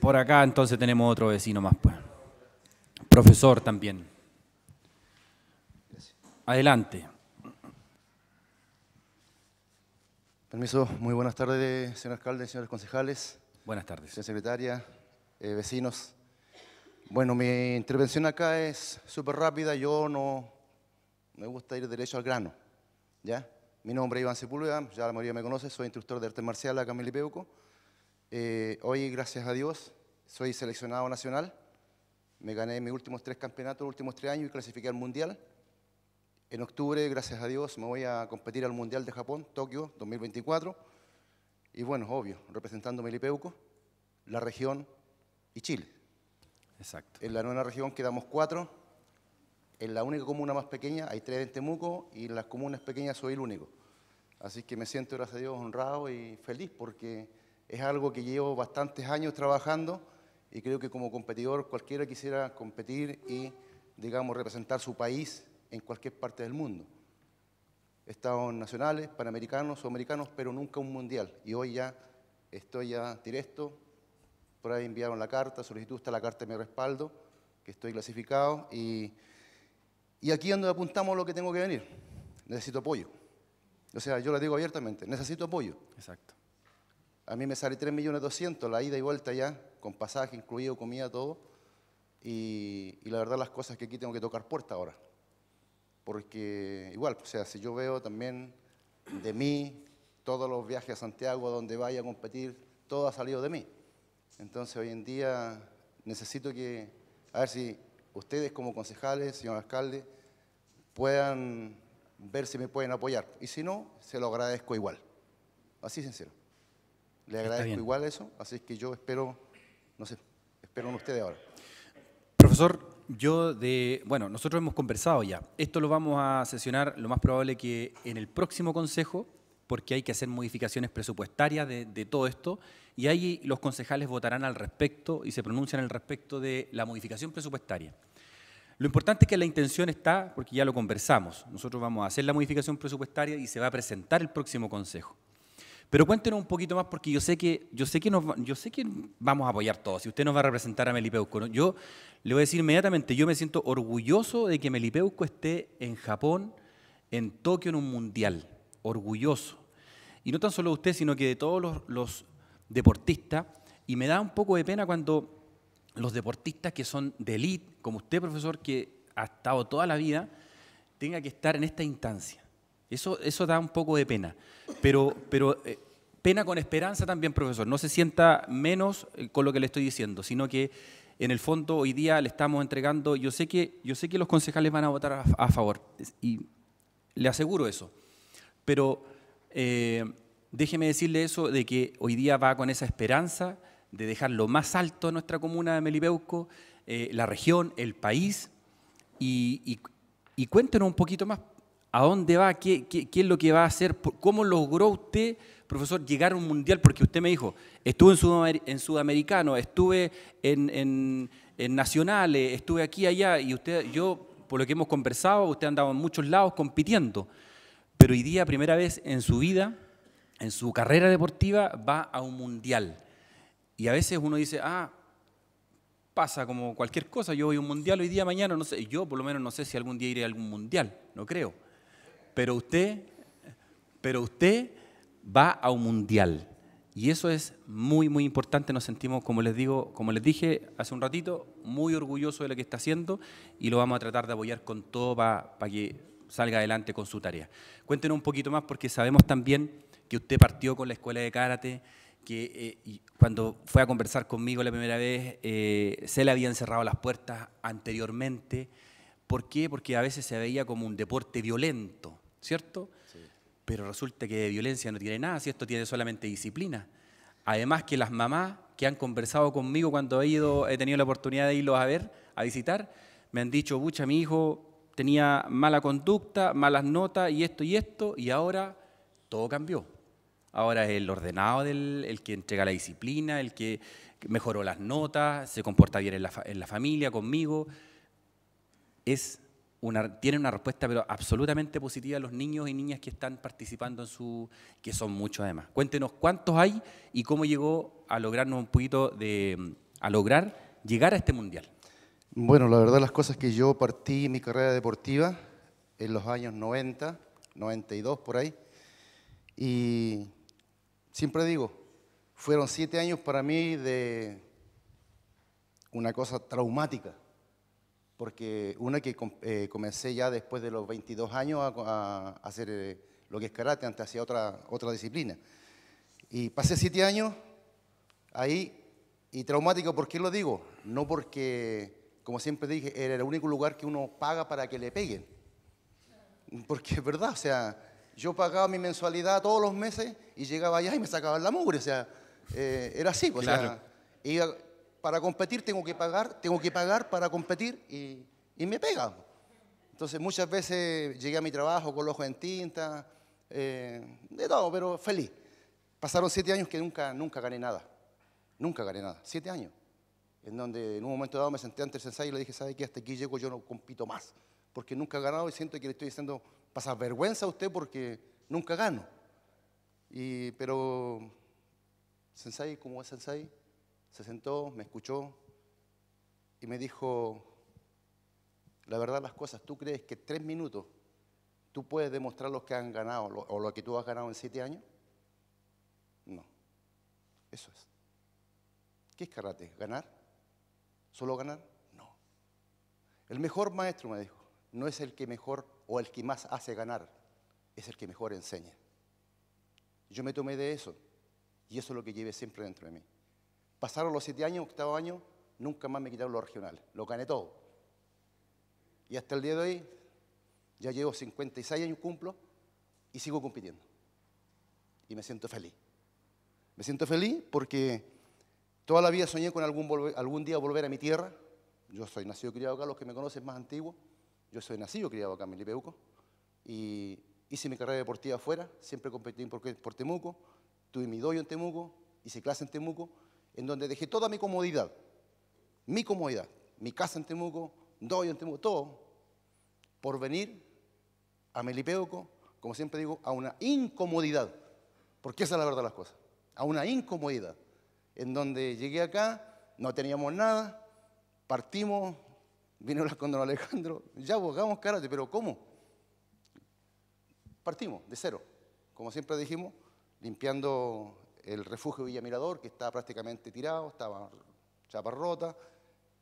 Por acá entonces tenemos otro vecino más, pues. Profesor también. Adelante. Permiso, muy buenas tardes, señor alcalde, señores concejales. Buenas tardes. Señora secretaria, eh, vecinos. Bueno, mi intervención acá es súper rápida, yo no me gusta ir derecho al grano, ¿ya? Mi nombre es Iván Sepúlveda, ya la mayoría me conoce, soy instructor de arte marcial acá en Milipeuco. Eh, hoy, gracias a Dios, soy seleccionado nacional. Me gané mis últimos tres campeonatos, los últimos tres años y clasifiqué al Mundial. En octubre, gracias a Dios, me voy a competir al Mundial de Japón, Tokio 2024. Y bueno, obvio, representando Melipeuco, la región y Chile. Exacto. En la nueva región quedamos cuatro. En la única comuna más pequeña hay tres de Temuco y en las comunas pequeñas soy el único. Así que me siento, gracias a Dios, honrado y feliz porque es algo que llevo bastantes años trabajando y creo que como competidor cualquiera quisiera competir y, digamos, representar su país en cualquier parte del mundo. Estados nacionales, panamericanos, sudamericanos, pero nunca un mundial. Y hoy ya estoy ya directo, por ahí enviaron la carta, solicitud, está la carta de mi respaldo, que estoy clasificado y, y aquí es donde apuntamos lo que tengo que venir. Necesito apoyo. O sea, yo lo digo abiertamente, necesito apoyo. Exacto. A mí me sale tres millones la ida y vuelta ya, con pasaje incluido, comida, todo. Y, la verdad las cosas que aquí tengo que tocar puerta ahora. Porque igual, o sea, si yo veo también de mí todos los viajes a Santiago, donde vaya a competir, todo ha salido de mí. Entonces hoy en día necesito que, a ver si ustedes como concejales, señor alcalde, puedan ver si me pueden apoyar. Y si no, se lo agradezco igual. Así sincero. Le agradezco igual eso, así que yo espero, no sé, espero en ustedes ahora. Profesor, yo de, bueno, nosotros hemos conversado ya. Esto lo vamos a sesionar lo más probable que en el próximo consejo, porque hay que hacer modificaciones presupuestarias de todo esto, y ahí los concejales votarán al respecto y se pronuncian al respecto de la modificación presupuestaria. Lo importante es que la intención está, porque ya lo conversamos, nosotros vamos a hacer la modificación presupuestaria y se va a presentar el próximo consejo. Pero cuéntenos un poquito más porque yo sé que, yo sé que, yo sé que vamos a apoyar todos. Si usted nos va a representar a Melipeusco. yo le voy a decir inmediatamente, yo me siento orgulloso de que Melipeusco esté en Japón, en Tokio, en un mundial. Orgulloso. Y no tan solo de usted, sino que de todos los, deportistas. Y me da un poco de pena cuando los deportistas que son de elite, como usted, profesor, que ha estado toda la vida, tenga que estar en esta instancia. Eso, eso da un poco de pena, pero, pero eh, pena con esperanza también, profesor. No se sienta menos eh, con lo que le estoy diciendo, sino que en el fondo hoy día le estamos entregando, yo sé que, yo sé que los concejales van a votar a, favor, y le aseguro eso, pero eh, déjeme decirle eso de que hoy día va con esa esperanza de dejar lo más alto a nuestra comuna de Melibeuco la región, el país, y, y cuéntenos un poquito más, ¿A dónde va? ¿Qué, es lo que va a hacer? ¿Cómo logró usted, profesor, llegar a un mundial? Porque usted me dijo, estuve en, Sudamericano, estuve en, en, Nacionales, estuve aquí, allá, y usted, yo, por lo que hemos conversado, usted ha andado en muchos lados compitiendo. Pero hoy día, primera vez en su vida, en su carrera deportiva, va a un mundial. Y a veces uno dice, ah, pasa como cualquier cosa, yo voy a un mundial hoy día, mañana, no sé, yo por lo menos no sé si algún día iré a algún mundial, no creo pero usted, pero usted va a un mundial. Y eso es muy, muy importante. Nos sentimos, como les, digo, como les dije hace un ratito, muy orgullosos de lo que está haciendo y lo vamos a tratar de apoyar con todo para que salga adelante con su tarea. Cuéntenos un poquito más porque sabemos también que usted partió con la escuela de karate, que eh, cuando fue a conversar conmigo la primera vez eh, se le habían cerrado las puertas anteriormente. ¿Por qué? Porque a veces se veía como un deporte violento. ¿cierto? Pero resulta que violencia no tiene nada, si esto tiene solamente disciplina. Además que las mamás que han conversado conmigo cuando he, ido, he tenido la oportunidad de irlos a ver, a visitar, me han dicho, Bucha, mi hijo tenía mala conducta, malas notas y esto y esto, y ahora todo cambió. Ahora es el ordenado, del, el que entrega la disciplina, el que mejoró las notas, se comporta bien en la, en la familia, conmigo. Es tiene tienen una respuesta pero absolutamente positiva a los niños y niñas que están participando en su, que son muchos además. Cuéntenos cuántos hay y cómo llegó a lograrnos un poquito de, a lograr llegar a este mundial. Bueno, la verdad las cosas que yo partí mi carrera deportiva en los años 90, 92 por ahí, y siempre digo, fueron siete años para mí de una cosa traumática porque una que eh, comencé ya después de los 22 años a, hacer eh, lo que es karate, antes hacía otra, otra disciplina. Y pasé siete años ahí y traumático, ¿por qué lo digo? No porque, como siempre dije, era el único lugar que uno paga para que le peguen. Porque es verdad, o sea, yo pagaba mi mensualidad todos los meses y llegaba allá y me sacaban la mugre, o sea, eh, era así, pues, o sea, para competir tengo que pagar, tengo que pagar para competir y, me pega. Entonces muchas veces llegué a mi trabajo con los ojos en tinta, eh, de todo, pero feliz. Pasaron siete años que nunca, nunca gané nada. Nunca gané nada. Siete años. En donde en un momento dado me senté ante el sensei y le dije, ¿sabe qué? Hasta aquí llego, yo no compito más. Porque nunca he ganado y siento que le estoy diciendo, pasa vergüenza a usted porque nunca gano. Y, pero, sensei, como es sensei, se sentó, me escuchó y me dijo, la verdad las cosas, ¿tú crees que tres minutos tú puedes demostrar lo que han ganado o lo que tú has ganado en siete años? No, eso es. ¿Qué es karate? ¿Ganar? ¿Solo ganar? No. El mejor maestro, me dijo, no es el que mejor o el que más hace ganar, es el que mejor enseña. Yo me tomé de eso y eso es lo que llevé siempre dentro de mí. Pasaron los siete años, octavo año, nunca más me quitaron lo regional. Lo gané todo. Y hasta el día de hoy, ya llevo 56 años cumplo y sigo compitiendo. Y me siento feliz. Me siento feliz porque toda la vida soñé con algún, día volver a mi tierra. Yo soy nacido y criado acá, los que me conocen más antiguos. Yo soy nacido y criado acá en Milipeuco. Y hice mi carrera deportiva afuera, siempre competí por, por Temuco. Tuve mi doyo en Temuco, hice clase en Temuco en donde dejé toda mi comodidad, mi comodidad, mi casa en Temuco, doy en Temuco, todo, por venir a Melipeuco, como siempre digo, a una incomodidad, porque esa es la verdad de las cosas, a una incomodidad, en donde llegué acá, no teníamos nada, partimos, vino el don Alejandro, ya buscamos karate, pero ¿cómo? Partimos de cero, como siempre dijimos, limpiando el refugio Villa Mirador, que estaba prácticamente tirado, estaba chaparrota,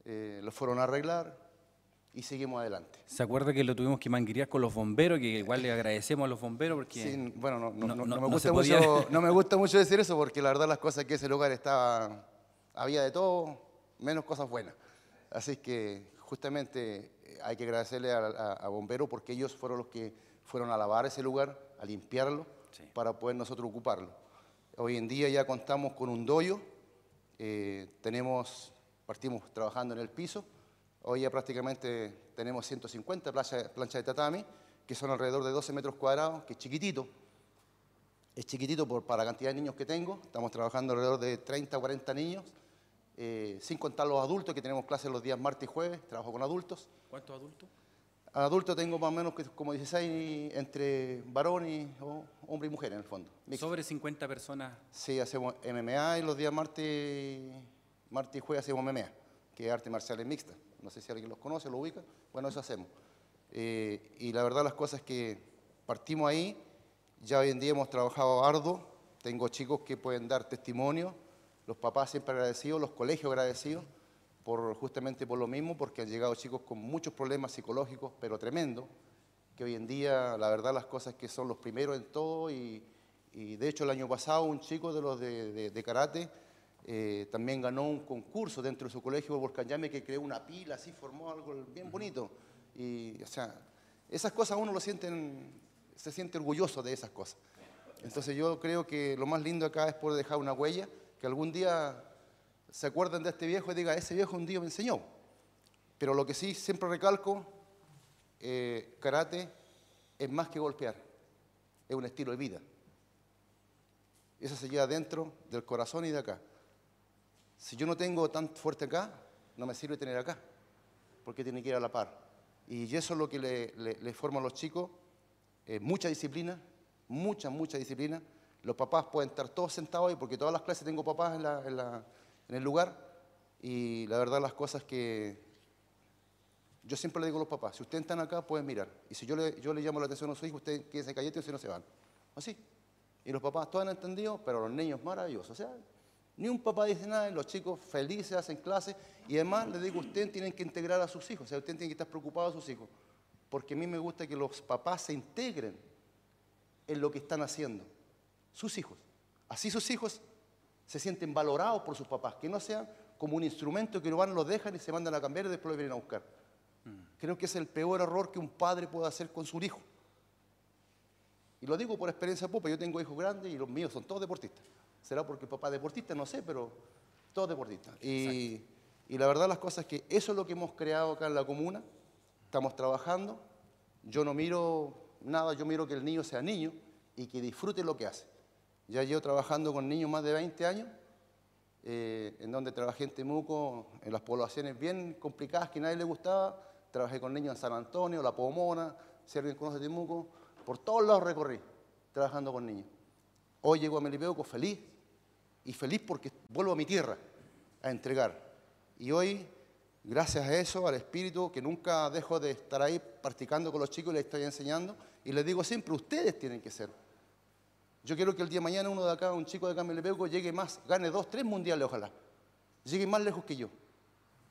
eh, lo fueron a arreglar y seguimos adelante. ¿Se acuerda que lo tuvimos que manguiriar con los bomberos, que igual le agradecemos a los bomberos porque... Sí, bueno, no, no, me gusta mucho, decir eso porque la verdad las cosas que ese lugar estaba, había de todo, menos cosas buenas. Así que justamente eh, hay que agradecerle a, a, bomberos porque ellos fueron los que fueron a lavar ese lugar, a limpiarlo, para poder nosotros ocuparlo. Hoy en día ya contamos con un doyo, eh, tenemos, partimos trabajando en el piso, hoy ya prácticamente tenemos 150 planchas de tatami, que son alrededor de 12 metros cuadrados, que es chiquitito, es chiquitito por, para la cantidad de niños que tengo, estamos trabajando alrededor de 30 o 40 niños, eh, sin contar los adultos, que tenemos clases los días martes y jueves, trabajo con adultos. ¿Cuántos adultos? adulto tengo más o menos como 16 entre varones, y hombre y mujer en el fondo. ¿Sobre 50 personas? Sí, hacemos MMA y los días martes, martes y jueves hacemos MMA, que es arte en mixta. No sé si alguien los conoce, lo ubica. Bueno, eso hacemos. Eh, y la verdad las cosas que partimos ahí, ya hoy en día hemos trabajado arduo, tengo chicos que pueden dar testimonio, los papás siempre agradecidos, los colegios agradecidos justamente por lo mismo, porque han llegado chicos con muchos problemas psicológicos, pero tremendo, que hoy en día, la verdad, las cosas que son los primeros en todo, y, de hecho el año pasado un chico de los de, karate eh, también ganó un concurso dentro de su colegio de Volcanyame que creó una pila, así formó algo bien bonito. Y, o sea, esas cosas uno lo se siente orgulloso de esas cosas. Entonces yo creo que lo más lindo acá es poder dejar una huella, que algún día se acuerdan de este viejo y digan, ese viejo un día me enseñó. Pero lo que sí siempre recalco, eh, karate es más que golpear, es un estilo de vida. Eso se lleva dentro del corazón y de acá. Si yo no tengo tan fuerte acá, no me sirve tener acá, porque tiene que ir a la par. Y eso es lo que le, le, a los chicos, eh, mucha disciplina, mucha, mucha disciplina. Los papás pueden estar todos sentados ahí, porque todas las clases tengo papás en la en el lugar. Y la verdad las cosas que yo siempre le digo a los papás, si ustedes están acá pueden mirar. Y si yo le, yo llamo la atención a sus hijos, ustedes se callados y si no se van. Así. Y los papás todos han entendido, pero los niños maravillosos. O sea, ni un papá dice nada, los chicos felices hacen clases. Y además les digo, ustedes tienen que integrar a sus hijos. O sea, ustedes tienen que estar preocupados a sus hijos. Porque a mí me gusta que los papás se integren en lo que están haciendo. Sus hijos. Así sus hijos se sienten valorados por sus papás, que no sean como un instrumento que lo van, los dejan y se mandan a cambiar y después vienen a buscar. Mm. Creo que es el peor error que un padre puede hacer con su hijo. Y lo digo por experiencia propia, yo tengo hijos grandes y los míos son todos deportistas. ¿Será porque el papá es deportista? No sé, pero todos deportistas. Y, la verdad las cosas que eso es lo que hemos creado acá en la comuna, estamos trabajando, yo no miro nada, yo miro que el niño sea niño y que disfrute lo que hace. Ya llevo trabajando con niños más de 20 años, eh, en donde trabajé en Temuco, en las poblaciones bien complicadas que nadie le gustaba. Trabajé con niños en San Antonio, La Pomona, si alguien conoce Temuco. Por todos lados recorrí, trabajando con niños. Hoy llego a Melipeuco feliz, y feliz porque vuelvo a mi tierra a entregar. Y hoy, gracias a eso, al espíritu, que nunca dejo de estar ahí practicando con los chicos y les estoy enseñando, y les digo siempre, ustedes tienen que ser. Yo quiero que el día de mañana uno de acá, un chico de acá llegue más, gane dos, tres mundiales, ojalá. Llegue más lejos que yo.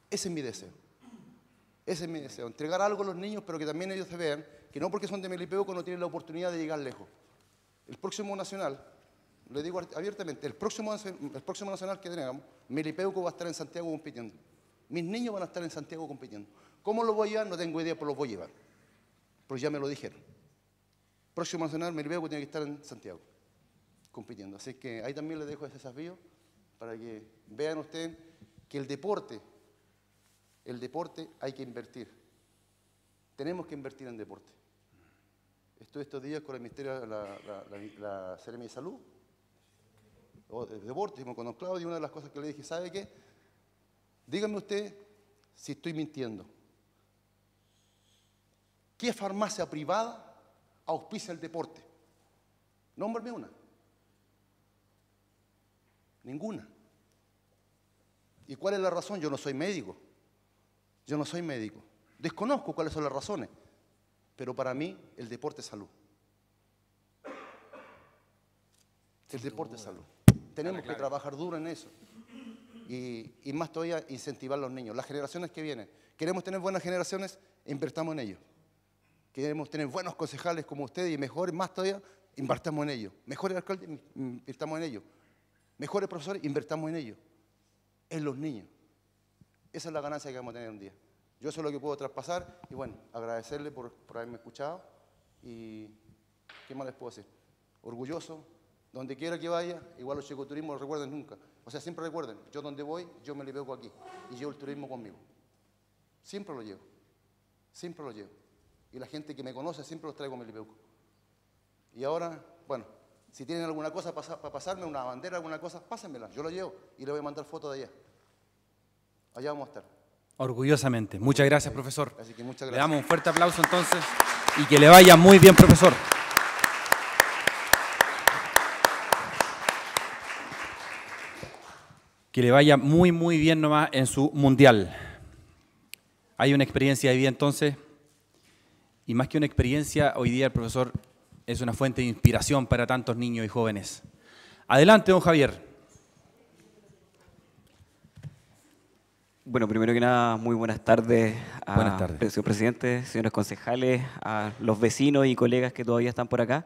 Ese es mi deseo. Ese es mi deseo. Entregar algo a los niños, pero que también ellos se vean que no porque son de Melipeuco no tienen la oportunidad de llegar lejos. El próximo nacional, le digo abiertamente, el próximo, el próximo nacional que tengamos, Melipeuco va a estar en Santiago compitiendo. Mis niños van a estar en Santiago compitiendo. ¿Cómo los voy a llevar? No tengo idea, pero los voy a llevar. Pero ya me lo dijeron. Próximo nacional, Melipeuco tiene que estar en Santiago compitiendo. Así que ahí también les dejo ese desafío para que vean ustedes que el deporte, el deporte hay que invertir. Tenemos que invertir en deporte. Estuve estos días con el Ministerio de la, de Salud, o de deporte, con don Claudio, y una de las cosas que le dije, ¿sabe qué? Dígame usted si estoy mintiendo. ¿Qué farmacia privada auspicia el deporte? Nómbrame una. Ninguna. ¿Y cuál es la razón? Yo no soy médico. Yo no soy médico. Desconozco cuáles son las razones. Pero para mí el deporte es salud. El deporte es salud. Tenemos que trabajar duro en eso. Y, más todavía incentivar a los niños, las generaciones que vienen. Queremos tener buenas generaciones, invertamos en ellos. Queremos tener buenos concejales como ustedes y mejores, más todavía, invertamos en ellos. Mejores alcaldes, invertamos en ellos mejores profesores, invertamos en ellos, en los niños. Esa es la ganancia que vamos a tener un día. Yo eso lo que puedo traspasar y bueno, agradecerle por, por haberme escuchado y ¿qué más les puedo decir? Orgulloso, donde quiera que vaya, igual los chicos turismo lo recuerden nunca. O sea, siempre recuerden, yo donde voy, yo me le aquí y llevo el turismo conmigo. Siempre lo llevo, siempre lo llevo. Y la gente que me conoce siempre los traigo a Y ahora, bueno, si tienen alguna cosa para pasarme, una bandera, alguna cosa, pásenmela. Yo lo llevo y le voy a mandar foto de allá. Allá vamos a estar. Orgullosamente. Muchas gracias, profesor. Así que muchas gracias. Le damos un fuerte aplauso entonces y que le vaya muy bien, profesor. Que le vaya muy, muy bien nomás en su mundial. Hay una experiencia hoy día entonces, y más que una experiencia, hoy día el profesor es una fuente de inspiración para tantos niños y jóvenes. Adelante, don Javier. Bueno, primero que nada, muy buenas tardes buenas señor presidente, señores concejales, a los vecinos y colegas que todavía están por acá.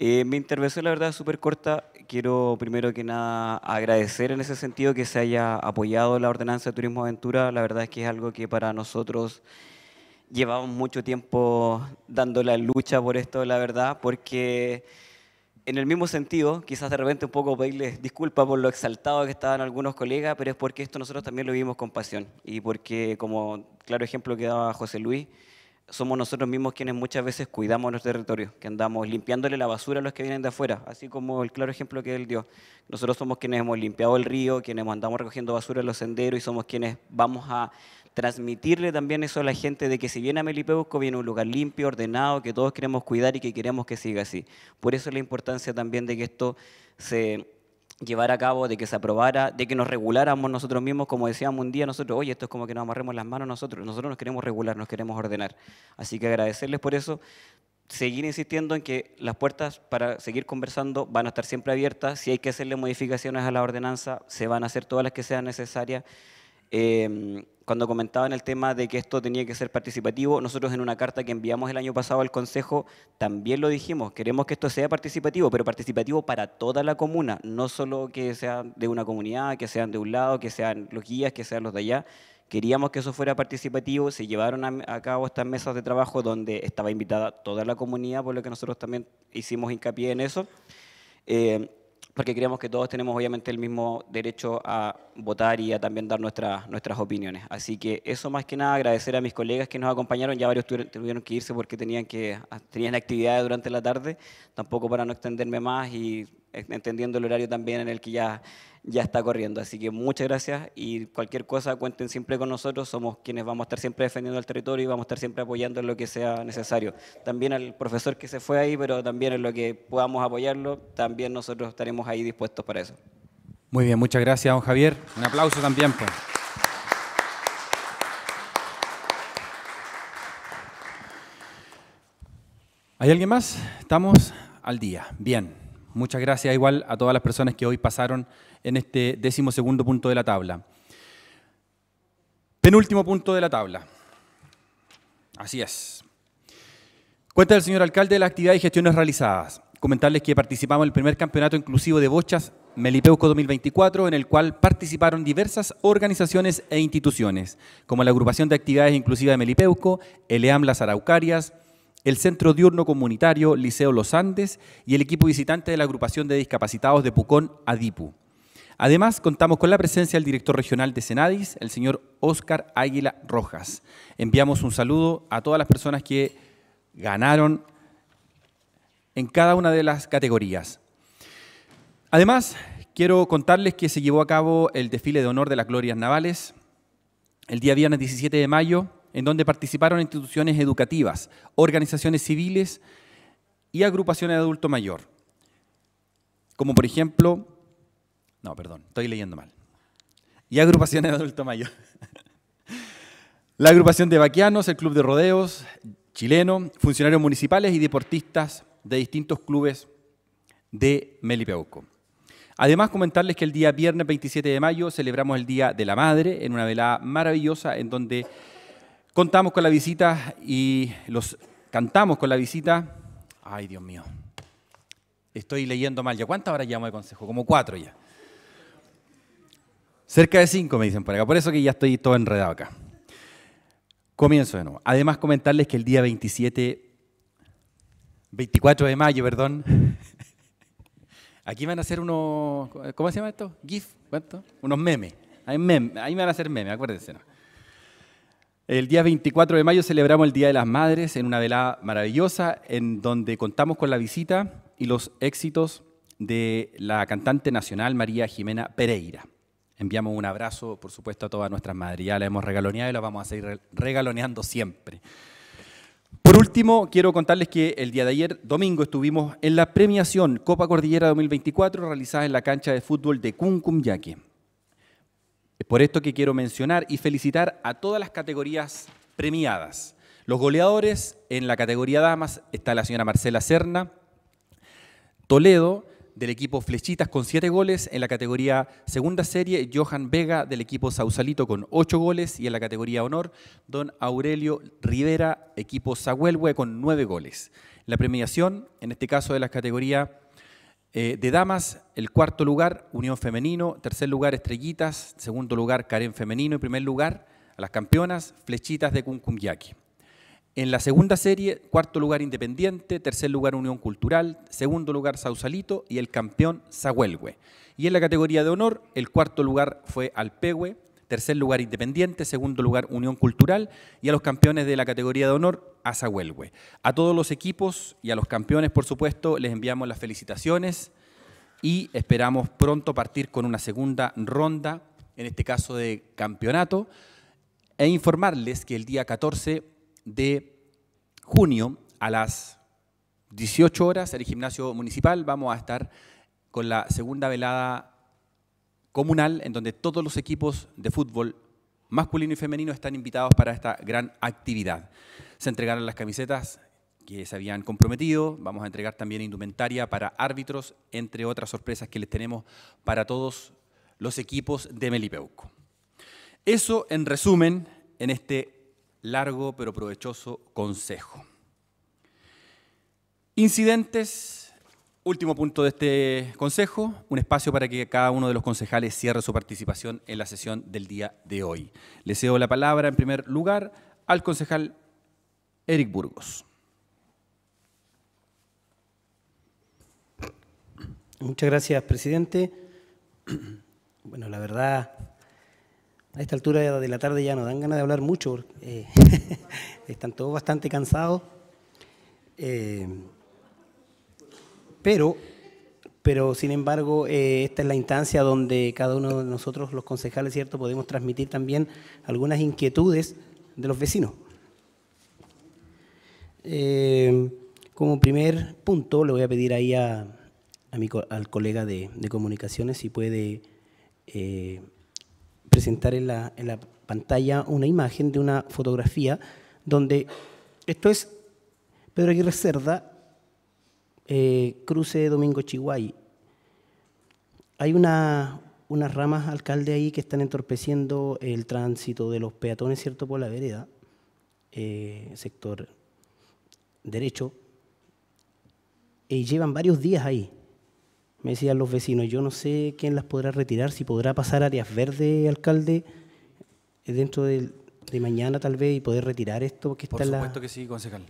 Eh, mi intervención, la verdad, es súper corta. Quiero primero que nada agradecer en ese sentido que se haya apoyado la ordenanza de Turismo Aventura. La verdad es que es algo que para nosotros llevamos mucho tiempo dando la lucha por esto, la verdad, porque en el mismo sentido, quizás de repente un poco pedirles disculpas por lo exaltado que estaban algunos colegas, pero es porque esto nosotros también lo vivimos con pasión y porque, como claro ejemplo que daba José Luis, somos nosotros mismos quienes muchas veces cuidamos nuestro territorio, que andamos limpiándole la basura a los que vienen de afuera, así como el claro ejemplo que él dio. Nosotros somos quienes hemos limpiado el río, quienes andamos recogiendo basura en los senderos y somos quienes vamos a transmitirle también eso a la gente de que si viene a melipeusco viene un lugar limpio, ordenado, que todos queremos cuidar y que queremos que siga así. Por eso la importancia también de que esto se llevara a cabo, de que se aprobara, de que nos reguláramos nosotros mismos, como decíamos un día nosotros, oye, esto es como que nos amarremos las manos nosotros, nosotros nos queremos regular, nos queremos ordenar. Así que agradecerles por eso, seguir insistiendo en que las puertas para seguir conversando van a estar siempre abiertas. Si hay que hacerle modificaciones a la ordenanza, se van a hacer todas las que sean necesarias. Eh, cuando comentaban el tema de que esto tenía que ser participativo, nosotros en una carta que enviamos el año pasado al Consejo también lo dijimos, queremos que esto sea participativo, pero participativo para toda la comuna, no solo que sean de una comunidad, que sean de un lado, que sean los guías, que sean los de allá. Queríamos que eso fuera participativo, se llevaron a, cabo estas mesas de trabajo donde estaba invitada toda la comunidad, por lo que nosotros también hicimos hincapié en eso. Eh, porque creemos que todos tenemos obviamente el mismo derecho a votar y a también dar nuestras, nuestras opiniones. Así que eso más que nada, agradecer a mis colegas que nos acompañaron, ya varios tuvieron que irse porque tenían, que, tenían actividades durante la tarde, tampoco para no extenderme más y entendiendo el horario también en el que ya, ya está corriendo. Así que muchas gracias y cualquier cosa cuenten siempre con nosotros, somos quienes vamos a estar siempre defendiendo el territorio y vamos a estar siempre apoyando en lo que sea necesario. También al profesor que se fue ahí, pero también en lo que podamos apoyarlo, también nosotros estaremos ahí dispuestos para eso. Muy bien, muchas gracias, don Javier. Un aplauso también. Pues. ¿Hay alguien más? Estamos al día. Bien. Muchas gracias igual a todas las personas que hoy pasaron en este décimo segundo punto de la tabla. Penúltimo punto de la tabla. Así es. Cuenta el señor alcalde de las actividades y gestiones realizadas. Comentarles que participamos en el primer campeonato inclusivo de bochas Melipeuco 2024, en el cual participaron diversas organizaciones e instituciones, como la Agrupación de Actividades Inclusivas de Melipeuco, ELEAM Las Araucarias, el Centro Diurno Comunitario Liceo Los Andes y el equipo visitante de la Agrupación de Discapacitados de Pucón, ADIPU. Además, contamos con la presencia del director regional de Senadis, el señor Óscar Águila Rojas. Enviamos un saludo a todas las personas que ganaron en cada una de las categorías. Además, quiero contarles que se llevó a cabo el desfile de honor de las glorias navales el día viernes 17 de mayo en donde participaron instituciones educativas, organizaciones civiles y agrupaciones de adulto mayor, como por ejemplo, no, perdón, estoy leyendo mal, y agrupaciones de adulto mayor. La agrupación de vaquianos, el club de rodeos chileno, funcionarios municipales y deportistas de distintos clubes de Melipeuco. Además, comentarles que el día viernes 27 de mayo celebramos el Día de la Madre en una velada maravillosa en donde contamos con la visita y los cantamos con la visita. Ay, Dios mío. Estoy leyendo mal ya. ¿Cuántas horas llamo de consejo? Como cuatro ya. Cerca de cinco, me dicen por acá. Por eso que ya estoy todo enredado acá. Comienzo de nuevo. Además, comentarles que el día 27, 24 de mayo, perdón, aquí van a hacer unos, ¿cómo se llama esto? GIF, ¿cuánto? Unos memes. Ahí me van a hacer memes, acuérdense. ¿no? El día 24 de mayo celebramos el Día de las Madres en una velada maravillosa en donde contamos con la visita y los éxitos de la cantante nacional María Jimena Pereira. Enviamos un abrazo, por supuesto, a todas nuestras madres. Ya la hemos regaloneado y la vamos a seguir regaloneando siempre. Por último, quiero contarles que el día de ayer, domingo, estuvimos en la premiación Copa Cordillera 2024 realizada en la cancha de fútbol de Cuncumyaque. Es por esto que quiero mencionar y felicitar a todas las categorías premiadas. Los goleadores en la categoría damas está la señora Marcela Serna, Toledo, del equipo Flechitas con siete goles. En la categoría segunda serie, Johan Vega del equipo Sausalito con ocho goles. Y en la categoría honor, don Aurelio Rivera, equipo Sahuelhue con 9 goles. La premiación, en este caso de la categoría eh, de damas, el cuarto lugar, Unión Femenino, tercer lugar, Estrellitas, segundo lugar, Karen Femenino y primer lugar, a las campeonas, Flechitas de Cuncumbiaki. En la segunda serie, cuarto lugar Independiente, tercer lugar Unión Cultural, segundo lugar Sausalito y el campeón Zahuelhue. Y en la categoría de honor, el cuarto lugar fue Alpegue. Tercer lugar, Independiente. Segundo lugar, Unión Cultural. Y a los campeones de la categoría de honor, a A todos los equipos y a los campeones, por supuesto, les enviamos las felicitaciones y esperamos pronto partir con una segunda ronda, en este caso de campeonato, e informarles que el día 14 de junio a las 18 horas en el gimnasio municipal vamos a estar con la segunda velada comunal en donde todos los equipos de fútbol masculino y femenino están invitados para esta gran actividad. Se entregaron las camisetas que se habían comprometido, vamos a entregar también indumentaria para árbitros, entre otras sorpresas que les tenemos para todos los equipos de Melipeuco. Eso en resumen en este largo pero provechoso consejo. Incidentes Último punto de este consejo, un espacio para que cada uno de los concejales cierre su participación en la sesión del día de hoy. Le cedo la palabra en primer lugar al concejal Eric Burgos. Muchas gracias, presidente. Bueno, la verdad, a esta altura de la tarde ya no dan ganas de hablar mucho, eh, están todos bastante cansados. Eh, pero, pero sin embargo, eh, esta es la instancia donde cada uno de nosotros, los concejales, ¿cierto?, podemos transmitir también algunas inquietudes de los vecinos. Eh, como primer punto, le voy a pedir ahí a, al colega de, comunicaciones si puede eh, presentar en la, en la pantalla una imagen de una fotografía donde esto es Pedro Aguirre Cerda eh, cruce Domingo Chihuay. Hay una, unas ramas, alcalde, ahí que están entorpeciendo el tránsito de los peatones, ¿cierto?, por la vereda, eh, sector derecho, y llevan varios días ahí. Me decían los vecinos, yo no sé quién las podrá retirar, si podrá pasar áreas verdes, alcalde, dentro de, mañana tal vez y poder retirar esto. Que Por supuesto que sí, concejal.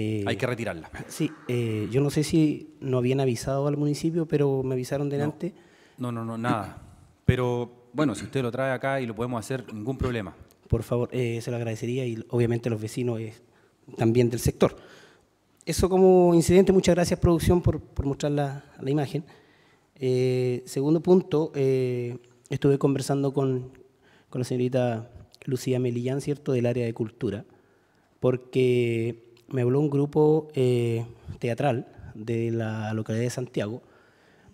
Eh, Hay que retirarla. Sí, eh, yo no sé si no habían avisado al municipio, pero me avisaron delante. No, no, no, nada. Pero bueno, si usted lo trae acá y lo podemos hacer, ningún problema. Por favor, eh, se lo agradecería y obviamente los vecinos también del sector. Eso como incidente, muchas gracias producción por, mostrar la, imagen. segundo punto, estuve conversando con, con la señorita Lucía Melillán, ¿cierto?, del área de cultura, porque me habló un grupo eh, teatral de la localidad de Santiago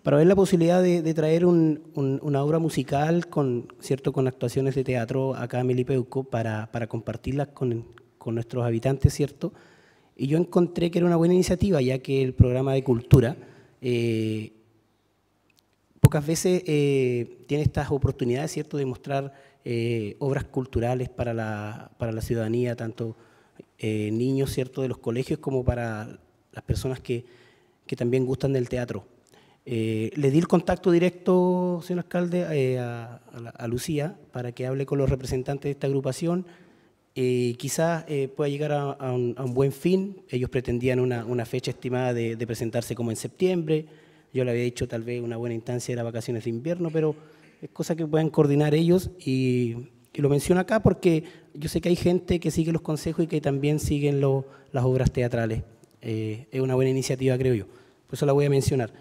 para ver la posibilidad de, traer una obra musical con, ¿cierto? con actuaciones de teatro acá en Milipeuco para, para compartirlas con, nuestros habitantes, ¿cierto? Y yo encontré que era una buena iniciativa, ya que el programa de cultura eh, pocas veces eh, tiene estas oportunidades, ¿cierto?, de mostrar obras culturales para la, para la ciudadanía, tanto eh, niños ¿cierto? de los colegios como para las personas que, también gustan del teatro. Eh, le di el contacto directo, señor alcalde, eh, a, Lucía para que hable con los representantes de esta agrupación. y quizás pueda llegar a, un, buen fin. Ellos pretendían una, fecha estimada de, presentarse como en septiembre. Yo le había dicho tal vez una buena instancia era vacaciones de invierno, pero es cosa que puedan coordinar ellos y y lo menciono acá porque yo sé que hay gente que sigue los consejos y que también siguen las obras teatrales. Eh, es una buena iniciativa, creo yo. Por eso la voy a mencionar.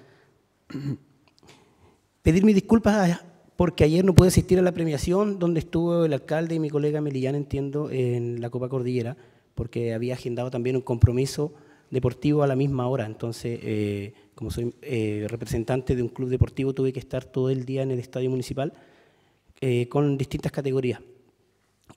Pedir mis disculpas porque ayer no pude asistir a la premiación donde estuvo el alcalde y mi colega Melillán, entiendo, en la Copa Cordillera, porque había agendado también un compromiso deportivo a la misma hora. Entonces, eh, como soy eh, representante de un club deportivo, tuve que estar todo el día en el estadio municipal eh, con distintas categorías.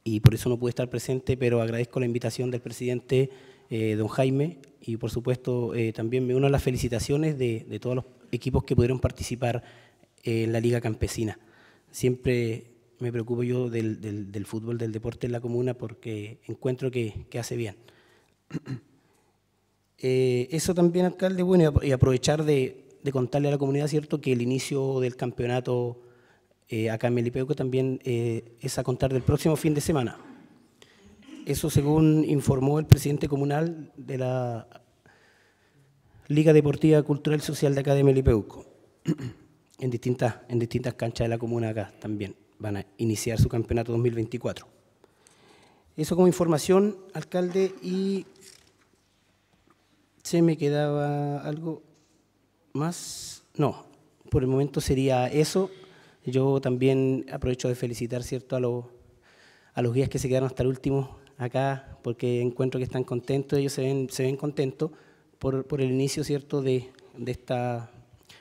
Y por eso no pude estar presente, pero agradezco la invitación del presidente eh, don Jaime y por supuesto eh, también me uno a las felicitaciones de, de todos los equipos que pudieron participar en la Liga Campesina. Siempre me preocupo yo del, del, fútbol, del deporte en la comuna, porque encuentro que, que hace bien. eso también, alcalde, bueno, y aprovechar de, de, contarle a la comunidad, ¿cierto?, que el inicio del campeonato eh, acá en Melipeuco también eh, es a contar del próximo fin de semana. Eso según informó el presidente comunal de la Liga Deportiva Cultural Social de acá de Melipeuco. En distintas, en distintas canchas de la comuna acá también van a iniciar su campeonato 2024. Eso como información, alcalde, y se me quedaba algo más. No, por el momento sería eso. Yo también aprovecho de felicitar ¿cierto? A, los, a los guías que se quedaron hasta el último acá, porque encuentro que están contentos, ellos se ven, se ven contentos por, por el inicio ¿cierto? De, de esta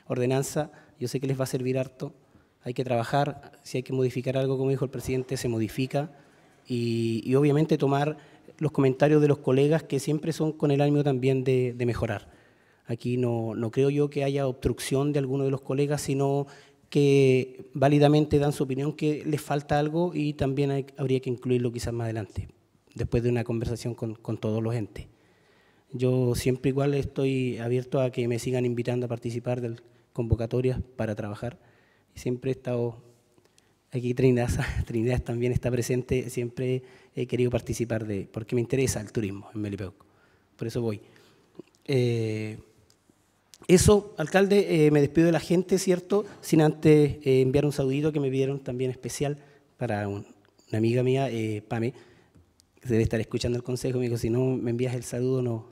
ordenanza. Yo sé que les va a servir harto, hay que trabajar, si hay que modificar algo, como dijo el presidente, se modifica. Y, y obviamente tomar los comentarios de los colegas que siempre son con el ánimo también de, de mejorar. Aquí no, no, creo yo que haya obstrucción de alguno de los colegas, sino que válidamente dan su opinión que les falta algo y también habría que incluirlo quizás más adelante, después de una conversación con, con todos los entes. Yo siempre igual estoy abierto a que me sigan invitando a participar de convocatorias para trabajar. Siempre he estado aquí Trinidad, Trinidad también está presente, siempre he querido participar de, porque me interesa el turismo en Melipeuco, por eso voy. Eh, eso, alcalde, eh, me despido de la gente, ¿cierto? Sin antes eh, enviar un saludito que me pidieron también especial para una amiga mía, eh, Pame, que debe estar escuchando el consejo. Me dijo, si no me envías el saludo, no,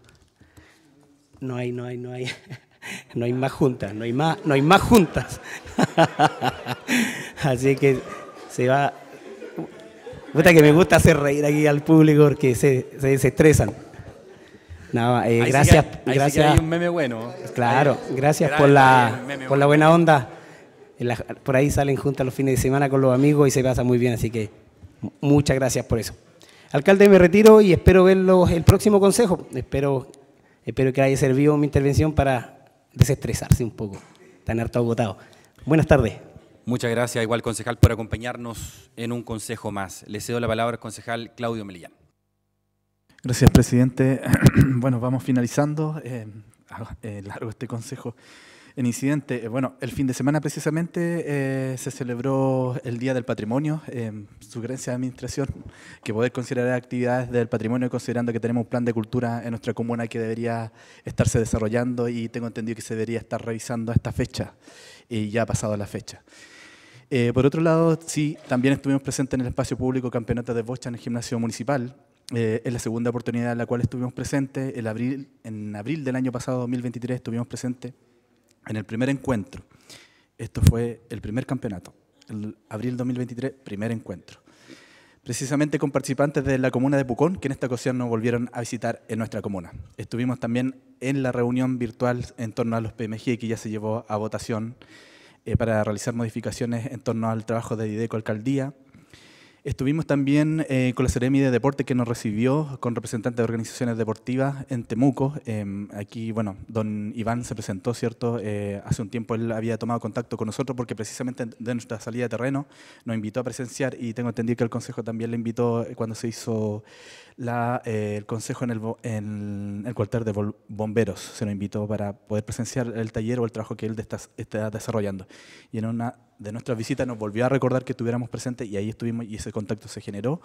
no hay, no hay, no hay, no hay más juntas, no hay más, no hay más juntas. Así que se va... que me gusta hacer reír aquí al público porque se, se estresan gracias. gracias. un meme bueno. Claro, gracias por la, buena onda. por ahí salen juntas los fines de semana con los amigos y se pasa muy bien, así que muchas gracias por eso. Alcalde, me retiro y espero verlos el próximo consejo. Espero, espero que haya servido mi intervención para desestresarse un poco, tan harto agotado. Buenas tardes. Muchas gracias, igual concejal, por acompañarnos en un consejo más. Le cedo la palabra al concejal Claudio Melilla. Gracias, presidente. Bueno, vamos finalizando. Eh, eh, largo este consejo en incidente. Eh, bueno, el fin de semana precisamente se celebró el Día del Patrimonio. sugerencia de administración que poder considerar actividades del patrimonio, considerando que tenemos un plan de cultura en nuestra comuna que debería estarse desarrollando y tengo entendido que se debería estar revisando a esta fecha y ya ha pasado la fecha. por otro lado, sí, también estuvimos presentes en el espacio público Campeonato de Bocha en el Gimnasio Municipal, eh, es la segunda oportunidad en la cual estuvimos presentes. El abril, en abril del año pasado, 2023, estuvimos presentes en el primer encuentro. Esto fue el primer campeonato. El abril 2023, primer encuentro. Precisamente con participantes de la comuna de Pucón, que en esta ocasión nos volvieron a visitar en nuestra comuna. Estuvimos también en la reunión virtual en torno a los PMG, que ya se llevó a votación eh, para realizar modificaciones en torno al trabajo de Dideco Alcaldía, Estuvimos también eh, con la Seremi de Deporte que nos recibió con representantes de organizaciones deportivas en Temuco. Em, aquí, bueno, don Iván se presentó, ¿cierto? Eh, hace un tiempo él había tomado contacto con nosotros porque precisamente de nuestra salida de terreno nos invitó a presenciar y tengo entendido que el Consejo también le invitó eh, cuando se hizo la, el Consejo en el, en el cuartel de bomberos. Se nos invitó para poder presenciar el taller o el trabajo que él está, está desarrollando. Y en una de nuestra visita nos volvió a recordar que estuviéramos presentes y ahí estuvimos y ese contacto se generó.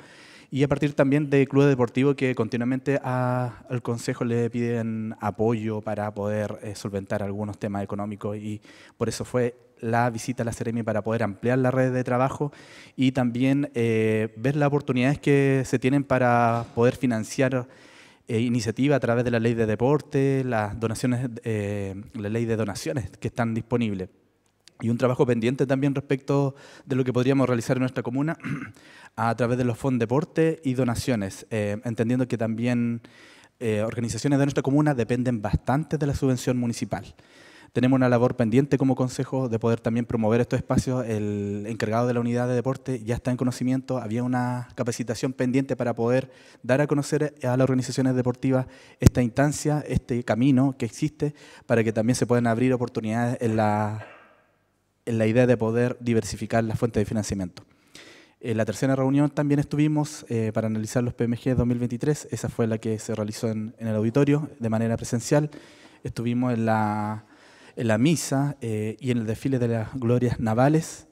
Y a partir también de clubes deportivo que continuamente al Consejo le piden apoyo para poder eh, solventar algunos temas económicos y por eso fue la visita a la Ceremi para poder ampliar la red de trabajo y también eh, ver las oportunidades que se tienen para poder financiar eh, iniciativas a través de la ley de deporte, las donaciones, eh, la ley de donaciones que están disponibles y un trabajo pendiente también respecto de lo que podríamos realizar en nuestra comuna a través de los fondos deporte y donaciones, eh, entendiendo que también eh, organizaciones de nuestra comuna dependen bastante de la subvención municipal. Tenemos una labor pendiente como consejo de poder también promover estos espacios. El encargado de la unidad de deporte ya está en conocimiento. Había una capacitación pendiente para poder dar a conocer a las organizaciones deportivas esta instancia, este camino que existe, para que también se puedan abrir oportunidades en la en la idea de poder diversificar las fuentes de financiamiento. En la tercera reunión también estuvimos eh, para analizar los PMG 2023, esa fue la que se realizó en, el auditorio de manera presencial. Estuvimos en la, en la misa eh, y en el desfile de las glorias navales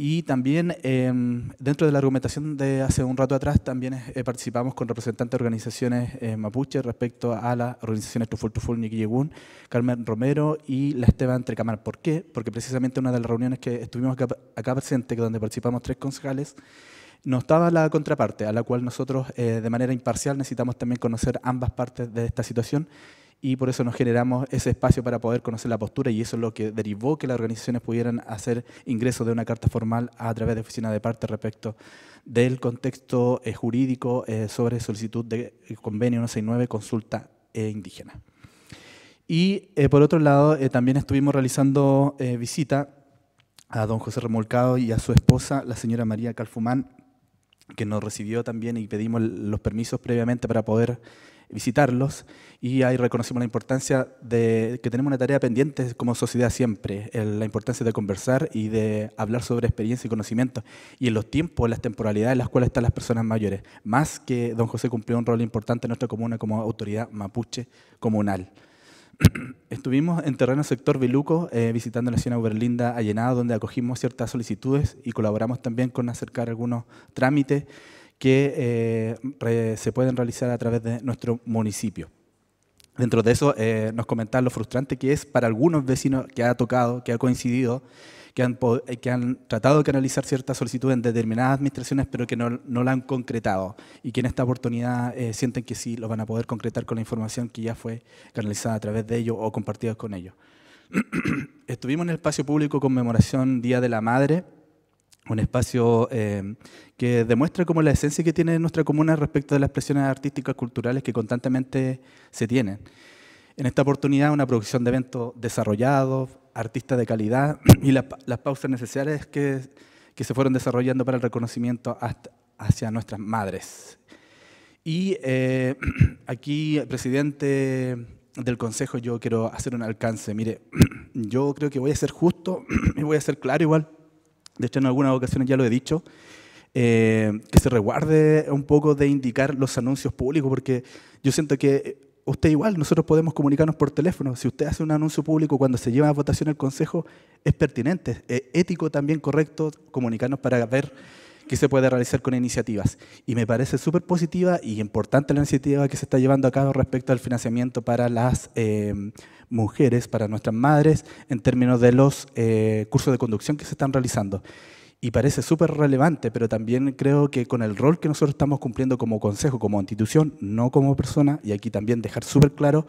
y también em, dentro de la argumentación de hace un rato atrás también eh, participamos con representantes de organizaciones eh, mapuche respecto a las organizaciones Tuful Tuful Carmen Romero y la Esteban Trecamar. ¿Por qué? Porque precisamente una de las reuniones que estuvimos acá, acá presente, donde participamos tres concejales, no estaba la contraparte, a la cual nosotros eh, de manera imparcial necesitamos también conocer ambas partes de esta situación y por eso nos generamos ese espacio para poder conocer la postura y eso es lo que derivó que las organizaciones pudieran hacer ingreso de una carta formal a través de oficina de parte respecto del contexto eh, jurídico eh, sobre solicitud de eh, convenio 169 consulta indígena. Y por otro lado, también estuvimos realizando visita a don José Remolcado y a su esposa, la señora María Calfumán, que nos recibió también y pedimos los permisos previamente para poder visitarlos y ahí reconocimos la importancia de que tenemos una tarea pendiente como sociedad siempre, la importancia de conversar y de hablar sobre experiencia y conocimiento y en los tiempos, las temporalidades en las cuales están las personas mayores, más que don José cumplió un rol importante en nuestra comuna como autoridad mapuche comunal. Estuvimos en terreno sector Biluco eh, visitando la ciudad Uberlinda Allenado, donde acogimos ciertas solicitudes y colaboramos también con acercar algunos trámites que eh, se pueden realizar a través de nuestro municipio. Dentro de eso eh, nos comentan lo frustrante que es para algunos vecinos que ha tocado, que ha coincidido, que han, eh, que han tratado de canalizar ciertas solicitudes en determinadas administraciones, pero que no, no la han concretado y que en esta oportunidad sienten que sí lo van a poder concretar con la información que ya fue canalizada a través de ellos o compartida con ellos. Estuvimos en el espacio público conmemoración Día de la Madre, un espacio eh, que demuestra como la esencia que tiene nuestra comuna respecto de las presiones artísticas culturales que constantemente se tienen. En esta oportunidad, una producción de eventos desarrollados, artistas de calidad y las pausas necesarias que, que, se fueron desarrollando para el reconocimiento hasta, hacia nuestras madres. Y eh, aquí, presidente del Consejo, yo quiero hacer un alcance. Mire, yo creo que voy a ser justo y voy a ser claro igual de hecho en algunas ocasiones ya lo he dicho, eh, que se reguarde un poco de indicar los anuncios públicos, porque yo siento que eh, usted igual, nosotros podemos comunicarnos por teléfono. Si usted hace un anuncio público cuando se lleva a votación el Consejo, es pertinente, es ético también correcto comunicarnos para ver que se puede realizar con iniciativas. Y me parece súper positiva y importante la iniciativa que se está llevando a cabo respecto al financiamiento para las eh, mujeres, para nuestras madres, en términos de los eh, cursos de conducción que se están realizando. Y parece súper relevante, pero también creo que con el rol que nosotros estamos cumpliendo como consejo, como institución, no como persona, y aquí también dejar súper claro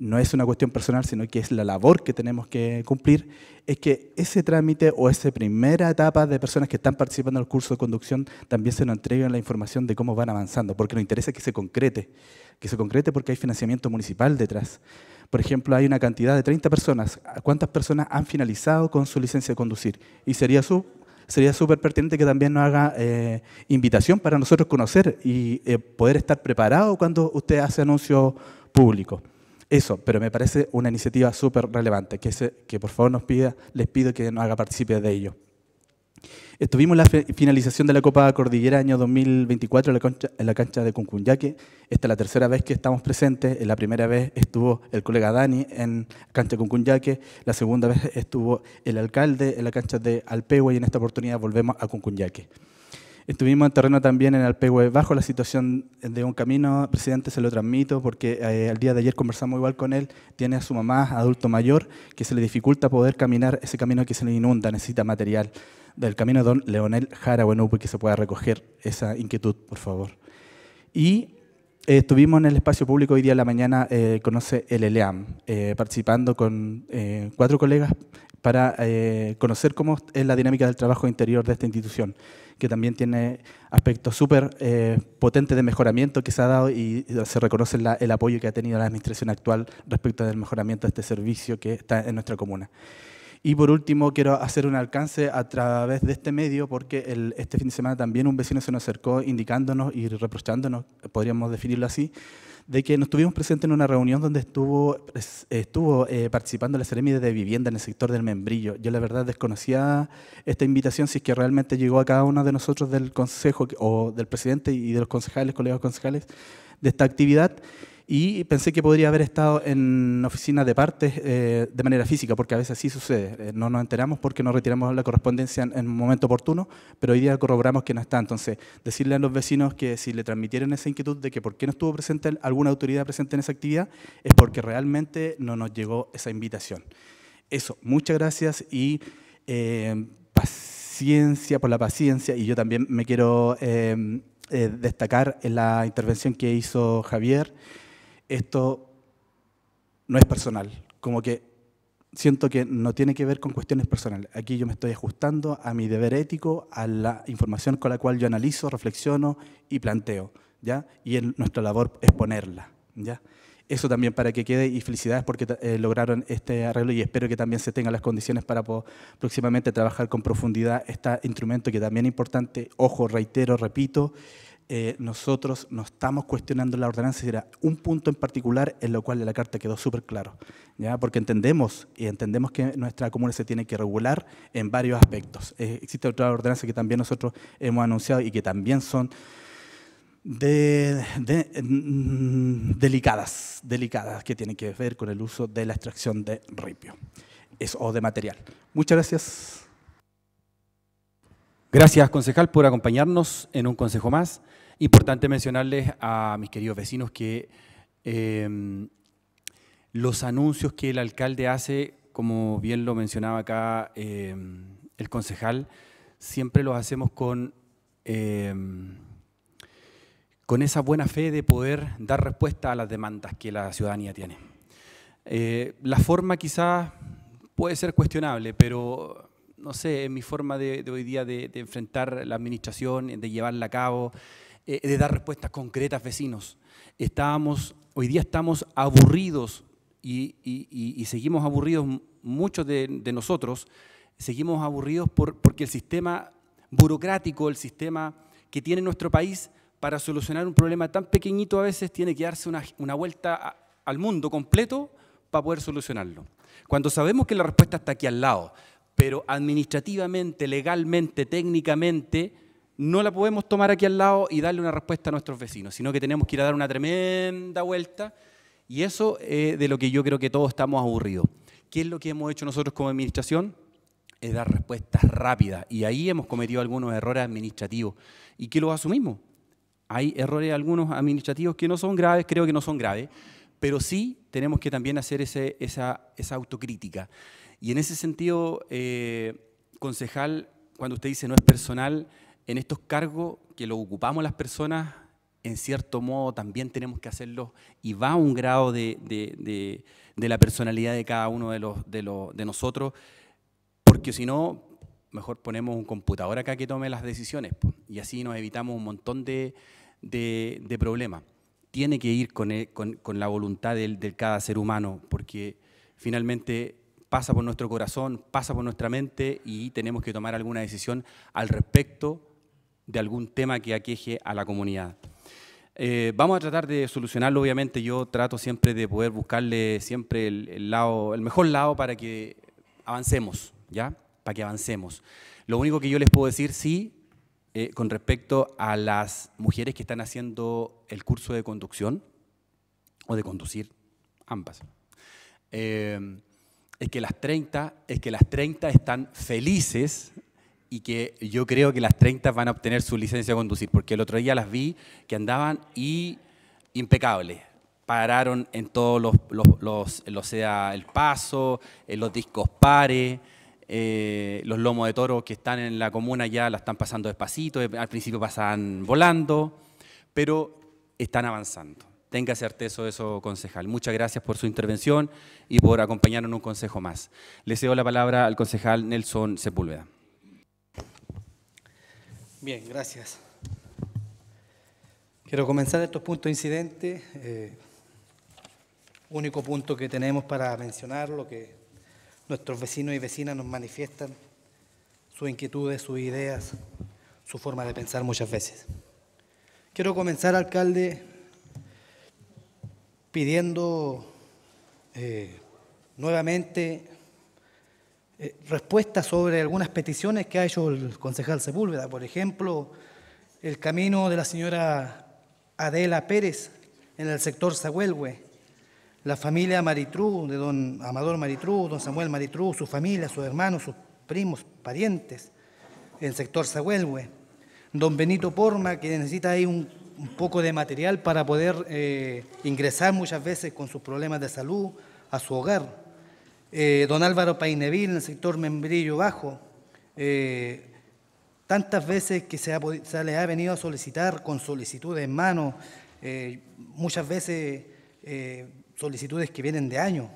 no es una cuestión personal, sino que es la labor que tenemos que cumplir, es que ese trámite o esa primera etapa de personas que están participando en el curso de conducción también se nos entreguen la información de cómo van avanzando, porque nos interesa que se concrete, que se concrete porque hay financiamiento municipal detrás. Por ejemplo, hay una cantidad de 30 personas. ¿Cuántas personas han finalizado con su licencia de conducir? Y sería súper pertinente que también nos haga eh, invitación para nosotros conocer y eh, poder estar preparado cuando usted hace anuncio público. Eso, pero me parece una iniciativa súper relevante, que, que por favor nos pida, les pido que nos haga partícipe de ello. Estuvimos en la finalización de la Copa Cordillera año 2024 en la, cancha, de Cuncunyaque. Esta es la tercera vez que estamos presentes. La primera vez estuvo el colega Dani en cancha de Cuncunyaque. La segunda vez estuvo el alcalde en la cancha de Alpehue y en esta oportunidad volvemos a Cuncunyaque. Estuvimos en terreno también en Alpehue Bajo, la situación de un camino, presidente, se lo transmito porque eh, al día de ayer conversamos igual con él, tiene a su mamá, adulto mayor, que se le dificulta poder caminar ese camino que se le inunda, necesita material del camino Don Leonel Jara pues que se pueda recoger esa inquietud, por favor. Y eh, estuvimos en el espacio público hoy día en la mañana, eh, conoce el ELEAM, participando con cuatro colegas para conocer cómo es la dinámica del trabajo interior de esta institución que también tiene aspectos súper eh, potentes de mejoramiento que se ha dado y se reconoce el apoyo que ha tenido la administración actual respecto del mejoramiento de este servicio que está en nuestra comuna. Y por último, quiero hacer un alcance a través de este medio porque este fin de semana también un vecino se nos acercó indicándonos y reprochándonos, podríamos definirlo así, de que nos tuvimos presentes en una reunión donde estuvo, estuvo eh, participando la Seremi de Vivienda en el sector del membrillo. Yo la verdad desconocía esta invitación, si es que realmente llegó a cada uno de nosotros del Consejo o del presidente y de los concejales, colegas concejales, de esta actividad. Y pensé que podría haber estado en oficinas de partes eh, de manera física, porque a veces sí sucede. Eh, no nos enteramos porque no retiramos la correspondencia en, un momento oportuno, pero hoy día corroboramos que no está. Entonces, decirle a los vecinos que si le transmitieron esa inquietud de que por qué no estuvo presente alguna autoridad presente en esa actividad, es porque realmente no nos llegó esa invitación. Eso, muchas gracias y eh, paciencia por la paciencia. Y yo también me quiero destacar en la intervención que hizo Javier esto no es personal, como que siento que no tiene que ver con cuestiones personales. Aquí yo me estoy ajustando a mi deber ético, a la información con la cual yo analizo, reflexiono y planteo, ¿ya? Y en nuestra labor es ponerla, ¿ya? Eso también para que quede y felicidades porque eh, lograron este arreglo y espero que también se tengan las condiciones para próximamente trabajar con profundidad este instrumento que también es importante. Ojo, reitero, repito, eh, nosotros no estamos cuestionando la ordenanza, era un punto en particular en lo cual la carta quedó súper claro, ¿ya? porque entendemos y entendemos que nuestra comuna se tiene que regular en varios aspectos. Eh, existe otra ordenanza que también nosotros hemos anunciado y que también son de, mm, delicadas, delicadas, que tienen que ver con el uso de la extracción de ripio o de material. Muchas gracias. Gracias, concejal, por acompañarnos en un consejo más. Importante mencionarles a mis queridos vecinos que em, los anuncios que el alcalde hace, como bien lo mencionaba acá em, el concejal, siempre los hacemos con, em, con esa buena fe de poder dar respuesta a las demandas que la ciudadanía tiene. Eh, la forma quizás puede ser cuestionable, pero no sé, es mi forma de, hoy día de, enfrentar la administración, de llevarla a cabo. Eh, de dar respuestas concretas, vecinos. Estábamos, hoy día estamos aburridos y, seguimos aburridos, muchos de, nosotros, seguimos aburridos porque el sistema burocrático, el sistema que tiene nuestro país para solucionar un problema tan pequeñito a veces tiene que darse una, vuelta al mundo completo para poder solucionarlo. Cuando sabemos que la respuesta está aquí al lado, pero administrativamente, legalmente, técnicamente, no la podemos tomar aquí al lado y darle una respuesta a nuestros vecinos, sino que tenemos que ir a dar una tremenda vuelta. Y eso es de lo que yo creo que todos estamos aburridos. ¿Qué es lo que hemos hecho nosotros como administración? Es dar respuestas rápidas. Y ahí hemos cometido algunos errores administrativos. ¿Y qué lo asumimos? Hay errores algunos administrativos que no son graves, creo que no son graves, pero sí tenemos que también hacer ese, esa, autocrítica. Y en ese sentido, eh, concejal, cuando usted dice no es personal, en estos cargos que lo ocupamos las personas, en cierto modo también tenemos que hacerlo y va a un grado de, la personalidad de cada uno de, nosotros, porque si no, mejor ponemos un computador acá que tome las decisiones y así nos evitamos un montón de, problemas. Tiene que ir con, la voluntad de del, cada ser humano, porque finalmente pasa por nuestro corazón, pasa por nuestra mente y tenemos que tomar alguna decisión al respecto de algún tema que aqueje a la comunidad. Eh, vamos a tratar de solucionarlo, obviamente yo trato siempre de poder buscarle siempre el, lado, el mejor lado para que avancemos, ¿ya? Para que avancemos. Lo único que yo les puedo decir, sí, eh, con respecto a las mujeres que están haciendo el curso de conducción o de conducir, ambas. Eh, es que las 30, es que las 30 están felices y que yo creo que las 30 van a obtener su licencia de conducir, porque el otro día las vi que andaban y impecables. Pararon en todos los, los, los, sea el paso, en los discos pares, eh, los lomos de toro que están en la comuna ya la están pasando despacito, eh, al principio pasaban volando, pero están avanzando. Tenga certeza de eso, concejal. Muchas gracias por su intervención y por acompañarnos en un consejo más. Le cedo la palabra al concejal Nelson Sepúlveda. Bien, gracias. Quiero comenzar estos puntos incidentes, eh, único punto que tenemos para mencionar, lo que nuestros vecinos y vecinas nos manifiestan, sus inquietudes, sus ideas, su forma de pensar muchas veces. Quiero comenzar, alcalde, pidiendo eh, nuevamente eh, respuesta sobre algunas peticiones que ha hecho el concejal Sepúlveda. Por ejemplo, el camino de la señora Adela Pérez en el sector Zahuelhue, la familia Maritru, de don Amador Maritru, don Samuel Maritru, su familia, sus hermanos, sus primos, parientes, en el sector Zahuelhue. Don Benito Porma, que necesita ahí un poco de material para poder eh, ingresar muchas veces con sus problemas de salud a su hogar. Eh, don Álvaro Paineville en el sector Membrillo Bajo, eh, tantas veces que se, le ha venido a solicitar con solicitudes en mano, eh, muchas veces solicitudes que vienen de año.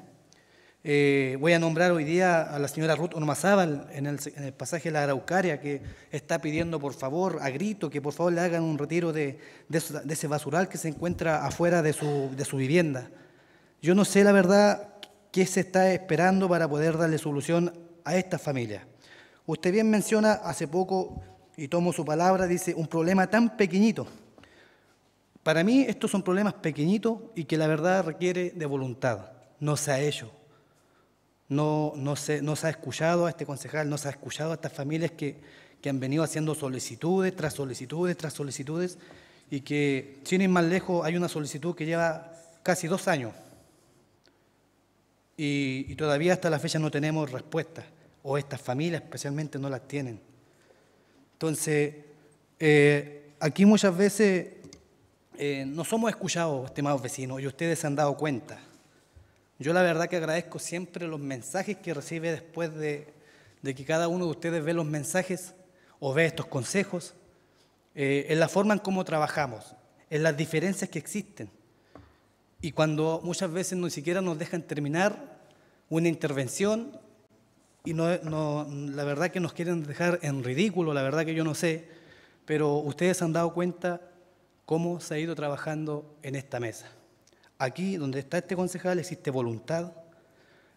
voy a nombrar hoy día a la señora Ruth Ormazábal en el, pasaje de la Araucaria, que está pidiendo por favor, a grito, que por favor le hagan un retiro de, ese basural que se encuentra afuera de su vivienda. Yo no sé la verdad ¿Qué se está esperando para poder darle solución a estas familias? Usted bien menciona hace poco, y tomo su palabra, dice, un problema tan pequeñito. Para mí estos son problemas pequeñitos y que la verdad requiere de voluntad. No se ha hecho. No, se, ha escuchado a este concejal, no se ha escuchado a estas familias que, que han venido haciendo solicitudes tras solicitudes tras solicitudes y que, sin ir más lejos, hay una solicitud que lleva casi dos años y, todavía hasta la fecha no tenemos respuesta, o estas familias especialmente no las tienen. Entonces, eh, aquí muchas veces eh, no somos escuchados, estimados vecinos, y ustedes se han dado cuenta. Yo la verdad que agradezco siempre los mensajes que recibe después de, que cada uno de ustedes ve los mensajes o ve estos consejos, eh, en la forma en cómo trabajamos, en las diferencias que existen y cuando muchas veces ni siquiera nos dejan terminar una intervención y la verdad que nos quieren dejar en ridículo, la verdad que yo no sé, pero ustedes han dado cuenta cómo se ha ido trabajando en esta mesa. Aquí donde está este concejal existe voluntad,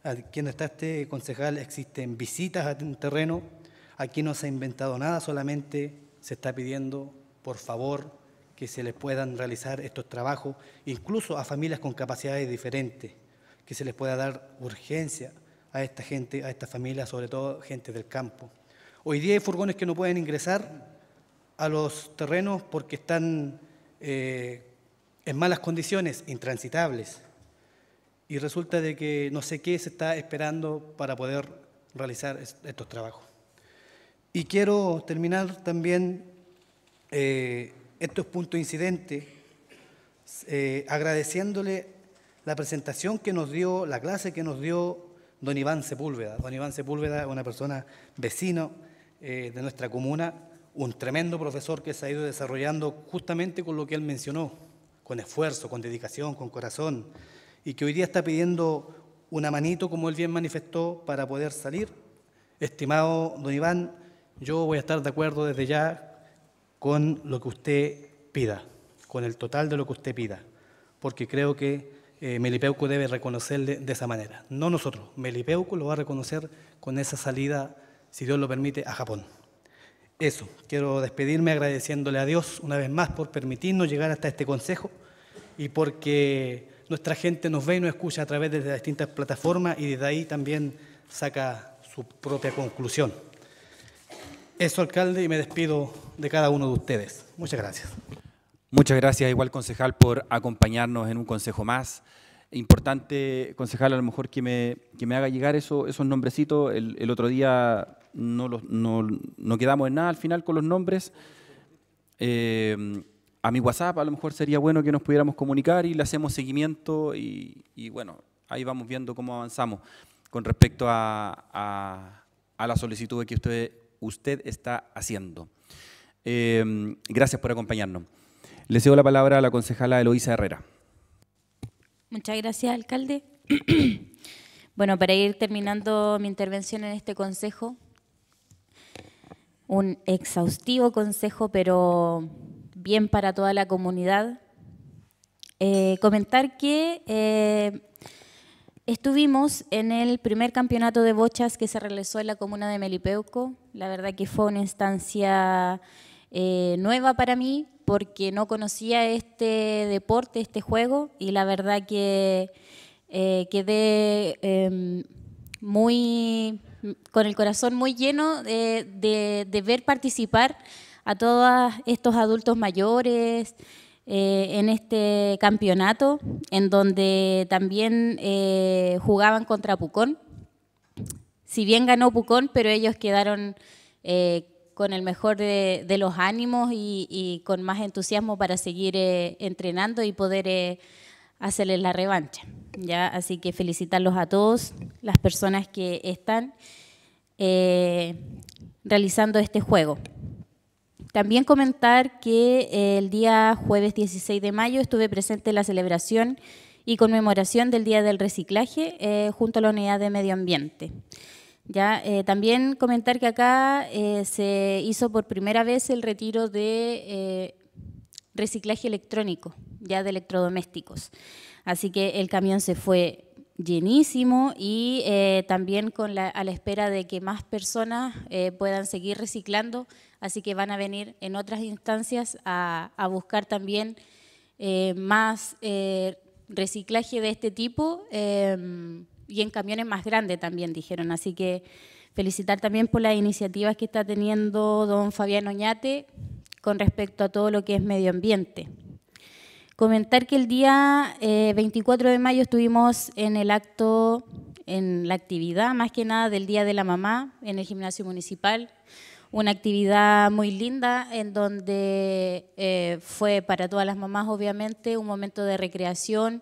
aquí donde está este concejal existen visitas a un terreno, aquí no se ha inventado nada, solamente se está pidiendo, por favor, que se les puedan realizar estos trabajos, incluso a familias con capacidades diferentes, que se les pueda dar urgencia a esta gente, a estas familias, sobre todo gente del campo. Hoy día hay furgones que no pueden ingresar a los terrenos porque están eh, en malas condiciones, intransitables. Y resulta de que no sé qué se está esperando para poder realizar estos trabajos. Y quiero terminar también eh, esto es punto incidente, eh, agradeciéndole la presentación que nos dio, la clase que nos dio don Iván Sepúlveda. Don Iván Sepúlveda es una persona vecino eh, de nuestra comuna, un tremendo profesor que se ha ido desarrollando justamente con lo que él mencionó, con esfuerzo, con dedicación, con corazón, y que hoy día está pidiendo una manito, como él bien manifestó, para poder salir. Estimado don Iván, yo voy a estar de acuerdo desde ya con lo que usted pida, con el total de lo que usted pida, porque creo que eh, Melipeuco debe reconocerle de esa manera. No nosotros, Melipeuco lo va a reconocer con esa salida, si Dios lo permite, a Japón. Eso, quiero despedirme agradeciéndole a Dios una vez más por permitirnos llegar hasta este consejo y porque nuestra gente nos ve y nos escucha a través de las distintas plataformas y desde ahí también saca su propia conclusión. Eso, alcalde, y me despido de cada uno de ustedes. Muchas gracias. Muchas gracias, igual concejal, por acompañarnos en un consejo más. Importante, concejal, a lo mejor que me, me haga llegar eso, esos nombrecitos. El, el otro día no, los, quedamos en nada al final con los nombres. Eh, a mi WhatsApp a lo mejor sería bueno que nos pudiéramos comunicar y le hacemos seguimiento y, bueno, ahí vamos viendo cómo avanzamos con respecto a, a, a la solicitud que usted, usted está haciendo. Em, gracias por acompañarnos. Le cedo la palabra a la concejala Eloísa Herrera. Muchas gracias, alcalde. bueno, para ir terminando mi intervención en este consejo, un exhaustivo consejo, pero bien para toda la comunidad. Eh, comentar que eh, estuvimos en el primer campeonato de bochas que se realizó en la comuna de Melipeuco. La verdad que fue una instancia eh, nueva para mí porque no conocía este deporte, este juego, y la verdad que eh, quedé em, muy con el corazón muy lleno de, de ver participar a todos estos adultos mayores eh, en este campeonato, en donde también jugaban contra Pucón. Si bien ganó Pucón, pero ellos quedaron con el mejor de, los ánimos y, con más entusiasmo para seguir eh, entrenando y poder eh, hacerles la revancha. ¿ya? Así que felicitarlos a todos, las personas que están eh, realizando este juego. También comentar que el día jueves 16 de mayo estuve presente en la celebración y conmemoración del Día del Reciclaje junto a la Unidad de Medio Ambiente. Ya, eh, también comentar que acá eh, se hizo por primera vez el retiro de eh, reciclaje electrónico, ya de electrodomésticos. Así que el camión se fue llenísimo y también a la espera de que más personas puedan seguir reciclando, así que van a venir en otras instancias a, a buscar también más reciclaje de este tipo em, y en camiones más grandes también, dijeron. Así que felicitar también por las iniciativas que está teniendo don Fabián Oñate con respecto a todo lo que es medio ambiente. Comentar que el día 24 eh, de mayo estuvimos en el acto, en la actividad más que nada del Día de la Mamá en el gimnasio municipal, una actividad muy linda en donde eh, fue para todas las mamás obviamente un momento de recreación,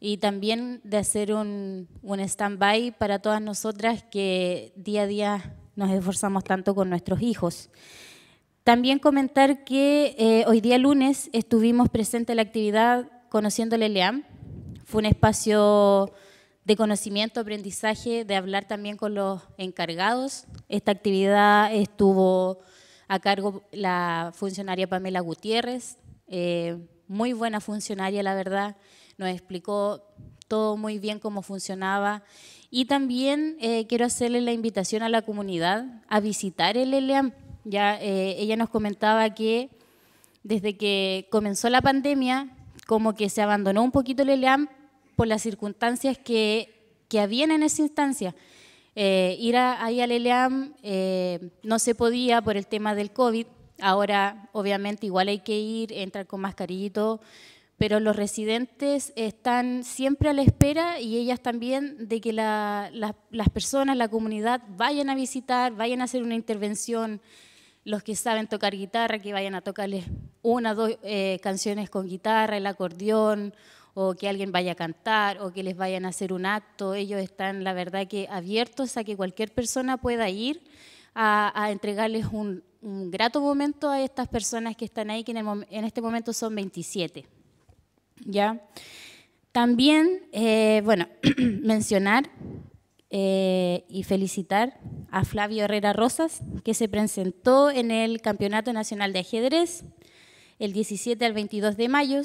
y también de hacer un, un stand-by para todas nosotras que día a día nos esforzamos tanto con nuestros hijos. También comentar que eh, hoy día lunes estuvimos presentes en la actividad Conociendo el ELEAM. Fue un espacio de conocimiento, aprendizaje, de hablar también con los encargados. Esta actividad estuvo a cargo la funcionaria Pamela Gutiérrez, eh, muy buena funcionaria, la verdad nos explicó todo muy bien cómo funcionaba. Y también eh, quiero hacerle la invitación a la comunidad a visitar el ELEAM. Ya, eh, ella nos comentaba que desde que comenzó la pandemia, como que se abandonó un poquito el ELEAM por las circunstancias que, que habían en esa instancia. Eh, ir ahí al ELEAM no se podía por el tema del COVID. Ahora, obviamente, igual hay que ir, entrar con mascarillito, pero los residentes están siempre a la espera y ellas también de que las personas, la comunidad vayan a visitar, vayan a hacer una intervención, los que saben tocar guitarra, que vayan a tocarles una o dos eh, canciones con guitarra, el acordeón, o que alguien vaya a cantar, o que les vayan a hacer un acto. Ellos están, la verdad, que abiertos a que cualquier persona pueda ir a, entregarles un, grato momento a estas personas que están ahí, que en este momento son 27. ¿ya? También, eh, bueno, mencionar eh, y felicitar a Flavio Herrera Rosas, que se presentó en el Campeonato Nacional de Ajedrez el 17 al 22 de mayo.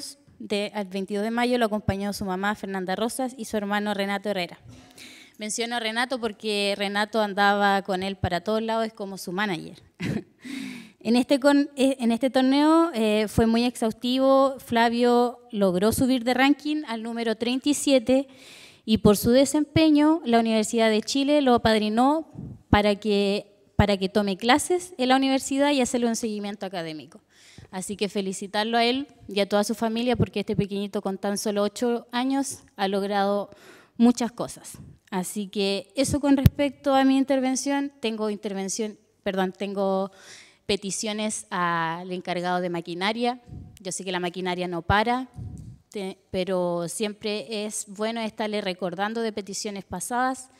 al 22 de mayo lo acompañó su mamá Fernanda Rosas y su hermano Renato Herrera. Menciono a Renato porque Renato andaba con él para todos lados, es como su manager. En este, con, eh, en este torneo eh, fue muy exhaustivo, Flavio logró subir de ranking al número 37 y por su desempeño la Universidad de Chile lo apadrinó para que, para que tome clases en la universidad y hacerle un seguimiento académico. Así que felicitarlo a él y a toda su familia porque este pequeñito con tan solo 8 años ha logrado muchas cosas. Así que eso con respecto a mi intervención, tengo intervención, perdón, tengo peticiones al encargado de maquinaria. Yo sé que la maquinaria no para, pero siempre es bueno estarle recordando de peticiones pasadas,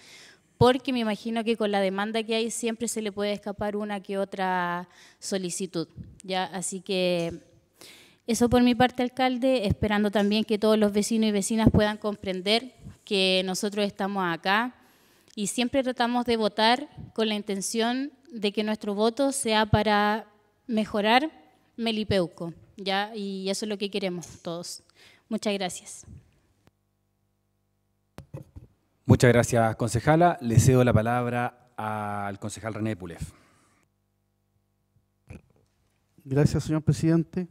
porque me imagino que con la demanda que hay siempre se le puede escapar una que otra solicitud. ¿ya? Así que eso por mi parte, alcalde, esperando también que todos los vecinos y vecinas puedan comprender que nosotros estamos acá y siempre tratamos de votar con la intención de que nuestro voto sea para mejorar Melipeuco, ¿ya? Y eso es lo que queremos todos. Muchas gracias. Muchas gracias, concejala. Le cedo la palabra al concejal René Pulev. Gracias, señor presidente.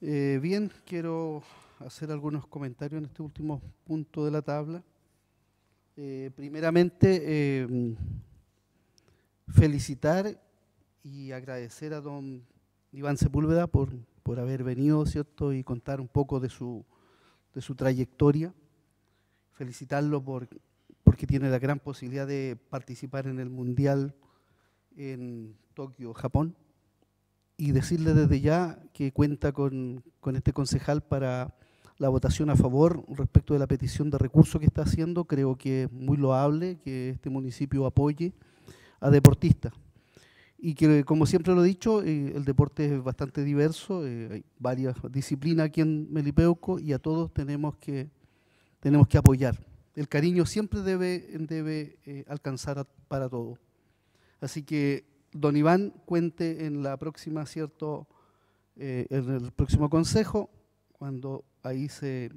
Eh, bien, quiero hacer algunos comentarios en este último punto de la tabla. Eh, primeramente, eh, felicitar y agradecer a don Iván Sepúlveda por, por haber venido, ¿cierto? Y contar un poco de su, trayectoria. Felicitarlo por, porque tiene la gran posibilidad de participar en el Mundial en Tokio, Japón. Y decirle desde ya que cuenta con, con este concejal para la votación a favor respecto de la petición de recursos que está haciendo. Creo que es muy loable que este municipio apoye a deportistas. Y que, como siempre lo he dicho, eh, el deporte es bastante diverso, eh, hay varias disciplinas aquí en Melipeuco y a todos tenemos que, tenemos que apoyar. El cariño siempre debe, debe eh, alcanzar para todos. Así que, don Iván, cuente en la próxima, cierto, en el próximo consejo, cuando ahí se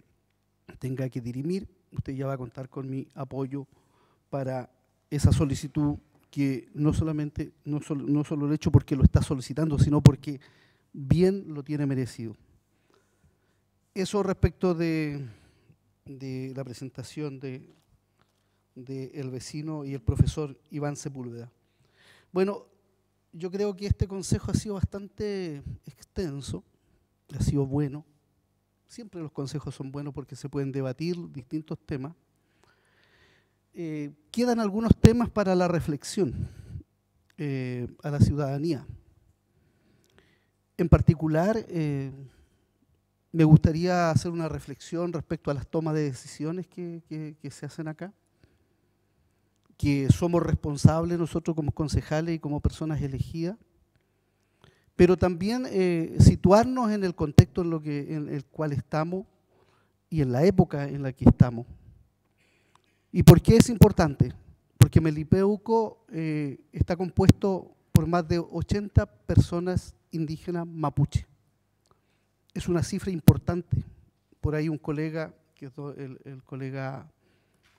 tenga que dirimir, usted ya va a contar con mi apoyo para esa solicitud que no solamente, no, solo, no solo el hecho porque lo está solicitando, sino porque bien lo tiene merecido. Eso respecto de, la presentación del de, el vecino y el profesor Iván Sepúlveda. Bueno, yo creo que este consejo ha sido bastante extenso, ha sido bueno. Siempre los consejos son buenos porque se pueden debatir distintos temas. Eh, quedan algunos temas para la reflexión eh, a la ciudadanía. En particular, eh, me gustaría hacer una reflexión respecto a las tomas de decisiones que, se hacen acá, que somos responsables nosotros como concejales y como personas elegidas, pero también situarnos en el contexto en el cual estamos y en la época en la que estamos. ¿Y por qué es importante? Porque Melipeuco eh, está compuesto por más de 80 personas indígenas mapuche. Es una cifra importante. Por ahí un colega, que el, colega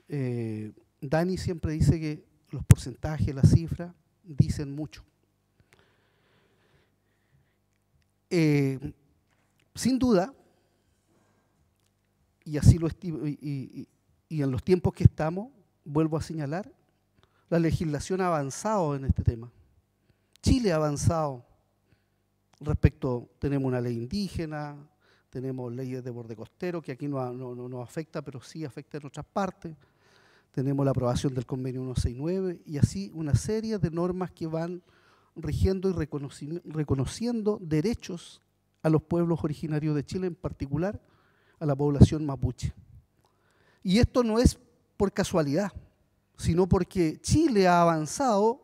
eh, Dani, siempre dice que los porcentajes, las cifras, dicen mucho. Eh, sin duda, y así lo estimo, y, y en los tiempos que estamos, vuelvo a señalar, la legislación ha avanzado en este tema. Chile ha avanzado respecto, tenemos una ley indígena, tenemos leyes de borde costero, que aquí no, nos afecta, pero sí afecta en otras partes. Tenemos la aprobación del convenio 169 y así una serie de normas que van rigiendo y reconociendo derechos a los pueblos originarios de Chile, en particular a la población mapuche. Y esto no es por casualidad, sino porque Chile ha avanzado,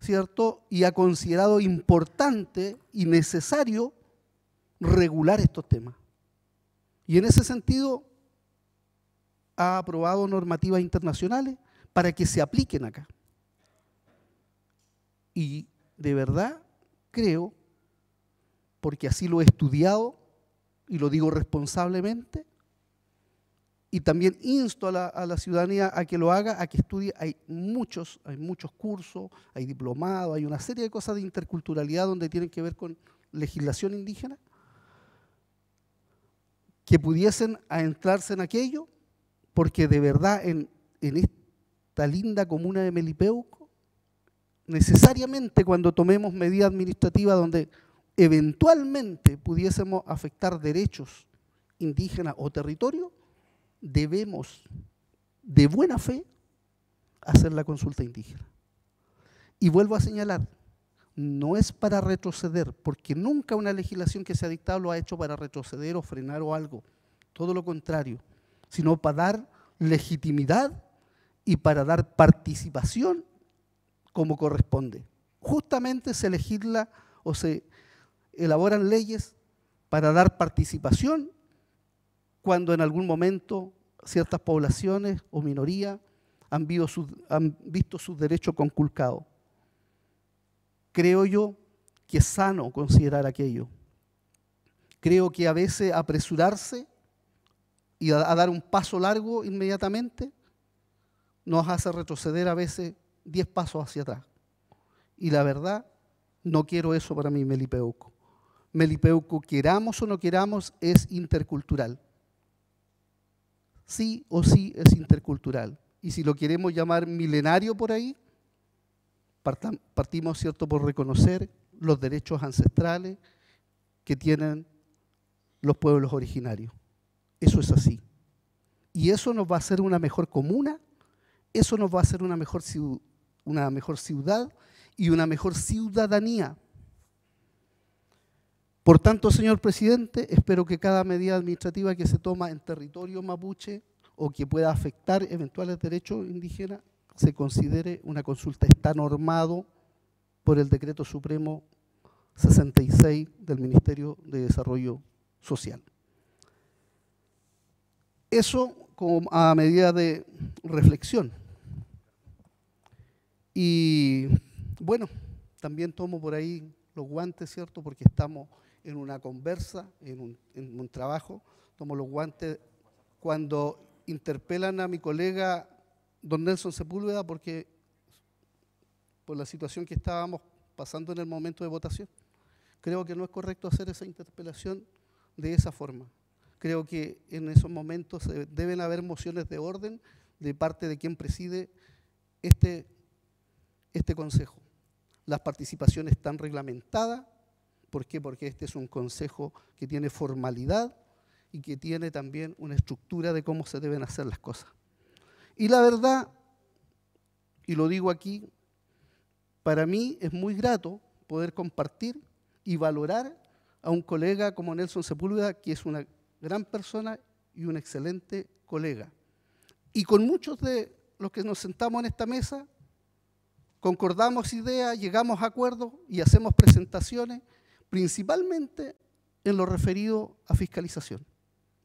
¿cierto? Y ha considerado importante y necesario regular estos temas. Y en ese sentido ha aprobado normativas internacionales para que se apliquen acá. Y de verdad creo, porque así lo he estudiado y lo digo responsablemente, y también insto a la, ciudadanía a que lo haga, a que estudie. Hay muchos, hay muchos cursos, hay diplomados, hay una serie de cosas de interculturalidad donde tienen que ver con legislación indígena, que pudiesen entrarse en aquello, porque de verdad en, en esta linda comuna de Melipeuco, necesariamente cuando tomemos medidas administrativas donde eventualmente pudiésemos afectar derechos indígenas o territorio, debemos de buena fe hacer la consulta indígena. Y vuelvo a señalar, no es para retroceder, porque nunca una legislación que se ha dictado lo ha hecho para retroceder o frenar o algo, todo lo contrario, sino para dar legitimidad y para dar participación como corresponde. Justamente se legisla o se elaboran leyes para dar participación cuando en algún momento ciertas poblaciones o minorías han, visto sus derechos conculcados. Creo yo que es sano considerar aquello. Creo que a veces apresurarse y a, dar un paso largo inmediatamente nos hace retroceder a veces diez pasos hacia atrás. Y la verdad, no quiero eso para mí, Melipeuco. Melipeuco, queramos o no queramos, es intercultural sí o sí es intercultural. Y si lo queremos llamar milenario por ahí, partimos, ¿cierto?, por reconocer los derechos ancestrales que tienen los pueblos originarios. Eso es así. Y eso nos va a hacer una mejor comuna, eso nos va a hacer una mejor, una mejor ciudad y una mejor ciudadanía, por tanto, señor presidente, espero que cada medida administrativa que se toma en territorio mapuche o que pueda afectar eventuales derechos indígenas se considere una consulta. Está normado por el decreto supremo 66 del Ministerio de Desarrollo Social. Eso como a medida de reflexión. Y bueno, también tomo por ahí los guantes, ¿cierto? Porque estamos en una conversa, en un, trabajo, tomo los guantes cuando interpelan a mi colega don Nelson Sepúlveda porque por la situación que estábamos pasando en el momento de votación. Creo que no es correcto hacer esa interpelación de esa forma. Creo que en esos momentos deben haber mociones de orden de parte de quien preside este, este consejo. Las participaciones están reglamentadas, ¿Por qué? Porque este es un consejo que tiene formalidad y que tiene también una estructura de cómo se deben hacer las cosas. Y la verdad, y lo digo aquí, para mí es muy grato poder compartir y valorar a un colega como Nelson Sepúlveda, que es una gran persona y un excelente colega. Y con muchos de los que nos sentamos en esta mesa, concordamos ideas, llegamos a acuerdos y hacemos presentaciones principalmente en lo referido a fiscalización,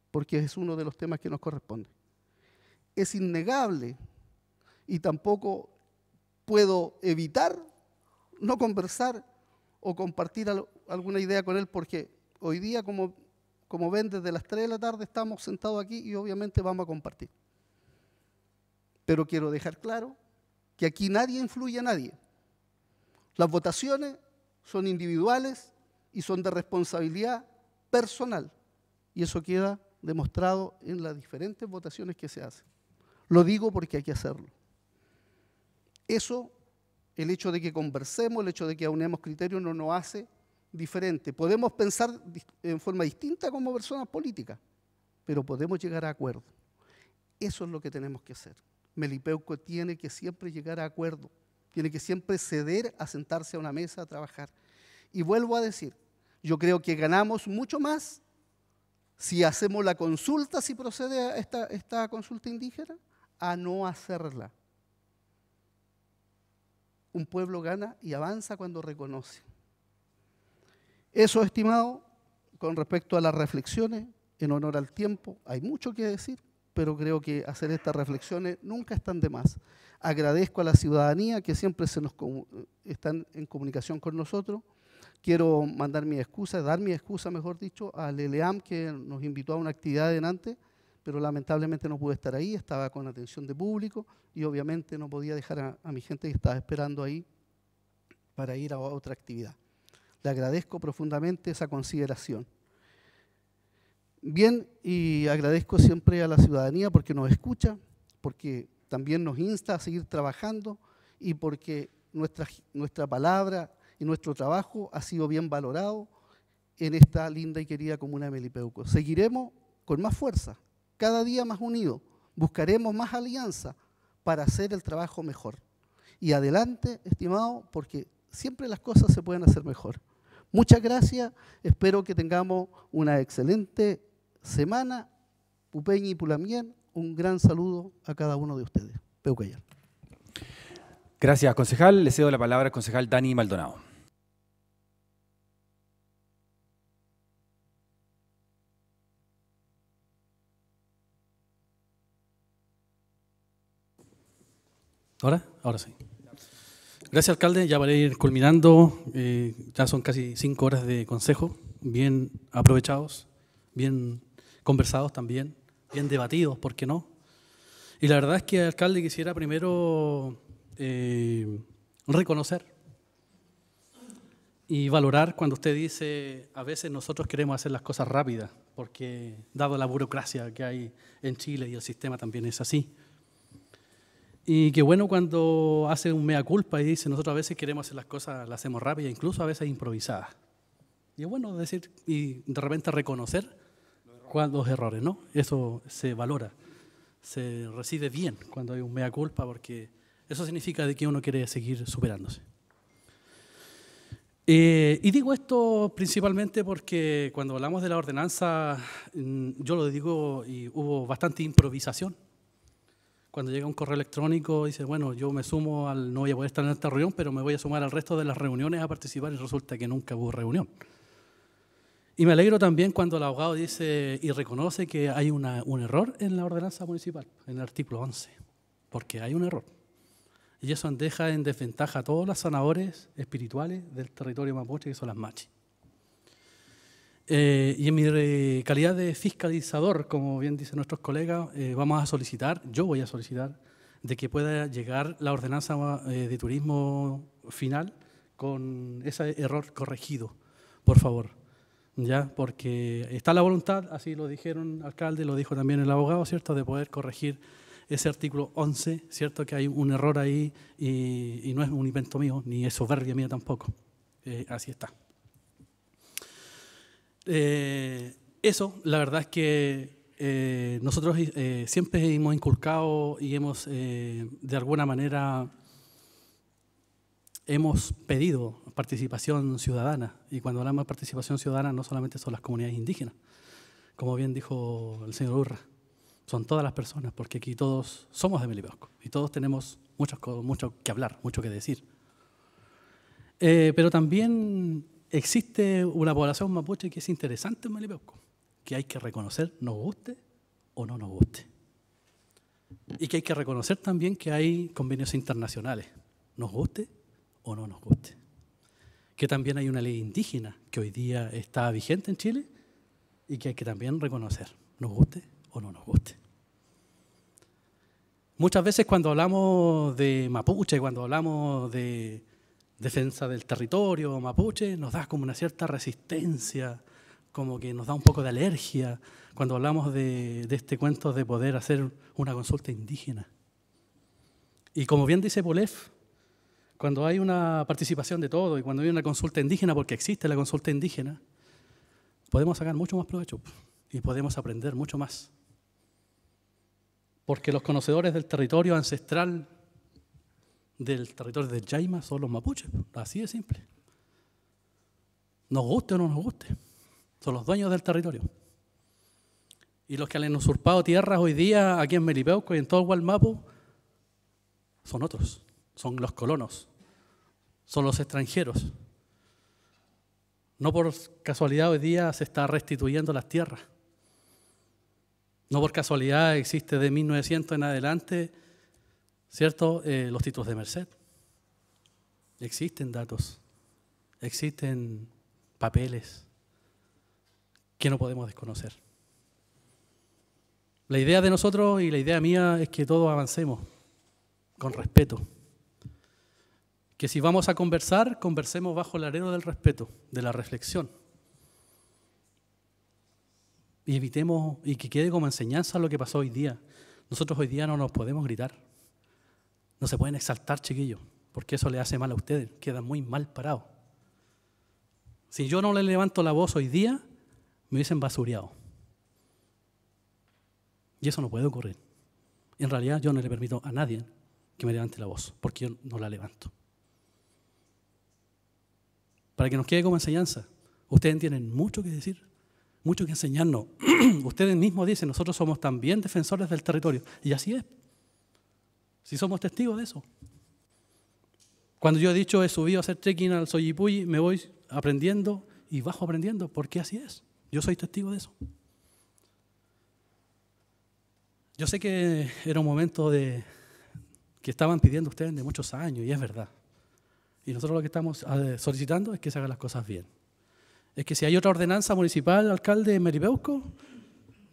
porque es uno de los temas que nos corresponde. Es innegable y tampoco puedo evitar no conversar o compartir alguna idea con él, porque hoy día, como, como ven, desde las 3 de la tarde estamos sentados aquí y obviamente vamos a compartir. Pero quiero dejar claro que aquí nadie influye a nadie. Las votaciones son individuales y son de responsabilidad personal. Y eso queda demostrado en las diferentes votaciones que se hacen. Lo digo porque hay que hacerlo. Eso, el hecho de que conversemos, el hecho de que aunemos criterios, no nos hace diferente. Podemos pensar en forma distinta como personas políticas, pero podemos llegar a acuerdo. Eso es lo que tenemos que hacer. Melipeuco tiene que siempre llegar a acuerdo, tiene que siempre ceder a sentarse a una mesa a trabajar. Y vuelvo a decir, yo creo que ganamos mucho más si hacemos la consulta, si procede esta, esta consulta indígena, a no hacerla. Un pueblo gana y avanza cuando reconoce. Eso, estimado, con respecto a las reflexiones, en honor al tiempo, hay mucho que decir, pero creo que hacer estas reflexiones nunca están de más. Agradezco a la ciudadanía que siempre se nos están en comunicación con nosotros quiero mandar mi excusa, dar mi excusa, mejor dicho, al ELEAM que nos invitó a una actividad adelante, pero lamentablemente no pude estar ahí, estaba con atención de público y obviamente no podía dejar a, mi gente que estaba esperando ahí para ir a otra actividad. Le agradezco profundamente esa consideración. Bien, y agradezco siempre a la ciudadanía porque nos escucha, porque también nos insta a seguir trabajando y porque nuestra, nuestra palabra y nuestro trabajo ha sido bien valorado en esta linda y querida comuna de Melipeuco. Seguiremos con más fuerza, cada día más unidos, buscaremos más alianza para hacer el trabajo mejor. Y adelante, estimado, porque siempre las cosas se pueden hacer mejor. Muchas gracias, espero que tengamos una excelente semana. Pupeñi y Pulamien, un gran saludo a cada uno de ustedes. Peucayal. Gracias, concejal. Le cedo la palabra al concejal Dani Maldonado. ¿Ahora? Ahora sí. Gracias, alcalde. Ya a ir culminando, eh, ya son casi cinco horas de consejo, bien aprovechados, bien conversados también, bien debatidos, ¿por qué no? Y la verdad es que, alcalde, quisiera primero eh, reconocer y valorar cuando usted dice, a veces nosotros queremos hacer las cosas rápidas, porque dado la burocracia que hay en Chile y el sistema también es así. Y qué bueno cuando hace un mea culpa y dice, nosotros a veces queremos hacer las cosas, las hacemos rápidas, incluso a veces improvisadas. Y es bueno decir y de repente reconocer cuando errores, ¿no? Eso se valora, se recibe bien cuando hay un mea culpa porque eso significa de que uno quiere seguir superándose. Eh, y digo esto principalmente porque cuando hablamos de la ordenanza, mm, yo lo digo y hubo bastante improvisación cuando llega un correo electrónico, dice, bueno, yo me sumo al, no voy a poder estar en esta reunión, pero me voy a sumar al resto de las reuniones a participar y resulta que nunca hubo reunión. Y me alegro también cuando el abogado dice y reconoce que hay un error en la ordenanza municipal, en el artículo 11, porque hay un error. Y eso deja en desventaja a todos los sanadores espirituales del territorio mapuche, que son las machis. Eh, y en mi calidad de fiscalizador, como bien dicen nuestros colegas, eh, vamos a solicitar, yo voy a solicitar, de que pueda llegar la ordenanza eh, de turismo final con ese error corregido, por favor. ¿Ya? Porque está la voluntad, así lo dijeron alcalde, lo dijo también el abogado, ¿cierto?, de poder corregir ese artículo 11, ¿cierto?, que hay un error ahí y, y no es un invento mío, ni es soberbia mía tampoco. así está. Eh, eso, la verdad es que eh, nosotros eh, siempre hemos inculcado y hemos, de alguna manera, hemos pedido participación ciudadana. Y cuando hablamos de participación ciudadana, no solamente son las comunidades indígenas, como bien dijo el señor Urra, son todas las personas, porque aquí todos somos de Melibosco y todos tenemos mucho, mucho que hablar, mucho que decir. pero también existe una población mapuche que es interesante en Malipeuco, que hay que reconocer, nos guste o no nos guste. Y que hay que reconocer también que hay convenios internacionales, nos guste o no nos guste. Que también hay una ley indígena que hoy día está vigente en Chile y que hay que también reconocer, nos guste o no nos guste. Muchas veces cuando hablamos de mapuche, y cuando hablamos de defensa del territorio mapuche nos da como una cierta resistencia, como que nos da un poco de alergia cuando hablamos de, este cuento de poder hacer una consulta indígena. Y como bien dice Polef, cuando hay una participación de todo y cuando hay una consulta indígena, porque existe la consulta indígena, podemos sacar mucho más provecho y podemos aprender mucho más. Porque los conocedores del territorio ancestral del territorio de Jaima son los mapuches. Así de simple. Nos guste o no nos guste. Son los dueños del territorio. Y los que han usurpado tierras hoy día aquí en Melipeuco y en todo Gualmapu son otros. Son los colonos. Son los extranjeros. No por casualidad hoy día se está restituyendo las tierras. No por casualidad existe de 1900 en adelante ¿Cierto? Eh, los títulos de merced. Existen datos, existen papeles que no podemos desconocer. La idea de nosotros y la idea mía es que todos avancemos con respeto. Que si vamos a conversar, conversemos bajo el areno del respeto, de la reflexión. Y evitemos, y que quede como enseñanza lo que pasó hoy día. Nosotros hoy día no nos podemos gritar. No se pueden exaltar, chiquillos, porque eso le hace mal a ustedes, quedan muy mal parado. Si yo no le levanto la voz hoy día, me dicen basureado. Y eso no puede ocurrir. En realidad yo no le permito a nadie que me levante la voz, porque yo no la levanto. Para que nos quede como enseñanza, ustedes tienen mucho que decir, mucho que enseñarnos. ustedes mismos dicen, nosotros somos también defensores del territorio. Y así es. Si somos testigos de eso. Cuando yo he dicho he subido a hacer trekking al y me voy aprendiendo y bajo aprendiendo, porque así es. Yo soy testigo de eso. Yo sé que era un momento de, que estaban pidiendo ustedes de muchos años, y es verdad. Y nosotros lo que estamos ah, solicitando es que se hagan las cosas bien. Es que si hay otra ordenanza municipal, alcalde de Meribeuco,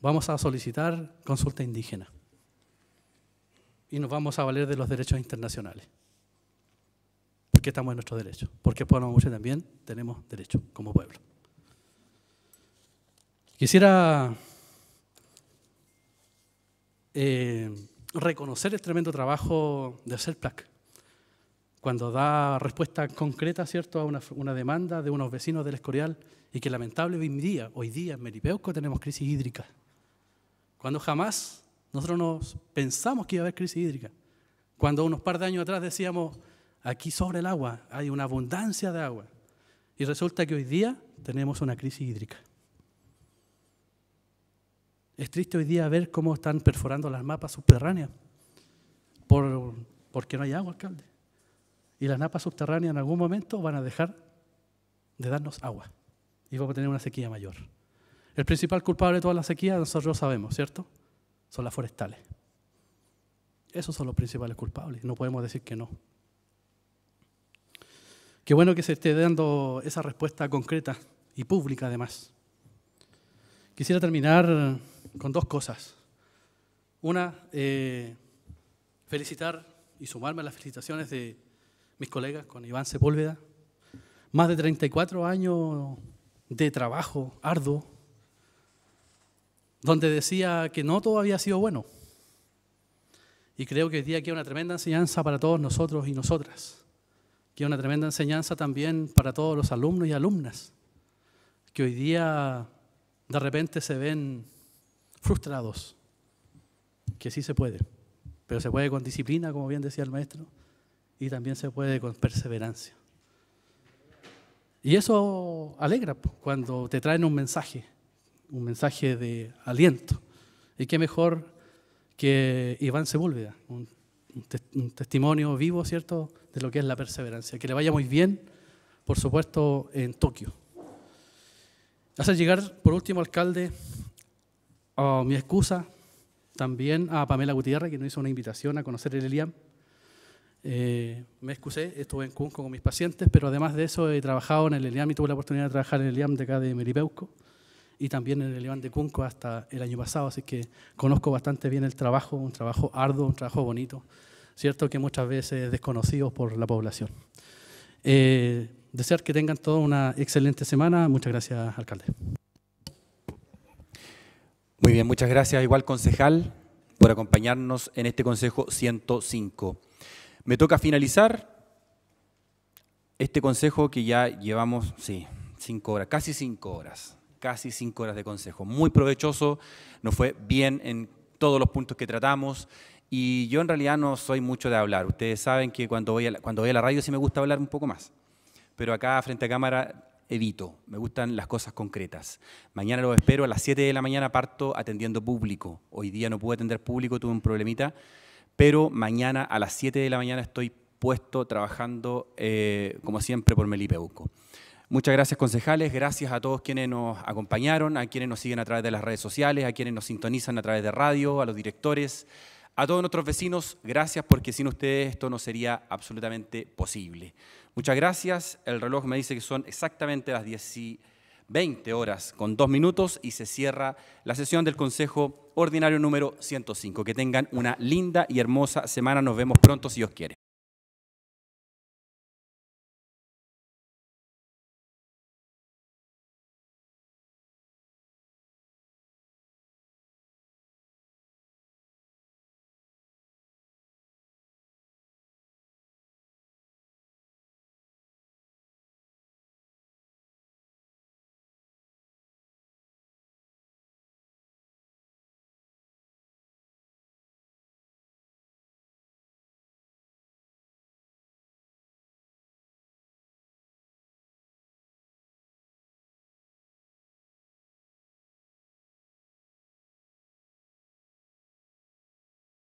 vamos a solicitar consulta indígena y nos vamos a valer de los derechos internacionales. Porque estamos en nuestros derechos. Porque pueblo mapuche también tenemos derecho como pueblo. Quisiera eh, reconocer el tremendo trabajo de CERPLAC cuando da respuesta concreta ¿cierto? a una, demanda de unos vecinos del Escorial y que lamentable hoy día, hoy día en Meripeuco tenemos crisis hídrica. Cuando jamás nosotros pensamos que iba a haber crisis hídrica. Cuando unos par de años atrás decíamos, aquí sobre el agua hay una abundancia de agua. Y resulta que hoy día tenemos una crisis hídrica. Es triste hoy día ver cómo están perforando las mapas subterráneas porque no hay agua, alcalde. Y las mapas subterráneas en algún momento van a dejar de darnos agua y vamos a tener una sequía mayor. El principal culpable de toda la sequía nosotros lo sabemos, ¿cierto? son las forestales. Esos son los principales culpables, no podemos decir que no. Qué bueno que se esté dando esa respuesta concreta y pública además. Quisiera terminar con dos cosas. Una, eh, felicitar y sumarme a las felicitaciones de mis colegas con Iván Sepúlveda. Más de 34 años de trabajo arduo donde decía que no todo había sido bueno. Y creo que hoy día queda una tremenda enseñanza para todos nosotros y nosotras. Queda una tremenda enseñanza también para todos los alumnos y alumnas, que hoy día de repente se ven frustrados, que sí se puede, pero se puede con disciplina, como bien decía el maestro, y también se puede con perseverancia. Y eso alegra cuando te traen un mensaje un mensaje de aliento. Y qué mejor que Iván Sepúlveda, un, un, testimonio vivo, ¿cierto?, de lo que es la perseverancia. Que le vaya muy bien, por supuesto, en Tokio. Hacer llegar, por último, alcalde, a mi excusa también a Pamela Gutiérrez, que nos hizo una invitación a conocer el ELIAM. Eh, me excusé, estuve en Cunco con mis pacientes, pero además de eso he trabajado en el ELIAM y tuve la oportunidad de trabajar en el ELIAM de acá de Meripeuco y también en el Levante Cunco hasta el año pasado, así que conozco bastante bien el trabajo, un trabajo arduo, un trabajo bonito, cierto que muchas veces desconocido por la población. Eh, desear que tengan toda una excelente semana. Muchas gracias, alcalde. Muy bien, muchas gracias igual, concejal, por acompañarnos en este Consejo 105. Me toca finalizar este consejo que ya llevamos, sí, cinco horas, casi cinco horas casi cinco horas de consejo. Muy provechoso, nos fue bien en todos los puntos que tratamos. Y yo en realidad no soy mucho de hablar. Ustedes saben que cuando voy a la, cuando voy a la radio sí me gusta hablar un poco más. Pero acá frente a cámara evito, me gustan las cosas concretas. Mañana lo espero, a las 7 de la mañana parto atendiendo público. Hoy día no pude atender público, tuve un problemita, pero mañana a las 7 de la mañana estoy puesto trabajando, eh, como siempre, por Melipeuco. Muchas gracias, concejales. Gracias a todos quienes nos acompañaron, a quienes nos siguen a través de las redes sociales, a quienes nos sintonizan a través de radio, a los directores, a todos nuestros vecinos. Gracias porque sin ustedes esto no sería absolutamente posible. Muchas gracias. El reloj me dice que son exactamente las 10 y 20 horas con dos minutos y se cierra la sesión del Consejo Ordinario número 105. Que tengan una linda y hermosa semana. Nos vemos pronto si Dios quiere.